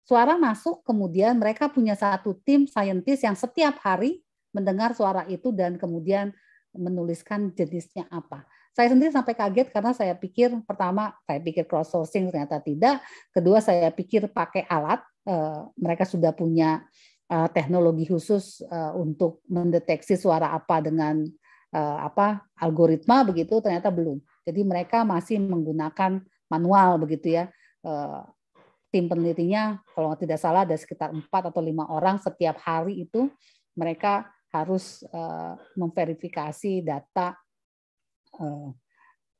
suara masuk kemudian mereka punya satu tim saintis yang setiap hari mendengar suara itu dan kemudian menuliskan jenisnya apa. Saya sendiri sampai kaget karena saya pikir pertama saya pikir crowdsourcing ternyata tidak, kedua saya pikir pakai alat eh, mereka sudah punya eh, teknologi khusus untuk mendeteksi suara apa dengan eh, apa algoritma begitu ternyata belum. Jadi mereka masih menggunakan manual begitu ya. Eh, tim penelitinya kalau tidak salah ada sekitar empat atau lima orang setiap hari itu mereka harus eh, memverifikasi data eh,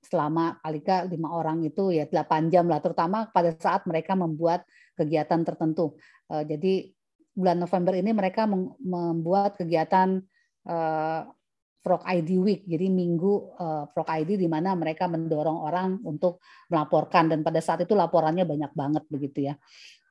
selama alika lima orang itu ya 8 jam lah terutama pada saat mereka membuat kegiatan tertentu. Uh, jadi bulan November ini mereka membuat kegiatan eh, Frog ID Week, jadi minggu uh, eh, Frog ID di mana mereka mendorong orang untuk melaporkan dan pada saat itu laporannya banyak banget begitu ya.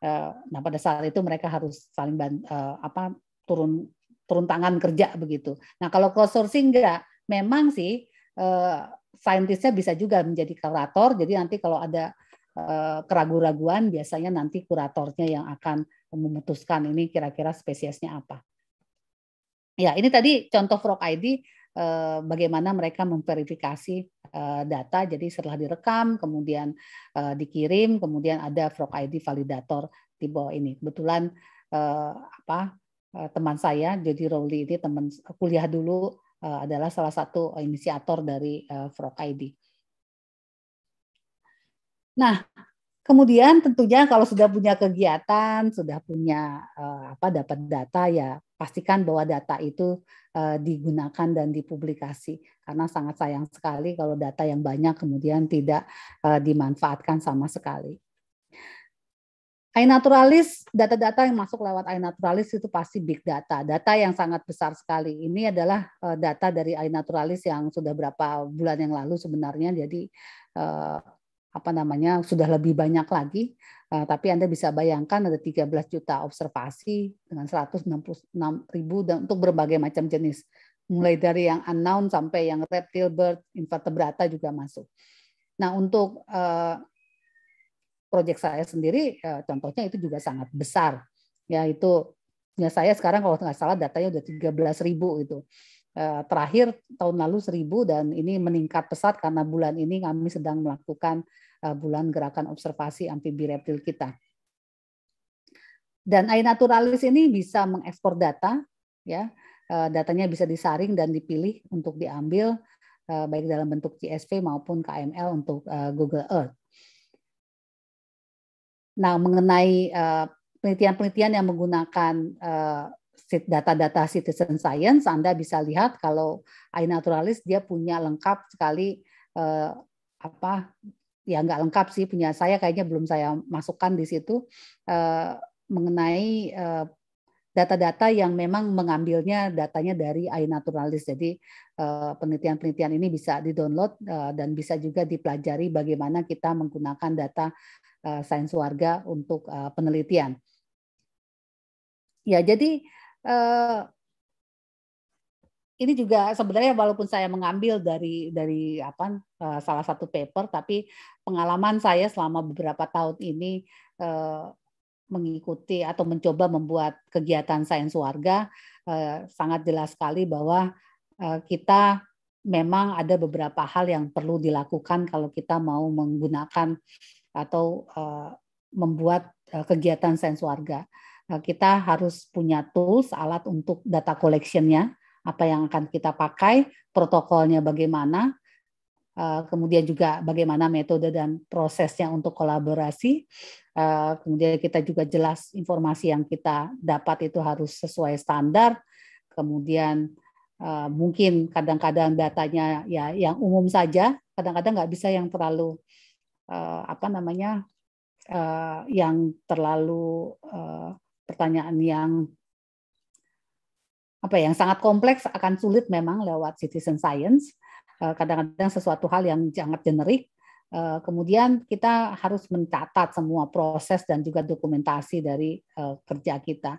Uh, nah pada saat itu mereka harus saling uh, apa turun turun tangan kerja begitu. Nah kalau crowdsourcing enggak, memang sih uh, saintisnya bisa juga menjadi kurator. Jadi nanti kalau ada uh, keraguan-raguan biasanya nanti kuratornya yang akan memutuskan ini kira-kira spesiesnya apa. Ya, ini tadi contoh frog ID Eh, bagaimana mereka memverifikasi eh, data. Jadi setelah direkam, kemudian eh, dikirim, kemudian ada Frog ID validator di bawah ini. Kebetulan apa teman saya, Jody Rowley ini teman kuliah dulu adalah salah satu inisiator dari Frog ID. Nah, kemudian tentunya kalau sudah punya kegiatan, sudah punya apa dapat data ya pastikan bahwa data itu eh, digunakan dan dipublikasi karena sangat sayang sekali kalau data yang banyak kemudian tidak eh, dimanfaatkan sama sekali. naturalis data-data yang masuk lewat naturalis itu pasti big data, data yang sangat besar sekali. Ini adalah eh, data dari naturalis yang sudah berapa bulan yang lalu sebenarnya, jadi apa namanya sudah lebih banyak lagi uh, tapi Anda bisa bayangkan ada 13 juta observasi dengan 166 ribu dan untuk berbagai macam jenis mulai dari yang unknown sampai yang reptil bird invertebrata juga masuk. Nah, untuk uh, eh, proyek saya sendiri uh, contohnya itu juga sangat besar yaitu ya saya sekarang kalau nggak salah datanya udah 13.000 itu terakhir tahun lalu seribu dan ini meningkat pesat karena bulan ini kami sedang melakukan Eh, bulan gerakan observasi amfibi reptil kita. Dan naturalis ini bisa mengekspor data, ya eh, datanya bisa disaring dan dipilih untuk diambil eh, baik dalam bentuk CSV maupun KML untuk Google Earth. Nah, mengenai penelitian-penelitian yang menggunakan data-data citizen science, Anda bisa lihat kalau naturalis dia punya lengkap sekali apa ya nggak lengkap sih punya saya kayaknya belum saya masukkan di situ uh, mengenai eh, data-data yang memang mengambilnya datanya dari naturalis Jadi eh, penelitian-penelitian ini bisa di-download dan bisa juga dipelajari bagaimana kita menggunakan data sains warga untuk penelitian. Ya, jadi ini juga sebenarnya walaupun saya mengambil dari dari apa eh, salah satu paper tapi pengalaman saya selama beberapa tahun ini eh, mengikuti atau mencoba membuat kegiatan sains warga eh, sangat jelas sekali bahwa kita memang ada beberapa hal yang perlu dilakukan kalau kita mau menggunakan atau membuat kegiatan sains warga kita harus punya tools alat untuk data collectionnya apa yang akan kita pakai, protokolnya bagaimana, eh, kemudian juga bagaimana metode dan prosesnya untuk kolaborasi. Eh, kemudian kita juga jelas informasi yang kita dapat itu harus sesuai standar. Kemudian eh, mungkin kadang-kadang datanya ya yang umum saja, kadang-kadang nggak bisa yang terlalu apa namanya yang terlalu pertanyaan yang apa ya, yang sangat kompleks akan sulit memang lewat citizen science. Eh, kadang-kadang sesuatu hal yang sangat generik. Eh, kemudian kita harus mencatat semua proses dan juga dokumentasi dari eh, kerja kita.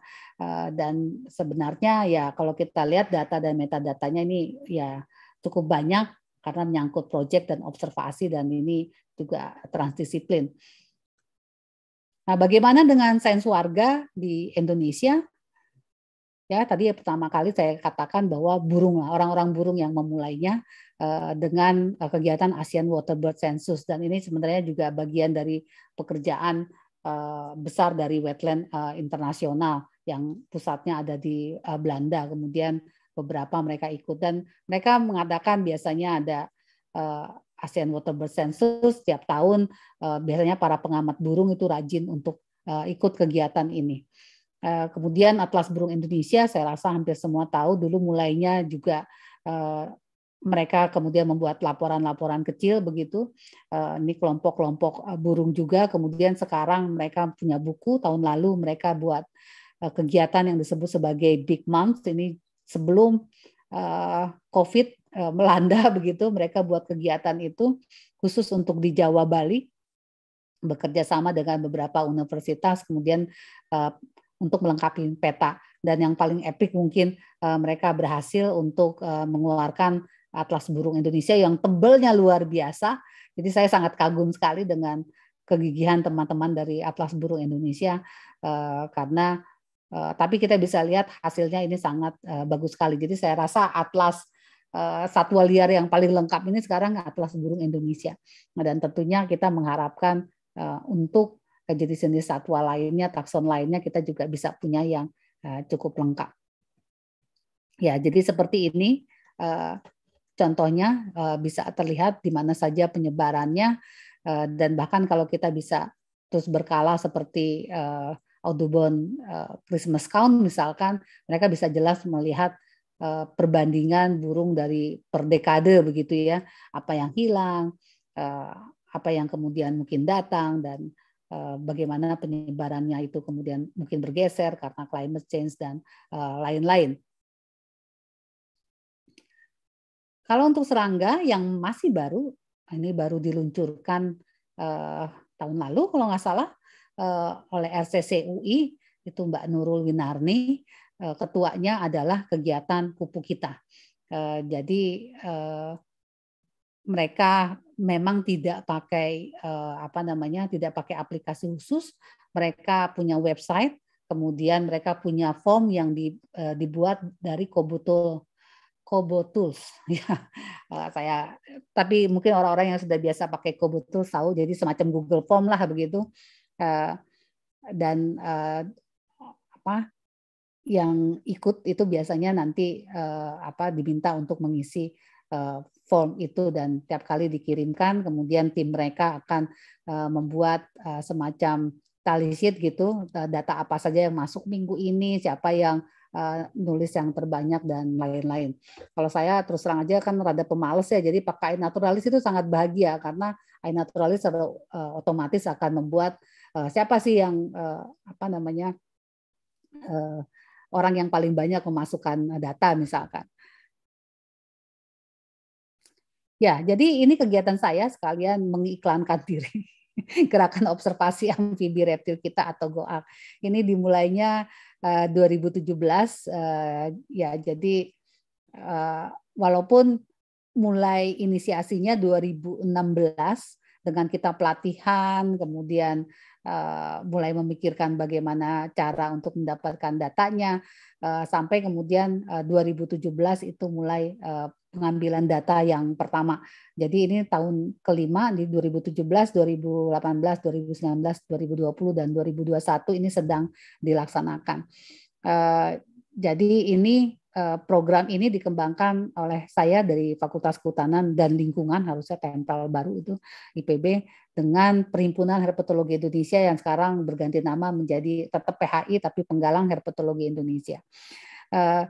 Dan sebenarnya ya kalau kita lihat data dan metadatanya ini ya cukup banyak karena menyangkut proyek dan observasi dan ini juga transdisiplin. Nah, bagaimana dengan sains warga di Indonesia? ya tadi ya pertama kali saya katakan bahwa burung lah orang-orang burung yang memulainya eh, dengan eh, kegiatan ASEAN Waterbird Census dan ini sebenarnya juga bagian dari pekerjaan eh, besar dari wetland internasional yang pusatnya ada di Belanda kemudian beberapa mereka ikut dan mereka mengadakan biasanya ada Asian ASEAN Waterbird Census setiap tahun biasanya para pengamat burung itu rajin untuk ikut kegiatan ini. Eh, kemudian Atlas Burung Indonesia, saya rasa hampir semua tahu dulu mulainya juga eh, mereka kemudian membuat laporan-laporan kecil begitu. Eh, ini kelompok-kelompok burung juga. Kemudian sekarang mereka punya buku. Tahun lalu mereka buat kegiatan yang disebut sebagai Big Month. Ini sebelum COVID melanda begitu, mereka buat kegiatan itu khusus untuk di Jawa Bali bekerja sama dengan beberapa universitas kemudian untuk melengkapi peta. Dan yang paling epic mungkin uh, mereka berhasil untuk uh, mengeluarkan Atlas Burung Indonesia yang tebelnya luar biasa. Jadi saya sangat kagum sekali dengan kegigihan teman-teman dari Atlas Burung Indonesia uh, karena uh, tapi kita bisa lihat hasilnya ini sangat uh, bagus sekali. Jadi saya rasa Atlas satwa liar yang paling lengkap ini sekarang Atlas Burung Indonesia. Nah, dan tentunya kita mengharapkan untuk jenis-jenis satwa lainnya, takson lainnya kita juga bisa punya yang eh, cukup lengkap. Ya, jadi seperti ini eh, contohnya eh, bisa terlihat di mana saja penyebarannya dan bahkan kalau kita bisa terus berkala seperti Audubon Christmas Count misalkan mereka bisa jelas melihat perbandingan burung dari per dekade begitu ya apa yang hilang apa yang kemudian mungkin datang dan Eh, bagaimana penyebarannya itu kemudian mungkin bergeser karena climate change dan eh, lain-lain. Kalau untuk serangga yang masih baru, ini baru diluncurkan eh, tahun lalu kalau nggak salah oleh RCCUI itu Mbak Nurul Winarni, ketuanya adalah kegiatan kupu kita. Jadi mereka memang tidak pakai eh, apa namanya tidak pakai aplikasi khusus mereka punya website kemudian mereka punya form yang eh, dibuat dari Kobutul Kobo Tools. Ya, saya tapi mungkin orang-orang yang sudah biasa pakai Kobo tahu jadi semacam Google Form lah begitu. Eh, dan apa yang ikut itu biasanya nanti apa diminta untuk mengisi Eh, form itu dan tiap kali dikirimkan kemudian tim mereka akan eh, membuat eh, semacam tally sheet gitu data apa saja yang masuk minggu ini siapa yang nulis yang terbanyak dan lain-lain. Kalau saya terus terang aja kan rada pemalas ya, jadi pakai naturalis itu sangat bahagia karena naturalis otomatis akan membuat siapa sih yang apa namanya orang yang paling banyak memasukkan data misalkan. Ya, jadi ini kegiatan saya sekalian mengiklankan diri gerakan observasi amfibi reptil kita atau GOAK. Ini dimulainya uh, 2017 uh, ya jadi eh, walaupun mulai inisiasinya 2016 dengan kita pelatihan kemudian eh, mulai memikirkan bagaimana cara untuk mendapatkan datanya eh, sampai kemudian uh, 2017 itu mulai pengambilan data yang pertama. Jadi ini tahun kelima di 2017, 2018, 2019, 2020 dan 2021 ini sedang dilaksanakan. Eh, jadi ini eh, program ini dikembangkan oleh saya dari Fakultas Kehutanan dan Lingkungan harusnya tempel baru itu IPB dengan Perhimpunan Herpetologi Indonesia yang sekarang berganti nama menjadi tetap PHI tapi Penggalang Herpetologi Indonesia eh,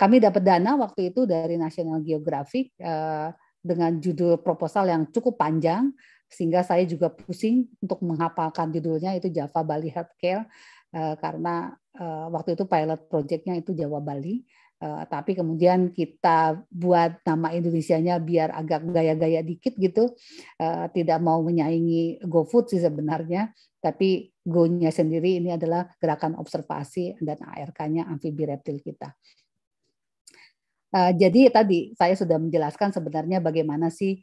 kami dapat dana waktu itu dari National Geographic eh, dengan judul proposal yang cukup panjang sehingga saya juga pusing untuk menghafalkan judulnya itu Java Bali Healthcare eh, karena eh, waktu itu pilot projectnya itu Jawa Bali tapi kemudian kita buat nama Indonesianya biar agak gaya-gaya dikit gitu, tidak mau menyaingi GoFood sih sebenarnya, tapi Go-nya sendiri ini adalah gerakan observasi dan ARK-nya amfibi reptil kita. Eh, jadi tadi saya sudah menjelaskan sebenarnya bagaimana sih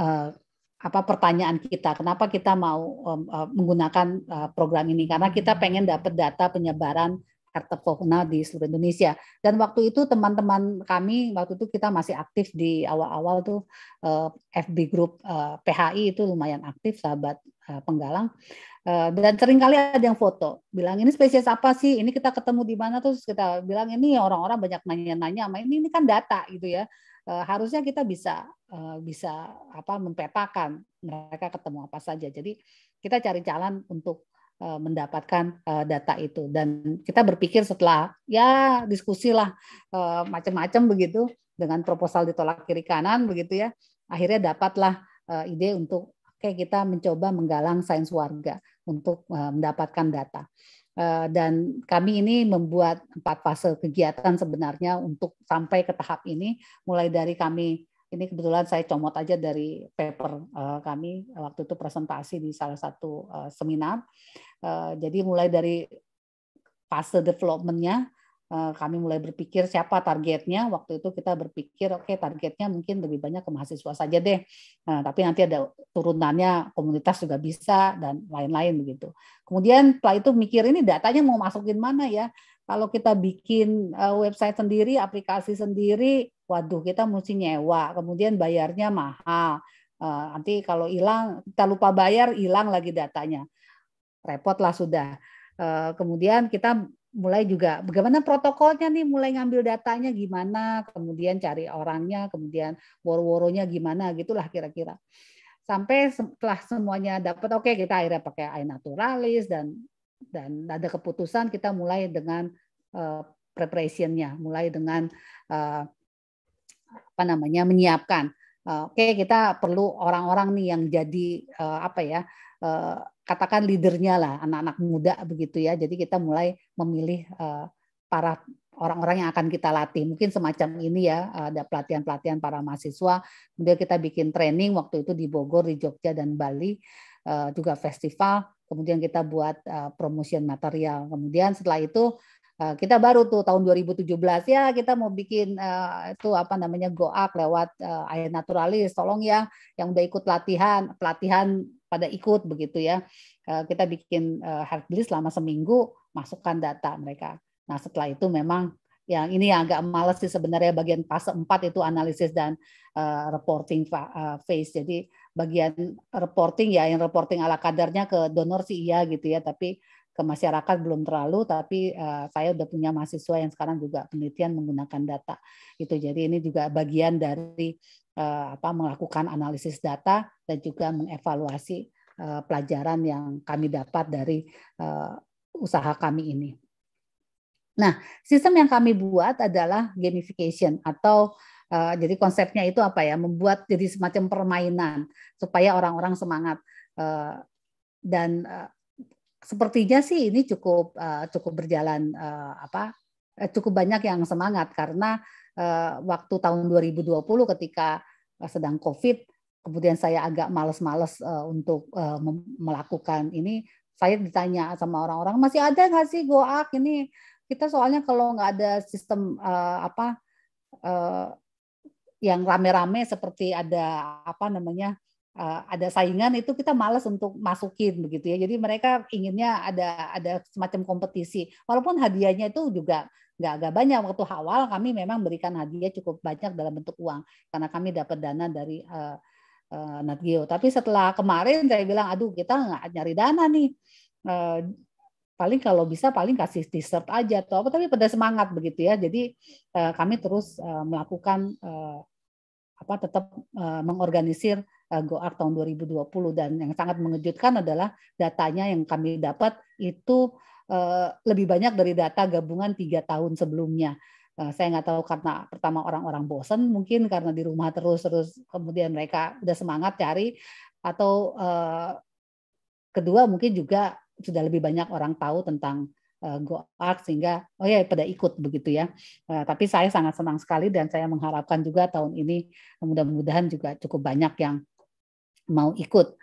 uh, apa pertanyaan kita kenapa kita mau um, uh, menggunakan uh, program ini karena kita hmm. pengen dapat data penyebaran hertefogna di seluruh Indonesia dan waktu itu teman-teman kami waktu itu kita masih aktif di awal-awal tuh uh, FB Group uh, PHI itu lumayan aktif sahabat uh, penggalang Eh, dan sering kali ada yang foto bilang ini spesies apa sih ini kita ketemu di mana terus kita bilang ini orang-orang banyak nanya-nanya sama ini ini kan data gitu ya eh, harusnya kita bisa eh, bisa apa mempetakan mereka ketemu apa saja jadi kita cari jalan untuk mendapatkan data itu dan kita berpikir setelah ya diskusilah macam-macam begitu dengan proposal ditolak kiri kanan begitu ya akhirnya dapatlah ide untuk kita mencoba menggalang sains warga untuk eh, mendapatkan data. Eh, dan kami ini membuat empat fase kegiatan sebenarnya untuk sampai ke tahap ini, mulai dari kami ini kebetulan saya comot aja dari paper eh, kami waktu itu presentasi di salah satu seminar. jadi mulai dari fase development-nya, Eh, kami mulai berpikir siapa targetnya. Waktu itu kita berpikir, oke okay, targetnya mungkin lebih banyak ke mahasiswa saja deh. Nah, tapi nanti ada turunannya komunitas juga bisa dan lain-lain begitu. Kemudian setelah itu mikir ini datanya mau masukin mana ya. Kalau kita bikin eh, website sendiri, aplikasi sendiri, waduh kita mesti nyewa, kemudian bayarnya mahal. Eh, nanti kalau hilang, kita lupa bayar, hilang lagi datanya. Repot lah sudah kemudian kita mulai juga bagaimana protokolnya nih mulai ngambil datanya gimana kemudian cari orangnya kemudian woro-woronya gimana gitulah kira-kira sampai setelah semuanya dapat oke okay, kita akhirnya pakai air naturalis dan dan ada keputusan kita mulai dengan uh, preparationnya mulai dengan uh, apa namanya menyiapkan uh, oke okay, kita perlu orang-orang nih yang jadi uh, apa ya Eh, katakan leadernya lah anak-anak muda begitu ya. Jadi kita mulai memilih eh, para orang-orang yang akan kita latih. Mungkin semacam ini ya, ada pelatihan-pelatihan para mahasiswa. Kemudian kita bikin training waktu itu di Bogor, di Jogja dan Bali, eh, juga festival. Kemudian kita buat promotion material. Kemudian setelah itu kita baru tuh tahun 2017 ya kita mau bikin itu apa namanya goak lewat air naturalis tolong ya yang udah ikut latihan pelatihan pada ikut begitu ya. Eh, kita bikin eh, hard list selama seminggu, masukkan data mereka. Nah setelah itu memang yang ini yang agak males sih sebenarnya bagian fase 4 itu analisis dan eh, reporting phase. Jadi bagian reporting ya yang reporting ala kadarnya ke donor sih iya gitu ya, tapi ke masyarakat belum terlalu tapi uh, saya udah punya mahasiswa yang sekarang juga penelitian menggunakan data itu jadi ini juga bagian dari uh, apa melakukan analisis data dan juga mengevaluasi uh, pelajaran yang kami dapat dari uh, usaha kami ini nah sistem yang kami buat adalah gamification atau uh, jadi konsepnya itu apa ya membuat jadi semacam permainan supaya orang-orang semangat uh, dan sepertinya sih ini cukup uh, cukup berjalan uh, apa eh, cukup banyak yang semangat karena uh, waktu tahun 2020 ketika sedang COVID kemudian saya agak males-males uh, untuk uh, melakukan ini saya ditanya sama orang-orang masih ada nggak sih goak ini kita soalnya kalau nggak ada sistem uh, apa uh, yang rame-rame seperti ada apa namanya Eh, ada saingan itu kita males untuk masukin begitu ya. Jadi mereka inginnya ada ada semacam kompetisi. Walaupun hadiahnya itu juga nggak agak banyak waktu awal kami memang berikan hadiah cukup banyak dalam bentuk uang karena kami dapat dana dari uh, uh, Nat Tapi setelah kemarin saya bilang aduh kita nggak nyari dana nih. Uh, paling kalau bisa paling kasih t-shirt aja atau apa tapi pada semangat begitu ya. Jadi kami terus melakukan apa tetap mengorganisir Eh, GOAR tahun 2020 dan yang sangat mengejutkan adalah datanya yang kami dapat itu eh, lebih banyak dari data gabungan tiga tahun sebelumnya. Eh, saya nggak tahu karena pertama orang-orang bosen mungkin karena di rumah terus-terus kemudian mereka udah semangat cari atau kedua mungkin juga sudah lebih banyak orang tahu tentang go art sehingga oh ya pada ikut begitu ya. tapi saya sangat senang sekali dan saya mengharapkan juga tahun ini mudah-mudahan juga cukup banyak yang mau ikut.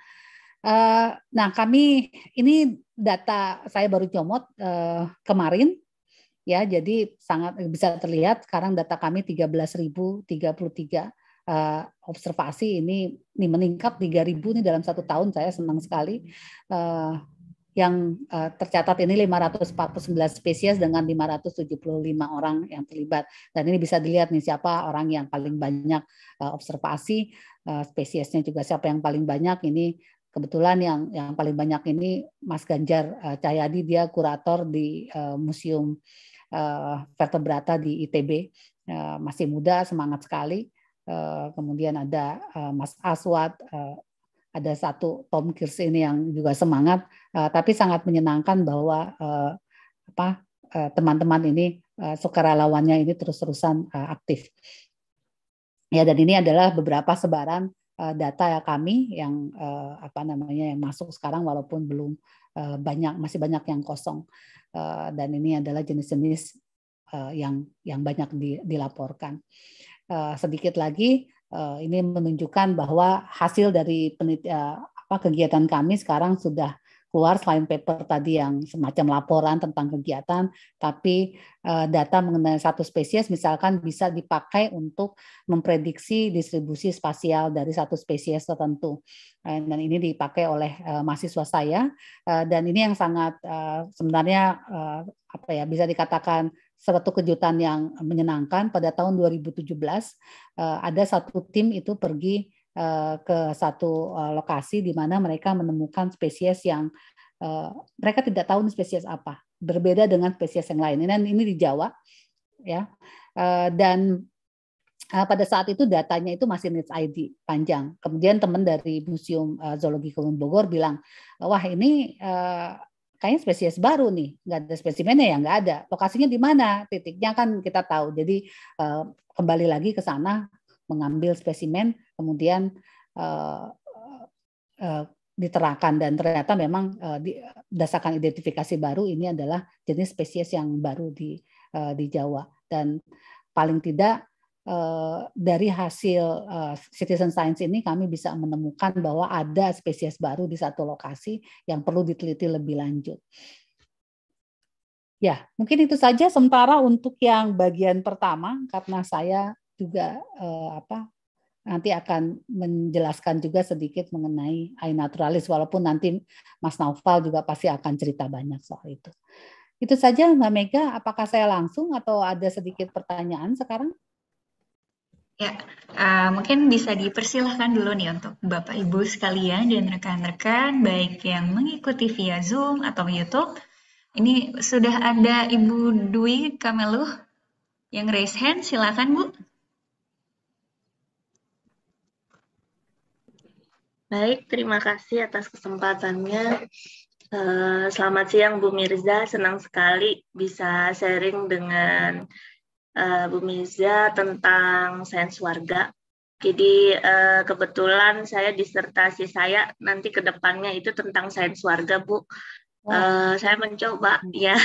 Uh, nah kami ini data saya baru nyomot uh, kemarin ya jadi sangat eh, bisa terlihat sekarang data kami 13.033 uh, observasi ini ini meningkat 3.000 ini dalam satu tahun saya senang sekali uh, yang uh, tercatat ini 549 spesies dengan 575 orang yang terlibat dan ini bisa dilihat nih siapa orang yang paling banyak uh, observasi Eh, spesiesnya juga siapa yang paling banyak ini kebetulan yang yang paling banyak ini Mas Ganjar eh, Cahyadi dia kurator di eh, Museum uh, Vertebrata di ITB masih muda semangat sekali kemudian ada Mas Aswat ada satu Tom Kirs ini yang juga semangat tapi sangat menyenangkan bahwa apa teman-teman ini uh, sukarelawannya ini terus-terusan aktif ya dan ini adalah beberapa sebaran uh, data ya kami yang uh, apa namanya yang masuk sekarang walaupun belum uh, banyak masih banyak yang kosong uh, dan ini adalah jenis-jenis uh, yang yang banyak di, dilaporkan uh, sedikit lagi uh, ini menunjukkan bahwa hasil dari penit, uh, apa kegiatan kami sekarang sudah keluar selain paper tadi yang semacam laporan tentang kegiatan, tapi uh, data mengenai satu spesies misalkan bisa dipakai untuk memprediksi distribusi spasial dari satu spesies tertentu. Eh, dan ini dipakai oleh uh, mahasiswa saya uh, dan ini yang sangat uh, sebenarnya uh, apa ya bisa dikatakan satu kejutan yang menyenangkan pada tahun 2017 ada satu tim itu pergi Eh, ke satu eh, lokasi di mana mereka menemukan spesies yang eh, mereka tidak tahu spesies apa berbeda dengan spesies yang lain ini ini di Jawa ya dan pada saat itu datanya itu masih needs ID panjang kemudian teman dari museum zoologi Kebun Bogor bilang wah ini kayaknya spesies baru nih, nggak ada spesimennya ya nggak ada. Lokasinya di mana? Titiknya kan kita tahu. Jadi kembali lagi ke sana mengambil spesimen kemudian uh, uh, diterangkan dan ternyata memang uh, di, berdasarkan identifikasi baru ini adalah jenis spesies yang baru di uh, di Jawa dan paling tidak uh, dari hasil uh, citizen science ini kami bisa menemukan bahwa ada spesies baru di satu lokasi yang perlu diteliti lebih lanjut. Ya, mungkin itu saja sementara untuk yang bagian pertama karena saya juga uh, apa nanti akan menjelaskan juga sedikit mengenai naturalis walaupun nanti Mas Naufal juga pasti akan cerita banyak soal itu. Itu saja Mbak Mega, apakah saya langsung atau ada sedikit pertanyaan sekarang? Ya, uh, mungkin bisa dipersilahkan dulu nih untuk Bapak Ibu sekalian dan rekan-rekan, baik yang mengikuti via Zoom atau YouTube. Ini sudah ada Ibu Dwi Kameluh yang raise hand, silakan Bu. Baik, terima kasih atas kesempatannya. Eh, selamat siang Bu Mirza, senang sekali bisa sharing dengan eh, Bu Mirza tentang sains warga. Jadi eh, kebetulan saya disertasi saya nanti ke depannya itu tentang sains warga Bu. Oh. Saya mencoba ya,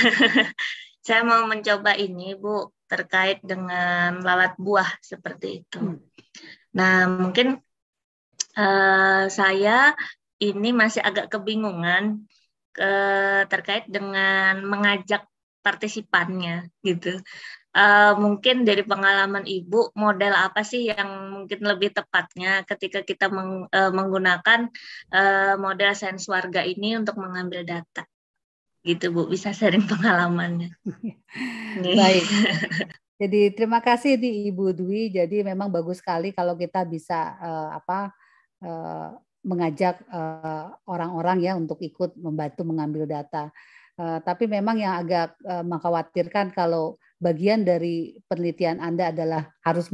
saya mau mencoba ini Bu terkait dengan lalat buah seperti itu. Hmm. Nah mungkin Eh, saya ini masih agak kebingungan uh, terkait dengan mengajak partisipannya gitu. Uh, mungkin dari pengalaman ibu model apa sih yang mungkin lebih tepatnya ketika kita meng, uh, menggunakan uh, model sains warga ini untuk mengambil data gitu bu bisa sharing pengalamannya baik jadi terima kasih di ibu Dwi jadi memang bagus sekali kalau kita bisa uh, apa Eh, mengajak eh, orang-orang ya untuk ikut membantu mengambil data. Eh, tapi memang yang agak mengkhawatirkan kalau bagian dari penelitian Anda adalah harus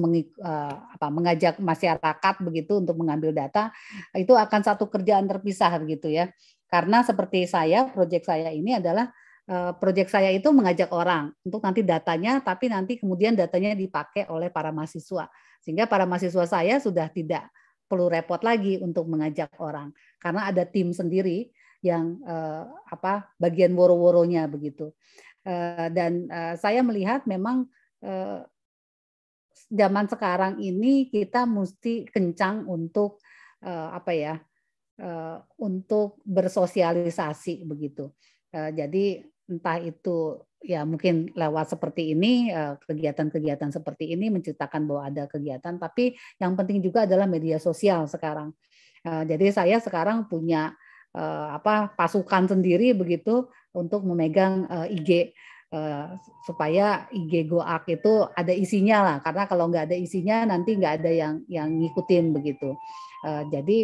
mengajak masyarakat begitu untuk mengambil data, itu akan satu kerjaan terpisah begitu ya. Karena seperti saya, proyek saya ini adalah proyek saya itu mengajak orang untuk nanti datanya, tapi nanti kemudian datanya dipakai oleh para mahasiswa. Sehingga para mahasiswa saya sudah tidak perlu repot lagi untuk mengajak orang karena ada tim sendiri yang eh, apa bagian woro-woronya begitu eh, dan eh, saya melihat memang eh, zaman sekarang ini kita mesti kencang untuk eh, apa ya eh, untuk bersosialisasi begitu eh, jadi entah itu ya mungkin lewat seperti ini eh, kegiatan-kegiatan seperti ini menciptakan bahwa ada kegiatan tapi yang penting juga adalah media sosial sekarang eh, jadi saya sekarang punya eh, apa pasukan sendiri begitu untuk memegang IG supaya IG Goak itu ada isinya lah karena kalau nggak ada isinya nanti nggak ada yang yang ngikutin begitu jadi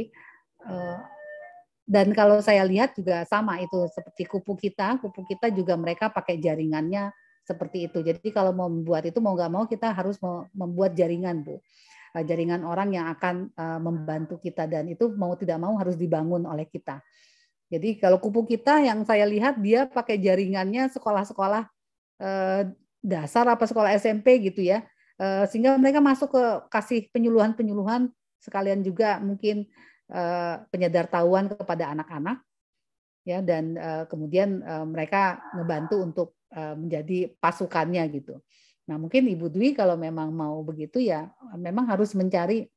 dan kalau saya lihat juga sama itu seperti kupu kita, kupu kita juga mereka pakai jaringannya seperti itu. Jadi kalau mau membuat itu mau nggak mau kita harus membuat jaringan bu, eh, jaringan orang yang akan eh, membantu kita dan itu mau tidak mau harus dibangun oleh kita. Jadi kalau kupu kita yang saya lihat dia pakai jaringannya sekolah-sekolah eh, dasar apa sekolah SMP gitu ya, sehingga mereka masuk ke kasih penyuluhan-penyuluhan sekalian juga mungkin Eh, penyadartahuan kepada anak-anak ya dan uh, kemudian uh, mereka membantu untuk uh, menjadi pasukannya gitu. Nah, mungkin Ibu Dwi kalau memang mau begitu ya memang harus mencari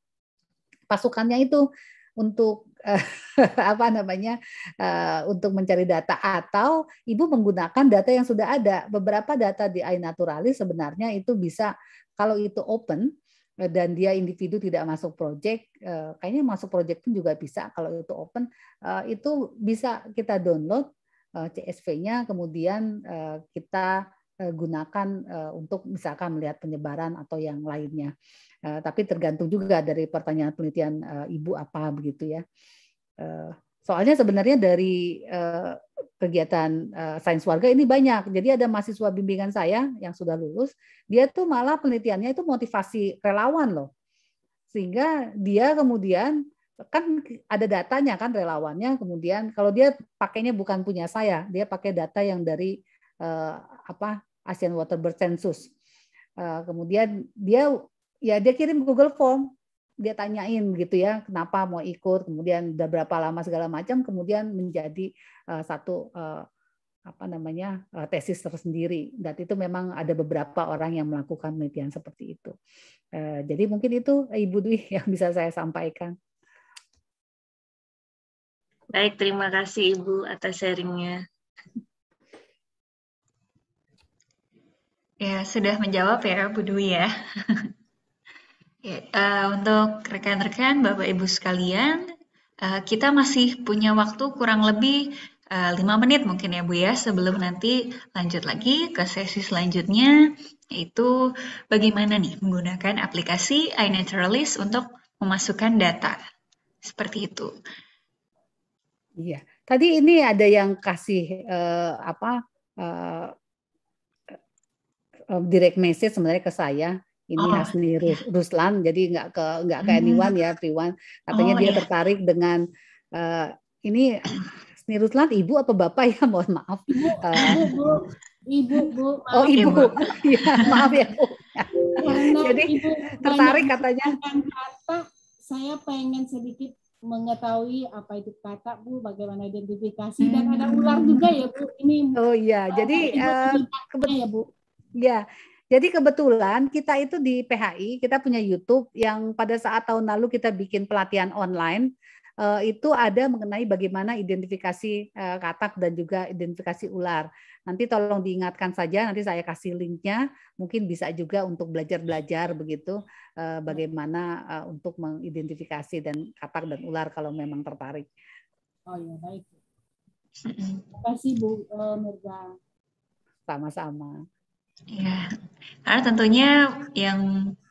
pasukannya itu untuk uh, apa namanya uh, untuk mencari data atau Ibu menggunakan data yang sudah ada. Beberapa data di iNaturalis sebenarnya itu bisa kalau itu open Eh, dan dia individu tidak masuk proyek, eh, kayaknya masuk proyek pun juga bisa kalau itu open, eh, itu bisa kita download CSV-nya, kemudian kita gunakan untuk misalkan melihat penyebaran atau yang lainnya. Tapi tergantung juga dari pertanyaan penelitian ibu apa begitu ya. Soalnya sebenarnya dari eh, kegiatan eh, sains warga ini banyak. Jadi ada mahasiswa bimbingan saya yang sudah lulus, dia tuh malah penelitiannya itu motivasi relawan loh. Sehingga dia kemudian kan ada datanya kan relawannya kemudian kalau dia pakainya bukan punya saya dia pakai data yang dari eh, apa Asian Water Census kemudian dia ya dia kirim Google Form dia tanyain gitu ya kenapa mau ikut kemudian udah berapa lama segala macam kemudian menjadi uh, satu uh, apa namanya uh, tesis tersendiri dan itu memang ada beberapa orang yang melakukan penelitian seperti itu uh, jadi mungkin itu Ibu Dwi yang bisa saya sampaikan baik terima kasih Ibu atas sharingnya ya sudah menjawab ya Bu Dwi ya Ya, uh, untuk rekan-rekan, Bapak Ibu sekalian, uh, kita masih punya waktu kurang lebih uh, menit mungkin ya Bu ya, sebelum nanti lanjut lagi ke sesi selanjutnya, yaitu bagaimana nih menggunakan aplikasi iNaturalist untuk memasukkan data. Seperti itu. Iya, tadi ini ada yang kasih uh, apa uh, direct message sebenarnya ke saya ini oh, Hasni Rus iya. Ruslan jadi nggak ke nggak ke anyone ya Priwan katanya oh, dia yeah. tertarik dengan uh, ini Hasni Ruslan ibu apa bapak ya mohon maaf ibu uh, ibu eh, ibu bu oh, maaf oh ibu ya, maaf ya bu Karena jadi ibu tertarik katanya kata saya pengen sedikit mengetahui apa itu kata bu bagaimana identifikasi hmm. dan ada ular hmm. juga ya bu ini oh iya jadi uh, ya bu ya jadi kebetulan kita itu di PHI kita punya YouTube yang pada saat tahun lalu kita bikin pelatihan online eh, itu ada mengenai bagaimana identifikasi eh, katak dan juga identifikasi ular. Nanti tolong diingatkan saja nanti saya kasih linknya mungkin bisa juga untuk belajar-belajar begitu eh, bagaimana untuk mengidentifikasi dan katak dan ular kalau memang tertarik. Oh ya baik. Terima kasih Bu uh, Mirza. Sama-sama. Iya, karena tentunya yang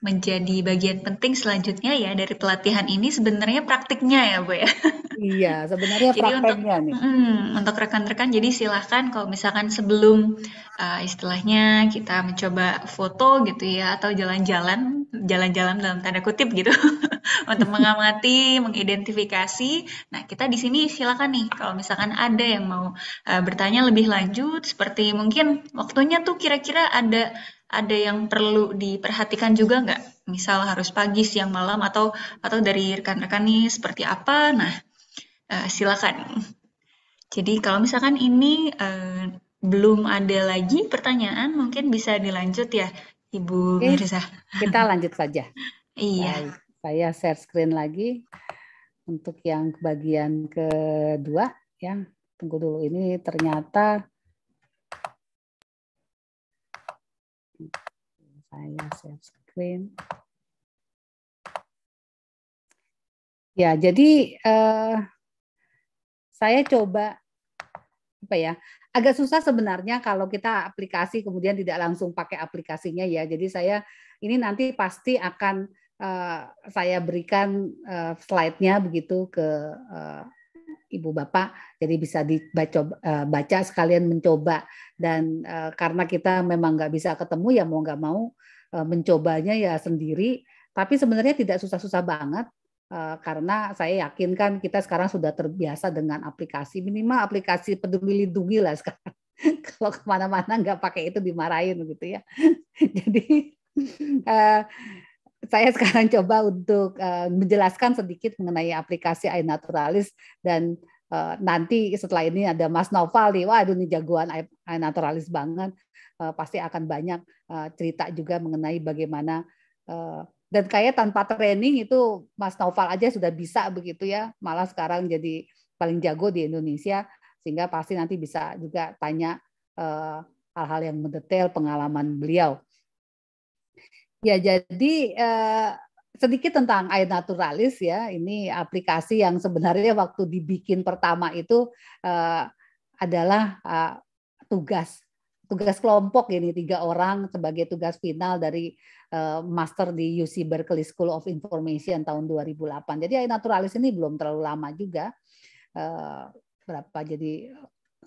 menjadi bagian penting selanjutnya ya dari pelatihan ini sebenarnya praktiknya ya Bu ya. Iya, sebenarnya praktiknya nih. untuk rekan-rekan jadi silahkan kalau misalkan sebelum uh, istilahnya kita mencoba foto gitu ya atau jalan-jalan, jalan-jalan dalam tanda kutip gitu untuk mengamati, mengidentifikasi. Nah, kita di sini silakan nih kalau misalkan ada yang mau uh, bertanya lebih lanjut seperti mungkin waktunya tuh kira-kira ada ada yang perlu diperhatikan juga nggak? Misal harus pagi, siang, malam, atau atau dari rekan-rekan nih seperti apa? Nah, uh, silakan. Jadi kalau misalkan ini uh, belum ada lagi pertanyaan, mungkin bisa dilanjut ya, Ibu Oke, Mirza. Kita lanjut saja. iya. Saya, saya share screen lagi untuk yang bagian kedua. Ya, tunggu dulu. Ini ternyata Saya share screen. Ya, jadi uh, saya coba apa ya? Agak susah sebenarnya kalau kita aplikasi kemudian tidak langsung pakai aplikasinya ya. Jadi saya ini nanti pasti akan uh, saya berikan uh, slide-nya begitu ke ibu bapak jadi bisa dibaca eh, baca sekalian mencoba dan eh, karena kita memang nggak bisa ketemu ya mau nggak mau eh, mencobanya ya sendiri tapi sebenarnya tidak susah-susah banget karena saya yakin kan kita sekarang sudah terbiasa dengan aplikasi minimal aplikasi peduli lindungi lah sekarang kalau kemana-mana nggak pakai itu dimarahin gitu ya jadi saya sekarang coba untuk uh, menjelaskan sedikit mengenai aplikasi naturalis dan uh, nanti setelah ini ada Mas Noval nih, wah ini jagoan naturalis banget, uh, pasti akan banyak uh, cerita juga mengenai bagaimana uh, dan kayak tanpa training itu Mas Noval aja sudah bisa begitu ya, malah sekarang jadi paling jago di Indonesia sehingga pasti nanti bisa juga tanya hal-hal uh, hal -hal yang mendetail pengalaman beliau. Ya, jadi eh, sedikit tentang air naturalis ya. Ini aplikasi yang sebenarnya waktu dibikin pertama itu eh, adalah eh, tugas tugas kelompok ini tiga orang sebagai tugas final dari eh, master di UC Berkeley School of Information tahun 2008. Jadi air naturalis ini belum terlalu lama juga. Eh, berapa jadi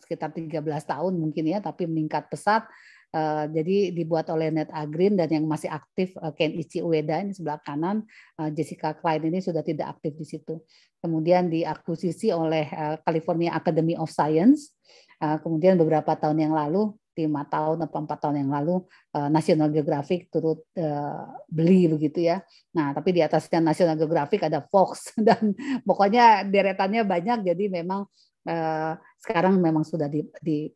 sekitar 13 tahun mungkin ya, tapi meningkat pesat Eh, jadi dibuat oleh Net Agrin dan yang masih aktif uh, Ken Ichi Ueda ini sebelah kanan, uh, Jessica Klein ini sudah tidak aktif di situ. Kemudian diakuisisi oleh uh, California Academy of Science. Uh, kemudian beberapa tahun yang lalu lima tahun atau empat tahun yang lalu National Geographic turut uh, beli begitu ya. Nah tapi di atasnya National Geographic ada Fox dan pokoknya deretannya banyak jadi memang sekarang memang sudah di, di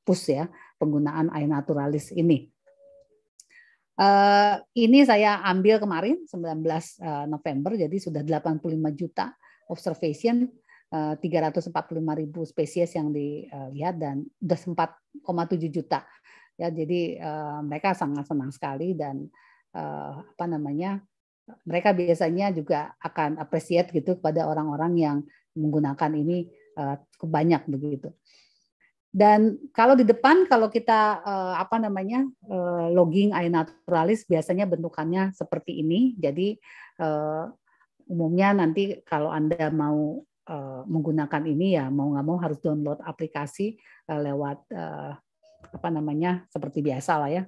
push ya penggunaan air naturalis ini. Eh, ini saya ambil kemarin 19 eh, November, jadi sudah 85 juta observation, eh, uh, 345 ribu spesies yang dilihat dan sudah 4,7 juta. Ya, jadi mereka sangat senang sekali dan apa namanya mereka biasanya juga akan appreciate gitu kepada orang-orang yang menggunakan ini uh, banyak begitu. Dan kalau di depan kalau kita uh, apa namanya uh, logging naturalis biasanya bentukannya seperti ini. Jadi uh, umumnya nanti kalau anda mau uh, menggunakan ini ya mau nggak mau harus download aplikasi uh, lewat uh, apa namanya seperti biasa lah ya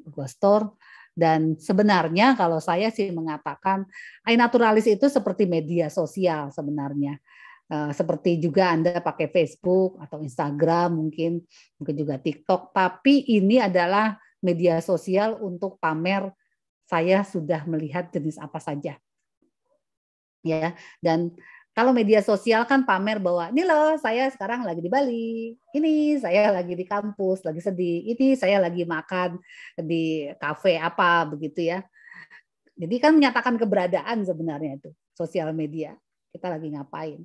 Google Store. Dan sebenarnya kalau saya sih mengatakan air naturalis itu seperti media sosial sebenarnya. Eh, seperti juga Anda pakai Facebook atau Instagram mungkin mungkin juga TikTok tapi ini adalah media sosial untuk pamer saya sudah melihat jenis apa saja ya dan kalau media sosial kan pamer bahwa ini loh saya sekarang lagi di Bali, ini saya lagi di kampus, lagi sedih, ini saya lagi makan di kafe apa begitu ya. Jadi kan menyatakan keberadaan sebenarnya itu sosial media. Kita lagi ngapain?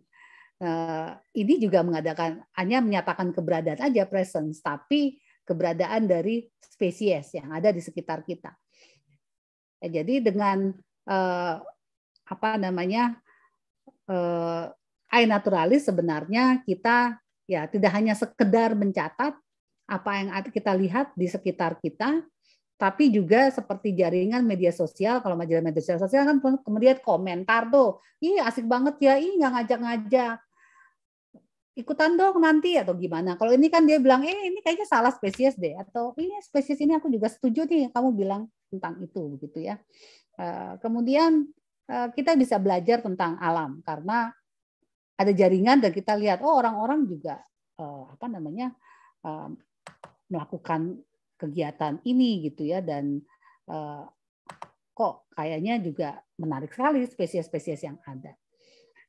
Eh, ini juga mengadakan hanya menyatakan keberadaan aja presence, tapi keberadaan dari spesies yang ada di sekitar kita. Ya, jadi dengan uh, apa namanya eh, naturalis sebenarnya kita ya tidak hanya sekedar mencatat apa yang kita lihat di sekitar kita, tapi juga seperti jaringan media sosial. Kalau majalah media sosial kan kemudian komentar tuh, ih asik banget ya, ih ngajak-ngajak ikutan dong nanti atau gimana. Kalau ini kan dia bilang, eh ini kayaknya salah spesies deh atau ini iya, spesies ini aku juga setuju nih kamu bilang tentang itu begitu ya. Eh, kemudian eh, kita bisa belajar tentang alam karena ada jaringan dan kita lihat oh orang-orang juga eh, apa namanya melakukan kegiatan ini gitu ya dan kok kayaknya juga menarik sekali spesies-spesies yang ada.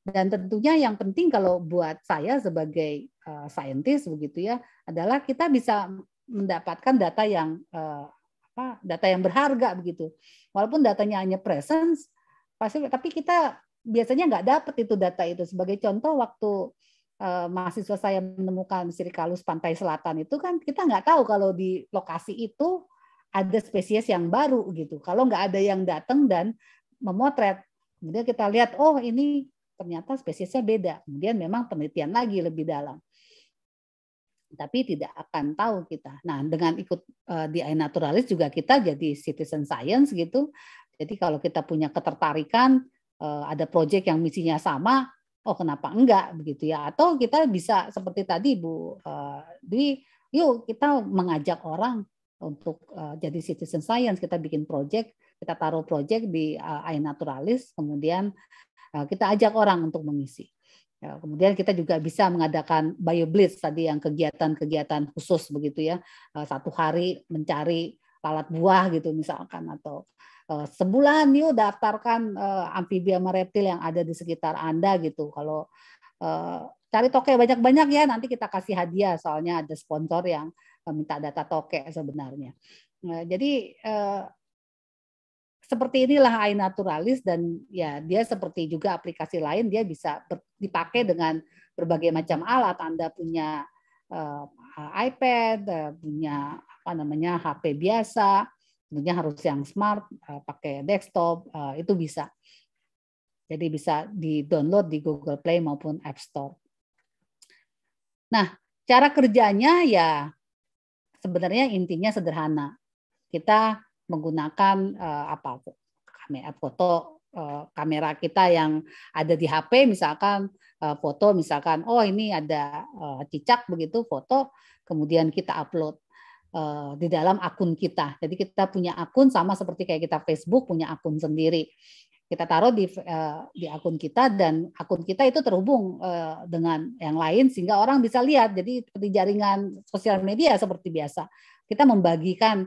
Dan tentunya yang penting kalau buat saya sebagai uh, saintis begitu ya adalah kita bisa mendapatkan data yang uh, apa, data yang berharga begitu. Walaupun datanya hanya presence, pasti tapi kita biasanya nggak dapat itu data itu. Sebagai contoh waktu uh, mahasiswa saya menemukan sirikalus pantai selatan itu kan kita nggak tahu kalau di lokasi itu ada spesies yang baru gitu. Kalau nggak ada yang datang dan memotret, kemudian kita lihat oh ini ternyata spesiesnya beda. Kemudian memang penelitian lagi lebih dalam. Tapi tidak akan tahu kita. Nah, dengan ikut uh, di naturalis juga kita jadi citizen science gitu. Jadi kalau kita punya ketertarikan, uh, ada proyek yang misinya sama, oh kenapa enggak begitu ya? Atau kita bisa seperti tadi Bu uh, Dwi, yuk kita mengajak orang untuk uh, jadi citizen science, kita bikin proyek kita taruh proyek di uh, naturalis, kemudian Eh, kita ajak orang untuk mengisi. Ya, kemudian kita juga bisa mengadakan bio blitz tadi yang kegiatan-kegiatan khusus begitu ya. Eh, satu hari mencari lalat buah gitu misalkan atau eh, sebulan yuk daftarkan amfibia sama reptil yang ada di sekitar Anda gitu. Kalau cari toke banyak-banyak ya nanti kita kasih hadiah soalnya ada sponsor yang minta data toke sebenarnya. Jadi seperti inilah AI naturalis dan ya dia seperti juga aplikasi lain dia bisa dipakai dengan berbagai macam alat. Anda punya uh, iPad, uh, punya apa namanya HP biasa, tentunya harus yang smart, uh, pakai desktop, uh, itu bisa. Jadi bisa di-download di Google Play maupun App Store. Nah, cara kerjanya ya sebenarnya intinya sederhana. Kita menggunakan uh, apa kamera eh, foto uh, kamera kita yang ada di HP misalkan uh, foto misalkan oh ini ada uh, cicak begitu foto kemudian kita upload uh, di dalam akun kita. Jadi kita punya akun sama seperti kayak kita Facebook punya akun sendiri kita taruh di uh, di akun kita dan akun kita itu terhubung uh, dengan yang lain sehingga orang bisa lihat jadi seperti jaringan sosial media seperti biasa kita membagikan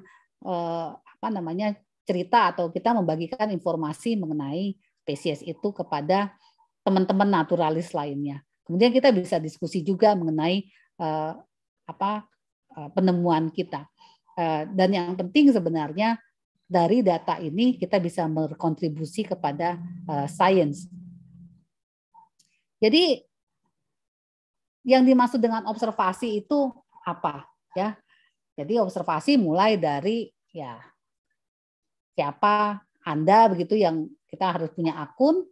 apa namanya cerita atau kita membagikan informasi mengenai spesies itu kepada teman-teman naturalis lainnya. Kemudian kita bisa diskusi juga mengenai eh, apa eh, penemuan kita. Eh, dan yang penting sebenarnya dari data ini kita bisa berkontribusi kepada eh, sains. Jadi yang dimaksud dengan observasi itu apa ya? Jadi observasi mulai dari ya siapa Anda begitu yang kita harus punya akun,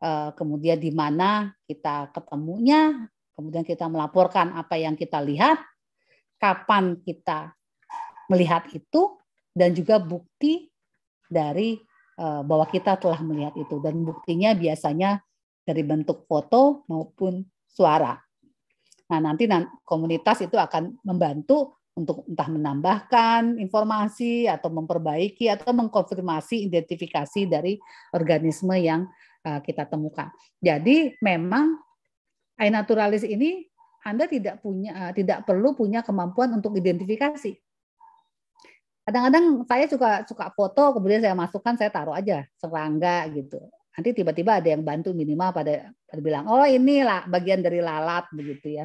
eh, kemudian di mana kita ketemunya, kemudian kita melaporkan apa yang kita lihat, kapan kita melihat itu, dan juga bukti dari eh, bahwa kita telah melihat itu. Dan buktinya biasanya dari bentuk foto maupun suara. Nah, nanti komunitas itu akan membantu untuk entah menambahkan informasi atau memperbaiki atau mengkonfirmasi identifikasi dari organisme yang eh, kita temukan. Jadi memang iNaturalis ini Anda tidak punya eh, tidak perlu punya kemampuan untuk identifikasi. Kadang-kadang saya suka suka foto kemudian saya masukkan saya taruh aja serangga gitu. Nanti tiba-tiba ada yang bantu minimal pada pada bilang oh inilah bagian dari lalat begitu ya.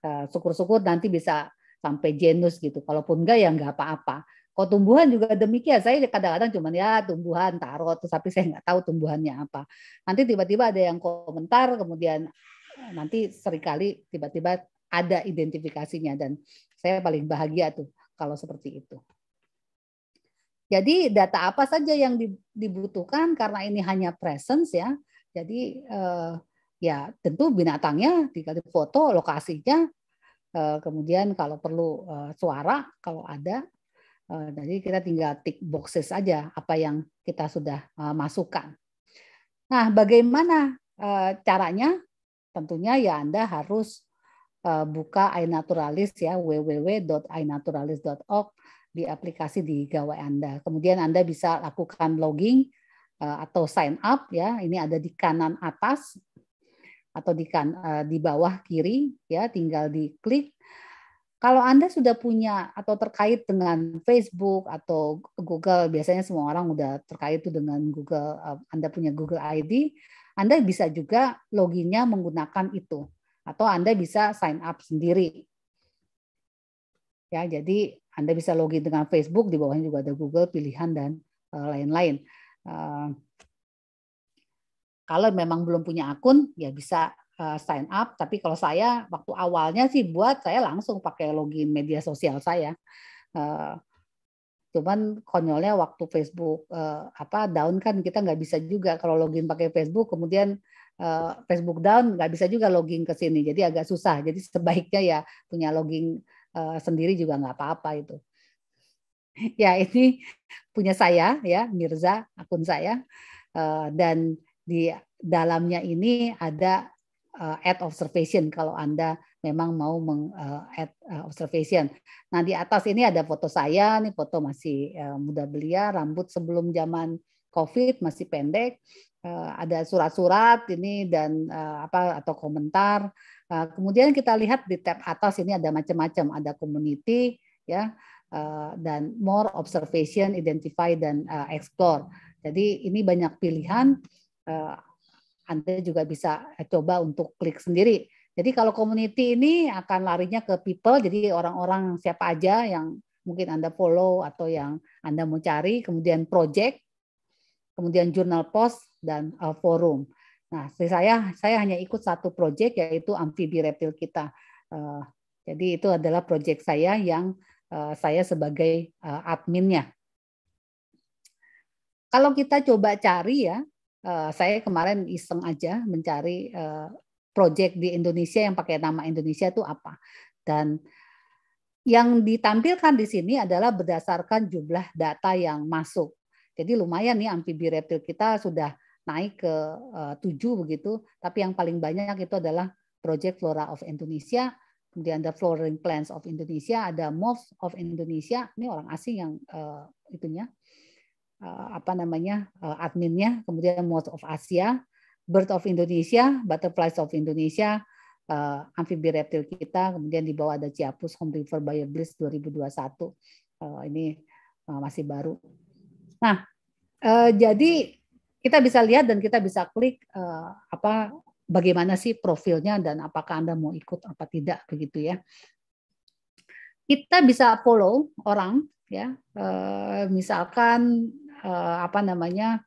Eh, syukur-syukur nanti bisa sampai genus gitu. Kalaupun enggak ya enggak apa-apa. Kalau tumbuhan juga demikian. Saya kadang-kadang cuman ya tumbuhan tarot terus tapi saya enggak tahu tumbuhannya apa. Nanti tiba-tiba ada yang komentar kemudian eh, nanti seringkali tiba-tiba ada identifikasinya dan saya paling bahagia tuh kalau seperti itu. Jadi data apa saja yang dibutuhkan karena ini hanya presence ya. Jadi eh, ya tentu binatangnya dikasih foto, lokasinya, Eh, kemudian kalau perlu eh, suara kalau ada eh, jadi kita tinggal tick boxes aja apa yang kita sudah masukkan. Nah, bagaimana caranya? Tentunya ya Anda harus buka iNaturalist ya www.inaturalist.org di aplikasi di gawai Anda. Kemudian Anda bisa lakukan logging atau sign up ya. Ini ada di kanan atas atau di kan uh, di bawah kiri ya tinggal diklik kalau Anda sudah punya atau terkait dengan Facebook atau Google, biasanya semua orang udah terkait itu dengan Google, eh, Anda punya Google ID, Anda bisa juga loginnya menggunakan itu. Atau Anda bisa sign up sendiri. Ya, jadi Anda bisa login dengan Facebook, di bawahnya juga ada Google, pilihan, dan eh, lain-lain. Uh, kalau memang belum punya akun, ya bisa eh, sign up. Tapi kalau saya waktu awalnya sih buat saya langsung pakai login media sosial saya. Eh, cuman konyolnya waktu Facebook eh, apa down kan kita nggak bisa juga kalau login pakai Facebook kemudian Facebook down nggak bisa juga login ke sini. Jadi agak susah. Jadi sebaiknya ya punya login sendiri juga nggak apa-apa itu ya ini punya saya ya Mirza akun saya dan di dalamnya ini ada uh, add observation kalau Anda memang mau meng, uh, add uh, observation. Nah, di atas ini ada foto saya, nih foto masih uh, muda belia, rambut sebelum zaman Covid masih pendek. Uh, ada surat-surat ini dan uh, apa atau komentar. Uh, kemudian kita lihat di tab atas ini ada macam-macam, ada community ya uh, dan more observation, identify dan uh, explore. Jadi ini banyak pilihan Eh, Anda juga bisa eh, coba untuk klik sendiri. Jadi kalau community ini akan larinya ke people, jadi orang-orang siapa aja yang mungkin Anda follow atau yang Anda mau cari, kemudian project, kemudian jurnal post dan eh, forum. Nah, saya saya hanya ikut satu project yaitu amfibi reptil kita. jadi itu adalah project saya yang saya sebagai adminnya. Kalau kita coba cari ya Eh, saya kemarin iseng aja mencari eh, project di Indonesia yang pakai nama Indonesia itu apa dan yang ditampilkan di sini adalah berdasarkan jumlah data yang masuk. Jadi lumayan nih amfibi reptil kita sudah naik ke eh, tujuh begitu, tapi yang paling banyak itu adalah Project Flora of Indonesia, kemudian ada Flowering Plants of Indonesia, ada Moths of Indonesia, ini orang asing yang uh, itunya Eh, apa namanya eh, adminnya, kemudian Moth of Asia, Bird of Indonesia, Butterflies of Indonesia, uh, amfibi reptil kita, kemudian di bawah ada Ciapus Home River Bliss 2021. Uh, ini uh, masih baru. Nah, uh, jadi kita bisa lihat dan kita bisa klik uh, apa bagaimana sih profilnya dan apakah Anda mau ikut apa tidak begitu ya. Kita bisa follow orang ya. Uh, misalkan eh, apa namanya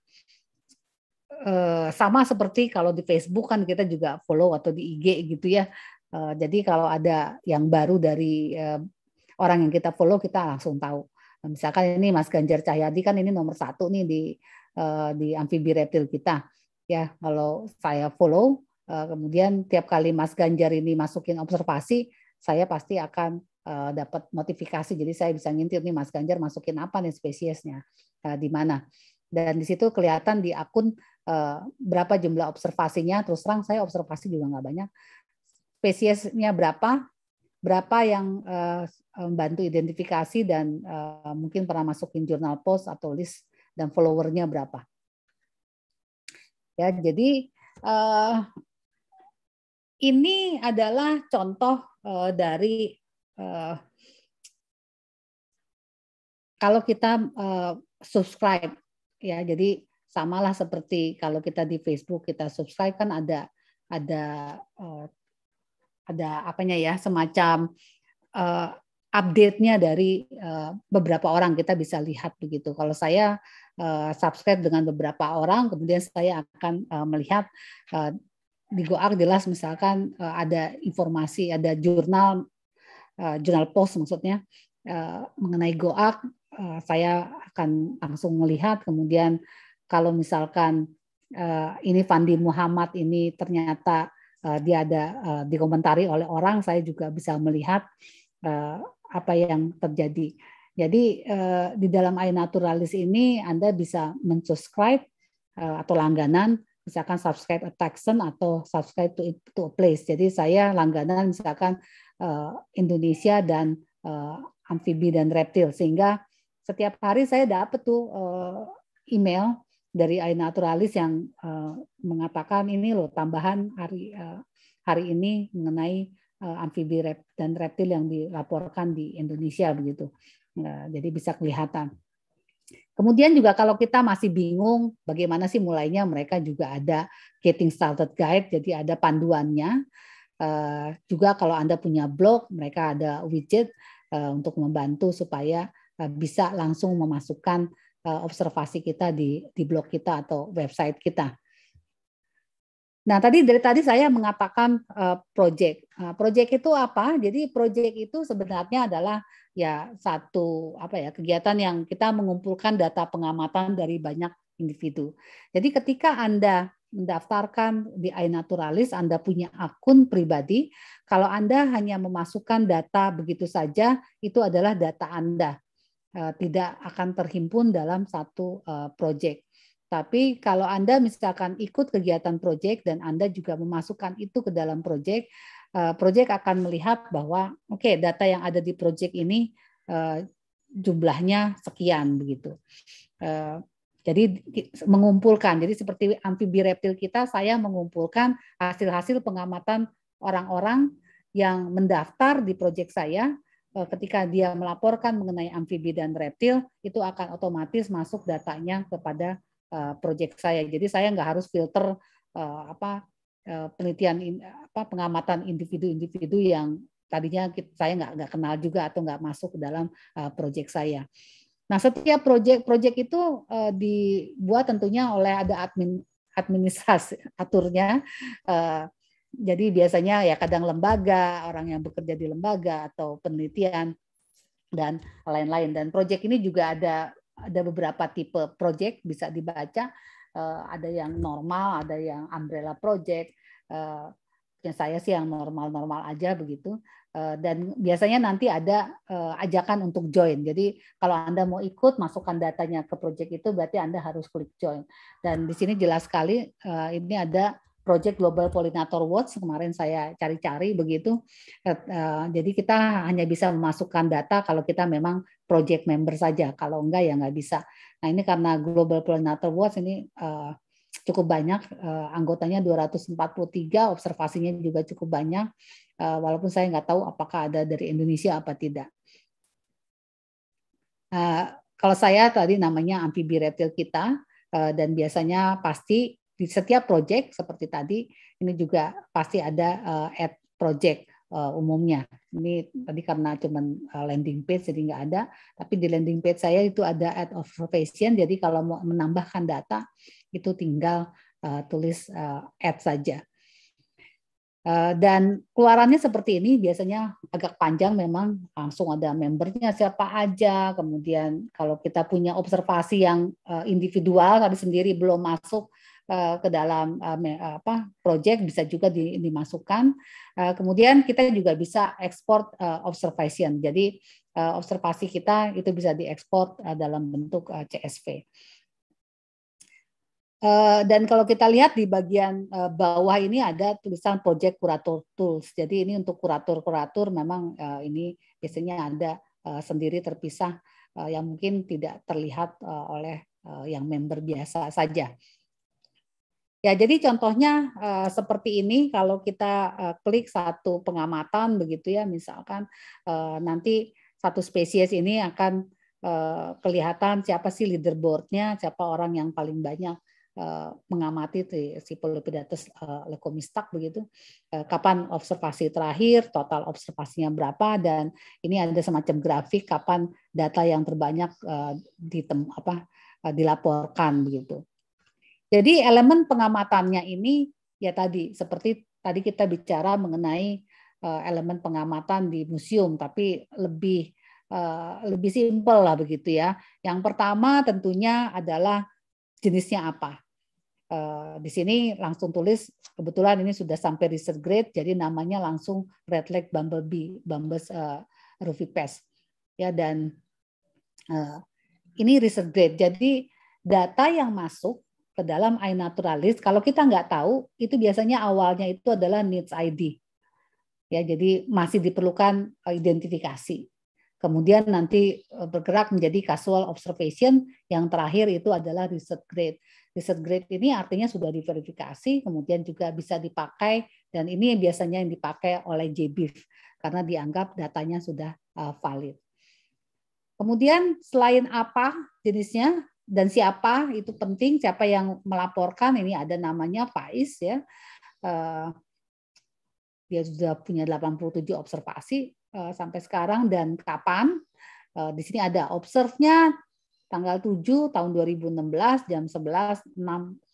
eh, sama seperti kalau di Facebook kan kita juga follow atau di IG gitu ya. Eh, jadi kalau ada yang baru dari eh, orang yang kita follow kita langsung tahu. Nah, misalkan ini Mas Ganjar Cahyadi kan ini nomor satu nih di eh, di amfibi reptil kita. Ya kalau saya follow, eh, kemudian tiap kali Mas Ganjar ini masukin observasi, saya pasti akan Eh, dapat notifikasi. Jadi saya bisa ngintip nih Mas Ganjar masukin apa nih spesiesnya eh, di mana. Dan di situ kelihatan di akun eh, berapa jumlah observasinya. Terus terang saya observasi juga nggak banyak. Spesiesnya berapa, berapa yang uh, membantu identifikasi dan mungkin pernah masukin jurnal post atau list dan followernya berapa. Ya, jadi ini adalah contoh dari Eh, kalau kita uh, subscribe ya jadi samalah seperti kalau kita di Facebook kita subscribe kan ada ada uh, ada apanya ya semacam uh, update-nya dari uh, beberapa orang kita bisa lihat begitu. Kalau saya uh, subscribe dengan beberapa orang, kemudian saya akan uh, melihat uh, di Goar jelas misalkan ada informasi, ada jurnal Eh, jurnal post maksudnya eh, mengenai GOAK eh, saya akan langsung melihat kemudian kalau misalkan ini Fandi Muhammad ini ternyata dia ada dikomentari oleh orang saya juga bisa melihat apa yang terjadi. Jadi di dalam Naturalis ini Anda bisa mensubscribe atau langganan, misalkan subscribe a taxon atau subscribe to, to a place. Jadi saya langganan misalkan Eh, Indonesia dan eh, amfibi dan reptil sehingga setiap hari saya dapat tuh eh, email dari naturalis yang mengatakan ini loh tambahan hari hari ini mengenai amfibi dan reptil yang dilaporkan di Indonesia begitu. Uh, jadi bisa kelihatan. Kemudian juga kalau kita masih bingung bagaimana sih mulainya mereka juga ada getting started guide jadi ada panduannya Eh, juga kalau Anda punya blog, mereka ada widget uh, untuk membantu supaya uh, bisa langsung memasukkan uh, observasi kita di, di blog kita atau website kita. Nah, tadi dari tadi saya mengatakan uh, project. Uh, project itu apa? Jadi project itu sebenarnya adalah ya satu apa ya kegiatan yang kita mengumpulkan data pengamatan dari banyak individu. Jadi ketika Anda mendaftarkan di iNaturalis, eh, Anda punya akun pribadi. Kalau Anda hanya memasukkan data begitu saja, itu adalah data Anda. Eh, tidak akan terhimpun dalam satu eh, proyek. Tapi kalau Anda misalkan ikut kegiatan proyek dan Anda juga memasukkan itu ke dalam proyek, proyek akan melihat bahwa oke okay, data yang ada di proyek ini jumlahnya sekian begitu jadi mengumpulkan. Jadi seperti amfibi reptil kita, saya mengumpulkan hasil-hasil pengamatan orang-orang yang mendaftar di proyek saya. Eh, ketika dia melaporkan mengenai amfibi dan reptil, itu akan otomatis masuk datanya kepada eh, proyek saya. Jadi saya nggak harus filter eh, apa penelitian apa pengamatan individu-individu yang tadinya saya nggak nggak kenal juga atau nggak masuk ke dalam proyek saya. Nah, setiap proyek-proyek itu uh, dibuat tentunya oleh ada admin administrasi aturnya. Uh, jadi biasanya ya kadang lembaga, orang yang bekerja di lembaga atau penelitian dan lain-lain. Dan proyek ini juga ada ada beberapa tipe proyek bisa dibaca. Uh, ada yang normal, ada yang umbrella project, uh, ya saya sih yang normal-normal aja begitu eh, dan biasanya nanti ada eh, ajakan untuk join. Jadi kalau Anda mau ikut masukkan datanya ke project itu berarti Anda harus klik join. Dan di sini jelas sekali eh, ini ada project Global Pollinator Watch kemarin saya cari-cari begitu. Jadi kita hanya bisa memasukkan data kalau kita memang project member saja. Kalau enggak ya enggak bisa. Nah, ini karena Global Pollinator Watch ini cukup banyak uh, anggotanya 243 observasinya juga cukup banyak uh, walaupun saya nggak tahu apakah ada dari Indonesia apa tidak uh, kalau saya tadi namanya amfibi reptil kita uh, dan biasanya pasti di setiap project seperti tadi ini juga pasti ada uh, ad project uh, umumnya ini tadi karena cuman landing page jadi nggak ada tapi di landing page saya itu ada ad observation jadi kalau mau menambahkan data itu tinggal uh, tulis uh, add saja. Uh, dan keluarannya seperti ini biasanya agak panjang memang langsung ada membernya siapa aja kemudian kalau kita punya observasi yang uh, individual tadi sendiri belum masuk ke dalam apa project bisa juga dimasukkan kemudian kita juga bisa ekspor uh, observation jadi observasi kita itu bisa diekspor dalam bentuk CSV. Eh, dan kalau kita lihat di bagian eh, bawah ini ada tulisan Project Curator Tools. Jadi ini untuk kurator-kurator memang eh, ini biasanya ada sendiri terpisah yang mungkin tidak terlihat oleh yang member biasa saja. Ya, jadi contohnya uh, seperti ini kalau kita uh, klik satu pengamatan begitu ya, misalkan uh, nanti satu spesies ini akan uh, kelihatan siapa sih leaderboardnya, siapa orang yang paling banyak Eh, mengamati si Polypidatus eh, leukomistak begitu eh, kapan observasi terakhir total observasinya berapa dan ini ada semacam grafik kapan data yang terbanyak di apa dilaporkan begitu jadi elemen pengamatannya ini ya tadi seperti tadi kita bicara mengenai elemen pengamatan di museum tapi lebih lebih simpel lah begitu ya yang pertama tentunya adalah jenisnya apa Eh, di sini langsung tulis kebetulan ini sudah sampai research grade jadi namanya langsung red leg bumblebee bumbles uh, eh, rufipes ya dan uh, ini research grade jadi data yang masuk ke dalam i naturalist kalau kita nggak tahu itu biasanya awalnya itu adalah needs ID ya jadi masih diperlukan identifikasi kemudian nanti bergerak menjadi casual observation yang terakhir itu adalah research grade Research grade ini artinya sudah diverifikasi, kemudian juga bisa dipakai dan ini yang biasanya yang dipakai oleh JBIF karena dianggap datanya sudah uh, valid. Kemudian selain apa jenisnya dan siapa itu penting, siapa yang melaporkan ini ada namanya Faiz ya. Uh, dia sudah punya 87 observasi uh, sampai sekarang dan kapan. Di sini ada observe-nya tanggal 7 tahun 2016 jam 11 6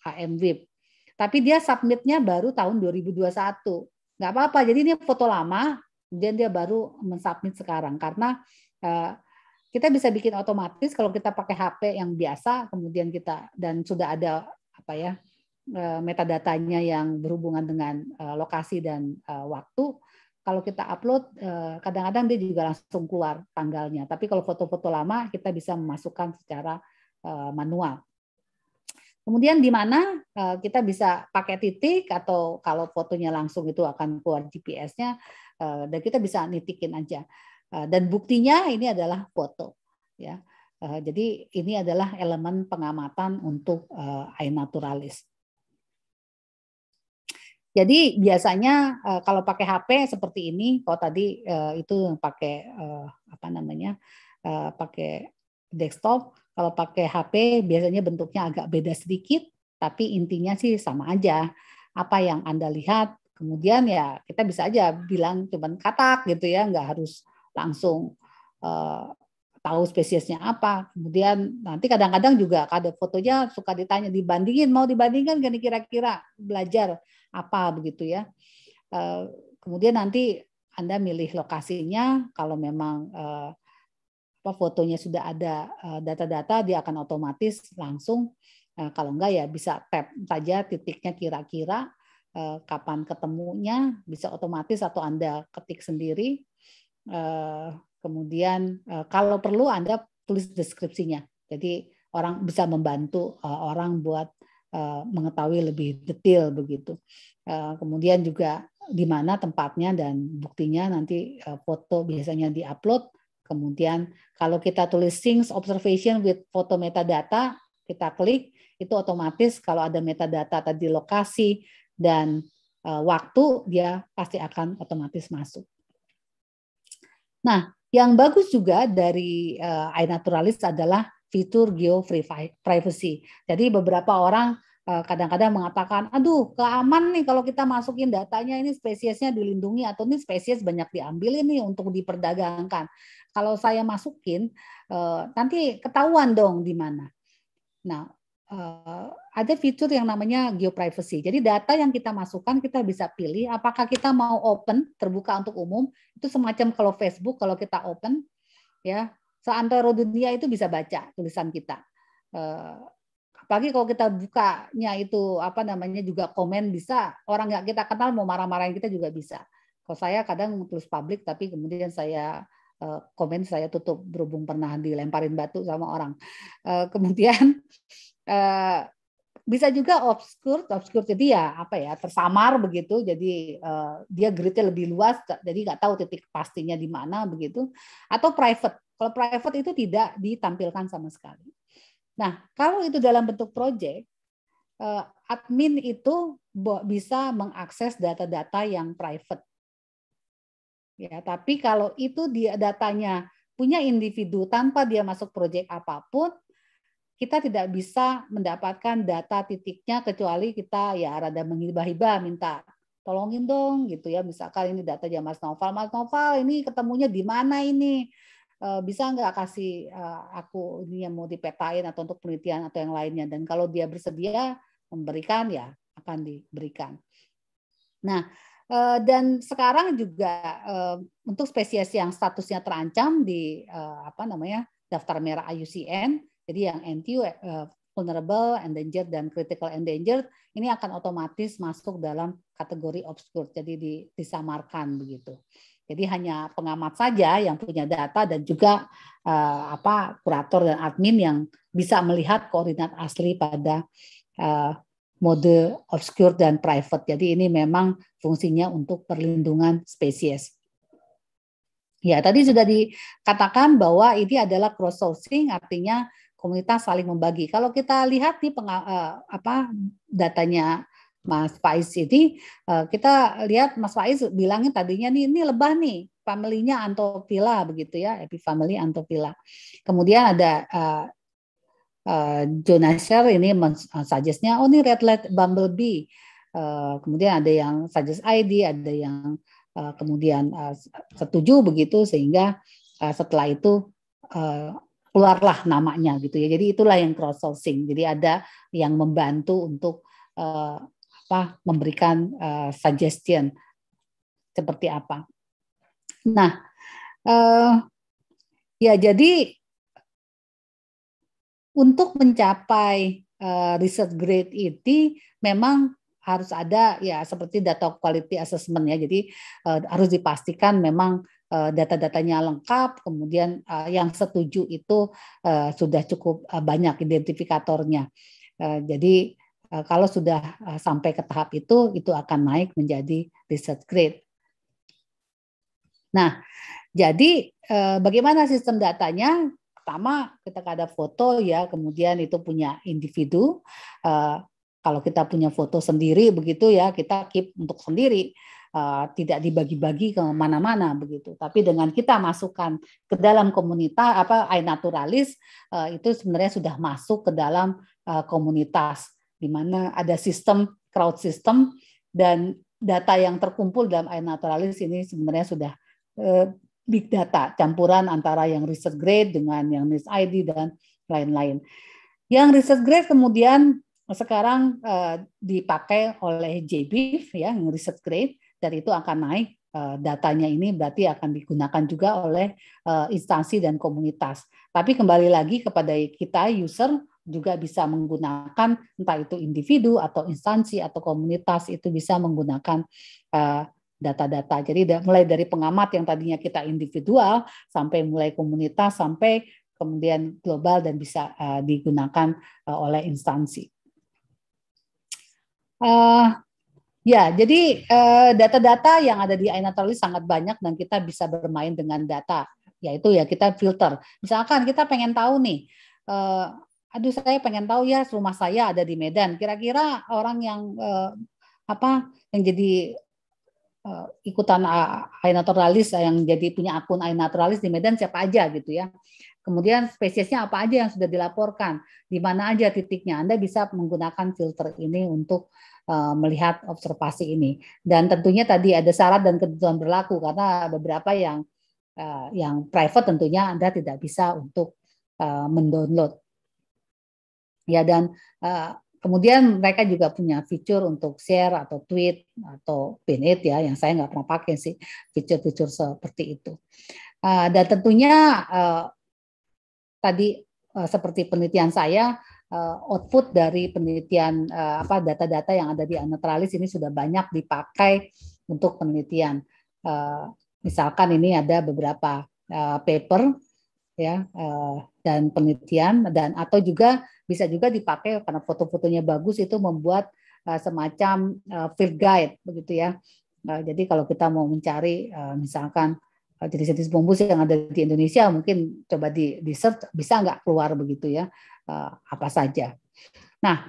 AM WIB. Tapi dia submitnya baru tahun 2021. Nggak apa-apa, jadi ini foto lama, kemudian dia baru mensubmit sekarang. Karena eh, kita bisa bikin otomatis kalau kita pakai HP yang biasa, kemudian kita dan sudah ada apa ya eh, metadatanya yang berhubungan dengan eh, lokasi dan eh, waktu, kalau kita upload eh, kadang-kadang dia juga langsung keluar tanggalnya. Tapi kalau foto-foto lama kita bisa memasukkan secara eh, manual. Kemudian di mana eh, kita bisa pakai titik atau kalau fotonya langsung itu akan keluar GPS-nya dan kita bisa nitikin aja. Dan buktinya ini adalah foto ya. Jadi ini adalah elemen pengamatan untuk naturalis. Jadi biasanya uh, kalau pakai HP seperti ini, kalau tadi uh, itu pakai uh, apa namanya, uh, pakai desktop. Kalau pakai HP biasanya bentuknya agak beda sedikit, tapi intinya sih sama aja. Apa yang anda lihat, kemudian ya kita bisa aja bilang cuman katak gitu ya, nggak harus langsung uh, tahu spesiesnya apa. Kemudian nanti kadang-kadang juga ada fotonya suka ditanya dibandingin, mau dibandingkan gak kira-kira belajar apa begitu ya. Eh, kemudian nanti Anda milih lokasinya kalau memang eh, apa fotonya sudah ada eh, data-data dia akan otomatis langsung kalau enggak ya bisa tap saja titiknya kira-kira kapan ketemunya bisa otomatis atau Anda ketik sendiri. Kemudian kalau perlu Anda tulis deskripsinya. Jadi orang bisa membantu orang buat Eh, mengetahui lebih detail begitu. Eh, kemudian juga di mana tempatnya dan buktinya nanti eh, foto biasanya diupload. Kemudian kalau kita tulis things observation with foto metadata, kita klik itu otomatis kalau ada metadata tadi lokasi dan waktu dia pasti akan otomatis masuk. Nah, yang bagus juga dari uh, iNaturalis adalah fitur geo privacy. Jadi beberapa orang eh, kadang-kadang mengatakan, aduh keaman nih kalau kita masukin datanya ini spesiesnya dilindungi atau ini spesies banyak diambil ini untuk diperdagangkan. Kalau saya masukin eh, nanti ketahuan dong di mana. Nah eh, ada fitur yang namanya geoprivacy. Jadi data yang kita masukkan kita bisa pilih apakah kita mau open terbuka untuk umum itu semacam kalau Facebook kalau kita open ya seantero dunia itu bisa baca tulisan kita. Eh, apalagi kalau kita bukanya itu apa namanya juga komen bisa orang nggak kita kenal mau marah-marahin kita juga bisa. Kalau saya kadang tulis publik tapi kemudian saya eh, komen saya tutup berhubung pernah dilemparin batu sama orang. Eh, kemudian bisa juga obskur, obskur jadi ya apa ya tersamar begitu, jadi dia gridnya lebih luas, jadi nggak tahu titik pastinya di mana begitu, atau private kalau private itu tidak ditampilkan sama sekali. Nah, kalau itu dalam bentuk project, eh, admin itu bisa mengakses data-data yang private. Ya, tapi kalau itu dia datanya punya individu tanpa dia masuk proyek apapun, kita tidak bisa mendapatkan data titiknya kecuali kita ya rada menghibah-hibah minta tolongin dong gitu ya misalkan ini data ya Mas Noval Mas Noval ini ketemunya di mana ini Eh, bisa nggak kasih eh, aku ini yang mau dipetain atau untuk penelitian atau yang lainnya dan kalau dia bersedia memberikan ya akan diberikan. Nah eh, dan sekarang juga untuk spesies yang statusnya terancam di apa namanya daftar merah IUCN, jadi yang NTU vulnerable, endangered dan critical endangered ini akan otomatis masuk dalam kategori obscure, jadi disamarkan begitu. Jadi hanya pengamat saja yang punya data dan juga uh, apa kurator dan admin yang bisa melihat koordinat asli pada uh, mode obscure dan private. Jadi ini memang fungsinya untuk perlindungan spesies. Ya, tadi sudah dikatakan bahwa ini adalah cross sourcing artinya komunitas saling membagi. Kalau kita lihat di uh, apa datanya Mas Faiz ini eh, kita lihat Mas Faiz bilangnya tadinya nih ini lebah nih familinya Antopila begitu ya epifamily Antopila. Kemudian ada uh, uh, Jonasher ini suggestnya oh ini red light bumblebee. Uh, kemudian ada yang suggest ID, ada yang uh, kemudian uh, setuju begitu sehingga uh, setelah itu uh, keluarlah namanya gitu ya. Jadi itulah yang cross-sourcing Jadi ada yang membantu untuk apa memberikan uh, suggestion seperti apa. Nah, uh, ya jadi untuk mencapai uh, research grade itu e memang harus ada ya seperti data quality assessment ya. Jadi uh, harus dipastikan memang uh, data-datanya lengkap, kemudian uh, yang setuju itu uh, sudah cukup uh, banyak identifikatornya. Uh, jadi Eh, kalau sudah eh, sampai ke tahap itu, itu akan naik menjadi research grade. Nah, jadi eh, bagaimana sistem datanya? Pertama, kita ada foto ya, kemudian itu punya individu. Kalau kita punya foto sendiri begitu ya, kita keep untuk sendiri. tidak dibagi-bagi ke mana-mana begitu. Tapi dengan kita masukkan ke dalam komunitas apa iNaturalis itu sebenarnya sudah masuk ke dalam komunitas di mana ada sistem crowd system dan data yang terkumpul dalam air naturalis ini sebenarnya sudah eh, big data campuran antara yang research grade dengan yang NIST ID dan lain-lain. Yang research grade kemudian sekarang eh, dipakai oleh JBIF ya yang research grade dan itu akan naik eh, datanya ini berarti akan digunakan juga oleh instansi dan komunitas. Tapi kembali lagi kepada kita user juga bisa menggunakan entah itu individu atau instansi atau komunitas itu bisa menggunakan eh, data-data. Uh, Jadi mulai dari pengamat yang tadinya kita individual sampai mulai komunitas sampai kemudian global dan bisa uh, digunakan uh, oleh instansi. Uh, Ya, jadi data-data yang ada di iNaturalis sangat banyak dan kita bisa bermain dengan data, yaitu ya kita filter. Misalkan kita pengen tahu nih aduh saya pengen tahu ya rumah saya ada di Medan. Kira-kira orang yang eh, apa yang jadi eh, ikutan eh, iNaturalis yang jadi punya akun naturalis di Medan siapa aja gitu ya. Kemudian spesiesnya apa aja yang sudah dilaporkan, di mana aja titiknya. Anda bisa menggunakan filter ini untuk eh, melihat observasi ini. Dan tentunya tadi ada syarat dan ketentuan berlaku karena beberapa yang eh, yang private tentunya Anda tidak bisa untuk mendownload ya dan uh, kemudian mereka juga punya fitur untuk share atau tweet atau pin it ya yang saya nggak pernah pakai sih fitur-fitur seperti itu uh, dan tentunya uh, tadi seperti penelitian saya output dari penelitian apa data-data yang ada di Anetralis ini sudah banyak dipakai untuk penelitian misalkan ini ada beberapa paper ya dan penelitian dan atau juga bisa juga dipakai karena foto-fotonya bagus itu membuat eh, semacam eh, field guide begitu ya. Eh, jadi kalau kita mau mencari misalkan jenis-jenis sih yang ada di Indonesia mungkin coba di, di search bisa nggak keluar begitu ya apa saja. Nah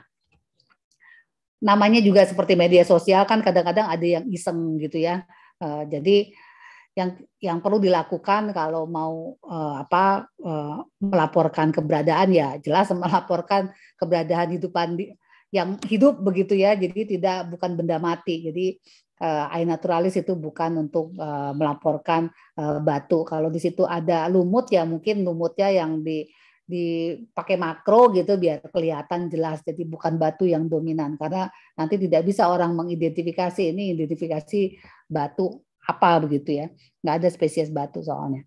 namanya juga seperti media sosial kan kadang-kadang ada yang iseng gitu ya. Jadi yang yang perlu dilakukan kalau mau uh, apa uh, melaporkan keberadaan ya jelas melaporkan keberadaan hidupan di, yang hidup begitu ya jadi tidak bukan benda mati jadi uh, naturalis itu bukan untuk uh, melaporkan uh, batu kalau di situ ada lumut ya mungkin lumutnya yang di dipakai makro gitu biar kelihatan jelas jadi bukan batu yang dominan karena nanti tidak bisa orang mengidentifikasi ini identifikasi batu apa begitu ya nggak ada spesies batu soalnya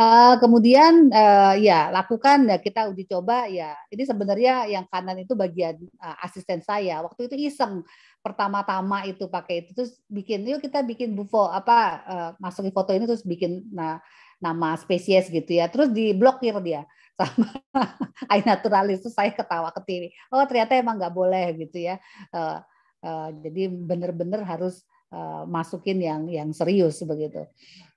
Uh, kemudian uh, ya lakukan ya kita uji coba ya ini sebenarnya yang kanan itu bagian uh, asisten saya waktu itu iseng pertama-tama itu pakai itu terus bikin yuk kita bikin bufo apa uh, masukin foto ini terus bikin nah, nama spesies gitu ya terus diblokir dia sama naturalis itu saya ketawa ke TV oh ternyata emang nggak boleh gitu ya uh, uh, jadi bener-bener harus Eh, masukin yang yang serius begitu.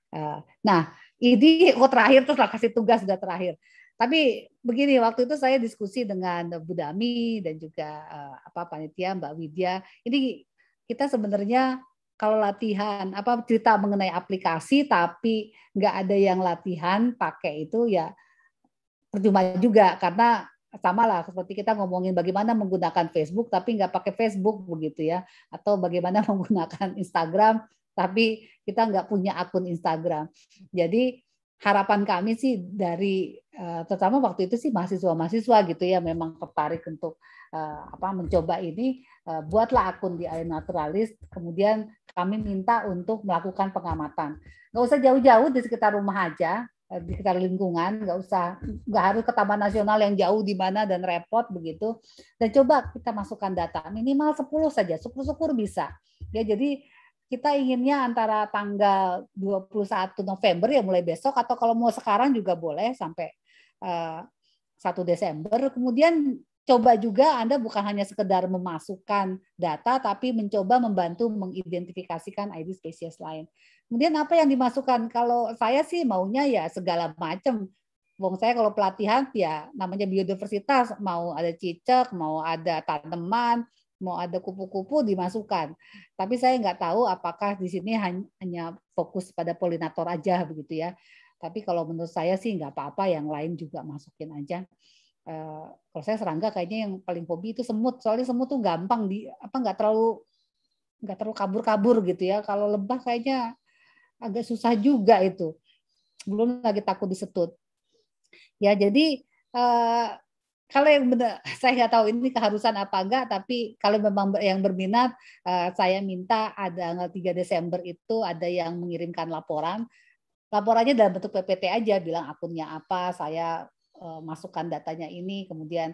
Uh, nah ini oh terakhir terus lah kasih tugas sudah terakhir. Tapi begini waktu itu saya diskusi dengan Bu Dami dan juga uh, apa panitia Mbak Widya. Ini kita sebenarnya kalau latihan apa cerita mengenai aplikasi tapi nggak ada yang latihan pakai itu ya percuma juga karena sama lah seperti kita ngomongin bagaimana menggunakan Facebook tapi nggak pakai Facebook begitu ya atau bagaimana menggunakan Instagram tapi kita nggak punya akun Instagram jadi harapan kami sih dari eh, terutama waktu itu sih mahasiswa-mahasiswa gitu ya memang tertarik untuk eh, apa mencoba ini eh, buatlah akun di Air Naturalis kemudian kami minta untuk melakukan pengamatan nggak usah jauh-jauh di sekitar rumah aja Eh, di sekitar lingkungan, nggak usah, nggak harus ke Taman Nasional yang jauh di mana dan repot begitu. Dan coba kita masukkan data minimal 10 saja, syukur-syukur bisa. Ya jadi kita inginnya antara tanggal 21 November ya mulai besok atau kalau mau sekarang juga boleh sampai uh, eh, 1 Desember. Kemudian coba juga Anda bukan hanya sekedar memasukkan data tapi mencoba membantu mengidentifikasikan ID spesies lain. Kemudian apa yang dimasukkan? Kalau saya sih maunya ya segala macam. Wong saya kalau pelatihan ya namanya biodiversitas, mau ada cicak, mau ada tanaman, mau ada kupu-kupu dimasukkan. Tapi saya nggak tahu apakah di sini hanya fokus pada polinator aja begitu ya. Tapi kalau menurut saya sih nggak apa-apa, yang lain juga masukin aja. Eh, kalau saya serangga kayaknya yang paling hobi itu semut soalnya semut tuh gampang di apa nggak terlalu nggak terlalu kabur-kabur gitu ya kalau lebah kayaknya agak susah juga itu. Belum lagi takut disetut. Ya, jadi uh, kalau yang benar, saya nggak tahu ini keharusan apa enggak, tapi kalau memang yang berminat, eh, saya minta ada tanggal 3 Desember itu ada yang mengirimkan laporan. Laporannya dalam bentuk PPT aja, bilang akunnya apa, saya eh, masukkan datanya ini, kemudian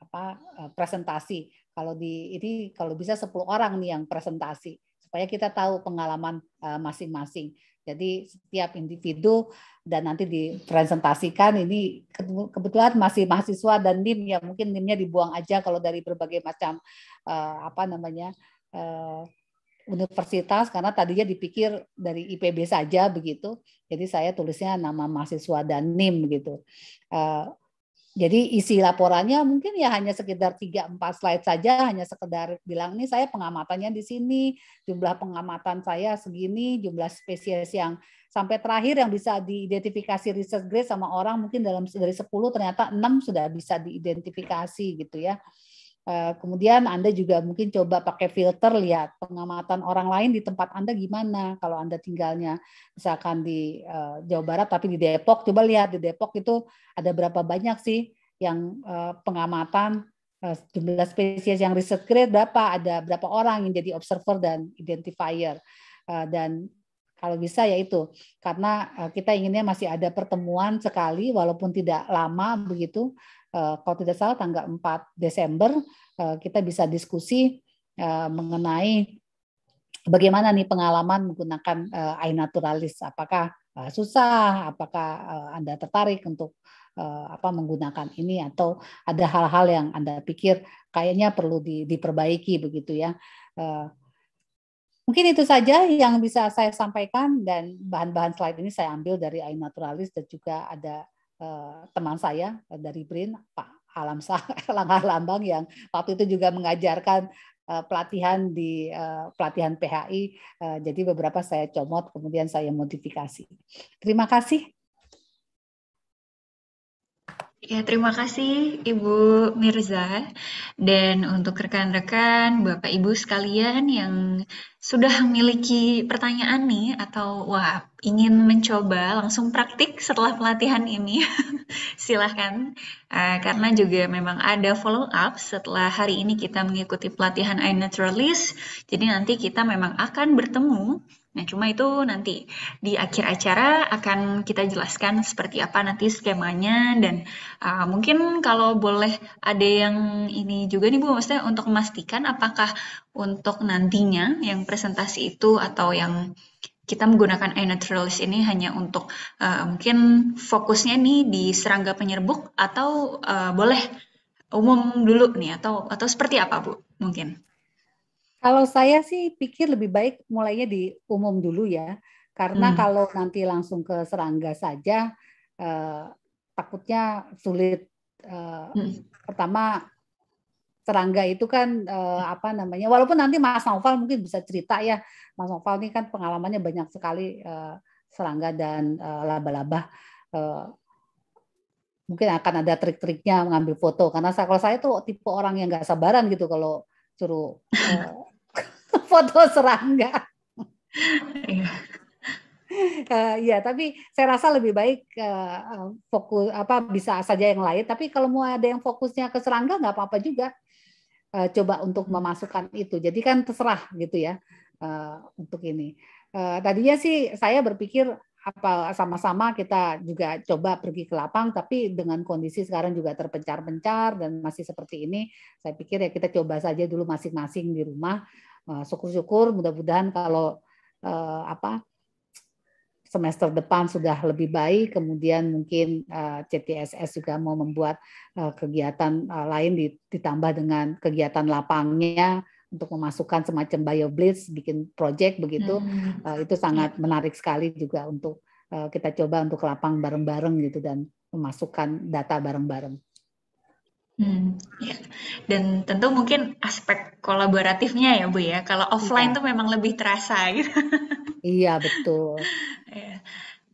apa presentasi. Kalau di ini kalau bisa 10 orang nih yang presentasi supaya kita tahu pengalaman eh, masing-masing. Jadi setiap individu dan nanti dipresentasikan ini kebetulan masih mahasiswa dan nim ya mungkin nimnya dibuang aja kalau dari berbagai macam eh, apa namanya eh, universitas karena tadinya dipikir dari IPB saja begitu. Jadi saya tulisnya nama mahasiswa dan NIM begitu. Jadi isi laporannya mungkin ya hanya sekitar 3-4 slide saja, hanya sekedar bilang nih saya pengamatannya di sini, jumlah pengamatan saya segini, jumlah spesies yang sampai terakhir yang bisa diidentifikasi research grade sama orang mungkin dalam dari 10 ternyata 6 sudah bisa diidentifikasi gitu ya. Eh, kemudian Anda juga mungkin coba pakai filter lihat pengamatan orang lain di tempat Anda gimana. Kalau Anda tinggalnya misalkan di eh, Jawa Barat tapi di Depok, coba lihat di Depok itu ada berapa banyak sih yang eh, pengamatan jumlah spesies yang riset create berapa, ada berapa orang yang jadi observer dan identifier. dan kalau bisa ya itu karena kita inginnya masih ada pertemuan sekali walaupun tidak lama begitu Eh, kalau tidak salah tanggal 4 Desember eh, kita bisa diskusi eh, mengenai bagaimana nih pengalaman menggunakan naturalis. apakah susah apakah Anda tertarik untuk apa menggunakan ini atau ada hal-hal yang Anda pikir kayaknya perlu di, diperbaiki begitu ya. Mungkin itu saja yang bisa saya sampaikan dan bahan-bahan slide ini saya ambil dari naturalis dan juga ada Eh, teman saya eh, dari BRIN Pak Alamsa Langar Lambang yang waktu itu juga mengajarkan eh, pelatihan di pelatihan PHI. Jadi beberapa saya comot kemudian saya modifikasi. Terima kasih Ya, terima kasih Ibu Mirza dan untuk rekan-rekan Bapak Ibu sekalian yang sudah memiliki pertanyaan nih atau wah ingin mencoba langsung praktik setelah pelatihan ini silahkan uh, eh, karena juga memang ada follow up setelah hari ini kita mengikuti pelatihan iNaturalist jadi nanti kita memang akan bertemu Nah, cuma itu nanti di akhir acara akan kita jelaskan seperti apa nanti skemanya dan uh, mungkin kalau boleh ada yang ini juga nih Bu, maksudnya untuk memastikan apakah untuk nantinya yang presentasi itu atau yang kita menggunakan iNaturalist ini hanya untuk uh, mungkin fokusnya nih di serangga penyerbuk atau uh, boleh umum dulu nih atau atau seperti apa Bu mungkin? Kalau saya sih pikir lebih baik mulainya di umum dulu ya, karena hmm. kalau nanti langsung ke serangga saja uh, takutnya sulit. Uh, hmm. Pertama serangga itu kan uh, apa namanya, walaupun nanti Mas Noval mungkin bisa cerita ya, Mas Noval ini kan pengalamannya banyak sekali uh, serangga dan laba-laba. Uh, mungkin akan ada trik-triknya mengambil foto karena saya, kalau saya tuh tipe orang yang nggak sabaran gitu kalau suruh uh, foto serangga. uh, ya tapi saya rasa lebih baik uh, fokus apa bisa saja yang lain tapi kalau mau ada yang fokusnya ke serangga nggak apa-apa juga uh, coba untuk memasukkan itu jadi kan terserah gitu ya uh, untuk ini uh, tadinya sih saya berpikir apa sama-sama kita juga coba pergi ke lapang tapi dengan kondisi sekarang juga terpencar-pencar dan masih seperti ini saya pikir ya kita coba saja dulu masing-masing di rumah Eh, syukur-syukur mudah-mudahan kalau uh, apa semester depan sudah lebih baik kemudian mungkin uh, eh, CTSS juga mau membuat uh, kegiatan uh, lain ditambah dengan kegiatan lapangnya untuk memasukkan semacam bioblitz bikin project begitu hmm. uh, itu sangat menarik sekali juga untuk uh, kita coba untuk lapang bareng-bareng gitu dan memasukkan data bareng-bareng. Hmm, ya. Dan tentu mungkin aspek kolaboratifnya ya Bu ya. Kalau offline ya. tuh memang lebih terasa gitu. Iya betul. ya.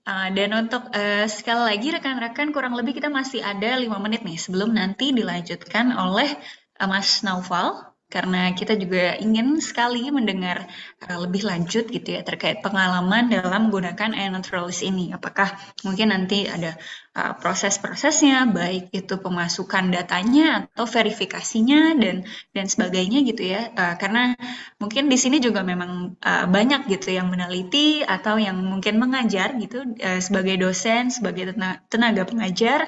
Uh, dan untuk uh, sekali lagi rekan-rekan kurang lebih kita masih ada lima menit nih sebelum nanti dilanjutkan oleh uh, Mas Naufal karena kita juga ingin sekali mendengar uh, lebih lanjut gitu ya terkait pengalaman dalam menggunakan air Naturalis ini. Apakah mungkin nanti ada uh, proses-prosesnya, baik itu pemasukan datanya atau verifikasinya dan dan sebagainya gitu ya. Uh, karena mungkin di sini juga memang uh, banyak gitu yang meneliti atau yang mungkin mengajar gitu uh, sebagai dosen, sebagai tenaga pengajar.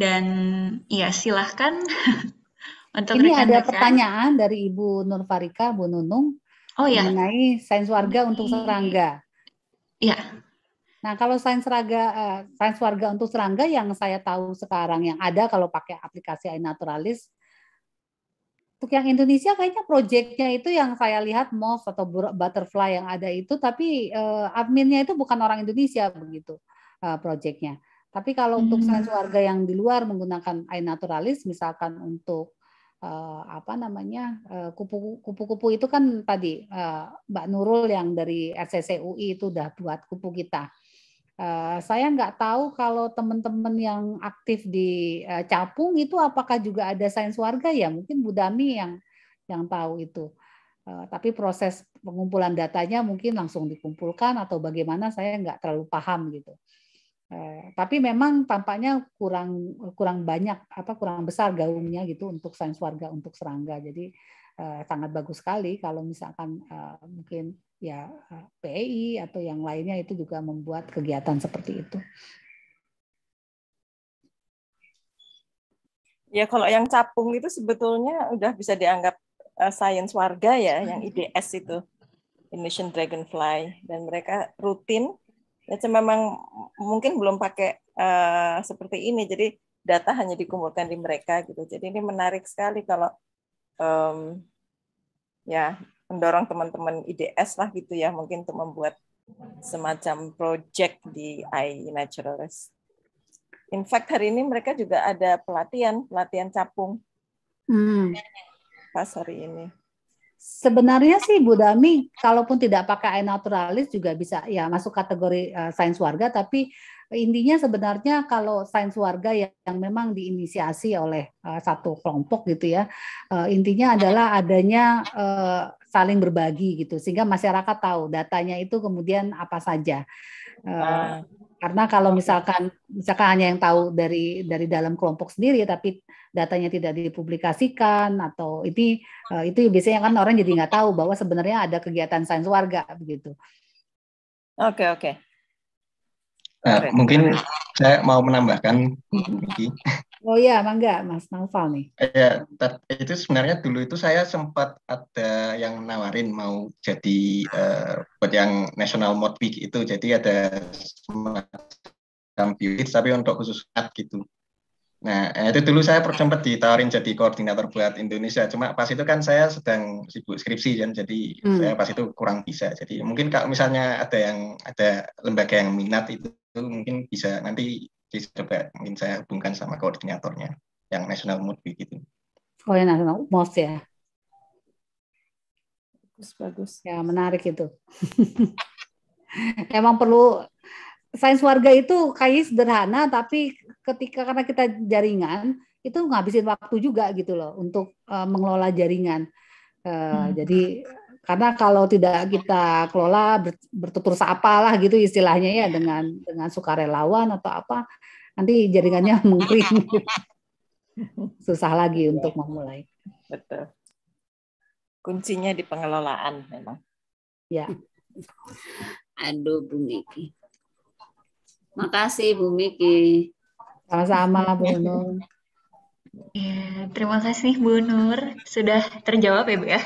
Dan ya silahkan Untuk Ini ada ada pertanyaan dari Ibu Nur Farika, Bu Nunung, oh, ya. mengenai sains warga untuk serangga. Iya. Nah, kalau sains serangga, uh, sains warga untuk serangga yang saya tahu sekarang yang ada kalau pakai aplikasi iNaturalis, untuk yang Indonesia kayaknya proyeknya itu yang saya lihat moth atau butterfly yang ada itu, tapi uh, adminnya itu bukan orang Indonesia begitu uh, eh, proyeknya. Tapi kalau hmm. untuk sains warga yang di luar menggunakan iNaturalis, misalkan untuk uh, apa namanya eh, kupu-kupu uh, itu kan tadi uh, Mbak Nurul yang dari RCCUI itu udah buat kupu kita. Uh, saya nggak tahu kalau teman-teman yang aktif di uh, Capung itu apakah juga ada sains warga ya mungkin Budami yang yang tahu itu. Uh, tapi proses pengumpulan datanya mungkin langsung dikumpulkan atau bagaimana saya nggak terlalu paham gitu. Eh, tapi memang tampaknya kurang kurang banyak apa kurang besar gaungnya gitu untuk sains warga untuk serangga. Jadi eh, sangat bagus sekali kalau misalkan eh, mungkin ya eh, PEI atau yang lainnya itu juga membuat kegiatan seperti itu. Ya kalau yang capung itu sebetulnya udah bisa dianggap uh, sains warga ya, yang IDS itu Indonesian Dragonfly dan mereka rutin ya cuma memang mungkin belum pakai uh, seperti ini jadi data hanya dikumpulkan di mereka gitu jadi ini menarik sekali kalau um, ya mendorong teman-teman IDS lah gitu ya mungkin untuk membuat semacam project di AI Naturalist. In fact hari ini mereka juga ada pelatihan pelatihan capung hmm. pas hari ini. Sebenarnya sih Bu Dami, kalaupun tidak pakai naturalis juga bisa ya masuk kategori uh, sains warga, tapi intinya sebenarnya kalau sains warga yang, yang memang diinisiasi oleh uh, satu kelompok gitu ya, uh, intinya adalah adanya uh, saling berbagi gitu, sehingga masyarakat tahu datanya itu kemudian apa saja. Uh, karena kalau misalkan misalkan hanya yang tahu dari dari dalam kelompok sendiri, tapi datanya tidak dipublikasikan atau ini eh, itu biasanya kan orang jadi nggak tahu bahwa sebenarnya ada kegiatan sains warga begitu. Oke oke. Nah, mungkin saya mau menambahkan, Oh ya, mangga Mas Naufal nih. Iya, itu sebenarnya dulu itu saya sempat ada yang nawarin mau jadi uh, buat yang National Mod Week itu, jadi ada semacam unit tapi untuk khusus art gitu. Nah, eh, itu dulu saya sempat ditawarin jadi koordinator buat Indonesia. Cuma pas itu kan saya sedang sibuk skripsi kan, jadi hmm. saya pas itu kurang bisa. Jadi mungkin kalau misalnya ada yang ada lembaga yang minat itu, itu mungkin bisa nanti coba mungkin saya hubungkan sama koordinatornya yang National Mood begitu. Oh ya National Mood ya. Bagus bagus. Ya menarik itu. Emang perlu sains warga itu kayak sederhana tapi ketika karena kita jaringan itu ngabisin waktu juga gitu loh untuk uh, mengelola jaringan. Uh, hmm. Jadi karena kalau tidak kita kelola bertutur sapa lah gitu istilahnya ya dengan dengan sukarelawan atau apa nanti jaringannya mungkin susah lagi untuk memulai betul kuncinya di pengelolaan memang ya aduh Bu Miki makasih Bu Miki sama-sama Bu Nur Ya, terima kasih Bu Nur sudah terjawab ya Bu ya.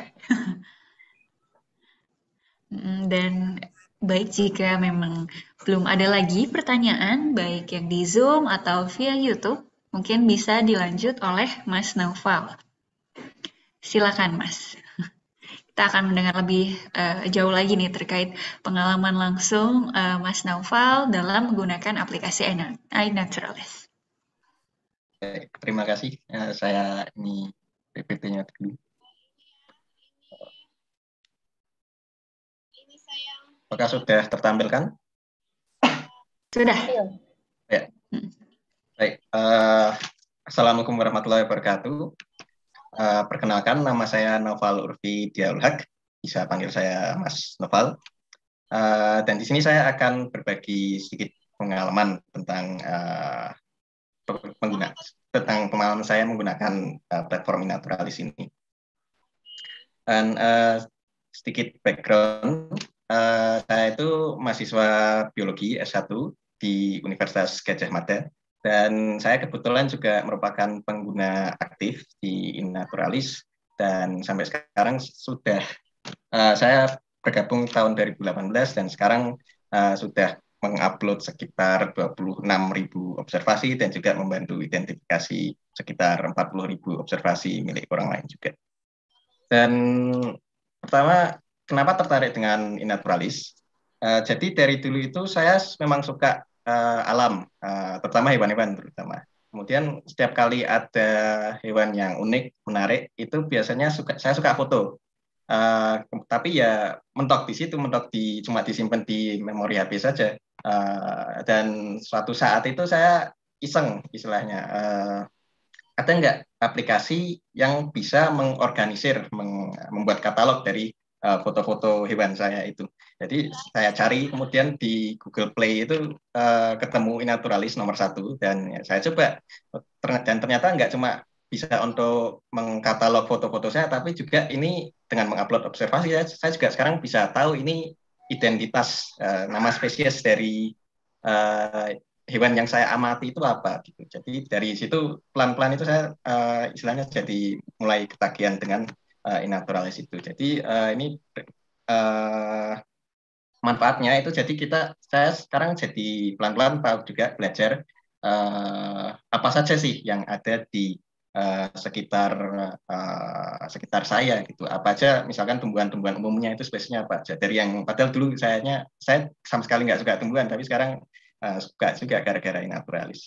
Dan baik jika memang belum ada lagi pertanyaan, baik yang di Zoom atau via YouTube, mungkin bisa dilanjut oleh Mas Naufal. Silakan, Mas. Kita akan mendengar lebih uh, jauh lagi nih terkait pengalaman langsung uh, Mas Naufal dalam menggunakan aplikasi iNaturalist. terima kasih. Eh, saya ini PPT-nya dulu. Apakah sudah tertampilkan? Sudah. Iya. Ya. Baik. Uh, Assalamualaikum warahmatullahi wabarakatuh. Uh, perkenalkan, nama saya Noval Urfi Diaulhak. Bisa panggil saya Mas Noval. Uh, dan di sini saya akan berbagi sedikit pengalaman tentang uh, pengguna tentang pengalaman saya menggunakan uh, platform Naturalis ini. Dan uh, sedikit background Eh, saya itu mahasiswa biologi S1 di Universitas Gajah Mada dan saya kebetulan juga merupakan pengguna aktif di Innaturalis dan sampai sekarang sudah uh, saya bergabung tahun 2018 dan sekarang uh, sudah mengupload sekitar 26.000 observasi dan juga membantu identifikasi sekitar 40.000 observasi milik orang lain juga. Dan pertama kenapa tertarik dengan inaturalis? Uh, jadi dari dulu itu saya memang suka uh, alam, uh, terutama hewan-hewan terutama. Kemudian setiap kali ada hewan yang unik, menarik, itu biasanya suka saya suka foto. Uh, tapi ya mentok di situ, mentok di cuma disimpan di memori HP saja. Uh, dan suatu saat itu saya iseng istilahnya. Uh, ada nggak aplikasi yang bisa mengorganisir, membuat katalog dari Eh, foto-foto uh, hewan saya itu. Jadi saya cari kemudian di Google Play itu uh, ketemu Inaturalis nomor satu dan ya, saya coba dan ternyata nggak cuma bisa untuk mengkatalog foto-foto saya, tapi juga ini dengan mengupload observasi saya, saya juga sekarang bisa tahu ini identitas uh, nama spesies dari uh, hewan yang saya amati itu apa gitu. Jadi dari situ pelan-pelan itu saya uh, istilahnya jadi mulai ketagihan dengan uh, eh, in naturalis itu. Jadi uh, ini uh, manfaatnya itu jadi kita saya sekarang jadi pelan-pelan Pak juga belajar uh, apa saja sih yang ada di uh, sekitar uh, sekitar saya gitu. Apa aja misalkan tumbuhan-tumbuhan umumnya itu spesiesnya apa aja. Dari yang padahal dulu sayanya saya sama sekali nggak suka tumbuhan tapi sekarang uh, suka juga gara-gara in naturalis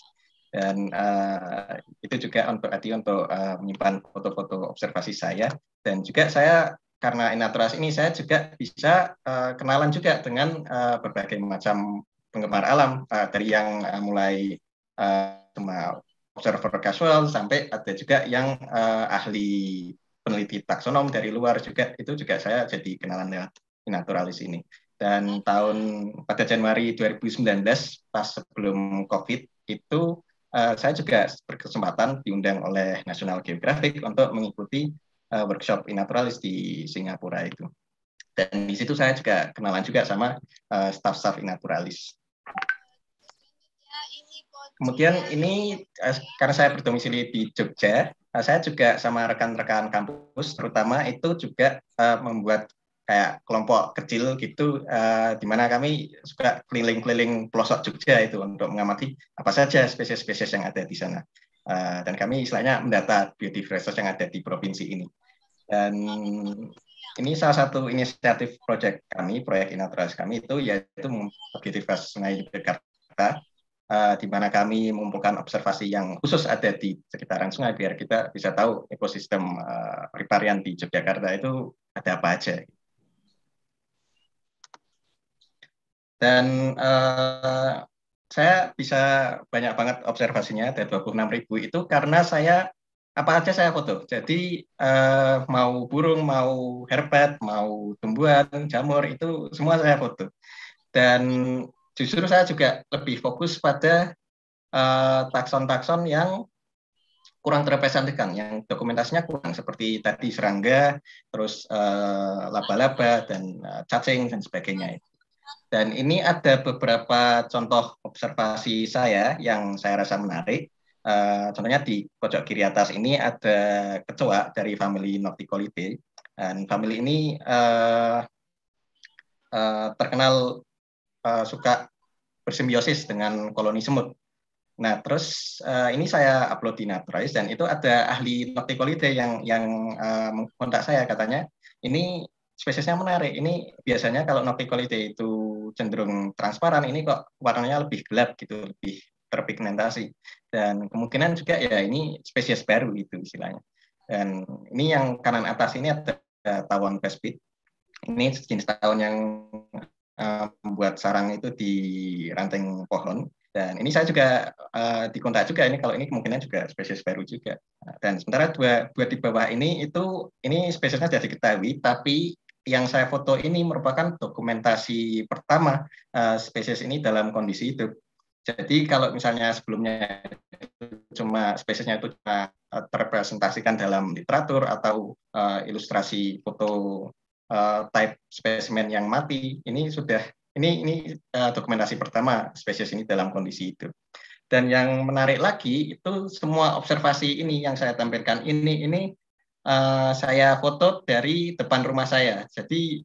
dan uh, itu juga untuk hati untuk uh, menyimpan foto-foto observasi saya dan juga saya karena Inaturas ini saya juga bisa uh, kenalan juga dengan uh, berbagai macam penggemar alam uh, dari yang uh, mulai uh, cuma observer casual sampai ada juga yang uh, ahli peneliti taksonom dari luar juga itu juga saya jadi kenalan lewat Inaturalis ini dan tahun pada Januari 2019 pas sebelum COVID itu uh, saya juga berkesempatan diundang oleh National Geographic untuk mengikuti uh, workshop Inaturalis di Singapura itu. Dan di situ saya juga kenalan juga sama uh, staff-staff Inaturalis. Kemudian ini eh, karena saya berdomisili di Jogja, saya juga sama rekan-rekan kampus terutama itu juga uh, membuat kayak kelompok kecil gitu uh, di mana kami suka keliling-keliling pelosok Jogja itu untuk mengamati apa saja spesies-spesies yang ada di sana. Eh, dan kami istilahnya mendata beauty resource yang ada di provinsi ini. Dan ini salah satu inisiatif proyek kami, proyek inaturalis kami itu yaitu beauty resource Sungai Jakarta, uh, eh, di mana kami mengumpulkan observasi yang khusus ada di sekitaran sungai biar kita bisa tahu ekosistem uh, riparian di Yogyakarta itu ada apa aja. Dan saya bisa banyak banget observasinya dari 26 ribu itu karena saya apa aja saya foto. Jadi eh, mau burung, mau herpet, mau tumbuhan, jamur itu semua saya foto. Dan justru saya juga lebih fokus pada eh, takson-takson eh, yang kurang terrepresentasikan, yang dokumentasinya kurang seperti tadi serangga, terus eh, laba-laba eh, dan cacing dan sebagainya. Dan ini ada beberapa contoh observasi saya yang saya rasa menarik. Uh, contohnya di pojok kiri atas ini ada kecoa dari family Nocticolidae. Dan family ini uh, uh, terkenal uh, suka bersimbiosis dengan koloni semut. Nah, terus uh, ini saya upload di Naturalis dan itu ada ahli Nocticolidae yang yang uh, mengkontak saya katanya ini spesiesnya menarik. Ini biasanya kalau quality itu cenderung transparan, ini kok warnanya lebih gelap gitu, lebih terpigmentasi. Dan kemungkinan juga ya ini spesies baru itu istilahnya. Dan ini yang kanan atas ini ada tawon vespid. Ini jenis tawon yang eh, membuat sarang itu di ranting pohon. Dan ini saya juga uh, dikontak juga ini kalau ini kemungkinan juga spesies baru juga. Dan sementara dua buat di bawah ini itu ini spesiesnya sudah diketahui tapi yang saya foto ini merupakan dokumentasi pertama uh, spesies ini dalam kondisi hidup. Jadi kalau misalnya sebelumnya cuma spesiesnya itu cuma eh, terpresentasikan dalam literatur atau uh, ilustrasi foto uh, type spesimen yang mati, ini sudah ini ini uh, dokumentasi pertama spesies ini dalam kondisi itu. Dan yang menarik lagi itu semua observasi ini yang saya tampilkan ini ini uh, saya foto dari depan rumah saya. Jadi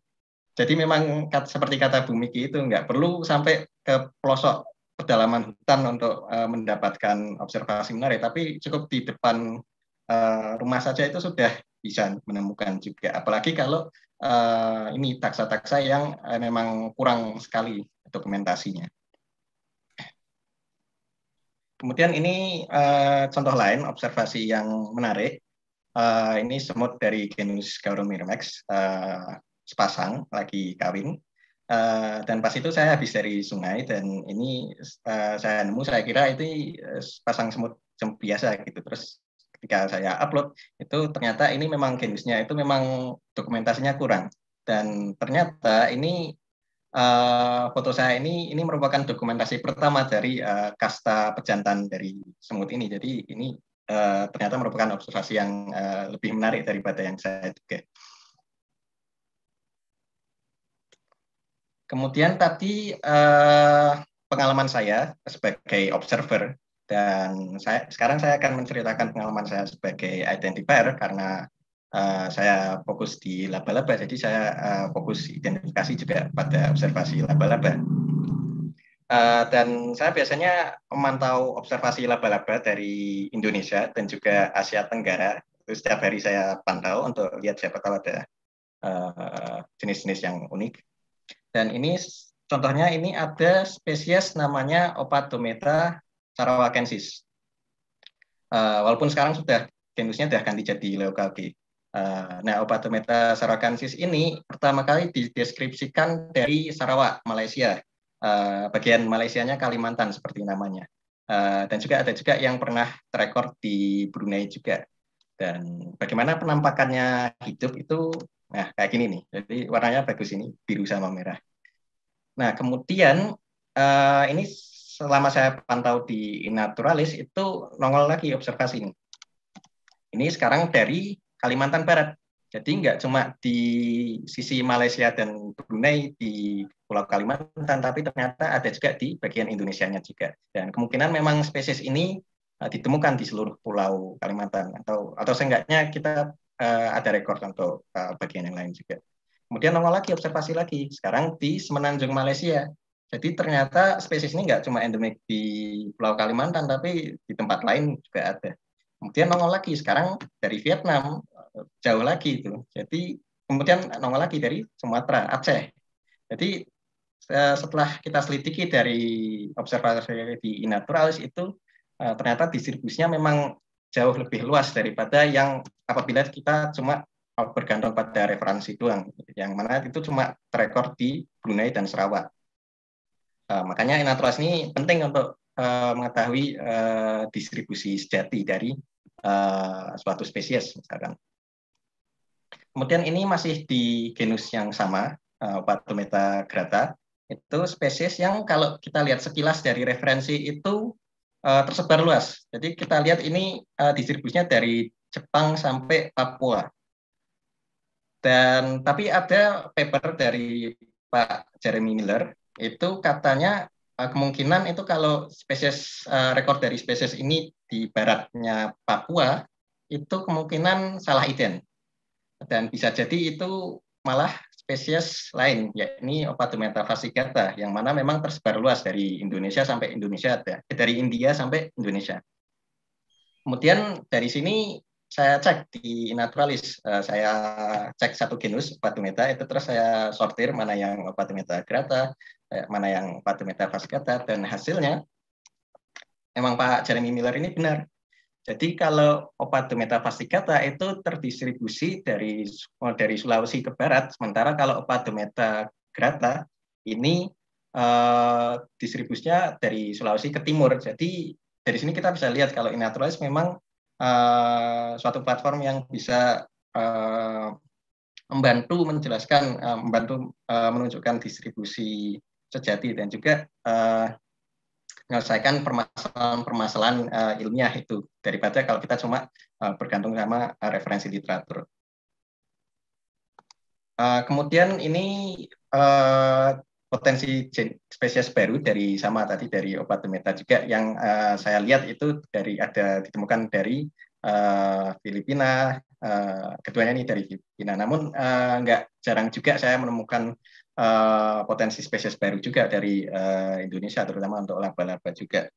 jadi memang kat, seperti kata Bu Miki itu nggak perlu sampai ke pelosok pedalaman hutan untuk uh, mendapatkan observasi menarik, tapi cukup di depan uh, rumah saja itu sudah bisa menemukan juga. Apalagi kalau uh, ini taksa-taksa yang uh, memang kurang sekali dokumentasinya. Kemudian ini uh, contoh lain observasi yang menarik. Uh, ini semut dari genus Gauromyrmex, uh, eh, sepasang lagi kawin. Uh, dan pas itu saya habis dari sungai dan ini uh, saya nemu saya kira itu pasang semut biasa gitu. Terus ketika saya upload itu ternyata ini memang genusnya itu memang dokumentasinya kurang dan ternyata ini uh, foto saya ini ini merupakan dokumentasi pertama dari uh, kasta pejantan dari semut ini. Jadi ini Eh, ternyata merupakan observasi yang uh, lebih menarik daripada yang saya duga. Kemudian tadi uh, pengalaman saya sebagai observer dan saya sekarang saya akan menceritakan pengalaman saya sebagai identifier karena uh, saya fokus di laba-laba jadi saya uh, fokus identifikasi juga pada observasi laba-laba. Uh, dan saya biasanya memantau observasi laba-laba dari Indonesia dan juga Asia Tenggara. Terus setiap hari saya pantau untuk lihat siapa tahu ada jenis eh, jenis-jenis yang unik. Dan ini contohnya ini ada spesies namanya Opatometa sarawakensis. Uh, eh, walaupun sekarang sudah genusnya sudah ganti jadi Leokalki. Uh, nah, Opatometa sarawakensis ini pertama kali dideskripsikan dari Sarawak, Malaysia bagian eh, bagian Malaysianya Kalimantan seperti namanya. Uh, dan juga ada juga yang pernah terekor di Brunei juga. Dan bagaimana penampakannya hidup itu, nah kayak gini nih. Jadi warnanya bagus ini, biru sama merah. Nah kemudian uh, ini selama saya pantau di Naturalis itu nongol lagi observasi ini. Ini sekarang dari Kalimantan Barat. Jadi nggak cuma di sisi Malaysia dan Brunei di Pulau Kalimantan, tapi ternyata ada juga di bagian Indonesia nya juga. Dan kemungkinan memang spesies ini uh, ditemukan di seluruh Pulau Kalimantan atau atau seenggaknya kita uh, ada rekor untuk uh, bagian yang lain juga. Kemudian nongol lagi observasi lagi sekarang di Semenanjung Malaysia. Jadi ternyata spesies ini nggak cuma endemik di Pulau Kalimantan, tapi di tempat lain juga ada. Kemudian nongol lagi sekarang dari Vietnam jauh lagi itu. Jadi kemudian nongol lagi dari Sumatera, Aceh. Jadi eh, setelah kita selidiki dari observasi di inaturalis itu eh, ternyata distribusinya memang jauh lebih luas daripada yang apabila kita cuma bergantung pada referensi doang, yang mana itu cuma terekor di Brunei dan Sarawak. Eh, makanya inaturalis ini penting untuk mengetahui distribusi sejati dari suatu spesies misalkan kemudian ini masih di genus yang sama, uh, grata. Itu spesies yang kalau kita lihat sekilas dari referensi itu eh, tersebar luas. Jadi kita lihat ini eh, distribusinya dari Jepang sampai Papua. Dan tapi ada paper dari Pak Jeremy Miller itu katanya kemungkinan itu kalau spesies uh, rekor dari spesies ini di baratnya Papua itu kemungkinan salah ident dan bisa jadi itu malah spesies lain, yakni Opatumenta fascicata, yang mana memang tersebar luas dari Indonesia sampai Indonesia dari India sampai Indonesia. Kemudian dari sini saya cek di Naturalis, eh, saya cek satu genus Opatumenta, itu terus saya sortir mana yang Opatumenta grata, eh, mana yang Opatumenta fascicata, dan hasilnya memang Pak Jeremy Miller ini benar. Jadi kalau opatu metafasikata itu terdistribusi dari oh, dari Sulawesi ke barat, sementara kalau opatu metagrata ini uh, distribusinya dari Sulawesi ke timur. Jadi dari sini kita bisa lihat kalau inaturalis memang uh, suatu platform yang bisa uh, membantu menjelaskan, uh, membantu uh, menunjukkan distribusi sejati dan juga uh, menyelesaikan permasalahan-permasalahan uh, ilmiah itu daripada kalau kita cuma uh, bergantung sama uh, referensi literatur. Uh, kemudian ini uh, potensi spesies baru dari sama tadi dari obat meta juga yang uh, saya lihat itu dari ada ditemukan dari uh, Filipina uh, keduanya ini dari Filipina namun uh, nggak jarang juga saya menemukan uh, potensi spesies baru juga dari uh, Indonesia, terutama untuk laba-laba juga.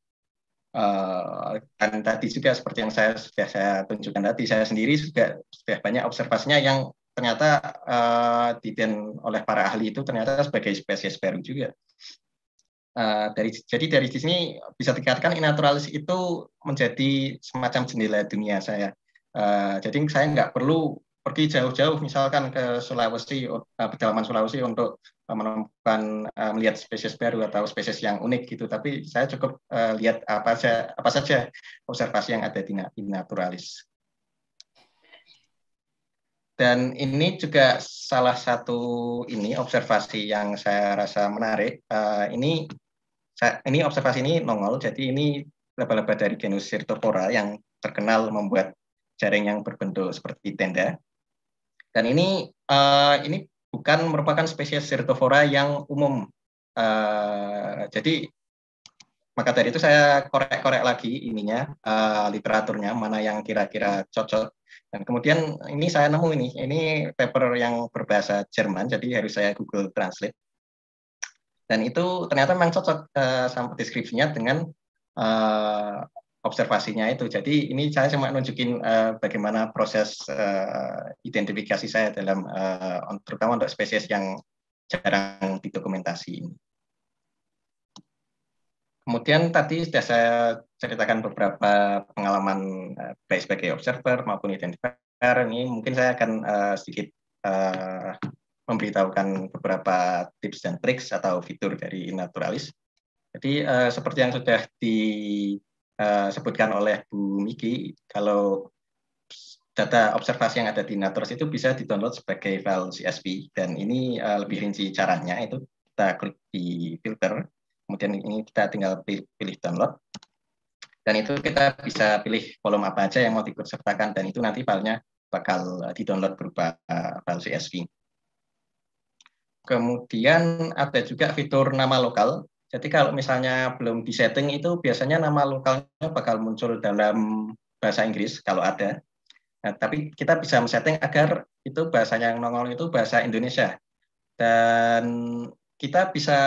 Uh, dan tadi juga seperti yang saya sudah saya tunjukkan tadi, saya sendiri juga sudah banyak observasinya yang ternyata uh, diten oleh para ahli itu ternyata sebagai spesies baru juga. Uh, dari jadi dari sini bisa dikatakan inaturalis itu menjadi semacam jendela dunia saya. Uh, jadi saya nggak perlu pergi jauh-jauh misalkan ke Sulawesi, eh, pedalaman Sulawesi untuk eh, menemukan eh, melihat spesies baru atau spesies yang unik gitu. Tapi saya cukup lihat apa saja apa saja observasi yang ada di, naturalis. Dan ini juga salah satu ini observasi yang saya rasa menarik. ini ini observasi ini nongol, jadi ini laba-laba dari genus Sirtopora yang terkenal membuat jaring yang berbentuk seperti tenda. Dan ini uh, ini bukan merupakan spesies sertofora yang umum. Uh, jadi maka dari itu saya korek-korek lagi ininya uh, literaturnya mana yang kira-kira cocok dan kemudian ini saya nemu ini ini paper yang berbahasa Jerman jadi harus saya Google Translate dan itu ternyata memang cocok uh, sama deskripsinya dengan uh, observasinya itu. Jadi ini saya cuma nunjukin uh, bagaimana proses uh, identifikasi saya dalam uh, terutama untuk spesies yang jarang didokumentasi ini. Kemudian tadi sudah saya ceritakan beberapa pengalaman baik sebagai observer maupun identifier. Ini mungkin saya akan uh, sedikit uh, memberitahukan beberapa tips dan triks atau fitur dari Naturalis. Jadi uh, seperti yang sudah di Eh, sebutkan oleh Bu Miki, kalau data observasi yang ada di Natros itu bisa di-download sebagai file CSV dan ini eh, lebih rinci caranya itu kita klik di filter, kemudian ini kita tinggal pilih, pilih download dan itu kita bisa pilih volume apa aja yang mau ikut sertakan dan itu nanti filenya bakal eh, di-download berupa file CSV. Kemudian ada juga fitur nama lokal jadi kalau misalnya belum disetting itu biasanya nama lokalnya bakal muncul dalam bahasa Inggris kalau ada. Nah, tapi kita bisa men setting agar itu bahasanya yang nongol itu bahasa Indonesia. Dan kita bisa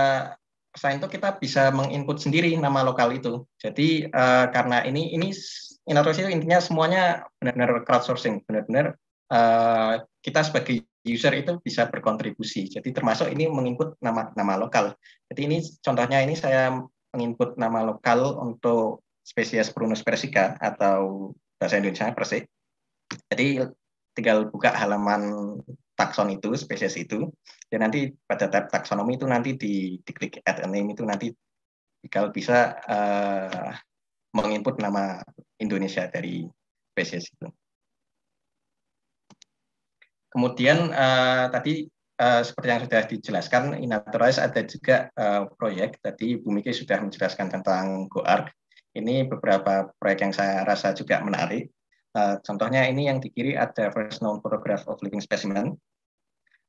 selain itu kita bisa menginput sendiri nama lokal itu. Jadi uh, karena ini ini itu intinya semuanya benar-benar crowdsourcing, benar-benar uh, kita sebagai user itu bisa berkontribusi. Jadi termasuk ini menginput nama-nama lokal. Jadi ini contohnya ini saya menginput nama lokal untuk spesies Prunus persica atau bahasa Indonesia persik. Jadi tinggal buka halaman takson itu, spesies itu, dan nanti pada tab taksonomi itu nanti di, diklik add a name itu nanti kalau bisa uh, menginput nama Indonesia dari spesies itu. Kemudian uh, tadi uh, seperti yang sudah dijelaskan, Inaturalis ada juga uh, proyek. Tadi Bu Miki sudah menjelaskan tentang GoArk. Ini beberapa proyek yang saya rasa juga menarik. Uh, contohnya ini yang di kiri ada First Known Photograph of Living Specimen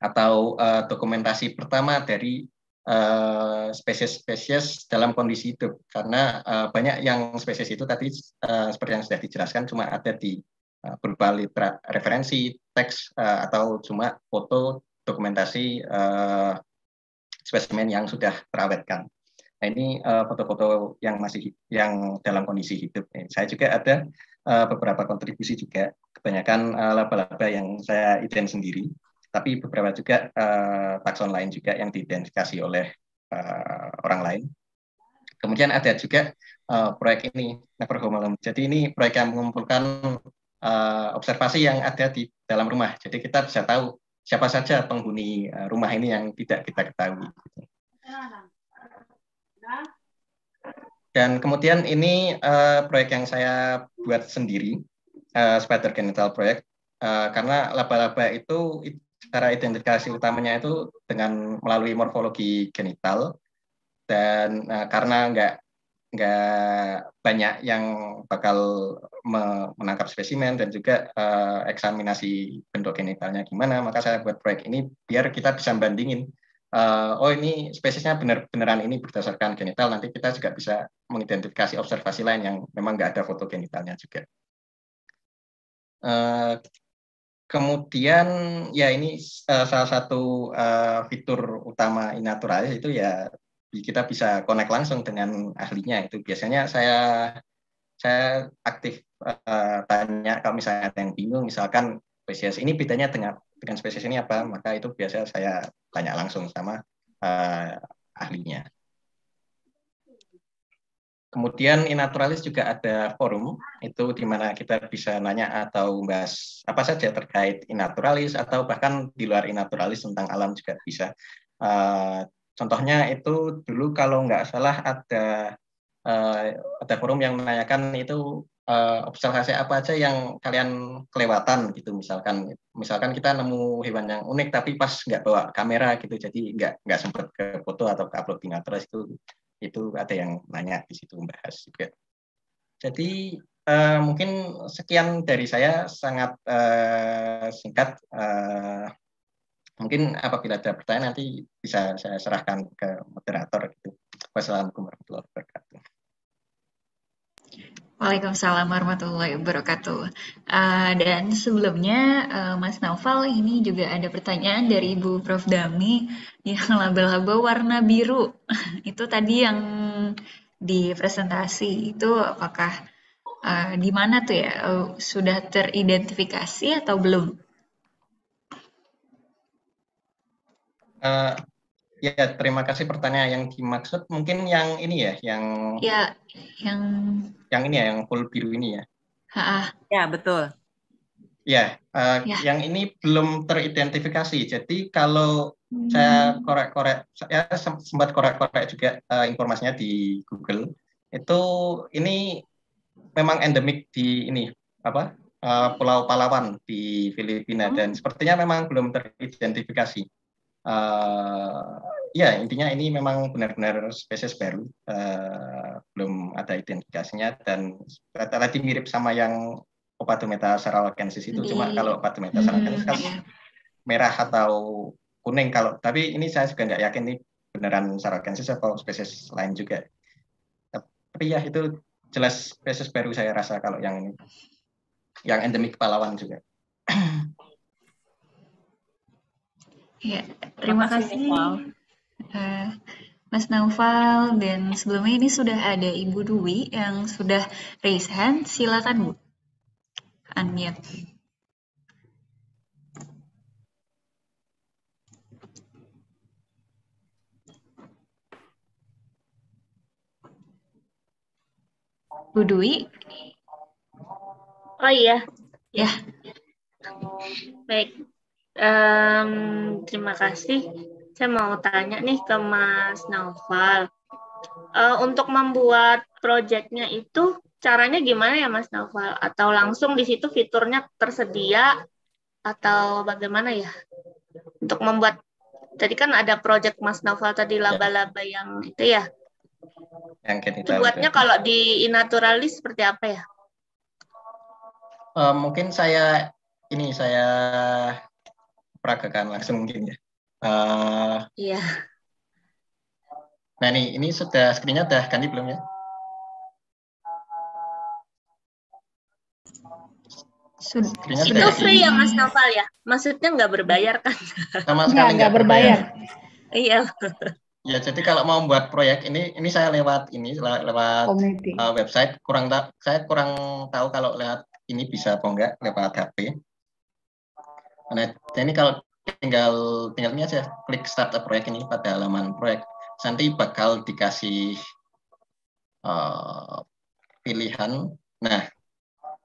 atau uh, dokumentasi pertama dari spesies spesies-spesies dalam kondisi hidup karena uh, banyak yang spesies itu tadi uh, seperti yang sudah dijelaskan cuma ada di Eh, berupa literat, referensi, teks, uh, atau cuma foto dokumentasi uh, spesimen yang sudah terawetkan. Nah, ini foto-foto uh, yang masih yang dalam kondisi hidup. Saya juga ada uh, beberapa kontribusi juga, kebanyakan laba-laba uh, yang saya ident sendiri, tapi beberapa juga uh, takson lain juga yang diidentifikasi oleh uh, orang lain. Kemudian ada juga uh, proyek ini Never Home Alone. Jadi ini proyek yang mengumpulkan Eh, observasi yang ada di dalam rumah. Jadi kita bisa tahu siapa saja penghuni eh, rumah ini yang tidak kita ketahui. Dan kemudian ini uh, proyek yang saya buat sendiri, uh, Spider Genital Project, uh, karena laba-laba itu cara identifikasi utamanya itu dengan melalui morfologi genital, dan uh, karena nggak nggak banyak yang bakal menangkap spesimen dan juga uh, eksaminasi bentuk genitalnya gimana maka saya buat proyek ini biar kita bisa bandingin uh, oh ini spesiesnya bener beneran ini berdasarkan genital nanti kita juga bisa mengidentifikasi observasi lain yang memang nggak ada foto genitalnya juga uh, kemudian ya ini uh, salah satu uh, fitur utama inaturalis itu ya kita bisa connect langsung dengan ahlinya itu biasanya saya saya aktif uh, tanya kalau misalnya ada yang bingung misalkan spesies ini bedanya dengan dengan spesies ini apa maka itu biasa saya tanya langsung sama uh, ahlinya kemudian inaturalis juga ada forum itu di mana kita bisa nanya atau bahas apa saja terkait inaturalis atau bahkan di luar inaturalis tentang alam juga bisa uh, Contohnya itu dulu kalau nggak salah ada uh, ada forum yang menanyakan itu uh, observasi apa aja yang kalian kelewatan gitu misalkan misalkan kita nemu hewan yang unik tapi pas nggak bawa kamera gitu jadi nggak nggak sempat ke foto atau ke upload di Natras itu itu ada yang nanya di situ membahas juga jadi uh, mungkin sekian dari saya sangat uh, singkat uh, mungkin apabila ada pertanyaan nanti bisa saya serahkan ke moderator gitu. Wassalamualaikum warahmatullahi wabarakatuh. Waalaikumsalam warahmatullahi wabarakatuh. Uh, dan sebelumnya uh, Mas Naufal ini juga ada pertanyaan dari Ibu Prof Dami yang laba-laba warna biru. itu tadi yang di presentasi itu apakah uh, di mana tuh ya uh, sudah teridentifikasi atau belum? Uh, ya terima kasih pertanyaan yang dimaksud mungkin yang ini ya yang ya yang yang ini ya yang full biru ini ya. Ha-ha. Ya betul. Ya, uh, ya yang ini belum teridentifikasi. Jadi kalau hmm. saya korek-korek saya sempat korek-korek juga uh, informasinya di Google itu ini memang endemik di ini apa uh, Pulau Palawan di Filipina oh. dan sepertinya memang belum teridentifikasi uh, ya intinya ini memang benar-benar spesies baru uh, belum ada identifikasinya dan rata-rata mirip sama yang opatometa sarawakensis itu cuma kalau opatometa hmm. sarawakensis kan merah atau kuning kalau tapi ini saya juga nggak yakin ini beneran sarawakensis atau spesies lain juga tapi ya itu jelas spesies baru saya rasa kalau yang ini yang endemik Palawan juga Ya, terima, kasih. Naufal. Uh, Mas Naufal dan sebelumnya ini sudah ada Ibu Dwi yang sudah raise hand. Silakan Bu. Unmute. Bu Dwi. Oh iya. Ya. Baik. Um, terima kasih. Saya mau tanya nih ke Mas Naufal. Uh, untuk membuat proyeknya itu caranya gimana ya Mas Naufal? Atau langsung di situ fiturnya tersedia atau bagaimana ya? Untuk membuat tadi kan ada proyek Mas Naufal tadi ya. laba-laba yang itu ya. Yang kita buatnya itu. kalau di Inaturalis seperti apa ya? Uh, mungkin saya ini saya peragakan langsung mungkin ya. Uh, iya. Nah ini, ini sudah screennya sudah ganti belum ya? Sudah. Itu free ya Mas Nafal ya? Maksudnya nggak berbayar kan? Sama sekali nggak berbayar. berbayar. Iya. Ya jadi kalau mau buat proyek ini ini saya lewat ini lewat uh, website kurang tak saya kurang tahu kalau lewat ini bisa apa enggak lewat HP. Nah, ini kalau tinggal tinggal ini aja klik start proyek ini pada halaman proyek. Nanti bakal dikasih uh, pilihan. Nah,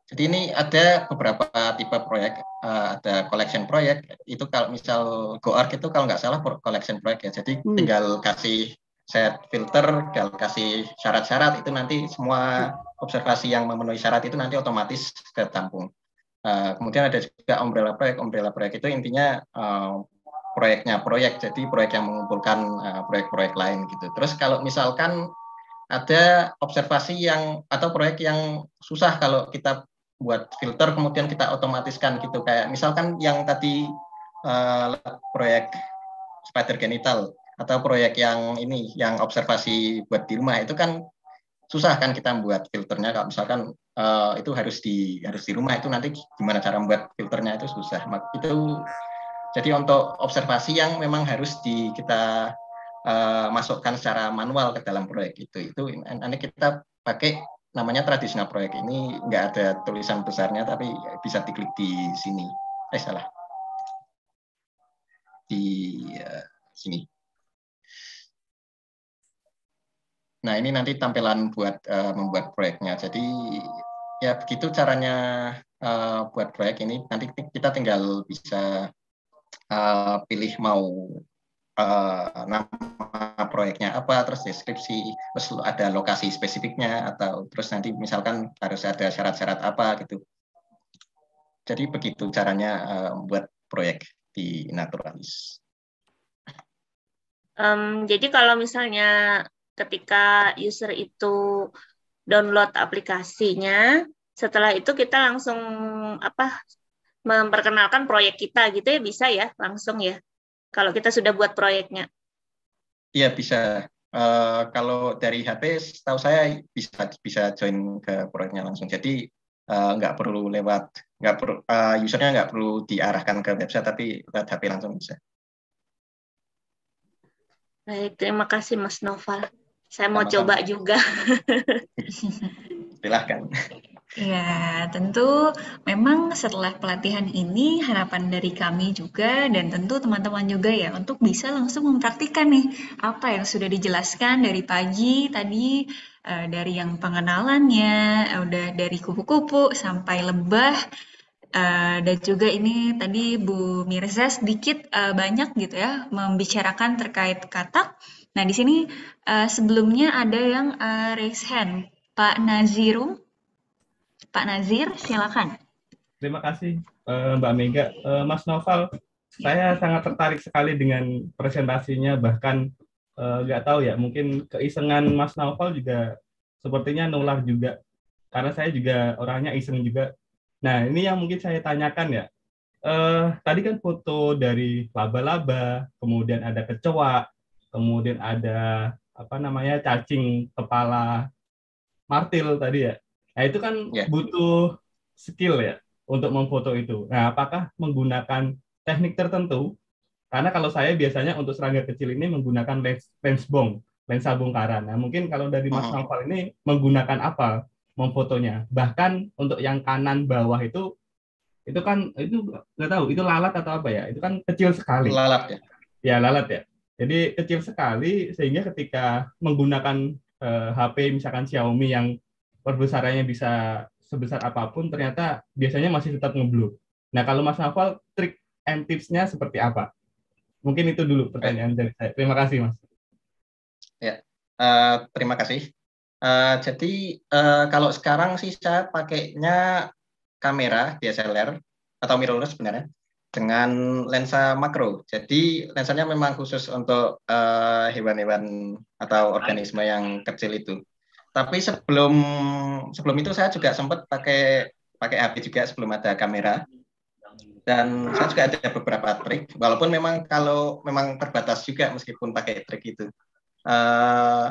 jadi ini ada beberapa tipe proyek. Uh, ada collection proyek. Itu kalau misal art itu kalau nggak salah collection proyek ya. Jadi hmm. tinggal kasih set filter, tinggal kasih syarat-syarat itu nanti semua observasi yang memenuhi syarat itu nanti otomatis tertampung. Eh, kemudian ada juga umbrella proyek. Umbrella proyek itu intinya eh, proyeknya proyek, jadi proyek yang mengumpulkan eh, proyek-proyek lain gitu. Terus kalau misalkan ada observasi yang atau proyek yang susah kalau kita buat filter kemudian kita otomatiskan gitu kayak misalkan yang tadi uh, proyek spider genital atau proyek yang ini yang observasi buat di rumah itu kan susah kan kita buat filternya kalau misalkan Eh, itu harus di harus di rumah itu nanti gimana cara membuat filternya itu susah itu jadi untuk observasi yang memang harus di kita uh, masukkan secara manual ke dalam proyek itu itu nanti kita pakai namanya tradisional proyek ini nggak ada tulisan besarnya tapi bisa diklik di sini eh salah di uh, sini Nah, ini nanti tampilan buat uh, membuat proyeknya. Jadi ya begitu caranya uh, buat proyek ini nanti kita tinggal bisa uh, pilih mau uh, nama proyeknya apa terus deskripsi terus ada lokasi spesifiknya atau terus nanti misalkan harus ada syarat-syarat apa gitu jadi begitu caranya uh, buat proyek di naturalis um, jadi kalau misalnya ketika user itu download aplikasinya. Setelah itu kita langsung apa memperkenalkan proyek kita gitu ya bisa ya langsung ya. Kalau kita sudah buat proyeknya. Iya bisa. Uh, kalau dari HP, tahu saya bisa bisa join ke proyeknya langsung. Jadi uh, nggak perlu lewat nggak perlu uh, usernya nggak perlu diarahkan ke website, tapi lewat HP langsung bisa. Baik, terima kasih Mas Noval. Saya mau coba juga. Silahkan. Ya, tentu memang setelah pelatihan ini harapan dari kami juga dan tentu teman-teman juga ya untuk bisa langsung mempraktikkan nih apa yang sudah dijelaskan dari pagi tadi eh, dari yang pengenalannya eh, udah dari kupu-kupu sampai lebah eh, dan juga ini tadi Bu Mirza sedikit banyak gitu ya membicarakan terkait katak. Nah, di sini uh, sebelumnya ada yang uh, raise hand. Pak Nazirum. Pak Nazir, silakan. Terima kasih eh, Mbak Mega. Mas Noval, ya. saya sangat tertarik sekali dengan presentasinya, bahkan nggak tahu ya, mungkin keisengan Mas Naufal juga sepertinya nular juga, karena saya juga orangnya iseng juga. Nah, ini yang mungkin saya tanyakan ya, uh, tadi kan foto dari laba-laba, kemudian ada kecoa, kemudian ada apa namanya cacing kepala martil tadi ya. Nah itu kan yeah. butuh skill ya untuk memfoto itu. Nah apakah menggunakan teknik tertentu? Karena kalau saya biasanya untuk serangga kecil ini menggunakan lens, lens bong, lensa bongkaran. Nah mungkin kalau dari Mas uh-huh. ini menggunakan apa memfotonya? Bahkan untuk yang kanan bawah itu itu kan itu nggak tahu itu lalat atau apa ya? Itu kan kecil sekali. Lalat ya. Ya lalat ya. Jadi kecil sekali sehingga ketika menggunakan uh, eh, HP misalkan Xiaomi yang perbesarannya bisa sebesar apapun ternyata biasanya masih tetap ngeblur. Nah, kalau Mas Nafal trik and tipsnya seperti apa? Mungkin itu dulu pertanyaan dari saya. Terima kasih, Mas. Ya, uh, terima kasih. Uh, jadi uh, kalau sekarang sih saya pakainya kamera DSLR atau mirrorless sebenarnya dengan lensa makro. Jadi lensanya memang khusus untuk eh, hewan-hewan uh, atau organisme yang kecil itu. Tapi sebelum sebelum itu saya juga sempat pakai pakai HP juga sebelum ada kamera. Dan saya juga ada beberapa trik. Walaupun memang kalau memang terbatas juga meskipun pakai trik itu. Uh,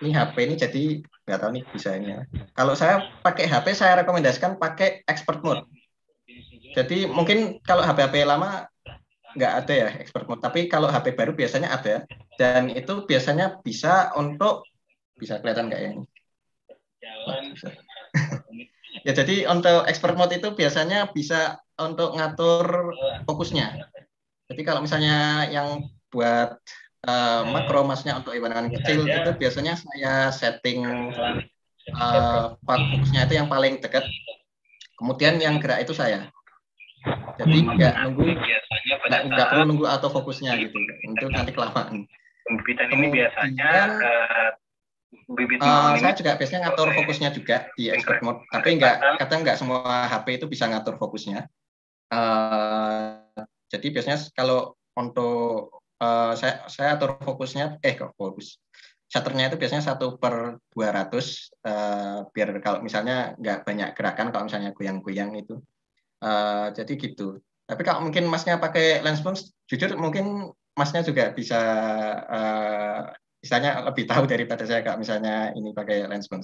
ini HP ini jadi nggak tahu nih bisa ini. Kalau saya pakai HP saya rekomendasikan pakai expert mode jadi mungkin kalau HP-HP lama nggak ada ya expert mode, tapi kalau HP baru biasanya ada dan itu biasanya bisa untuk bisa kelihatan nggak ya ini? Jalan. ya jadi untuk expert mode itu biasanya bisa untuk ngatur fokusnya. Jadi kalau misalnya yang buat uh, makro maksudnya untuk hewan kecil itu biasanya saya setting uh, fokusnya itu yang paling dekat. Kemudian yang gerak itu saya jadi hmm. nggak nunggu nggak perlu nunggu atau fokusnya iya, gitu untuk nanti kelamaan pembibitan ini biasanya uh, saya juga biasanya ngatur fokusnya juga di expert mode tapi nggak kadang nggak semua HP itu bisa ngatur fokusnya uh, eh, jadi biasanya kalau untuk uh, saya saya atur fokusnya eh kok fokus shutternya itu biasanya satu per 200 uh, biar kalau misalnya nggak banyak gerakan kalau misalnya goyang-goyang itu Uh, jadi gitu. Tapi kalau mungkin masnya pakai lens boom, jujur mungkin masnya juga bisa uh, eh, misalnya lebih tahu daripada saya kalau misalnya ini pakai lens boom.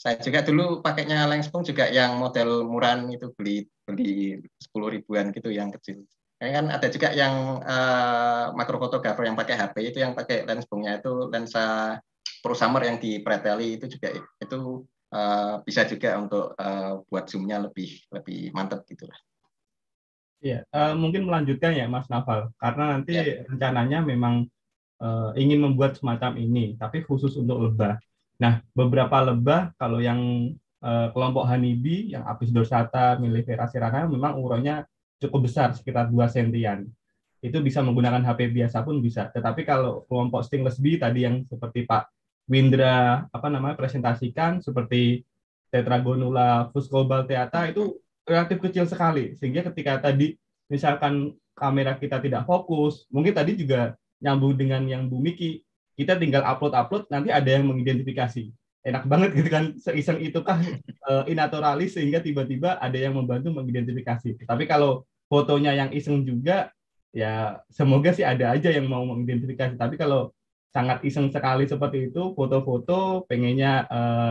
Saya, juga dulu pakainya lens boom juga yang model murahan itu beli beli sepuluh ribuan gitu yang kecil. Ini kan ada juga yang uh, eh, fotografer yang pakai HP itu yang pakai lens boomnya itu lensa pro summer yang di Preteli itu juga itu uh, bisa juga untuk uh, buat zoomnya lebih lebih mantap gitulah. Iya, uh, mungkin melanjutkan ya Mas Naval, karena nanti ya. rencananya memang uh, ingin membuat semacam ini, tapi khusus untuk lebah. Nah, beberapa lebah kalau yang uh, kelompok hanibi yang apis dorsata milifera, sirana memang ukurannya cukup besar sekitar 2 sentian. Itu bisa menggunakan HP biasa pun bisa. Tetapi kalau kelompok stingless bee tadi yang seperti Pak Windra apa namanya presentasikan seperti Tetragonula fuscobalteata itu relatif kecil sekali sehingga ketika tadi misalkan kamera kita tidak fokus mungkin tadi juga nyambung dengan yang Bu Miki kita tinggal upload-upload nanti ada yang mengidentifikasi enak banget gitu kan seiseng itu kan eh, inaturalis sehingga tiba-tiba ada yang membantu mengidentifikasi. Tapi kalau fotonya yang iseng juga ya semoga sih ada aja yang mau mengidentifikasi. Tapi kalau sangat iseng sekali seperti itu foto-foto pengennya eh,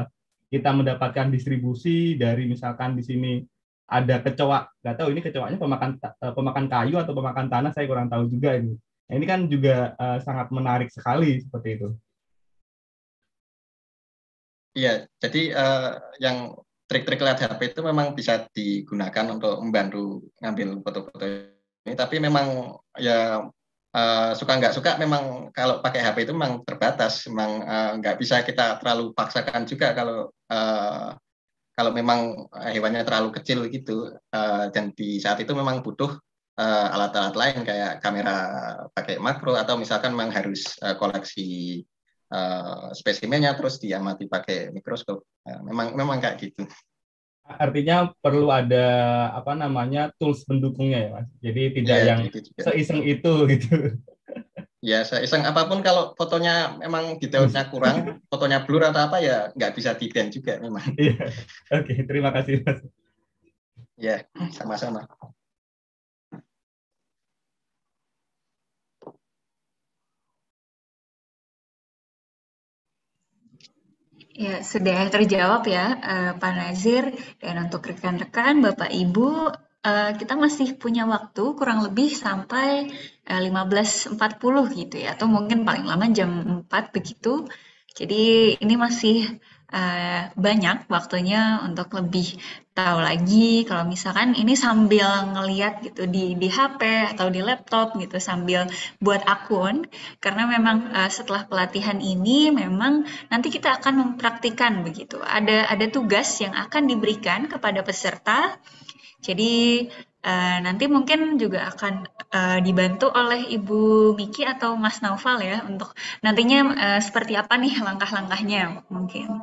kita mendapatkan distribusi dari misalkan di sini ada kecoa nggak tahu ini kecoanya pemakan eh, pemakan kayu atau pemakan tanah saya kurang tahu juga ini nah, ini kan juga eh, sangat menarik sekali seperti itu Iya, jadi uh, yang trik-trik lihat HP itu memang bisa digunakan untuk membantu ngambil foto-foto ini, tapi memang ya Eh, suka nggak suka memang kalau pakai HP itu memang terbatas, memang uh, nggak bisa kita terlalu paksakan juga kalau uh, kalau memang hewannya terlalu kecil gitu uh, dan di saat itu memang butuh alat-alat uh, lain kayak kamera pakai makro atau misalkan memang harus uh, koleksi uh, spesimennya terus diamati pakai mikroskop. Uh, memang memang kayak gitu artinya perlu ada apa namanya tools pendukungnya ya mas jadi tidak ya, yang itu seiseng itu gitu ya seiseng apapun kalau fotonya memang detailnya kurang fotonya blur atau apa ya nggak bisa dident juga memang iya oke terima kasih mas ya sama-sama Ya, sudah terjawab ya eh, Pak Nazir. Dan untuk rekan-rekan, Bapak Ibu, eh, kita masih punya waktu kurang lebih sampai eh, uh, 15.40 gitu ya, atau mungkin paling lama jam 4 begitu. Jadi ini masih uh, banyak waktunya untuk lebih tahu lagi kalau misalkan ini sambil ngeliat gitu di di HP atau di laptop gitu sambil buat akun karena memang uh, setelah pelatihan ini memang nanti kita akan mempraktikan begitu ada ada tugas yang akan diberikan kepada peserta jadi Eh, nanti mungkin juga akan, uh, dibantu oleh Ibu Miki atau Mas Naufal ya untuk nantinya, uh, seperti apa nih langkah-langkahnya mungkin.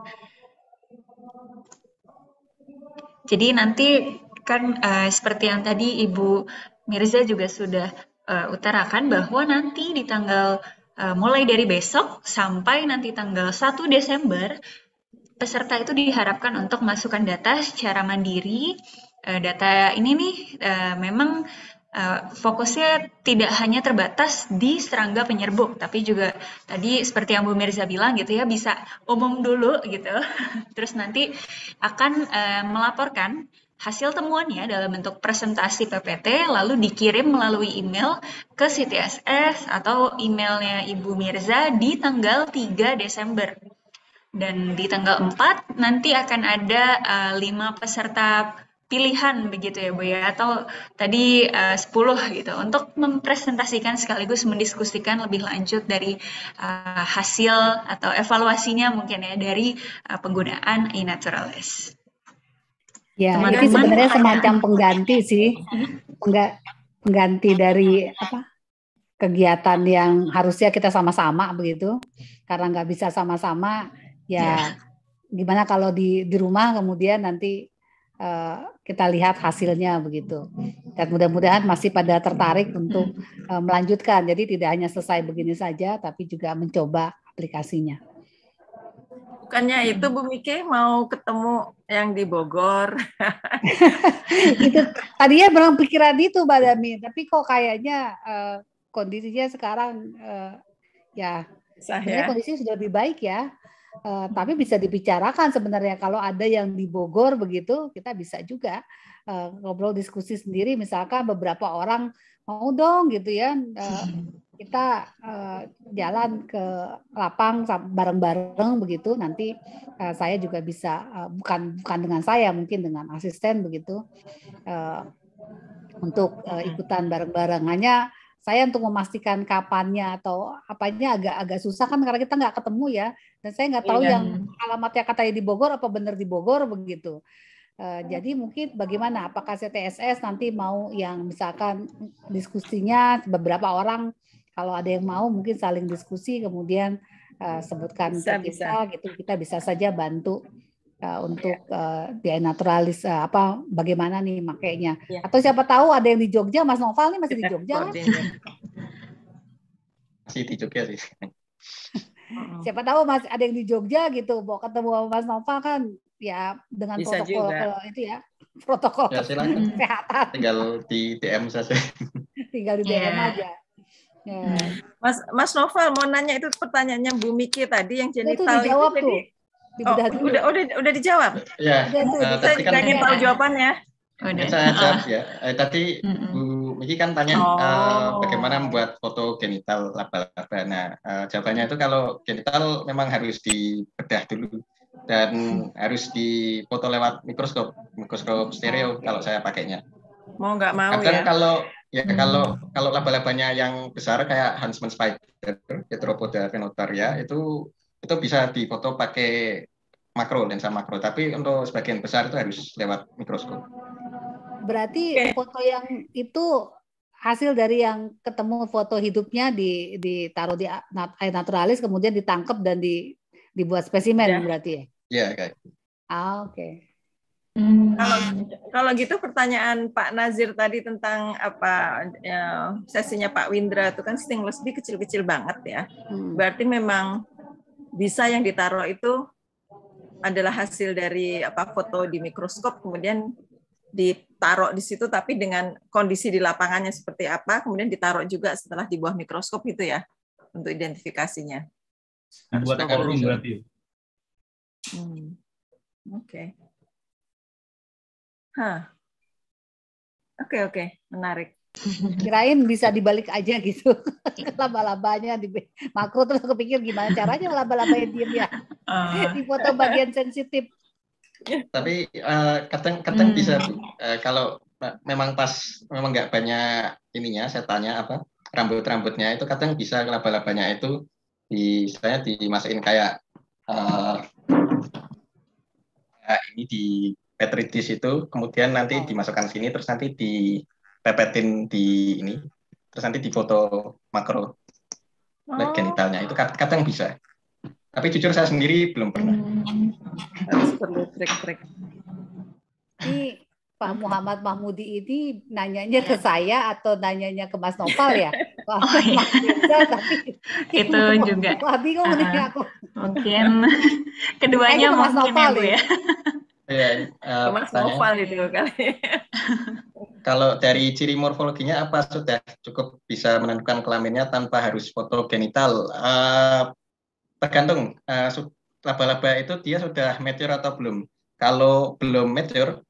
Jadi nanti kan, uh, seperti yang tadi Ibu Mirza juga sudah, uh, utarakan bahwa nanti di tanggal, uh, mulai dari besok sampai nanti tanggal 1 Desember, peserta itu diharapkan untuk masukkan data secara mandiri Eh, data ini nih uh, memang uh, fokusnya tidak hanya terbatas di serangga penyerbuk, tapi juga tadi seperti yang Bu Mirza bilang gitu ya bisa umum dulu gitu, terus nanti akan uh, melaporkan hasil temuannya dalam bentuk presentasi PPT lalu dikirim melalui email ke CTSS atau emailnya Ibu Mirza di tanggal 3 Desember. Dan di tanggal 4 nanti akan ada uh, 5 peserta pilihan begitu ya Bu ya atau tadi eh, uh, 10 gitu untuk mempresentasikan sekaligus mendiskusikan lebih lanjut dari uh, hasil atau evaluasinya mungkin ya dari uh, penggunaan naturalis Ya, Teman -teman, ini sebenarnya ada... semacam pengganti sih. Enggak pengganti dari apa? kegiatan yang harusnya kita sama-sama begitu. Karena nggak bisa sama-sama ya, ya gimana kalau di di rumah kemudian nanti uh, kita lihat hasilnya begitu. Dan mudah-mudahan masih pada tertarik untuk uh, melanjutkan. Jadi tidak hanya selesai begini saja, tapi juga mencoba aplikasinya. Bukannya itu Bu Miki mau ketemu yang di Bogor. itu tadinya belum pikiran itu Mbak Dami, tapi kok kayaknya uh, kondisinya sekarang uh, ya, Sah, ya kondisi sudah lebih baik ya. Uh, tapi bisa dibicarakan sebenarnya kalau ada yang di Bogor begitu kita bisa juga uh, ngobrol diskusi sendiri misalkan beberapa orang mau dong gitu ya uh, kita uh, jalan ke lapang bareng-bareng begitu nanti uh, saya juga bisa uh, bukan bukan dengan saya mungkin dengan asisten begitu uh, untuk uh, ikutan bareng-bareng hanya saya untuk memastikan kapannya atau apanya agak-agak susah kan karena kita nggak ketemu ya dan saya nggak tahu iya. yang alamatnya katanya di Bogor apa benar di Bogor begitu. Uh, jadi mungkin bagaimana apakah CTSS nanti mau yang misalkan diskusinya beberapa orang kalau ada yang mau mungkin saling diskusi kemudian uh, sebutkan bisa, kita bisa. gitu kita bisa saja bantu uh, untuk uh, dia naturalis uh, apa bagaimana nih makainya ya. atau siapa tahu ada yang di Jogja Mas Noval nih masih di iya, Jogja kan? masih di Jogja sih siapa tahu Mas ada yang di Jogja gitu mau ketemu Mas Noval kan ya dengan Bisa protokol juga. itu ya protokol ya, kesehatan tinggal di DM saja tinggal di DM yeah. aja Yeah. Mas Mas Novel mau nanya itu pertanyaannya Bu Miki tadi yang genital itu, itu jadi tuh oh, udah, udah udah dijawab. Ya. Udah, uh, tadi kan tahu jawabannya. Udah. Saya ah. jawab ya. Eh, tadi mm-hmm. Bu Miki kan tanya eh, oh. uh, bagaimana membuat foto genital laba-laba. Nah, uh, jawabannya itu kalau genital memang harus dibedah dulu dan hmm. harus dipoto lewat mikroskop, mikroskop stereo kalau saya pakainya. Mau nggak mau Kadang ya. kalau ya hmm. kalau kalau laba-labanya yang besar kayak Huntsman spider, Tetropoda penotaria ya, itu itu bisa difoto pakai makro lensa makro tapi untuk sebagian besar itu harus lewat mikroskop berarti okay. foto yang itu hasil dari yang ketemu foto hidupnya di ditaruh di air naturalis kemudian ditangkap dan di dibuat spesimen yeah. berarti ya iya yeah, kayak gitu. ah, oke okay. Hmm. Kalau kalau gitu pertanyaan Pak Nazir tadi tentang apa ya, sesinya Pak Windra itu kan stingless bee kecil-kecil banget ya. Hmm. Berarti memang bisa yang ditaruh itu adalah hasil dari apa foto di mikroskop kemudian ditaruh di situ tapi dengan kondisi di lapangannya seperti apa kemudian ditaruh juga setelah di bawah mikroskop itu ya untuk identifikasinya. Nah, buat forum berarti. Ya? Hmm. Oke. Okay. Hah. Oke okay, oke, okay. menarik kirain bisa dibalik aja gitu laba-labanya di makro terus kepikir gimana caranya laba-labanya diem ya ah. di foto bagian sensitif tapi uh, kadang kadang hmm. bisa uh, eh, kalau memang pas memang nggak banyak ininya saya tanya apa rambut-rambutnya itu kadang bisa laba-labanya itu di saya dimasukin kayak uh, ini di petritis itu kemudian nanti oh. dimasukkan sini terus nanti di pepetin di ini hmm. terus nanti di foto makro oh. genitalnya itu kadang bisa tapi jujur saya sendiri belum pernah hmm. harus perlu trik-trik ini Pak Muhammad Mahmudi ini nanyanya ke saya atau nanyanya ke Mas Nopal ya? Wah, oh, iya. Mahmudi, tapi itu juga. Wah, bingung uh, aku. Mungkin keduanya nah, mungkin Mas ya, Nopal, ya, ya. Yeah, iya, uh, Cuma novel gitu kali. kalau dari ciri morfologinya apa sudah ya? cukup bisa menentukan kelaminnya tanpa harus foto genital? Uh, eh, tergantung uh, laba-laba itu dia sudah mature atau belum. Kalau belum mature,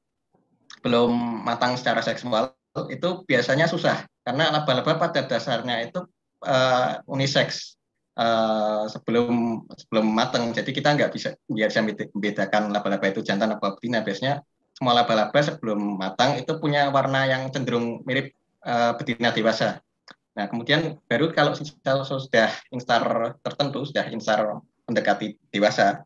belum matang secara seksual itu biasanya susah karena laba-laba pada dasarnya itu uh, unisex uh, sebelum sebelum matang. Jadi kita nggak bisa nggak bisa membedakan laba-laba itu jantan atau betina. Biasanya semua laba-laba sebelum matang itu punya warna yang cenderung mirip uh, betina dewasa. Nah, kemudian baru kalau sudah instar tertentu, sudah instar mendekati dewasa,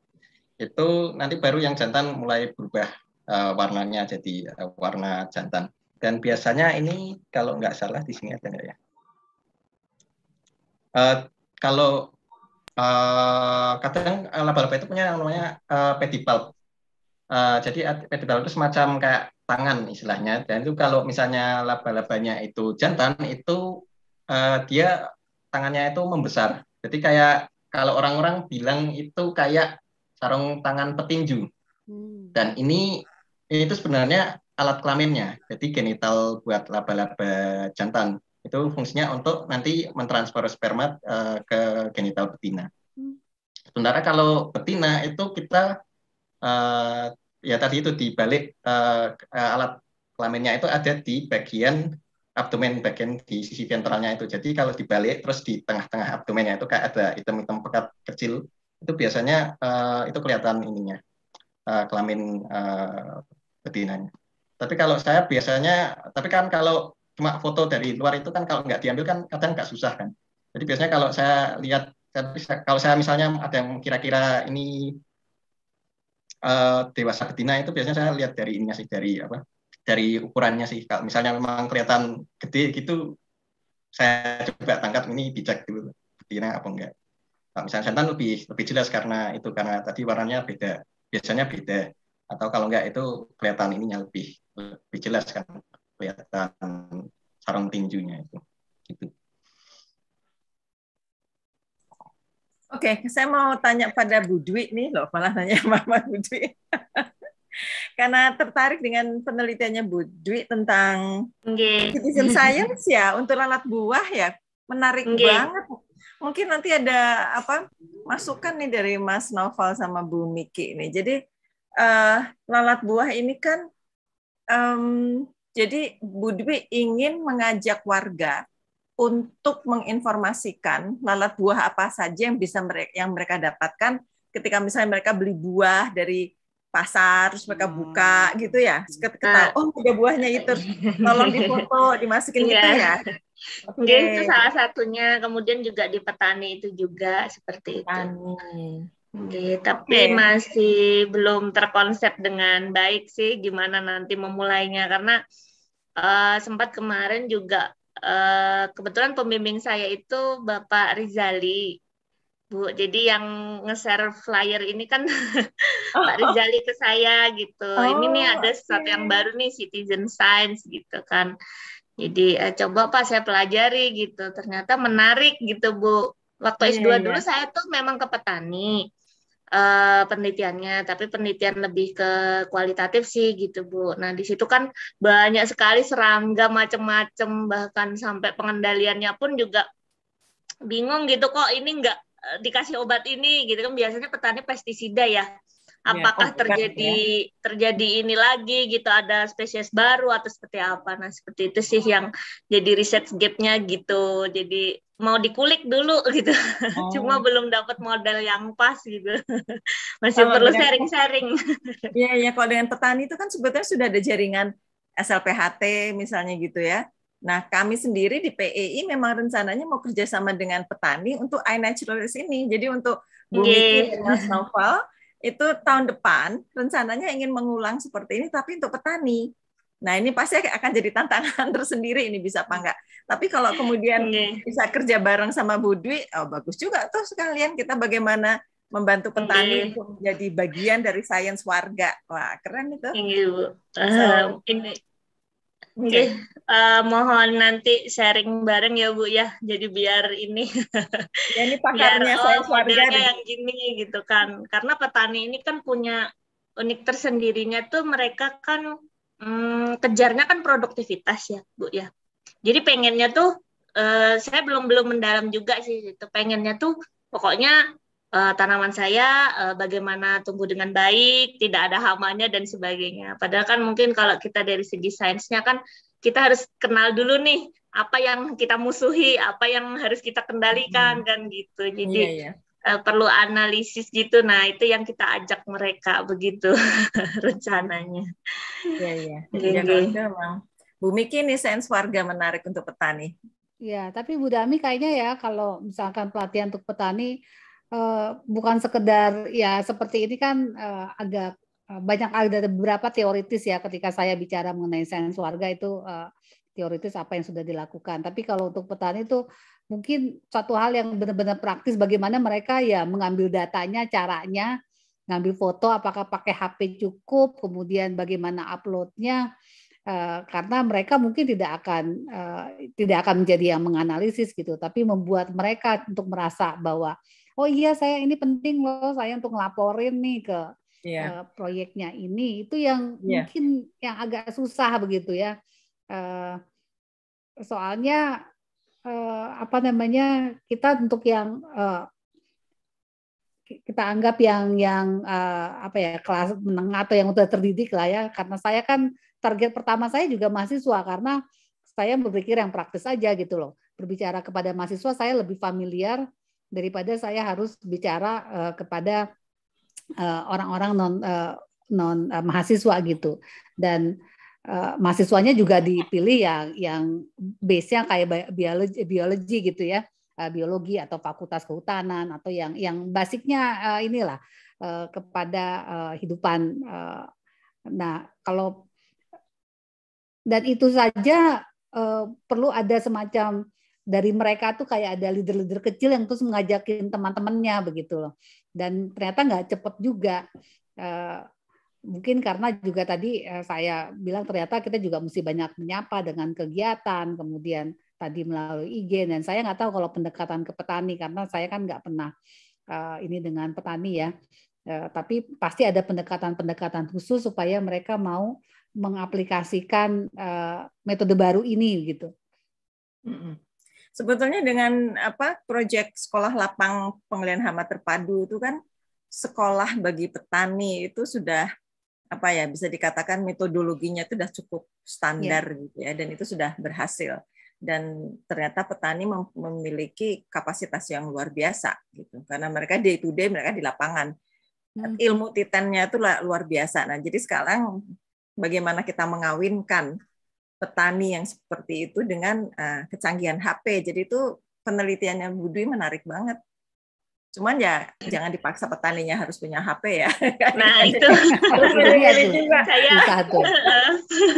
itu nanti baru yang jantan mulai berubah uh, warnanya jadi uh, warna jantan. Dan biasanya ini kalau nggak salah di sini ada ya? Uh, kalau uh, kadang laba-laba eh, itu punya yang namanya uh, eh, petipal. Uh, jadi petipal itu semacam kayak tangan istilahnya. Dan itu kalau misalnya laba-labanya itu jantan itu uh, dia tangannya itu membesar. Jadi kayak kalau orang-orang bilang itu kayak sarung tangan petinju. Hmm. Dan ini itu sebenarnya alat kelaminnya, jadi genital buat laba-laba jantan itu fungsinya untuk nanti mentransfer sperma uh, ke genital betina. Hmm. Sementara kalau betina itu kita uh, ya tadi itu di balik uh, eh, alat kelaminnya itu ada di bagian abdomen bagian di sisi ventralnya itu. Jadi kalau dibalik terus di tengah-tengah abdomennya itu kayak ada item-item pekat kecil itu biasanya uh, itu kelihatan ininya uh, kelamin uh, betinanya. Tapi kalau saya biasanya, tapi kan kalau cuma foto dari luar itu kan kalau nggak diambil kan kadang nggak susah kan. Jadi biasanya kalau saya lihat kalau saya misalnya ada yang kira-kira ini uh, dewasa betina itu biasanya saya lihat dari ininya sih dari apa dari ukurannya sih. Kalau misalnya memang kelihatan gede gitu saya coba tangkap ini bijak dulu betina apa enggak. Kalau misalnya jantan lebih lebih jelas karena itu karena tadi warnanya beda biasanya beda atau kalau enggak itu kelihatan ininya lebih lebih jelas kan kelihatan sarang tinjunya itu. Gitu. Oke, okay, saya mau tanya pada Bu Dwi nih loh, malah nanya Mama Bu Dwi. Karena tertarik dengan penelitiannya Bu Dwi tentang okay. citizen science ya, untuk lalat buah ya, menarik okay. banget. Mungkin nanti ada apa masukan nih dari Mas Novel sama Bu Miki ini. Jadi uh, lalat buah ini kan um, jadi Bu Dwi ingin mengajak warga untuk menginformasikan lalat buah apa saja yang bisa mereka yang mereka dapatkan ketika misalnya mereka beli buah dari pasar terus mereka hmm. buka gitu ya nah. ketika nah. oh ada buahnya itu tolong difoto dimasukin yeah. gitu ya okay. itu salah satunya kemudian juga di petani itu juga seperti petani. itu Oke, gitu. tapi okay. Iya. masih belum terkonsep dengan baik sih gimana nanti memulainya karena uh, sempat kemarin juga uh, kebetulan pembimbing saya itu Bapak Rizali. Bu, jadi yang nge-share flyer ini kan Pak Rizali ke saya gitu. Oh, ini nih ada oh, sesuatu yang baru nih citizen science gitu kan. Jadi uh, coba Pak saya pelajari gitu. Ternyata menarik gitu, Bu. Waktu iya, S2 iya, dulu saya tuh memang ke petani. Eh, penelitiannya, tapi penelitian lebih ke kualitatif sih gitu Bu. Nah di situ kan banyak sekali serangga macam-macam bahkan sampai pengendaliannya pun juga bingung gitu kok ini nggak eh, dikasih obat ini gitu kan biasanya petani pestisida ya iya, apakah ya, terjadi ya. terjadi ini lagi gitu ada spesies baru atau seperti apa nah seperti itu sih yang jadi riset gapnya gitu jadi mau dikulik dulu gitu. Oh. Cuma belum dapat modal yang pas gitu. Masih kalau perlu sharing-sharing. Iya, iya. Kalau dengan petani itu kan sebetulnya sudah ada jaringan SLPHT misalnya gitu ya. Nah, kami sendiri di PEI memang rencananya mau kerjasama dengan petani untuk iNaturalist ini. Jadi untuk Bu Miki Novel, itu tahun depan rencananya ingin mengulang seperti ini, tapi untuk petani. Nah, ini pasti akan jadi tantangan tersendiri ini bisa apa enggak. Tapi kalau kemudian okay. bisa kerja bareng sama Bu Dwi, oh bagus juga tuh sekalian kita bagaimana membantu petani okay. untuk menjadi bagian dari sains warga. Wah, keren itu. Iya, Bu. Uh, so, eh, ini Okay. Uh, eh, mohon nanti sharing bareng ya Bu ya. Jadi biar ini ya ini pakarnya biar, oh, modelnya yang gini gitu kan. Karena petani ini kan punya unik tersendirinya tuh mereka kan hmm, kejarnya kan produktivitas ya bu ya jadi pengennya tuh eh, saya belum belum mendalam juga sih itu pengennya tuh pokoknya uh, tanaman saya uh, bagaimana tumbuh dengan baik tidak ada hamanya dan sebagainya padahal kan mungkin kalau kita dari segi sainsnya kan kita harus kenal dulu nih apa yang kita musuhi apa yang harus kita kendalikan hmm. kan gitu jadi yeah, yeah uh, perlu analisis gitu. Nah, itu yang kita ajak mereka begitu rencananya. Iya, iya. Jadi gitu. memang Bu Miki ini sense warga menarik untuk petani. Ya, tapi Bu Dami kayaknya ya kalau misalkan pelatihan untuk petani uh, bukan sekedar ya seperti ini kan uh, agak banyak ada beberapa teoritis ya ketika saya bicara mengenai sains warga itu uh, teoritis apa yang sudah dilakukan. Tapi kalau untuk petani itu mungkin suatu hal yang benar-benar praktis bagaimana mereka ya mengambil datanya, caranya, ngambil foto apakah pakai HP cukup, kemudian bagaimana uploadnya, eh, karena mereka mungkin tidak akan eh, tidak akan menjadi yang menganalisis gitu tapi membuat mereka untuk merasa bahwa oh iya saya ini penting loh saya untuk ngelaporin nih ke yeah. Iya. proyeknya ini itu yang yeah. mungkin yang agak susah begitu ya eh, soalnya uh, apa namanya kita untuk yang uh, kita anggap yang yang uh, apa ya kelas menengah atau yang sudah terdidik lah ya karena saya kan target pertama saya juga mahasiswa karena saya berpikir yang praktis aja gitu loh berbicara kepada mahasiswa saya lebih familiar daripada saya harus bicara uh, kepada orang-orang non uh, non uh, mahasiswa gitu dan Eh, mahasiswanya juga dipilih yang yang base-nya kayak biologi biologi gitu ya eh, biologi atau fakultas kehutanan atau yang yang basicnya eh, inilah kepada uh, hidupan nah kalau dan itu saja perlu ada semacam dari mereka tuh kayak ada leader-leader kecil yang terus mengajakin teman-temannya begitu loh dan ternyata nggak cepet juga mungkin karena juga tadi eh, saya bilang ternyata kita juga mesti banyak menyapa dengan kegiatan, kemudian tadi melalui IG dan saya nggak tahu kalau pendekatan ke petani karena saya kan nggak pernah eh, ini dengan petani ya. Eh, tapi pasti ada pendekatan-pendekatan khusus supaya mereka mau mengaplikasikan metode baru ini gitu. Sebetulnya dengan apa proyek sekolah lapang pengelian hama terpadu itu kan sekolah bagi petani itu sudah apa ya bisa dikatakan metodologinya itu sudah cukup standar yeah. gitu ya dan itu sudah berhasil dan ternyata petani mem memiliki kapasitas yang luar biasa gitu karena mereka day to day mereka di lapangan hmm. ilmu titennya itu luar biasa nah jadi sekarang bagaimana kita mengawinkan petani yang seperti itu dengan uh, kecanggihan HP jadi itu penelitiannya Budi menarik banget Cuman ya jangan dipaksa petaninya harus punya HP ya. Nah iya. itu. Iya,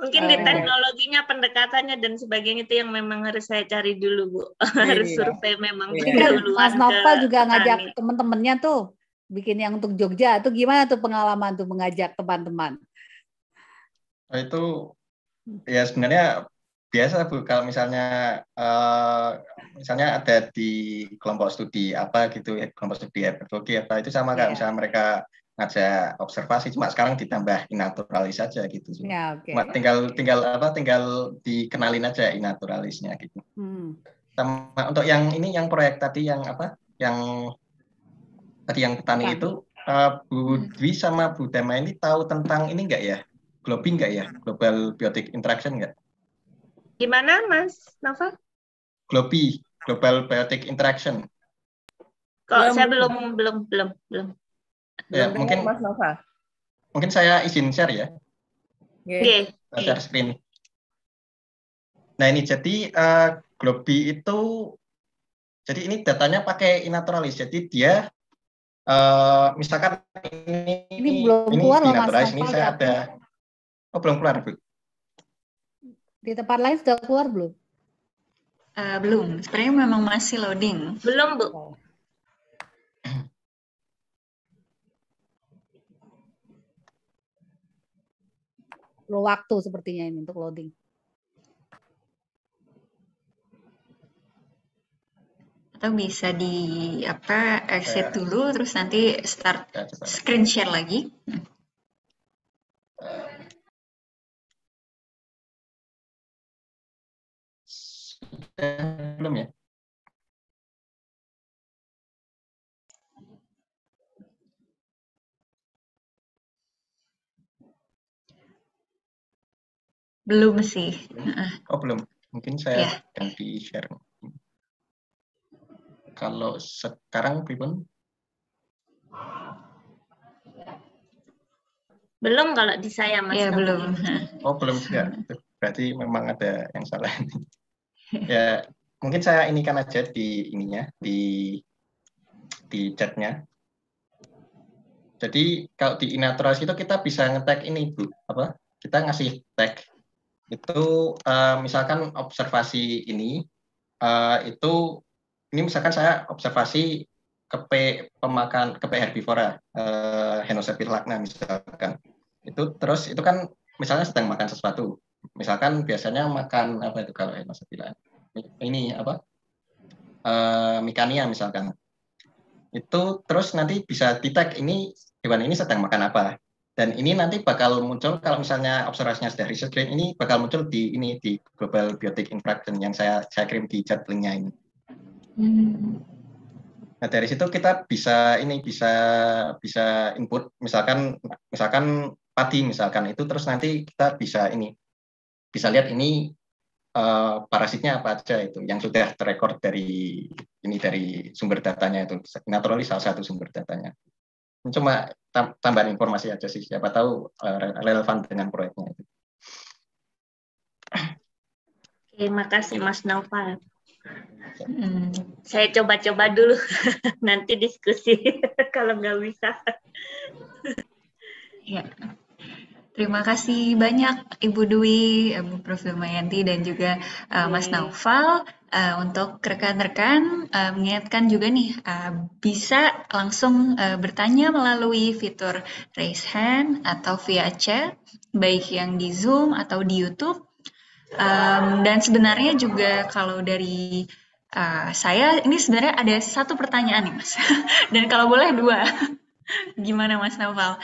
Mungkin di iya. teknologinya, pendekatannya dan sebagainya itu yang memang harus saya cari dulu, Bu. harus survei memang kan Mas Novel juga ngajak teman-temannya tuh bikin yang untuk Jogja tuh gimana tuh pengalaman tuh mengajak teman-teman? Nah, itu ya sebenarnya biasa bu kalau misalnya uh, misalnya ada di kelompok studi apa gitu ya kelompok studi herpetologi apa itu sama kayak yeah. misalnya mereka ngajak observasi cuma sekarang ditambah inaturalis saja gitu yeah, okay. cuma tinggal tinggal apa tinggal dikenalin aja inaturalisnya gitu hmm. sama untuk yang ini yang proyek tadi yang apa yang tadi yang petani itu uh, Bu hmm. sama Bu tema ini tahu tentang ini enggak ya globing enggak ya global biotic interaction nggak Gimana Mas Nova? Glopi, Global Biotic Interaction. Kalau saya belum belum belum belum. Ya, mungkin Mas Nova. Mungkin saya izin share ya. Oke. Okay. Share screen. Nah, ini jadi uh, eh, Globi itu jadi ini datanya pakai Inaturalist. Jadi dia uh, misalkan ini ini belum ini keluar loh Mas. Ini saya ya. ada. Oh, belum keluar, Bu. Di tempat lain sudah keluar belum? Uh, belum. Sebenarnya memang masih loading. Belum, Bu. Oh. Perlu waktu sepertinya ini untuk loading. Atau bisa di apa exit ya. dulu terus nanti start ya, screen share lagi. Hmm. belum ya? Belum sih. Oh, belum. Mungkin saya yeah. Iya. akan di-share. Kalau sekarang, Pribon? Belum kalau di saya, Mas. Ya, belum. Oh, belum. Ya. Berarti memang ada yang salah. ini ya mungkin saya ini kan aja di ininya di di chatnya jadi kalau di inaturasi itu kita bisa ngetek ini bu apa kita ngasih tag itu uh, misalkan observasi ini uh, itu ini misalkan saya observasi ke P, pemakan ke P herbivora uh, eh, Henosepilacna misalkan itu terus itu kan misalnya sedang makan sesuatu misalkan biasanya makan apa itu kalau masa bilang ini apa uh, mikania misalkan itu terus nanti bisa detect ini hewan ini sedang makan apa dan ini nanti bakal muncul kalau misalnya observasinya sudah research grade ini bakal muncul di ini di global biotic infraction yang saya saya kirim di chat linknya ini. Hmm. Nah dari situ kita bisa ini bisa bisa input misalkan misalkan padi misalkan itu terus nanti kita bisa ini bisa lihat ini uh, parasitnya apa aja itu yang sudah terekor dari ini dari sumber datanya itu naturally salah satu sumber datanya cuma tambahan informasi aja sih siapa tahu eh, relevan dengan proyeknya itu. Oke, makasih Mas Naufal. Hmm, saya coba-coba dulu nanti diskusi kalau nggak bisa. Ya. Terima kasih banyak Ibu Dwi, Ibu Prof. Mayanti dan juga uh, Mas iya. Naufal uh, untuk rekan-rekan uh, mengingatkan juga nih uh, bisa langsung uh, bertanya melalui fitur raise hand atau via chat baik yang di Zoom atau di YouTube. Um, dan sebenarnya juga kalau dari uh, saya ini sebenarnya ada satu pertanyaan nih Mas. dan kalau boleh dua. Gimana Mas Naufal?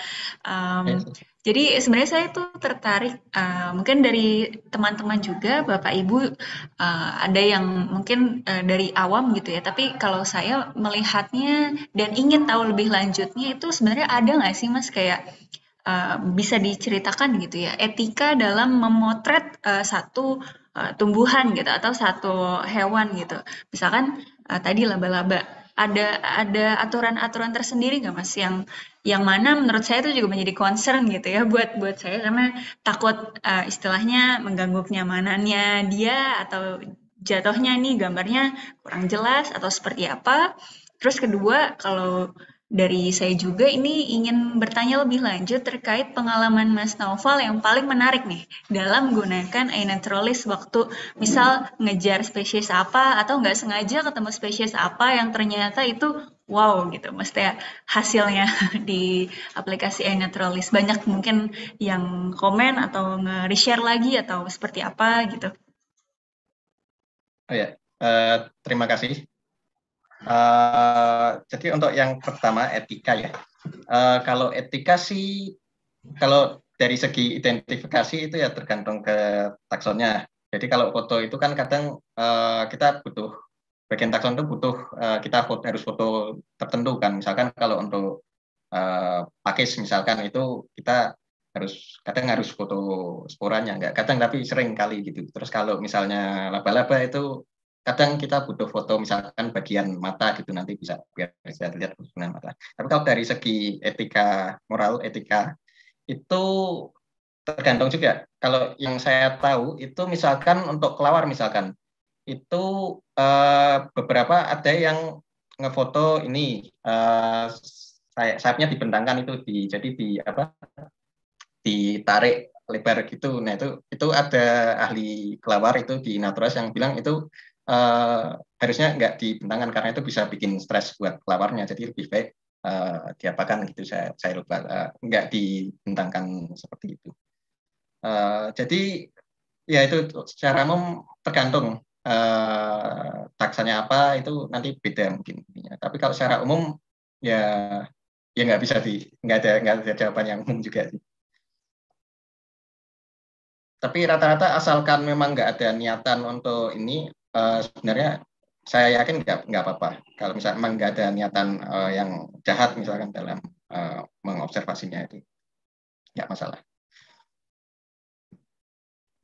Um, jadi sebenarnya saya itu tertarik uh, mungkin dari teman-teman juga Bapak Ibu uh, ada yang mungkin uh, dari awam gitu ya. Tapi kalau saya melihatnya dan ingin tahu lebih lanjutnya itu sebenarnya ada nggak sih Mas kayak uh, bisa diceritakan gitu ya etika dalam memotret uh, satu uh, tumbuhan gitu atau satu hewan gitu. Misalkan uh, tadi laba-laba ada ada aturan-aturan tersendiri nggak mas yang yang mana menurut saya itu juga menjadi concern gitu ya buat buat saya karena takut uh, istilahnya mengganggu kenyamanannya dia atau jatuhnya nih gambarnya kurang jelas atau seperti apa terus kedua kalau dari saya juga ini ingin bertanya lebih lanjut terkait pengalaman Mas Naufal yang paling menarik nih dalam menggunakan iNaturalist waktu misal ngejar spesies apa atau nggak sengaja ketemu spesies apa yang ternyata itu wow gitu mesti hasilnya di aplikasi iNaturalist banyak mungkin yang komen atau nge-share lagi atau seperti apa gitu. Oh ya, uh, terima kasih Uh, jadi untuk yang pertama etika ya. Uh, kalau etika sih kalau dari segi identifikasi itu ya tergantung ke taksonnya. Jadi kalau foto itu kan kadang uh, kita butuh bagian takson itu butuh uh, kita foto, harus foto tertentu kan. Misalkan kalau untuk uh, pakis misalkan itu kita harus kadang harus foto sporanya enggak kadang tapi sering kali gitu. Terus kalau misalnya laba-laba itu kadang kita butuh foto misalkan bagian mata gitu nanti bisa biar bisa lihat bagian mata. Tapi kalau dari segi etika moral etika itu tergantung juga. Kalau yang saya tahu itu misalkan untuk kelawar misalkan itu eh, beberapa ada yang ngefoto ini eh, sayapnya dibentangkan itu di jadi di apa ditarik lebar gitu. Nah itu itu ada ahli kelawar itu di Naturas yang bilang itu uh, harusnya nggak dibentangkan karena itu bisa bikin stres buat kelawarnya Jadi lebih baik uh, diapakan gitu saya saya lupa uh, nggak dibentangkan seperti itu. Uh, jadi ya itu secara umum tergantung uh, taksanya apa itu nanti beda mungkin ya. Tapi kalau secara umum ya ya nggak bisa di nggak ada nggak ada jawaban yang umum juga sih. Tapi rata-rata asalkan memang nggak ada niatan untuk ini Eh, sebenarnya saya yakin nggak nggak apa-apa kalau misalnya memang nggak ada niatan uh, yang jahat misalkan dalam uh, mengobservasinya itu nggak masalah.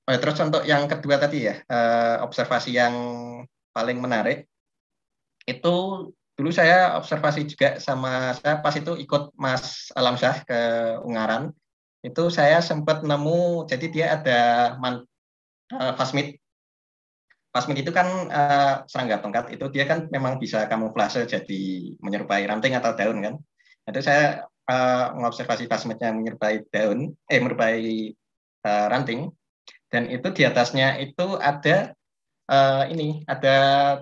Oh, terus untuk yang kedua tadi ya uh, observasi yang paling menarik itu dulu saya observasi juga sama saya pas itu ikut Mas Alamsyah ke Ungaran itu saya sempat nemu jadi dia ada man, uh, fast Pasmik itu kan uh, serangga tongkat itu dia kan memang bisa kamuflase jadi menyerupai ranting atau daun kan. Nah, itu saya uh, mengobservasi pasmiknya menyerupai daun, eh menyerupai uh, ranting dan itu di atasnya itu ada uh, ini ada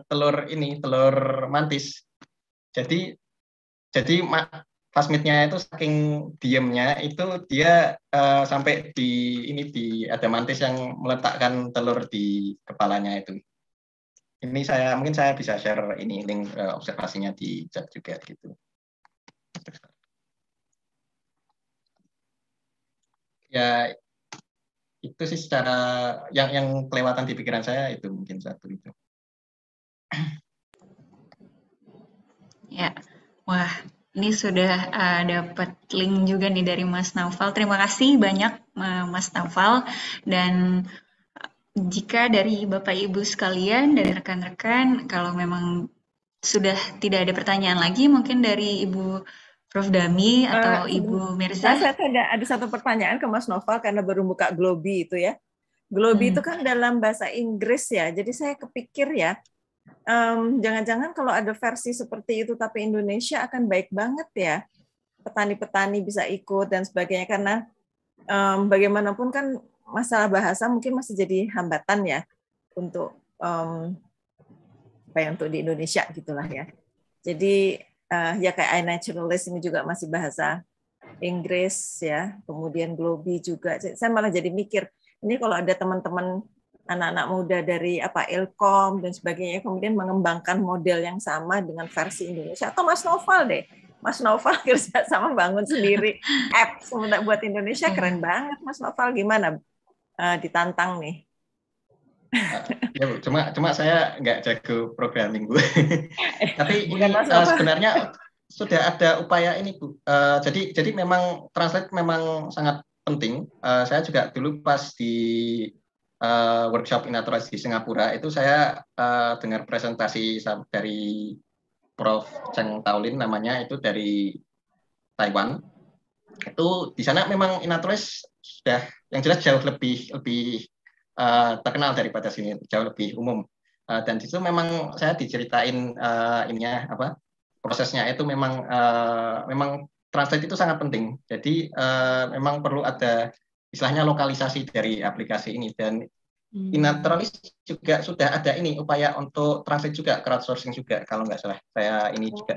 telur ini telur mantis jadi jadi classmate itu saking diemnya itu dia uh, sampai di ini di ada mantis yang meletakkan telur di kepalanya itu. Ini saya mungkin saya bisa share ini link uh, observasinya di chat juga gitu. Ya itu sih secara yang yang kelewatan di pikiran saya itu mungkin satu itu. Ya, wah ini sudah uh, eh, dapat link juga nih dari Mas Naufal. Terima kasih banyak uh, Mas Naufal dan eh, jika dari Bapak Ibu sekalian dari rekan-rekan kalau memang sudah tidak ada pertanyaan lagi mungkin dari Ibu Prof Dami atau uh, Ibu Mirza. Saya ada ada satu pertanyaan ke Mas Naufal karena baru buka Globi itu ya. Globi hmm. itu kan dalam bahasa Inggris ya. Jadi saya kepikir ya, jangan jangan-jangan kalau ada versi seperti itu tapi Indonesia akan baik banget ya petani-petani bisa ikut dan sebagainya karena um, bagaimanapun kan masalah bahasa mungkin masih jadi hambatan ya untuk um, apa yang untuk di Indonesia gitulah ya jadi uh, ya kayak naturalist ini juga masih bahasa Inggris ya kemudian Globi juga saya malah jadi mikir ini kalau ada teman-teman anak-anak muda dari apa Ilkom dan sebagainya kemudian mengembangkan model yang sama dengan versi Indonesia atau Mas Novel deh Mas Noval kerja sama bangun sendiri app sementara buat Indonesia hmm. keren banget Mas Novel gimana uh, ditantang nih eh, ya bu, cuma cuma saya nggak jago programming bu tapi ini uh, eh, sebenarnya sudah ada upaya ini bu uh, jadi jadi memang translate memang sangat penting uh, saya juga dulu pas di uh, workshop Inatroas di Singapura itu saya uh, dengar presentasi dari Prof. Cheng Taulin namanya itu dari Taiwan. Itu di sana memang Inatroas sudah yang jelas jauh lebih lebih uh, terkenal daripada sini, jauh lebih umum. Uh, dan itu memang saya diceritain uh, ininya apa prosesnya itu memang uh, memang translate itu sangat penting. Jadi uh, memang perlu ada istilahnya lokalisasi dari aplikasi ini dan hmm. Inatralis juga sudah ada ini upaya untuk translate juga crowdsourcing juga kalau nggak salah saya ini oh. juga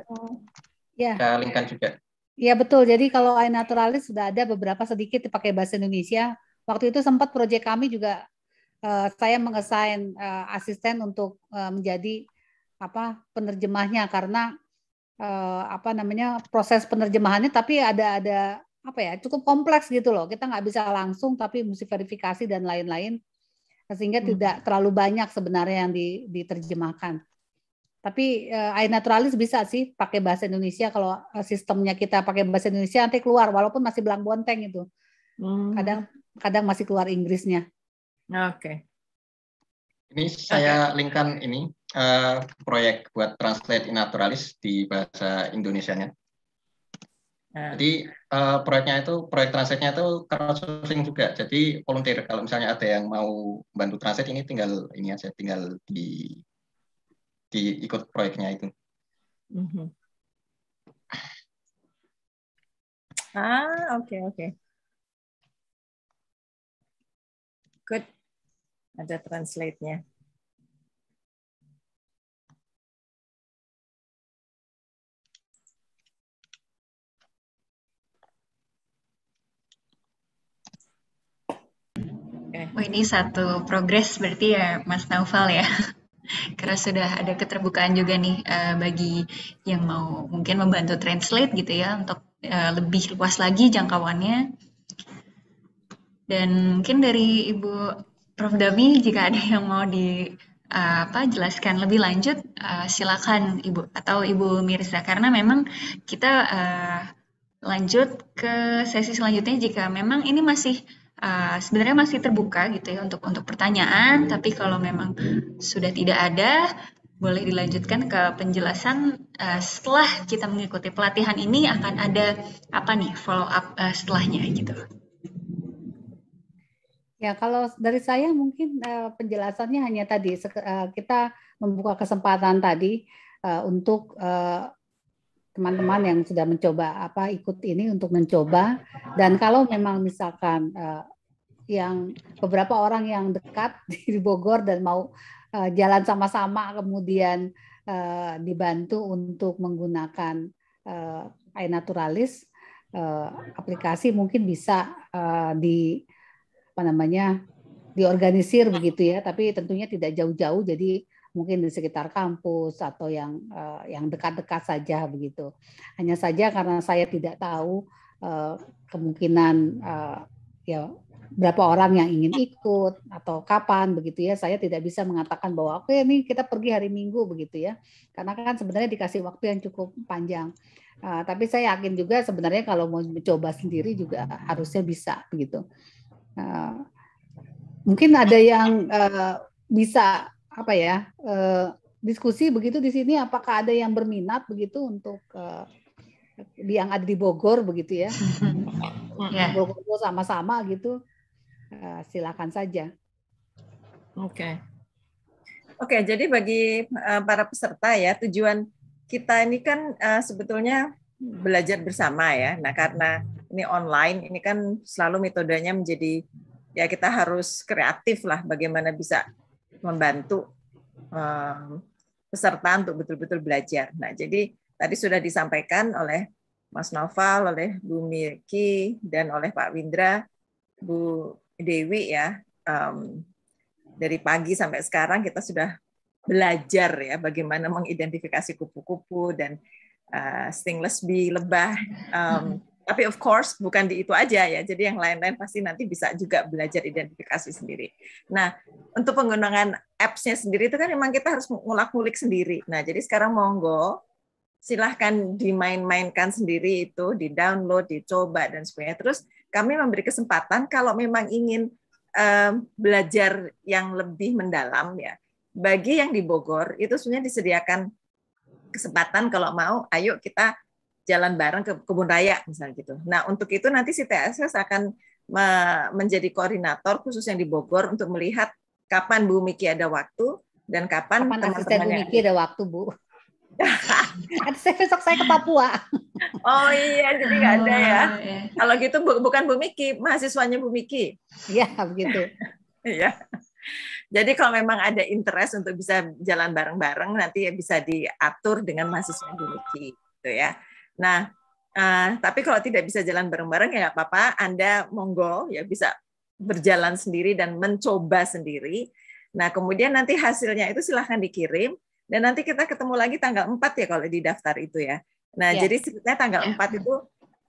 ya. saya linkkan juga Iya betul. Jadi kalau iNaturalis sudah ada beberapa sedikit dipakai bahasa Indonesia. Waktu itu sempat proyek kami juga uh, saya mengesain uh, asisten untuk uh, menjadi apa penerjemahnya karena uh, apa namanya proses penerjemahannya tapi ada ada apa ya cukup kompleks gitu loh kita nggak bisa langsung tapi mesti verifikasi dan lain-lain sehingga hmm. tidak terlalu banyak sebenarnya yang diterjemahkan tapi uh, naturalis bisa sih pakai bahasa Indonesia kalau eh, sistemnya kita pakai bahasa Indonesia nanti keluar walaupun masih belang bonteng itu hmm. kadang kadang masih keluar Inggrisnya oke okay. ini saya okay. linkkan ini uh, proyek buat translate in naturalis di bahasa Indonesia nya Hmm. Jadi uh, proyeknya itu proyek transitnya itu crowdsourcing juga. Jadi volunteer kalau misalnya ada yang mau bantu transit ini tinggal ini aja tinggal di di ikut proyeknya itu. -hmm. Ah, oke okay, oke. Okay. Good. Ada translate-nya. Okay. Eh. Oh, ini satu progres berarti ya Mas Naufal ya. Karena sudah ada keterbukaan juga nih uh, bagi yang mau mungkin membantu translate gitu ya untuk uh, lebih luas lagi jangkauannya. Dan mungkin dari Ibu Prof Dami jika ada yang mau di uh, apa jelaskan lebih lanjut uh, silakan Ibu atau Ibu Mirza karena memang kita uh, lanjut ke sesi selanjutnya jika memang ini masih Eh, sebenarnya masih terbuka gitu ya untuk untuk pertanyaan, tapi kalau memang sudah tidak ada, boleh dilanjutkan ke penjelasan uh, setelah kita mengikuti pelatihan ini akan ada apa nih follow up uh, eh, setelahnya gitu. Ya, kalau dari saya mungkin uh, penjelasannya hanya tadi uh, kita membuka kesempatan tadi uh, untuk teman-teman yang sudah mencoba apa ikut ini untuk mencoba dan kalau memang misalkan uh, yang beberapa orang yang dekat di Bogor dan mau uh, jalan sama-sama kemudian uh, dibantu untuk menggunakan uh, air naturalis uh, aplikasi mungkin bisa uh, di apa namanya diorganisir begitu ya tapi tentunya tidak jauh-jauh jadi mungkin di sekitar kampus atau yang uh, yang dekat-dekat saja begitu. Hanya saja karena saya tidak tahu uh, kemungkinan uh, ya berapa orang yang ingin ikut atau kapan begitu ya saya tidak bisa mengatakan bahwa oke okay, ini kita pergi hari minggu begitu ya karena kan sebenarnya dikasih waktu yang cukup panjang uh, tapi saya yakin juga sebenarnya kalau mau mencoba sendiri juga harusnya bisa begitu uh, mungkin ada yang uh, bisa apa ya uh, diskusi begitu di sini apakah ada yang berminat begitu untuk uh, yang ada di Bogor begitu ya, ya. Bogor sama-sama gitu Nah, silakan saja. Oke. Okay. Oke, okay, jadi bagi eh, para peserta ya tujuan kita ini kan eh, sebetulnya belajar bersama ya. Nah, karena ini online, ini kan selalu metodenya menjadi ya kita harus kreatif lah bagaimana bisa membantu eh, peserta untuk betul-betul belajar. Nah, jadi tadi sudah disampaikan oleh Mas Noval, oleh Bu Mirki, dan oleh Pak Windra, Bu Dewi ya um, dari pagi sampai sekarang kita sudah belajar ya bagaimana mengidentifikasi kupu-kupu dan uh, stingless bee lebah. Um, tapi of course bukan di itu aja ya. Jadi yang lain-lain pasti nanti bisa juga belajar identifikasi sendiri. Nah untuk penggunaan apps-nya sendiri itu kan memang kita harus ngulak-ngulik sendiri. Nah jadi sekarang monggo silahkan dimain-mainkan sendiri itu, di download, dicoba dan sebagainya. Terus kami memberi kesempatan kalau memang ingin uh, belajar yang lebih mendalam ya. Bagi yang di Bogor itu sebenarnya disediakan kesempatan kalau mau, ayo kita jalan bareng ke kebun raya misalnya gitu. Nah untuk itu nanti si TSS akan me menjadi koordinator khusus yang di Bogor untuk melihat kapan Bu Miki ada waktu dan kapan, kapan teman-temannya. Bu Miki ada waktu Bu? saya besok saya ke Papua. Oh iya, jadi nggak ada ya. Oh, iya. Kalau gitu bu bukan Bu Miki, mahasiswanya Bu Miki. Iya, begitu. Iya. Jadi kalau memang ada interest untuk bisa jalan bareng-bareng, nanti ya bisa diatur dengan mahasiswa Bu Miki, gitu ya. Nah, uh, tapi kalau tidak bisa jalan bareng-bareng ya nggak apa-apa. Anda monggo ya bisa berjalan sendiri dan mencoba sendiri. Nah, kemudian nanti hasilnya itu silahkan dikirim dan nanti kita ketemu lagi tanggal 4 ya kalau di daftar itu ya. Nah, yeah. jadi sebetulnya tanggal yeah. Ya. 4 itu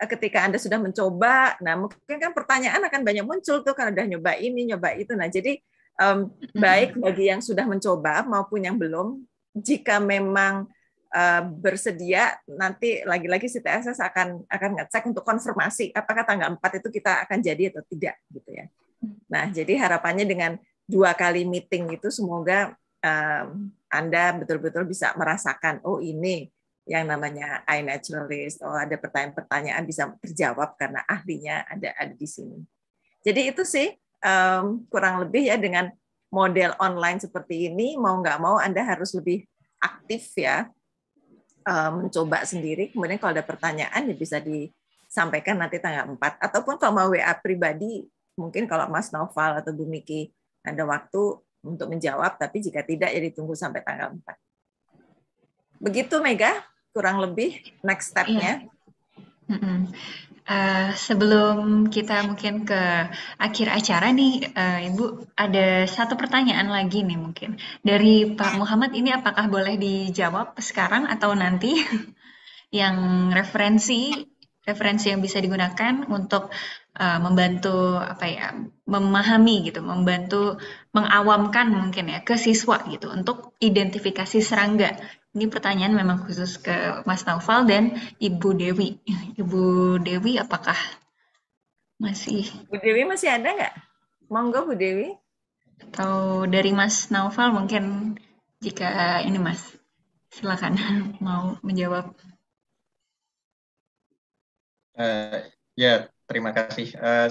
eh, ketika Anda sudah mencoba, nah mungkin kan pertanyaan akan banyak muncul tuh kalau udah nyoba ini, nyoba itu. Nah, jadi um, baik bagi yang sudah mencoba maupun yang belum, jika memang uh, bersedia, nanti lagi-lagi si TSS akan akan ngecek untuk konfirmasi apakah tanggal 4 itu kita akan jadi atau tidak gitu ya. Mm. Nah, jadi harapannya dengan dua kali meeting itu semoga um, anda betul-betul bisa merasakan, oh ini yang namanya I naturalist, oh ada pertanyaan-pertanyaan bisa terjawab karena ahlinya ada ada di sini. Jadi itu sih um, kurang lebih ya dengan model online seperti ini mau nggak mau Anda harus lebih aktif ya um, mencoba sendiri. Kemudian kalau ada pertanyaan ya bisa disampaikan nanti tanggal 4 ataupun kalau mau WA pribadi mungkin kalau Mas Novel atau Bu Miki ada waktu untuk menjawab, tapi jika tidak ya ditunggu sampai tanggal 4. Begitu Mega, kurang lebih next step-nya. Yeah. Mm -mm. Uh, eh, sebelum kita mungkin ke akhir acara nih, uh, Ibu, ada satu pertanyaan lagi nih mungkin. Dari Pak Muhammad ini apakah boleh dijawab sekarang atau nanti? yang referensi, referensi yang bisa digunakan untuk uh, membantu apa ya memahami gitu, membantu mengawamkan mungkin ya ke siswa gitu untuk identifikasi serangga. Ini pertanyaan memang khusus ke Mas Naufal dan Ibu Dewi. Ibu Dewi apakah masih? Ibu Dewi masih ada nggak? Monggo Bu Dewi. Atau dari Mas Naufal mungkin jika ini Mas silakan mau menjawab. Uh, ya, terima kasih. Uh,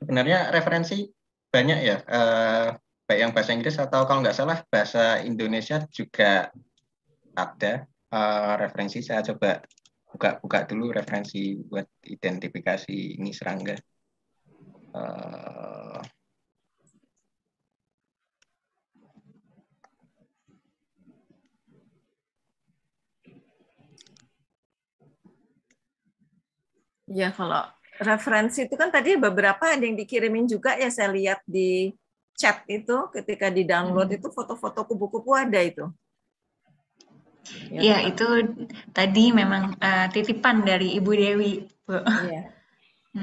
sebenarnya referensi banyak ya, uh, baik yang bahasa Inggris atau kalau nggak salah bahasa Indonesia juga ada uh, referensi. Saya coba buka-buka dulu referensi buat identifikasi ini serangga. Uh, Ya kalau referensi itu kan tadi beberapa ada yang dikirimin juga ya saya lihat di chat itu ketika di download hmm. itu foto-foto kupu-kupu ada itu. Ya, ya itu tadi memang uh, titipan dari Ibu Dewi. Bu. Ya.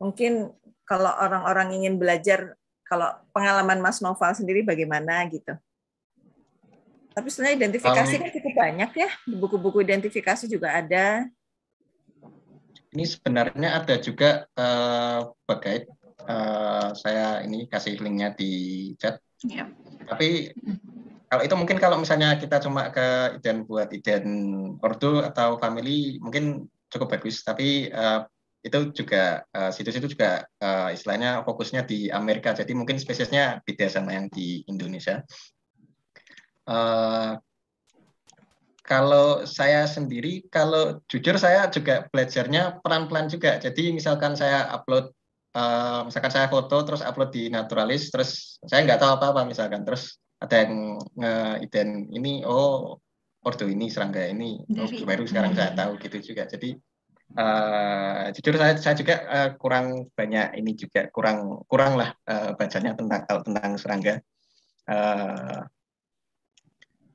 Mungkin kalau orang-orang ingin belajar kalau pengalaman Mas Noval sendiri bagaimana gitu. Tapi sebenarnya identifikasi kan cukup banyak ya, buku-buku identifikasi juga ada ini sebenarnya ada juga uh, uh, saya ini kasih linknya di chat. Yeah. Tapi mm-hmm. kalau itu mungkin kalau misalnya kita cuma ke iden buat iden ordo atau family mungkin cukup bagus. Tapi uh, itu juga situs itu juga istilahnya fokusnya di Amerika jadi mungkin spesiesnya beda sama yang di Indonesia kalau saya sendiri, kalau jujur saya juga belajarnya pelan-pelan juga. Jadi misalkan saya upload, uh, misalkan saya foto terus upload di Naturalis, terus saya nggak tahu apa-apa misalkan, terus ada yang nge-iden ini, oh ordo ini serangga ini, oh, baru sekarang hmm. saya tahu gitu juga. Jadi uh, jujur saya saya juga uh, kurang banyak ini juga kurang kurang lah uh, bacanya tentang tentang serangga. Uh,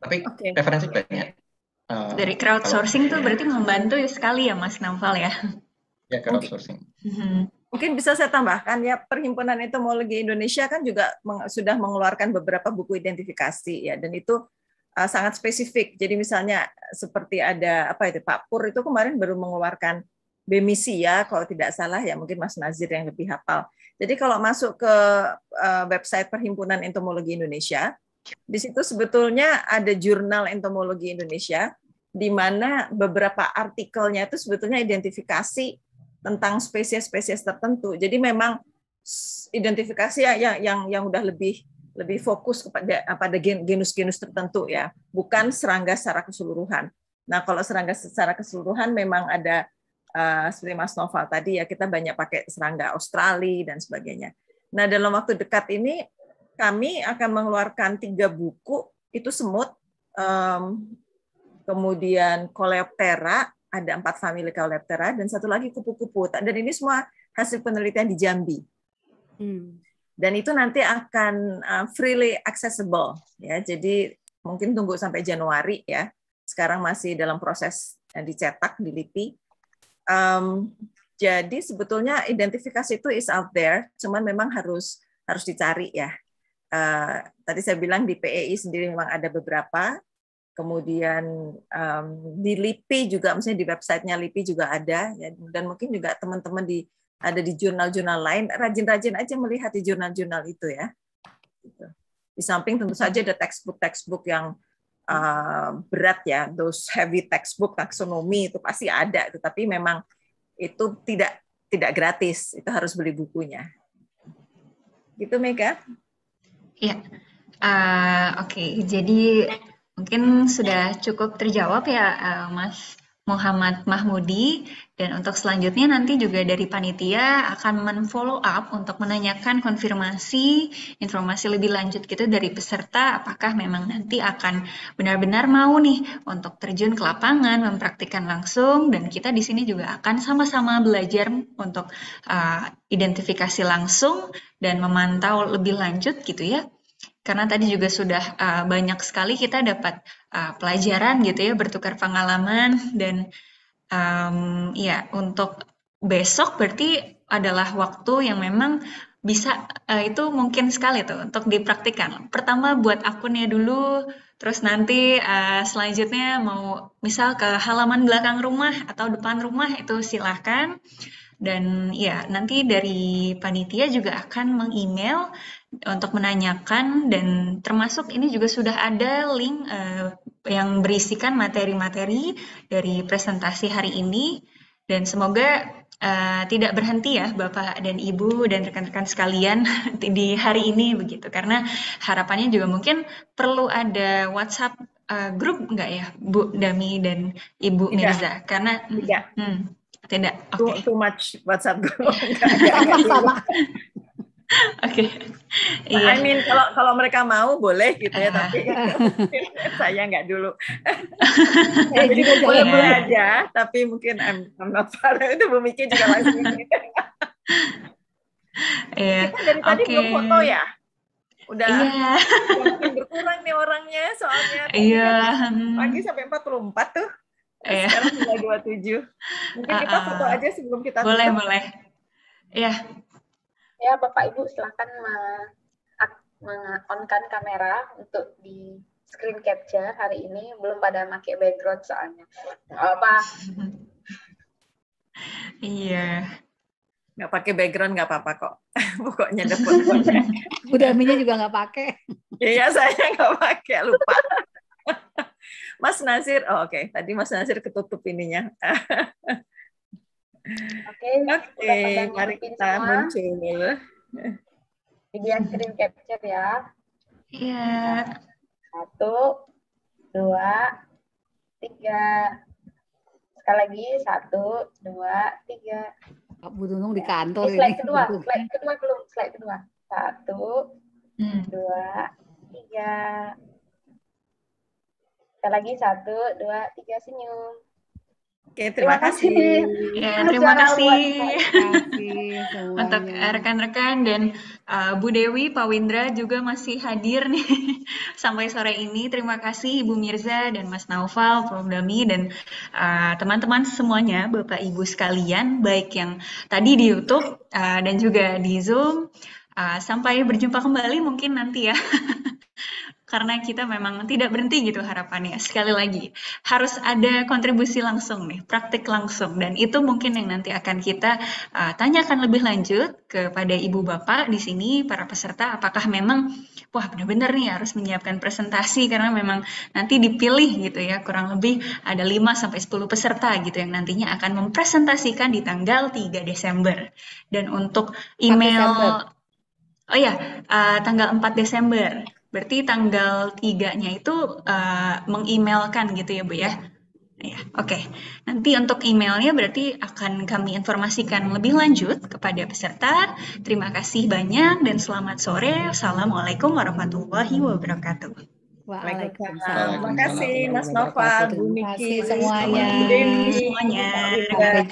tapi okay. referensi banyak. Eh, Dari crowdsourcing kalau, tuh berarti membantu sekali ya Mas Naufal ya? Ya crowdsourcing. Mm Mungkin bisa saya tambahkan ya Perhimpunan Entomologi Indonesia kan juga meng, sudah mengeluarkan beberapa buku identifikasi ya dan itu uh, sangat spesifik. Jadi misalnya seperti ada apa itu Pak Pur itu kemarin baru mengeluarkan Bemisi ya kalau tidak salah ya mungkin Mas Nazir yang lebih hafal. Jadi kalau masuk ke uh, website Perhimpunan Entomologi Indonesia, di situ sebetulnya ada jurnal entomologi Indonesia di mana beberapa artikelnya itu sebetulnya identifikasi tentang spesies-spesies tertentu. Jadi memang identifikasi yang ya, yang yang udah lebih lebih fokus kepada pada genus-genus tertentu ya, bukan serangga secara keseluruhan. Nah, kalau serangga secara keseluruhan memang ada uh, seperti Mas Noval tadi ya, kita banyak pakai serangga Australia dan sebagainya. Nah, dalam waktu dekat ini kami akan mengeluarkan tiga buku itu semut um, kemudian coleoptera, ada empat famili coleoptera, dan satu lagi kupu-kupu. Dan ini semua hasil penelitian di Jambi. Hmm. Dan itu nanti akan uh, freely accessible, ya. Jadi mungkin tunggu sampai Januari ya. Sekarang masih dalam proses yang dicetak, diliti. Um, jadi sebetulnya identifikasi itu is out there, cuman memang harus harus dicari ya. Uh, tadi saya bilang di PEI sendiri memang ada beberapa kemudian um, di LIPI juga, misalnya di websitenya LIPI juga ada, ya, dan mungkin juga teman-teman di ada di jurnal-jurnal lain, rajin-rajin aja melihat di jurnal-jurnal itu ya. Gitu. Di samping tentu saja ada textbook-textbook yang uh, berat ya, those heavy textbook taksonomi itu pasti ada, tetapi memang itu tidak tidak gratis, itu harus beli bukunya. Gitu Mega? Iya. Uh, Oke, okay. jadi Mungkin sudah cukup terjawab ya eh, Mas Muhammad Mahmudi dan untuk selanjutnya nanti juga dari panitia akan menfollow up untuk menanyakan konfirmasi informasi lebih lanjut gitu dari peserta apakah memang nanti akan benar-benar mau nih untuk terjun ke lapangan mempraktikkan langsung dan kita di sini juga akan sama-sama belajar untuk uh, identifikasi langsung dan memantau lebih lanjut gitu ya karena tadi juga sudah uh, banyak sekali kita dapat uh, pelajaran gitu ya bertukar pengalaman dan um, ya untuk besok berarti adalah waktu yang memang bisa uh, itu mungkin sekali tuh untuk dipraktikan. Pertama buat akunnya dulu, terus nanti uh, selanjutnya mau misal ke halaman belakang rumah atau depan rumah itu silahkan. Dan ya nanti dari panitia juga akan meng-email untuk menanyakan dan termasuk ini juga sudah ada link uh, yang berisikan materi-materi dari presentasi hari ini dan semoga uh, tidak berhenti ya Bapak dan Ibu dan rekan-rekan sekalian di hari ini begitu karena harapannya juga mungkin perlu ada WhatsApp uh, eh, grup enggak ya Bu Dami dan Ibu tidak. Mirza karena tidak. Hmm, hmm tidak. Okay. Too, too much WhatsApp group. Oke. Okay. Yeah. Iya. I mean kalau kalau mereka mau boleh gitu ya, ah. tapi saya nggak dulu. saya juga boleh boleh aja, tapi mungkin I'm, I'm not far. Itu Bu Miki juga langsung. Iya. yeah. Kan dari tadi belum foto ya? Udah yeah. mungkin berkurang nih orangnya soalnya. Iya. Yeah. Kan hmm. Pagi sampai 44 tuh. Iya. Sekarang sudah 27. Mungkin kita ah, foto ah. aja sebelum kita Boleh, boleh. Iya. Ya, Bapak Ibu silahkan meng-onkan kamera untuk di screen capture hari ini belum pada pakai background soalnya. Apa? Iya. Nggak pakai background nggak apa-apa kok. Pokoknya dapat. Udah minyak juga nggak pakai. Iya, saya nggak pakai, lupa. Mas Nasir, oh, oke. Okay. Tadi Mas Nasir ketutup ininya. Oke, okay, okay, mari kita semua. muncul. yang screen capture ya. Iya. Satu, dua, tiga. Sekali lagi, satu, dua, tiga. Bu Dunung di kantor eh, ini. Slide kedua, slide kedua belum, slide kedua. Satu, hmm. dua, tiga. Sekali lagi, satu, dua, tiga, senyum. Oke, terima, terima kasih. kasih. Ya, terima kasih, terima kasih untuk rekan-rekan dan uh, Bu Dewi, Pak Windra juga masih hadir nih sampai sore ini. Terima kasih Ibu Mirza dan Mas Naufal, Prof Dami dan eh, teman-teman uh, semuanya, Bapak Ibu sekalian, baik yang tadi di YouTube uh, dan juga di Zoom. Uh, sampai berjumpa kembali mungkin nanti ya. karena kita memang tidak berhenti gitu harapannya. Sekali lagi, harus ada kontribusi langsung nih, praktik langsung. Dan itu mungkin yang nanti akan kita uh, tanyakan lebih lanjut kepada Ibu Bapak di sini, para peserta, apakah memang, wah benar-benar nih harus menyiapkan presentasi karena memang nanti dipilih gitu ya, kurang lebih ada 5-10 peserta gitu yang nantinya akan mempresentasikan di tanggal 3 Desember. Dan untuk email... Oh ya, uh, tanggal 4 Desember. Berarti tanggal 3-nya itu uh, mengemailkan gitu ya, Bu ya? Ya, oke. Okay. Nanti untuk emailnya berarti akan kami informasikan lebih lanjut kepada peserta. Terima kasih banyak dan selamat sore. Assalamualaikum warahmatullahi wabarakatuh. Waalaikumsalam. Terima kasih Mas Nova, Bu Miki, semuanya. semuanya. semuanya.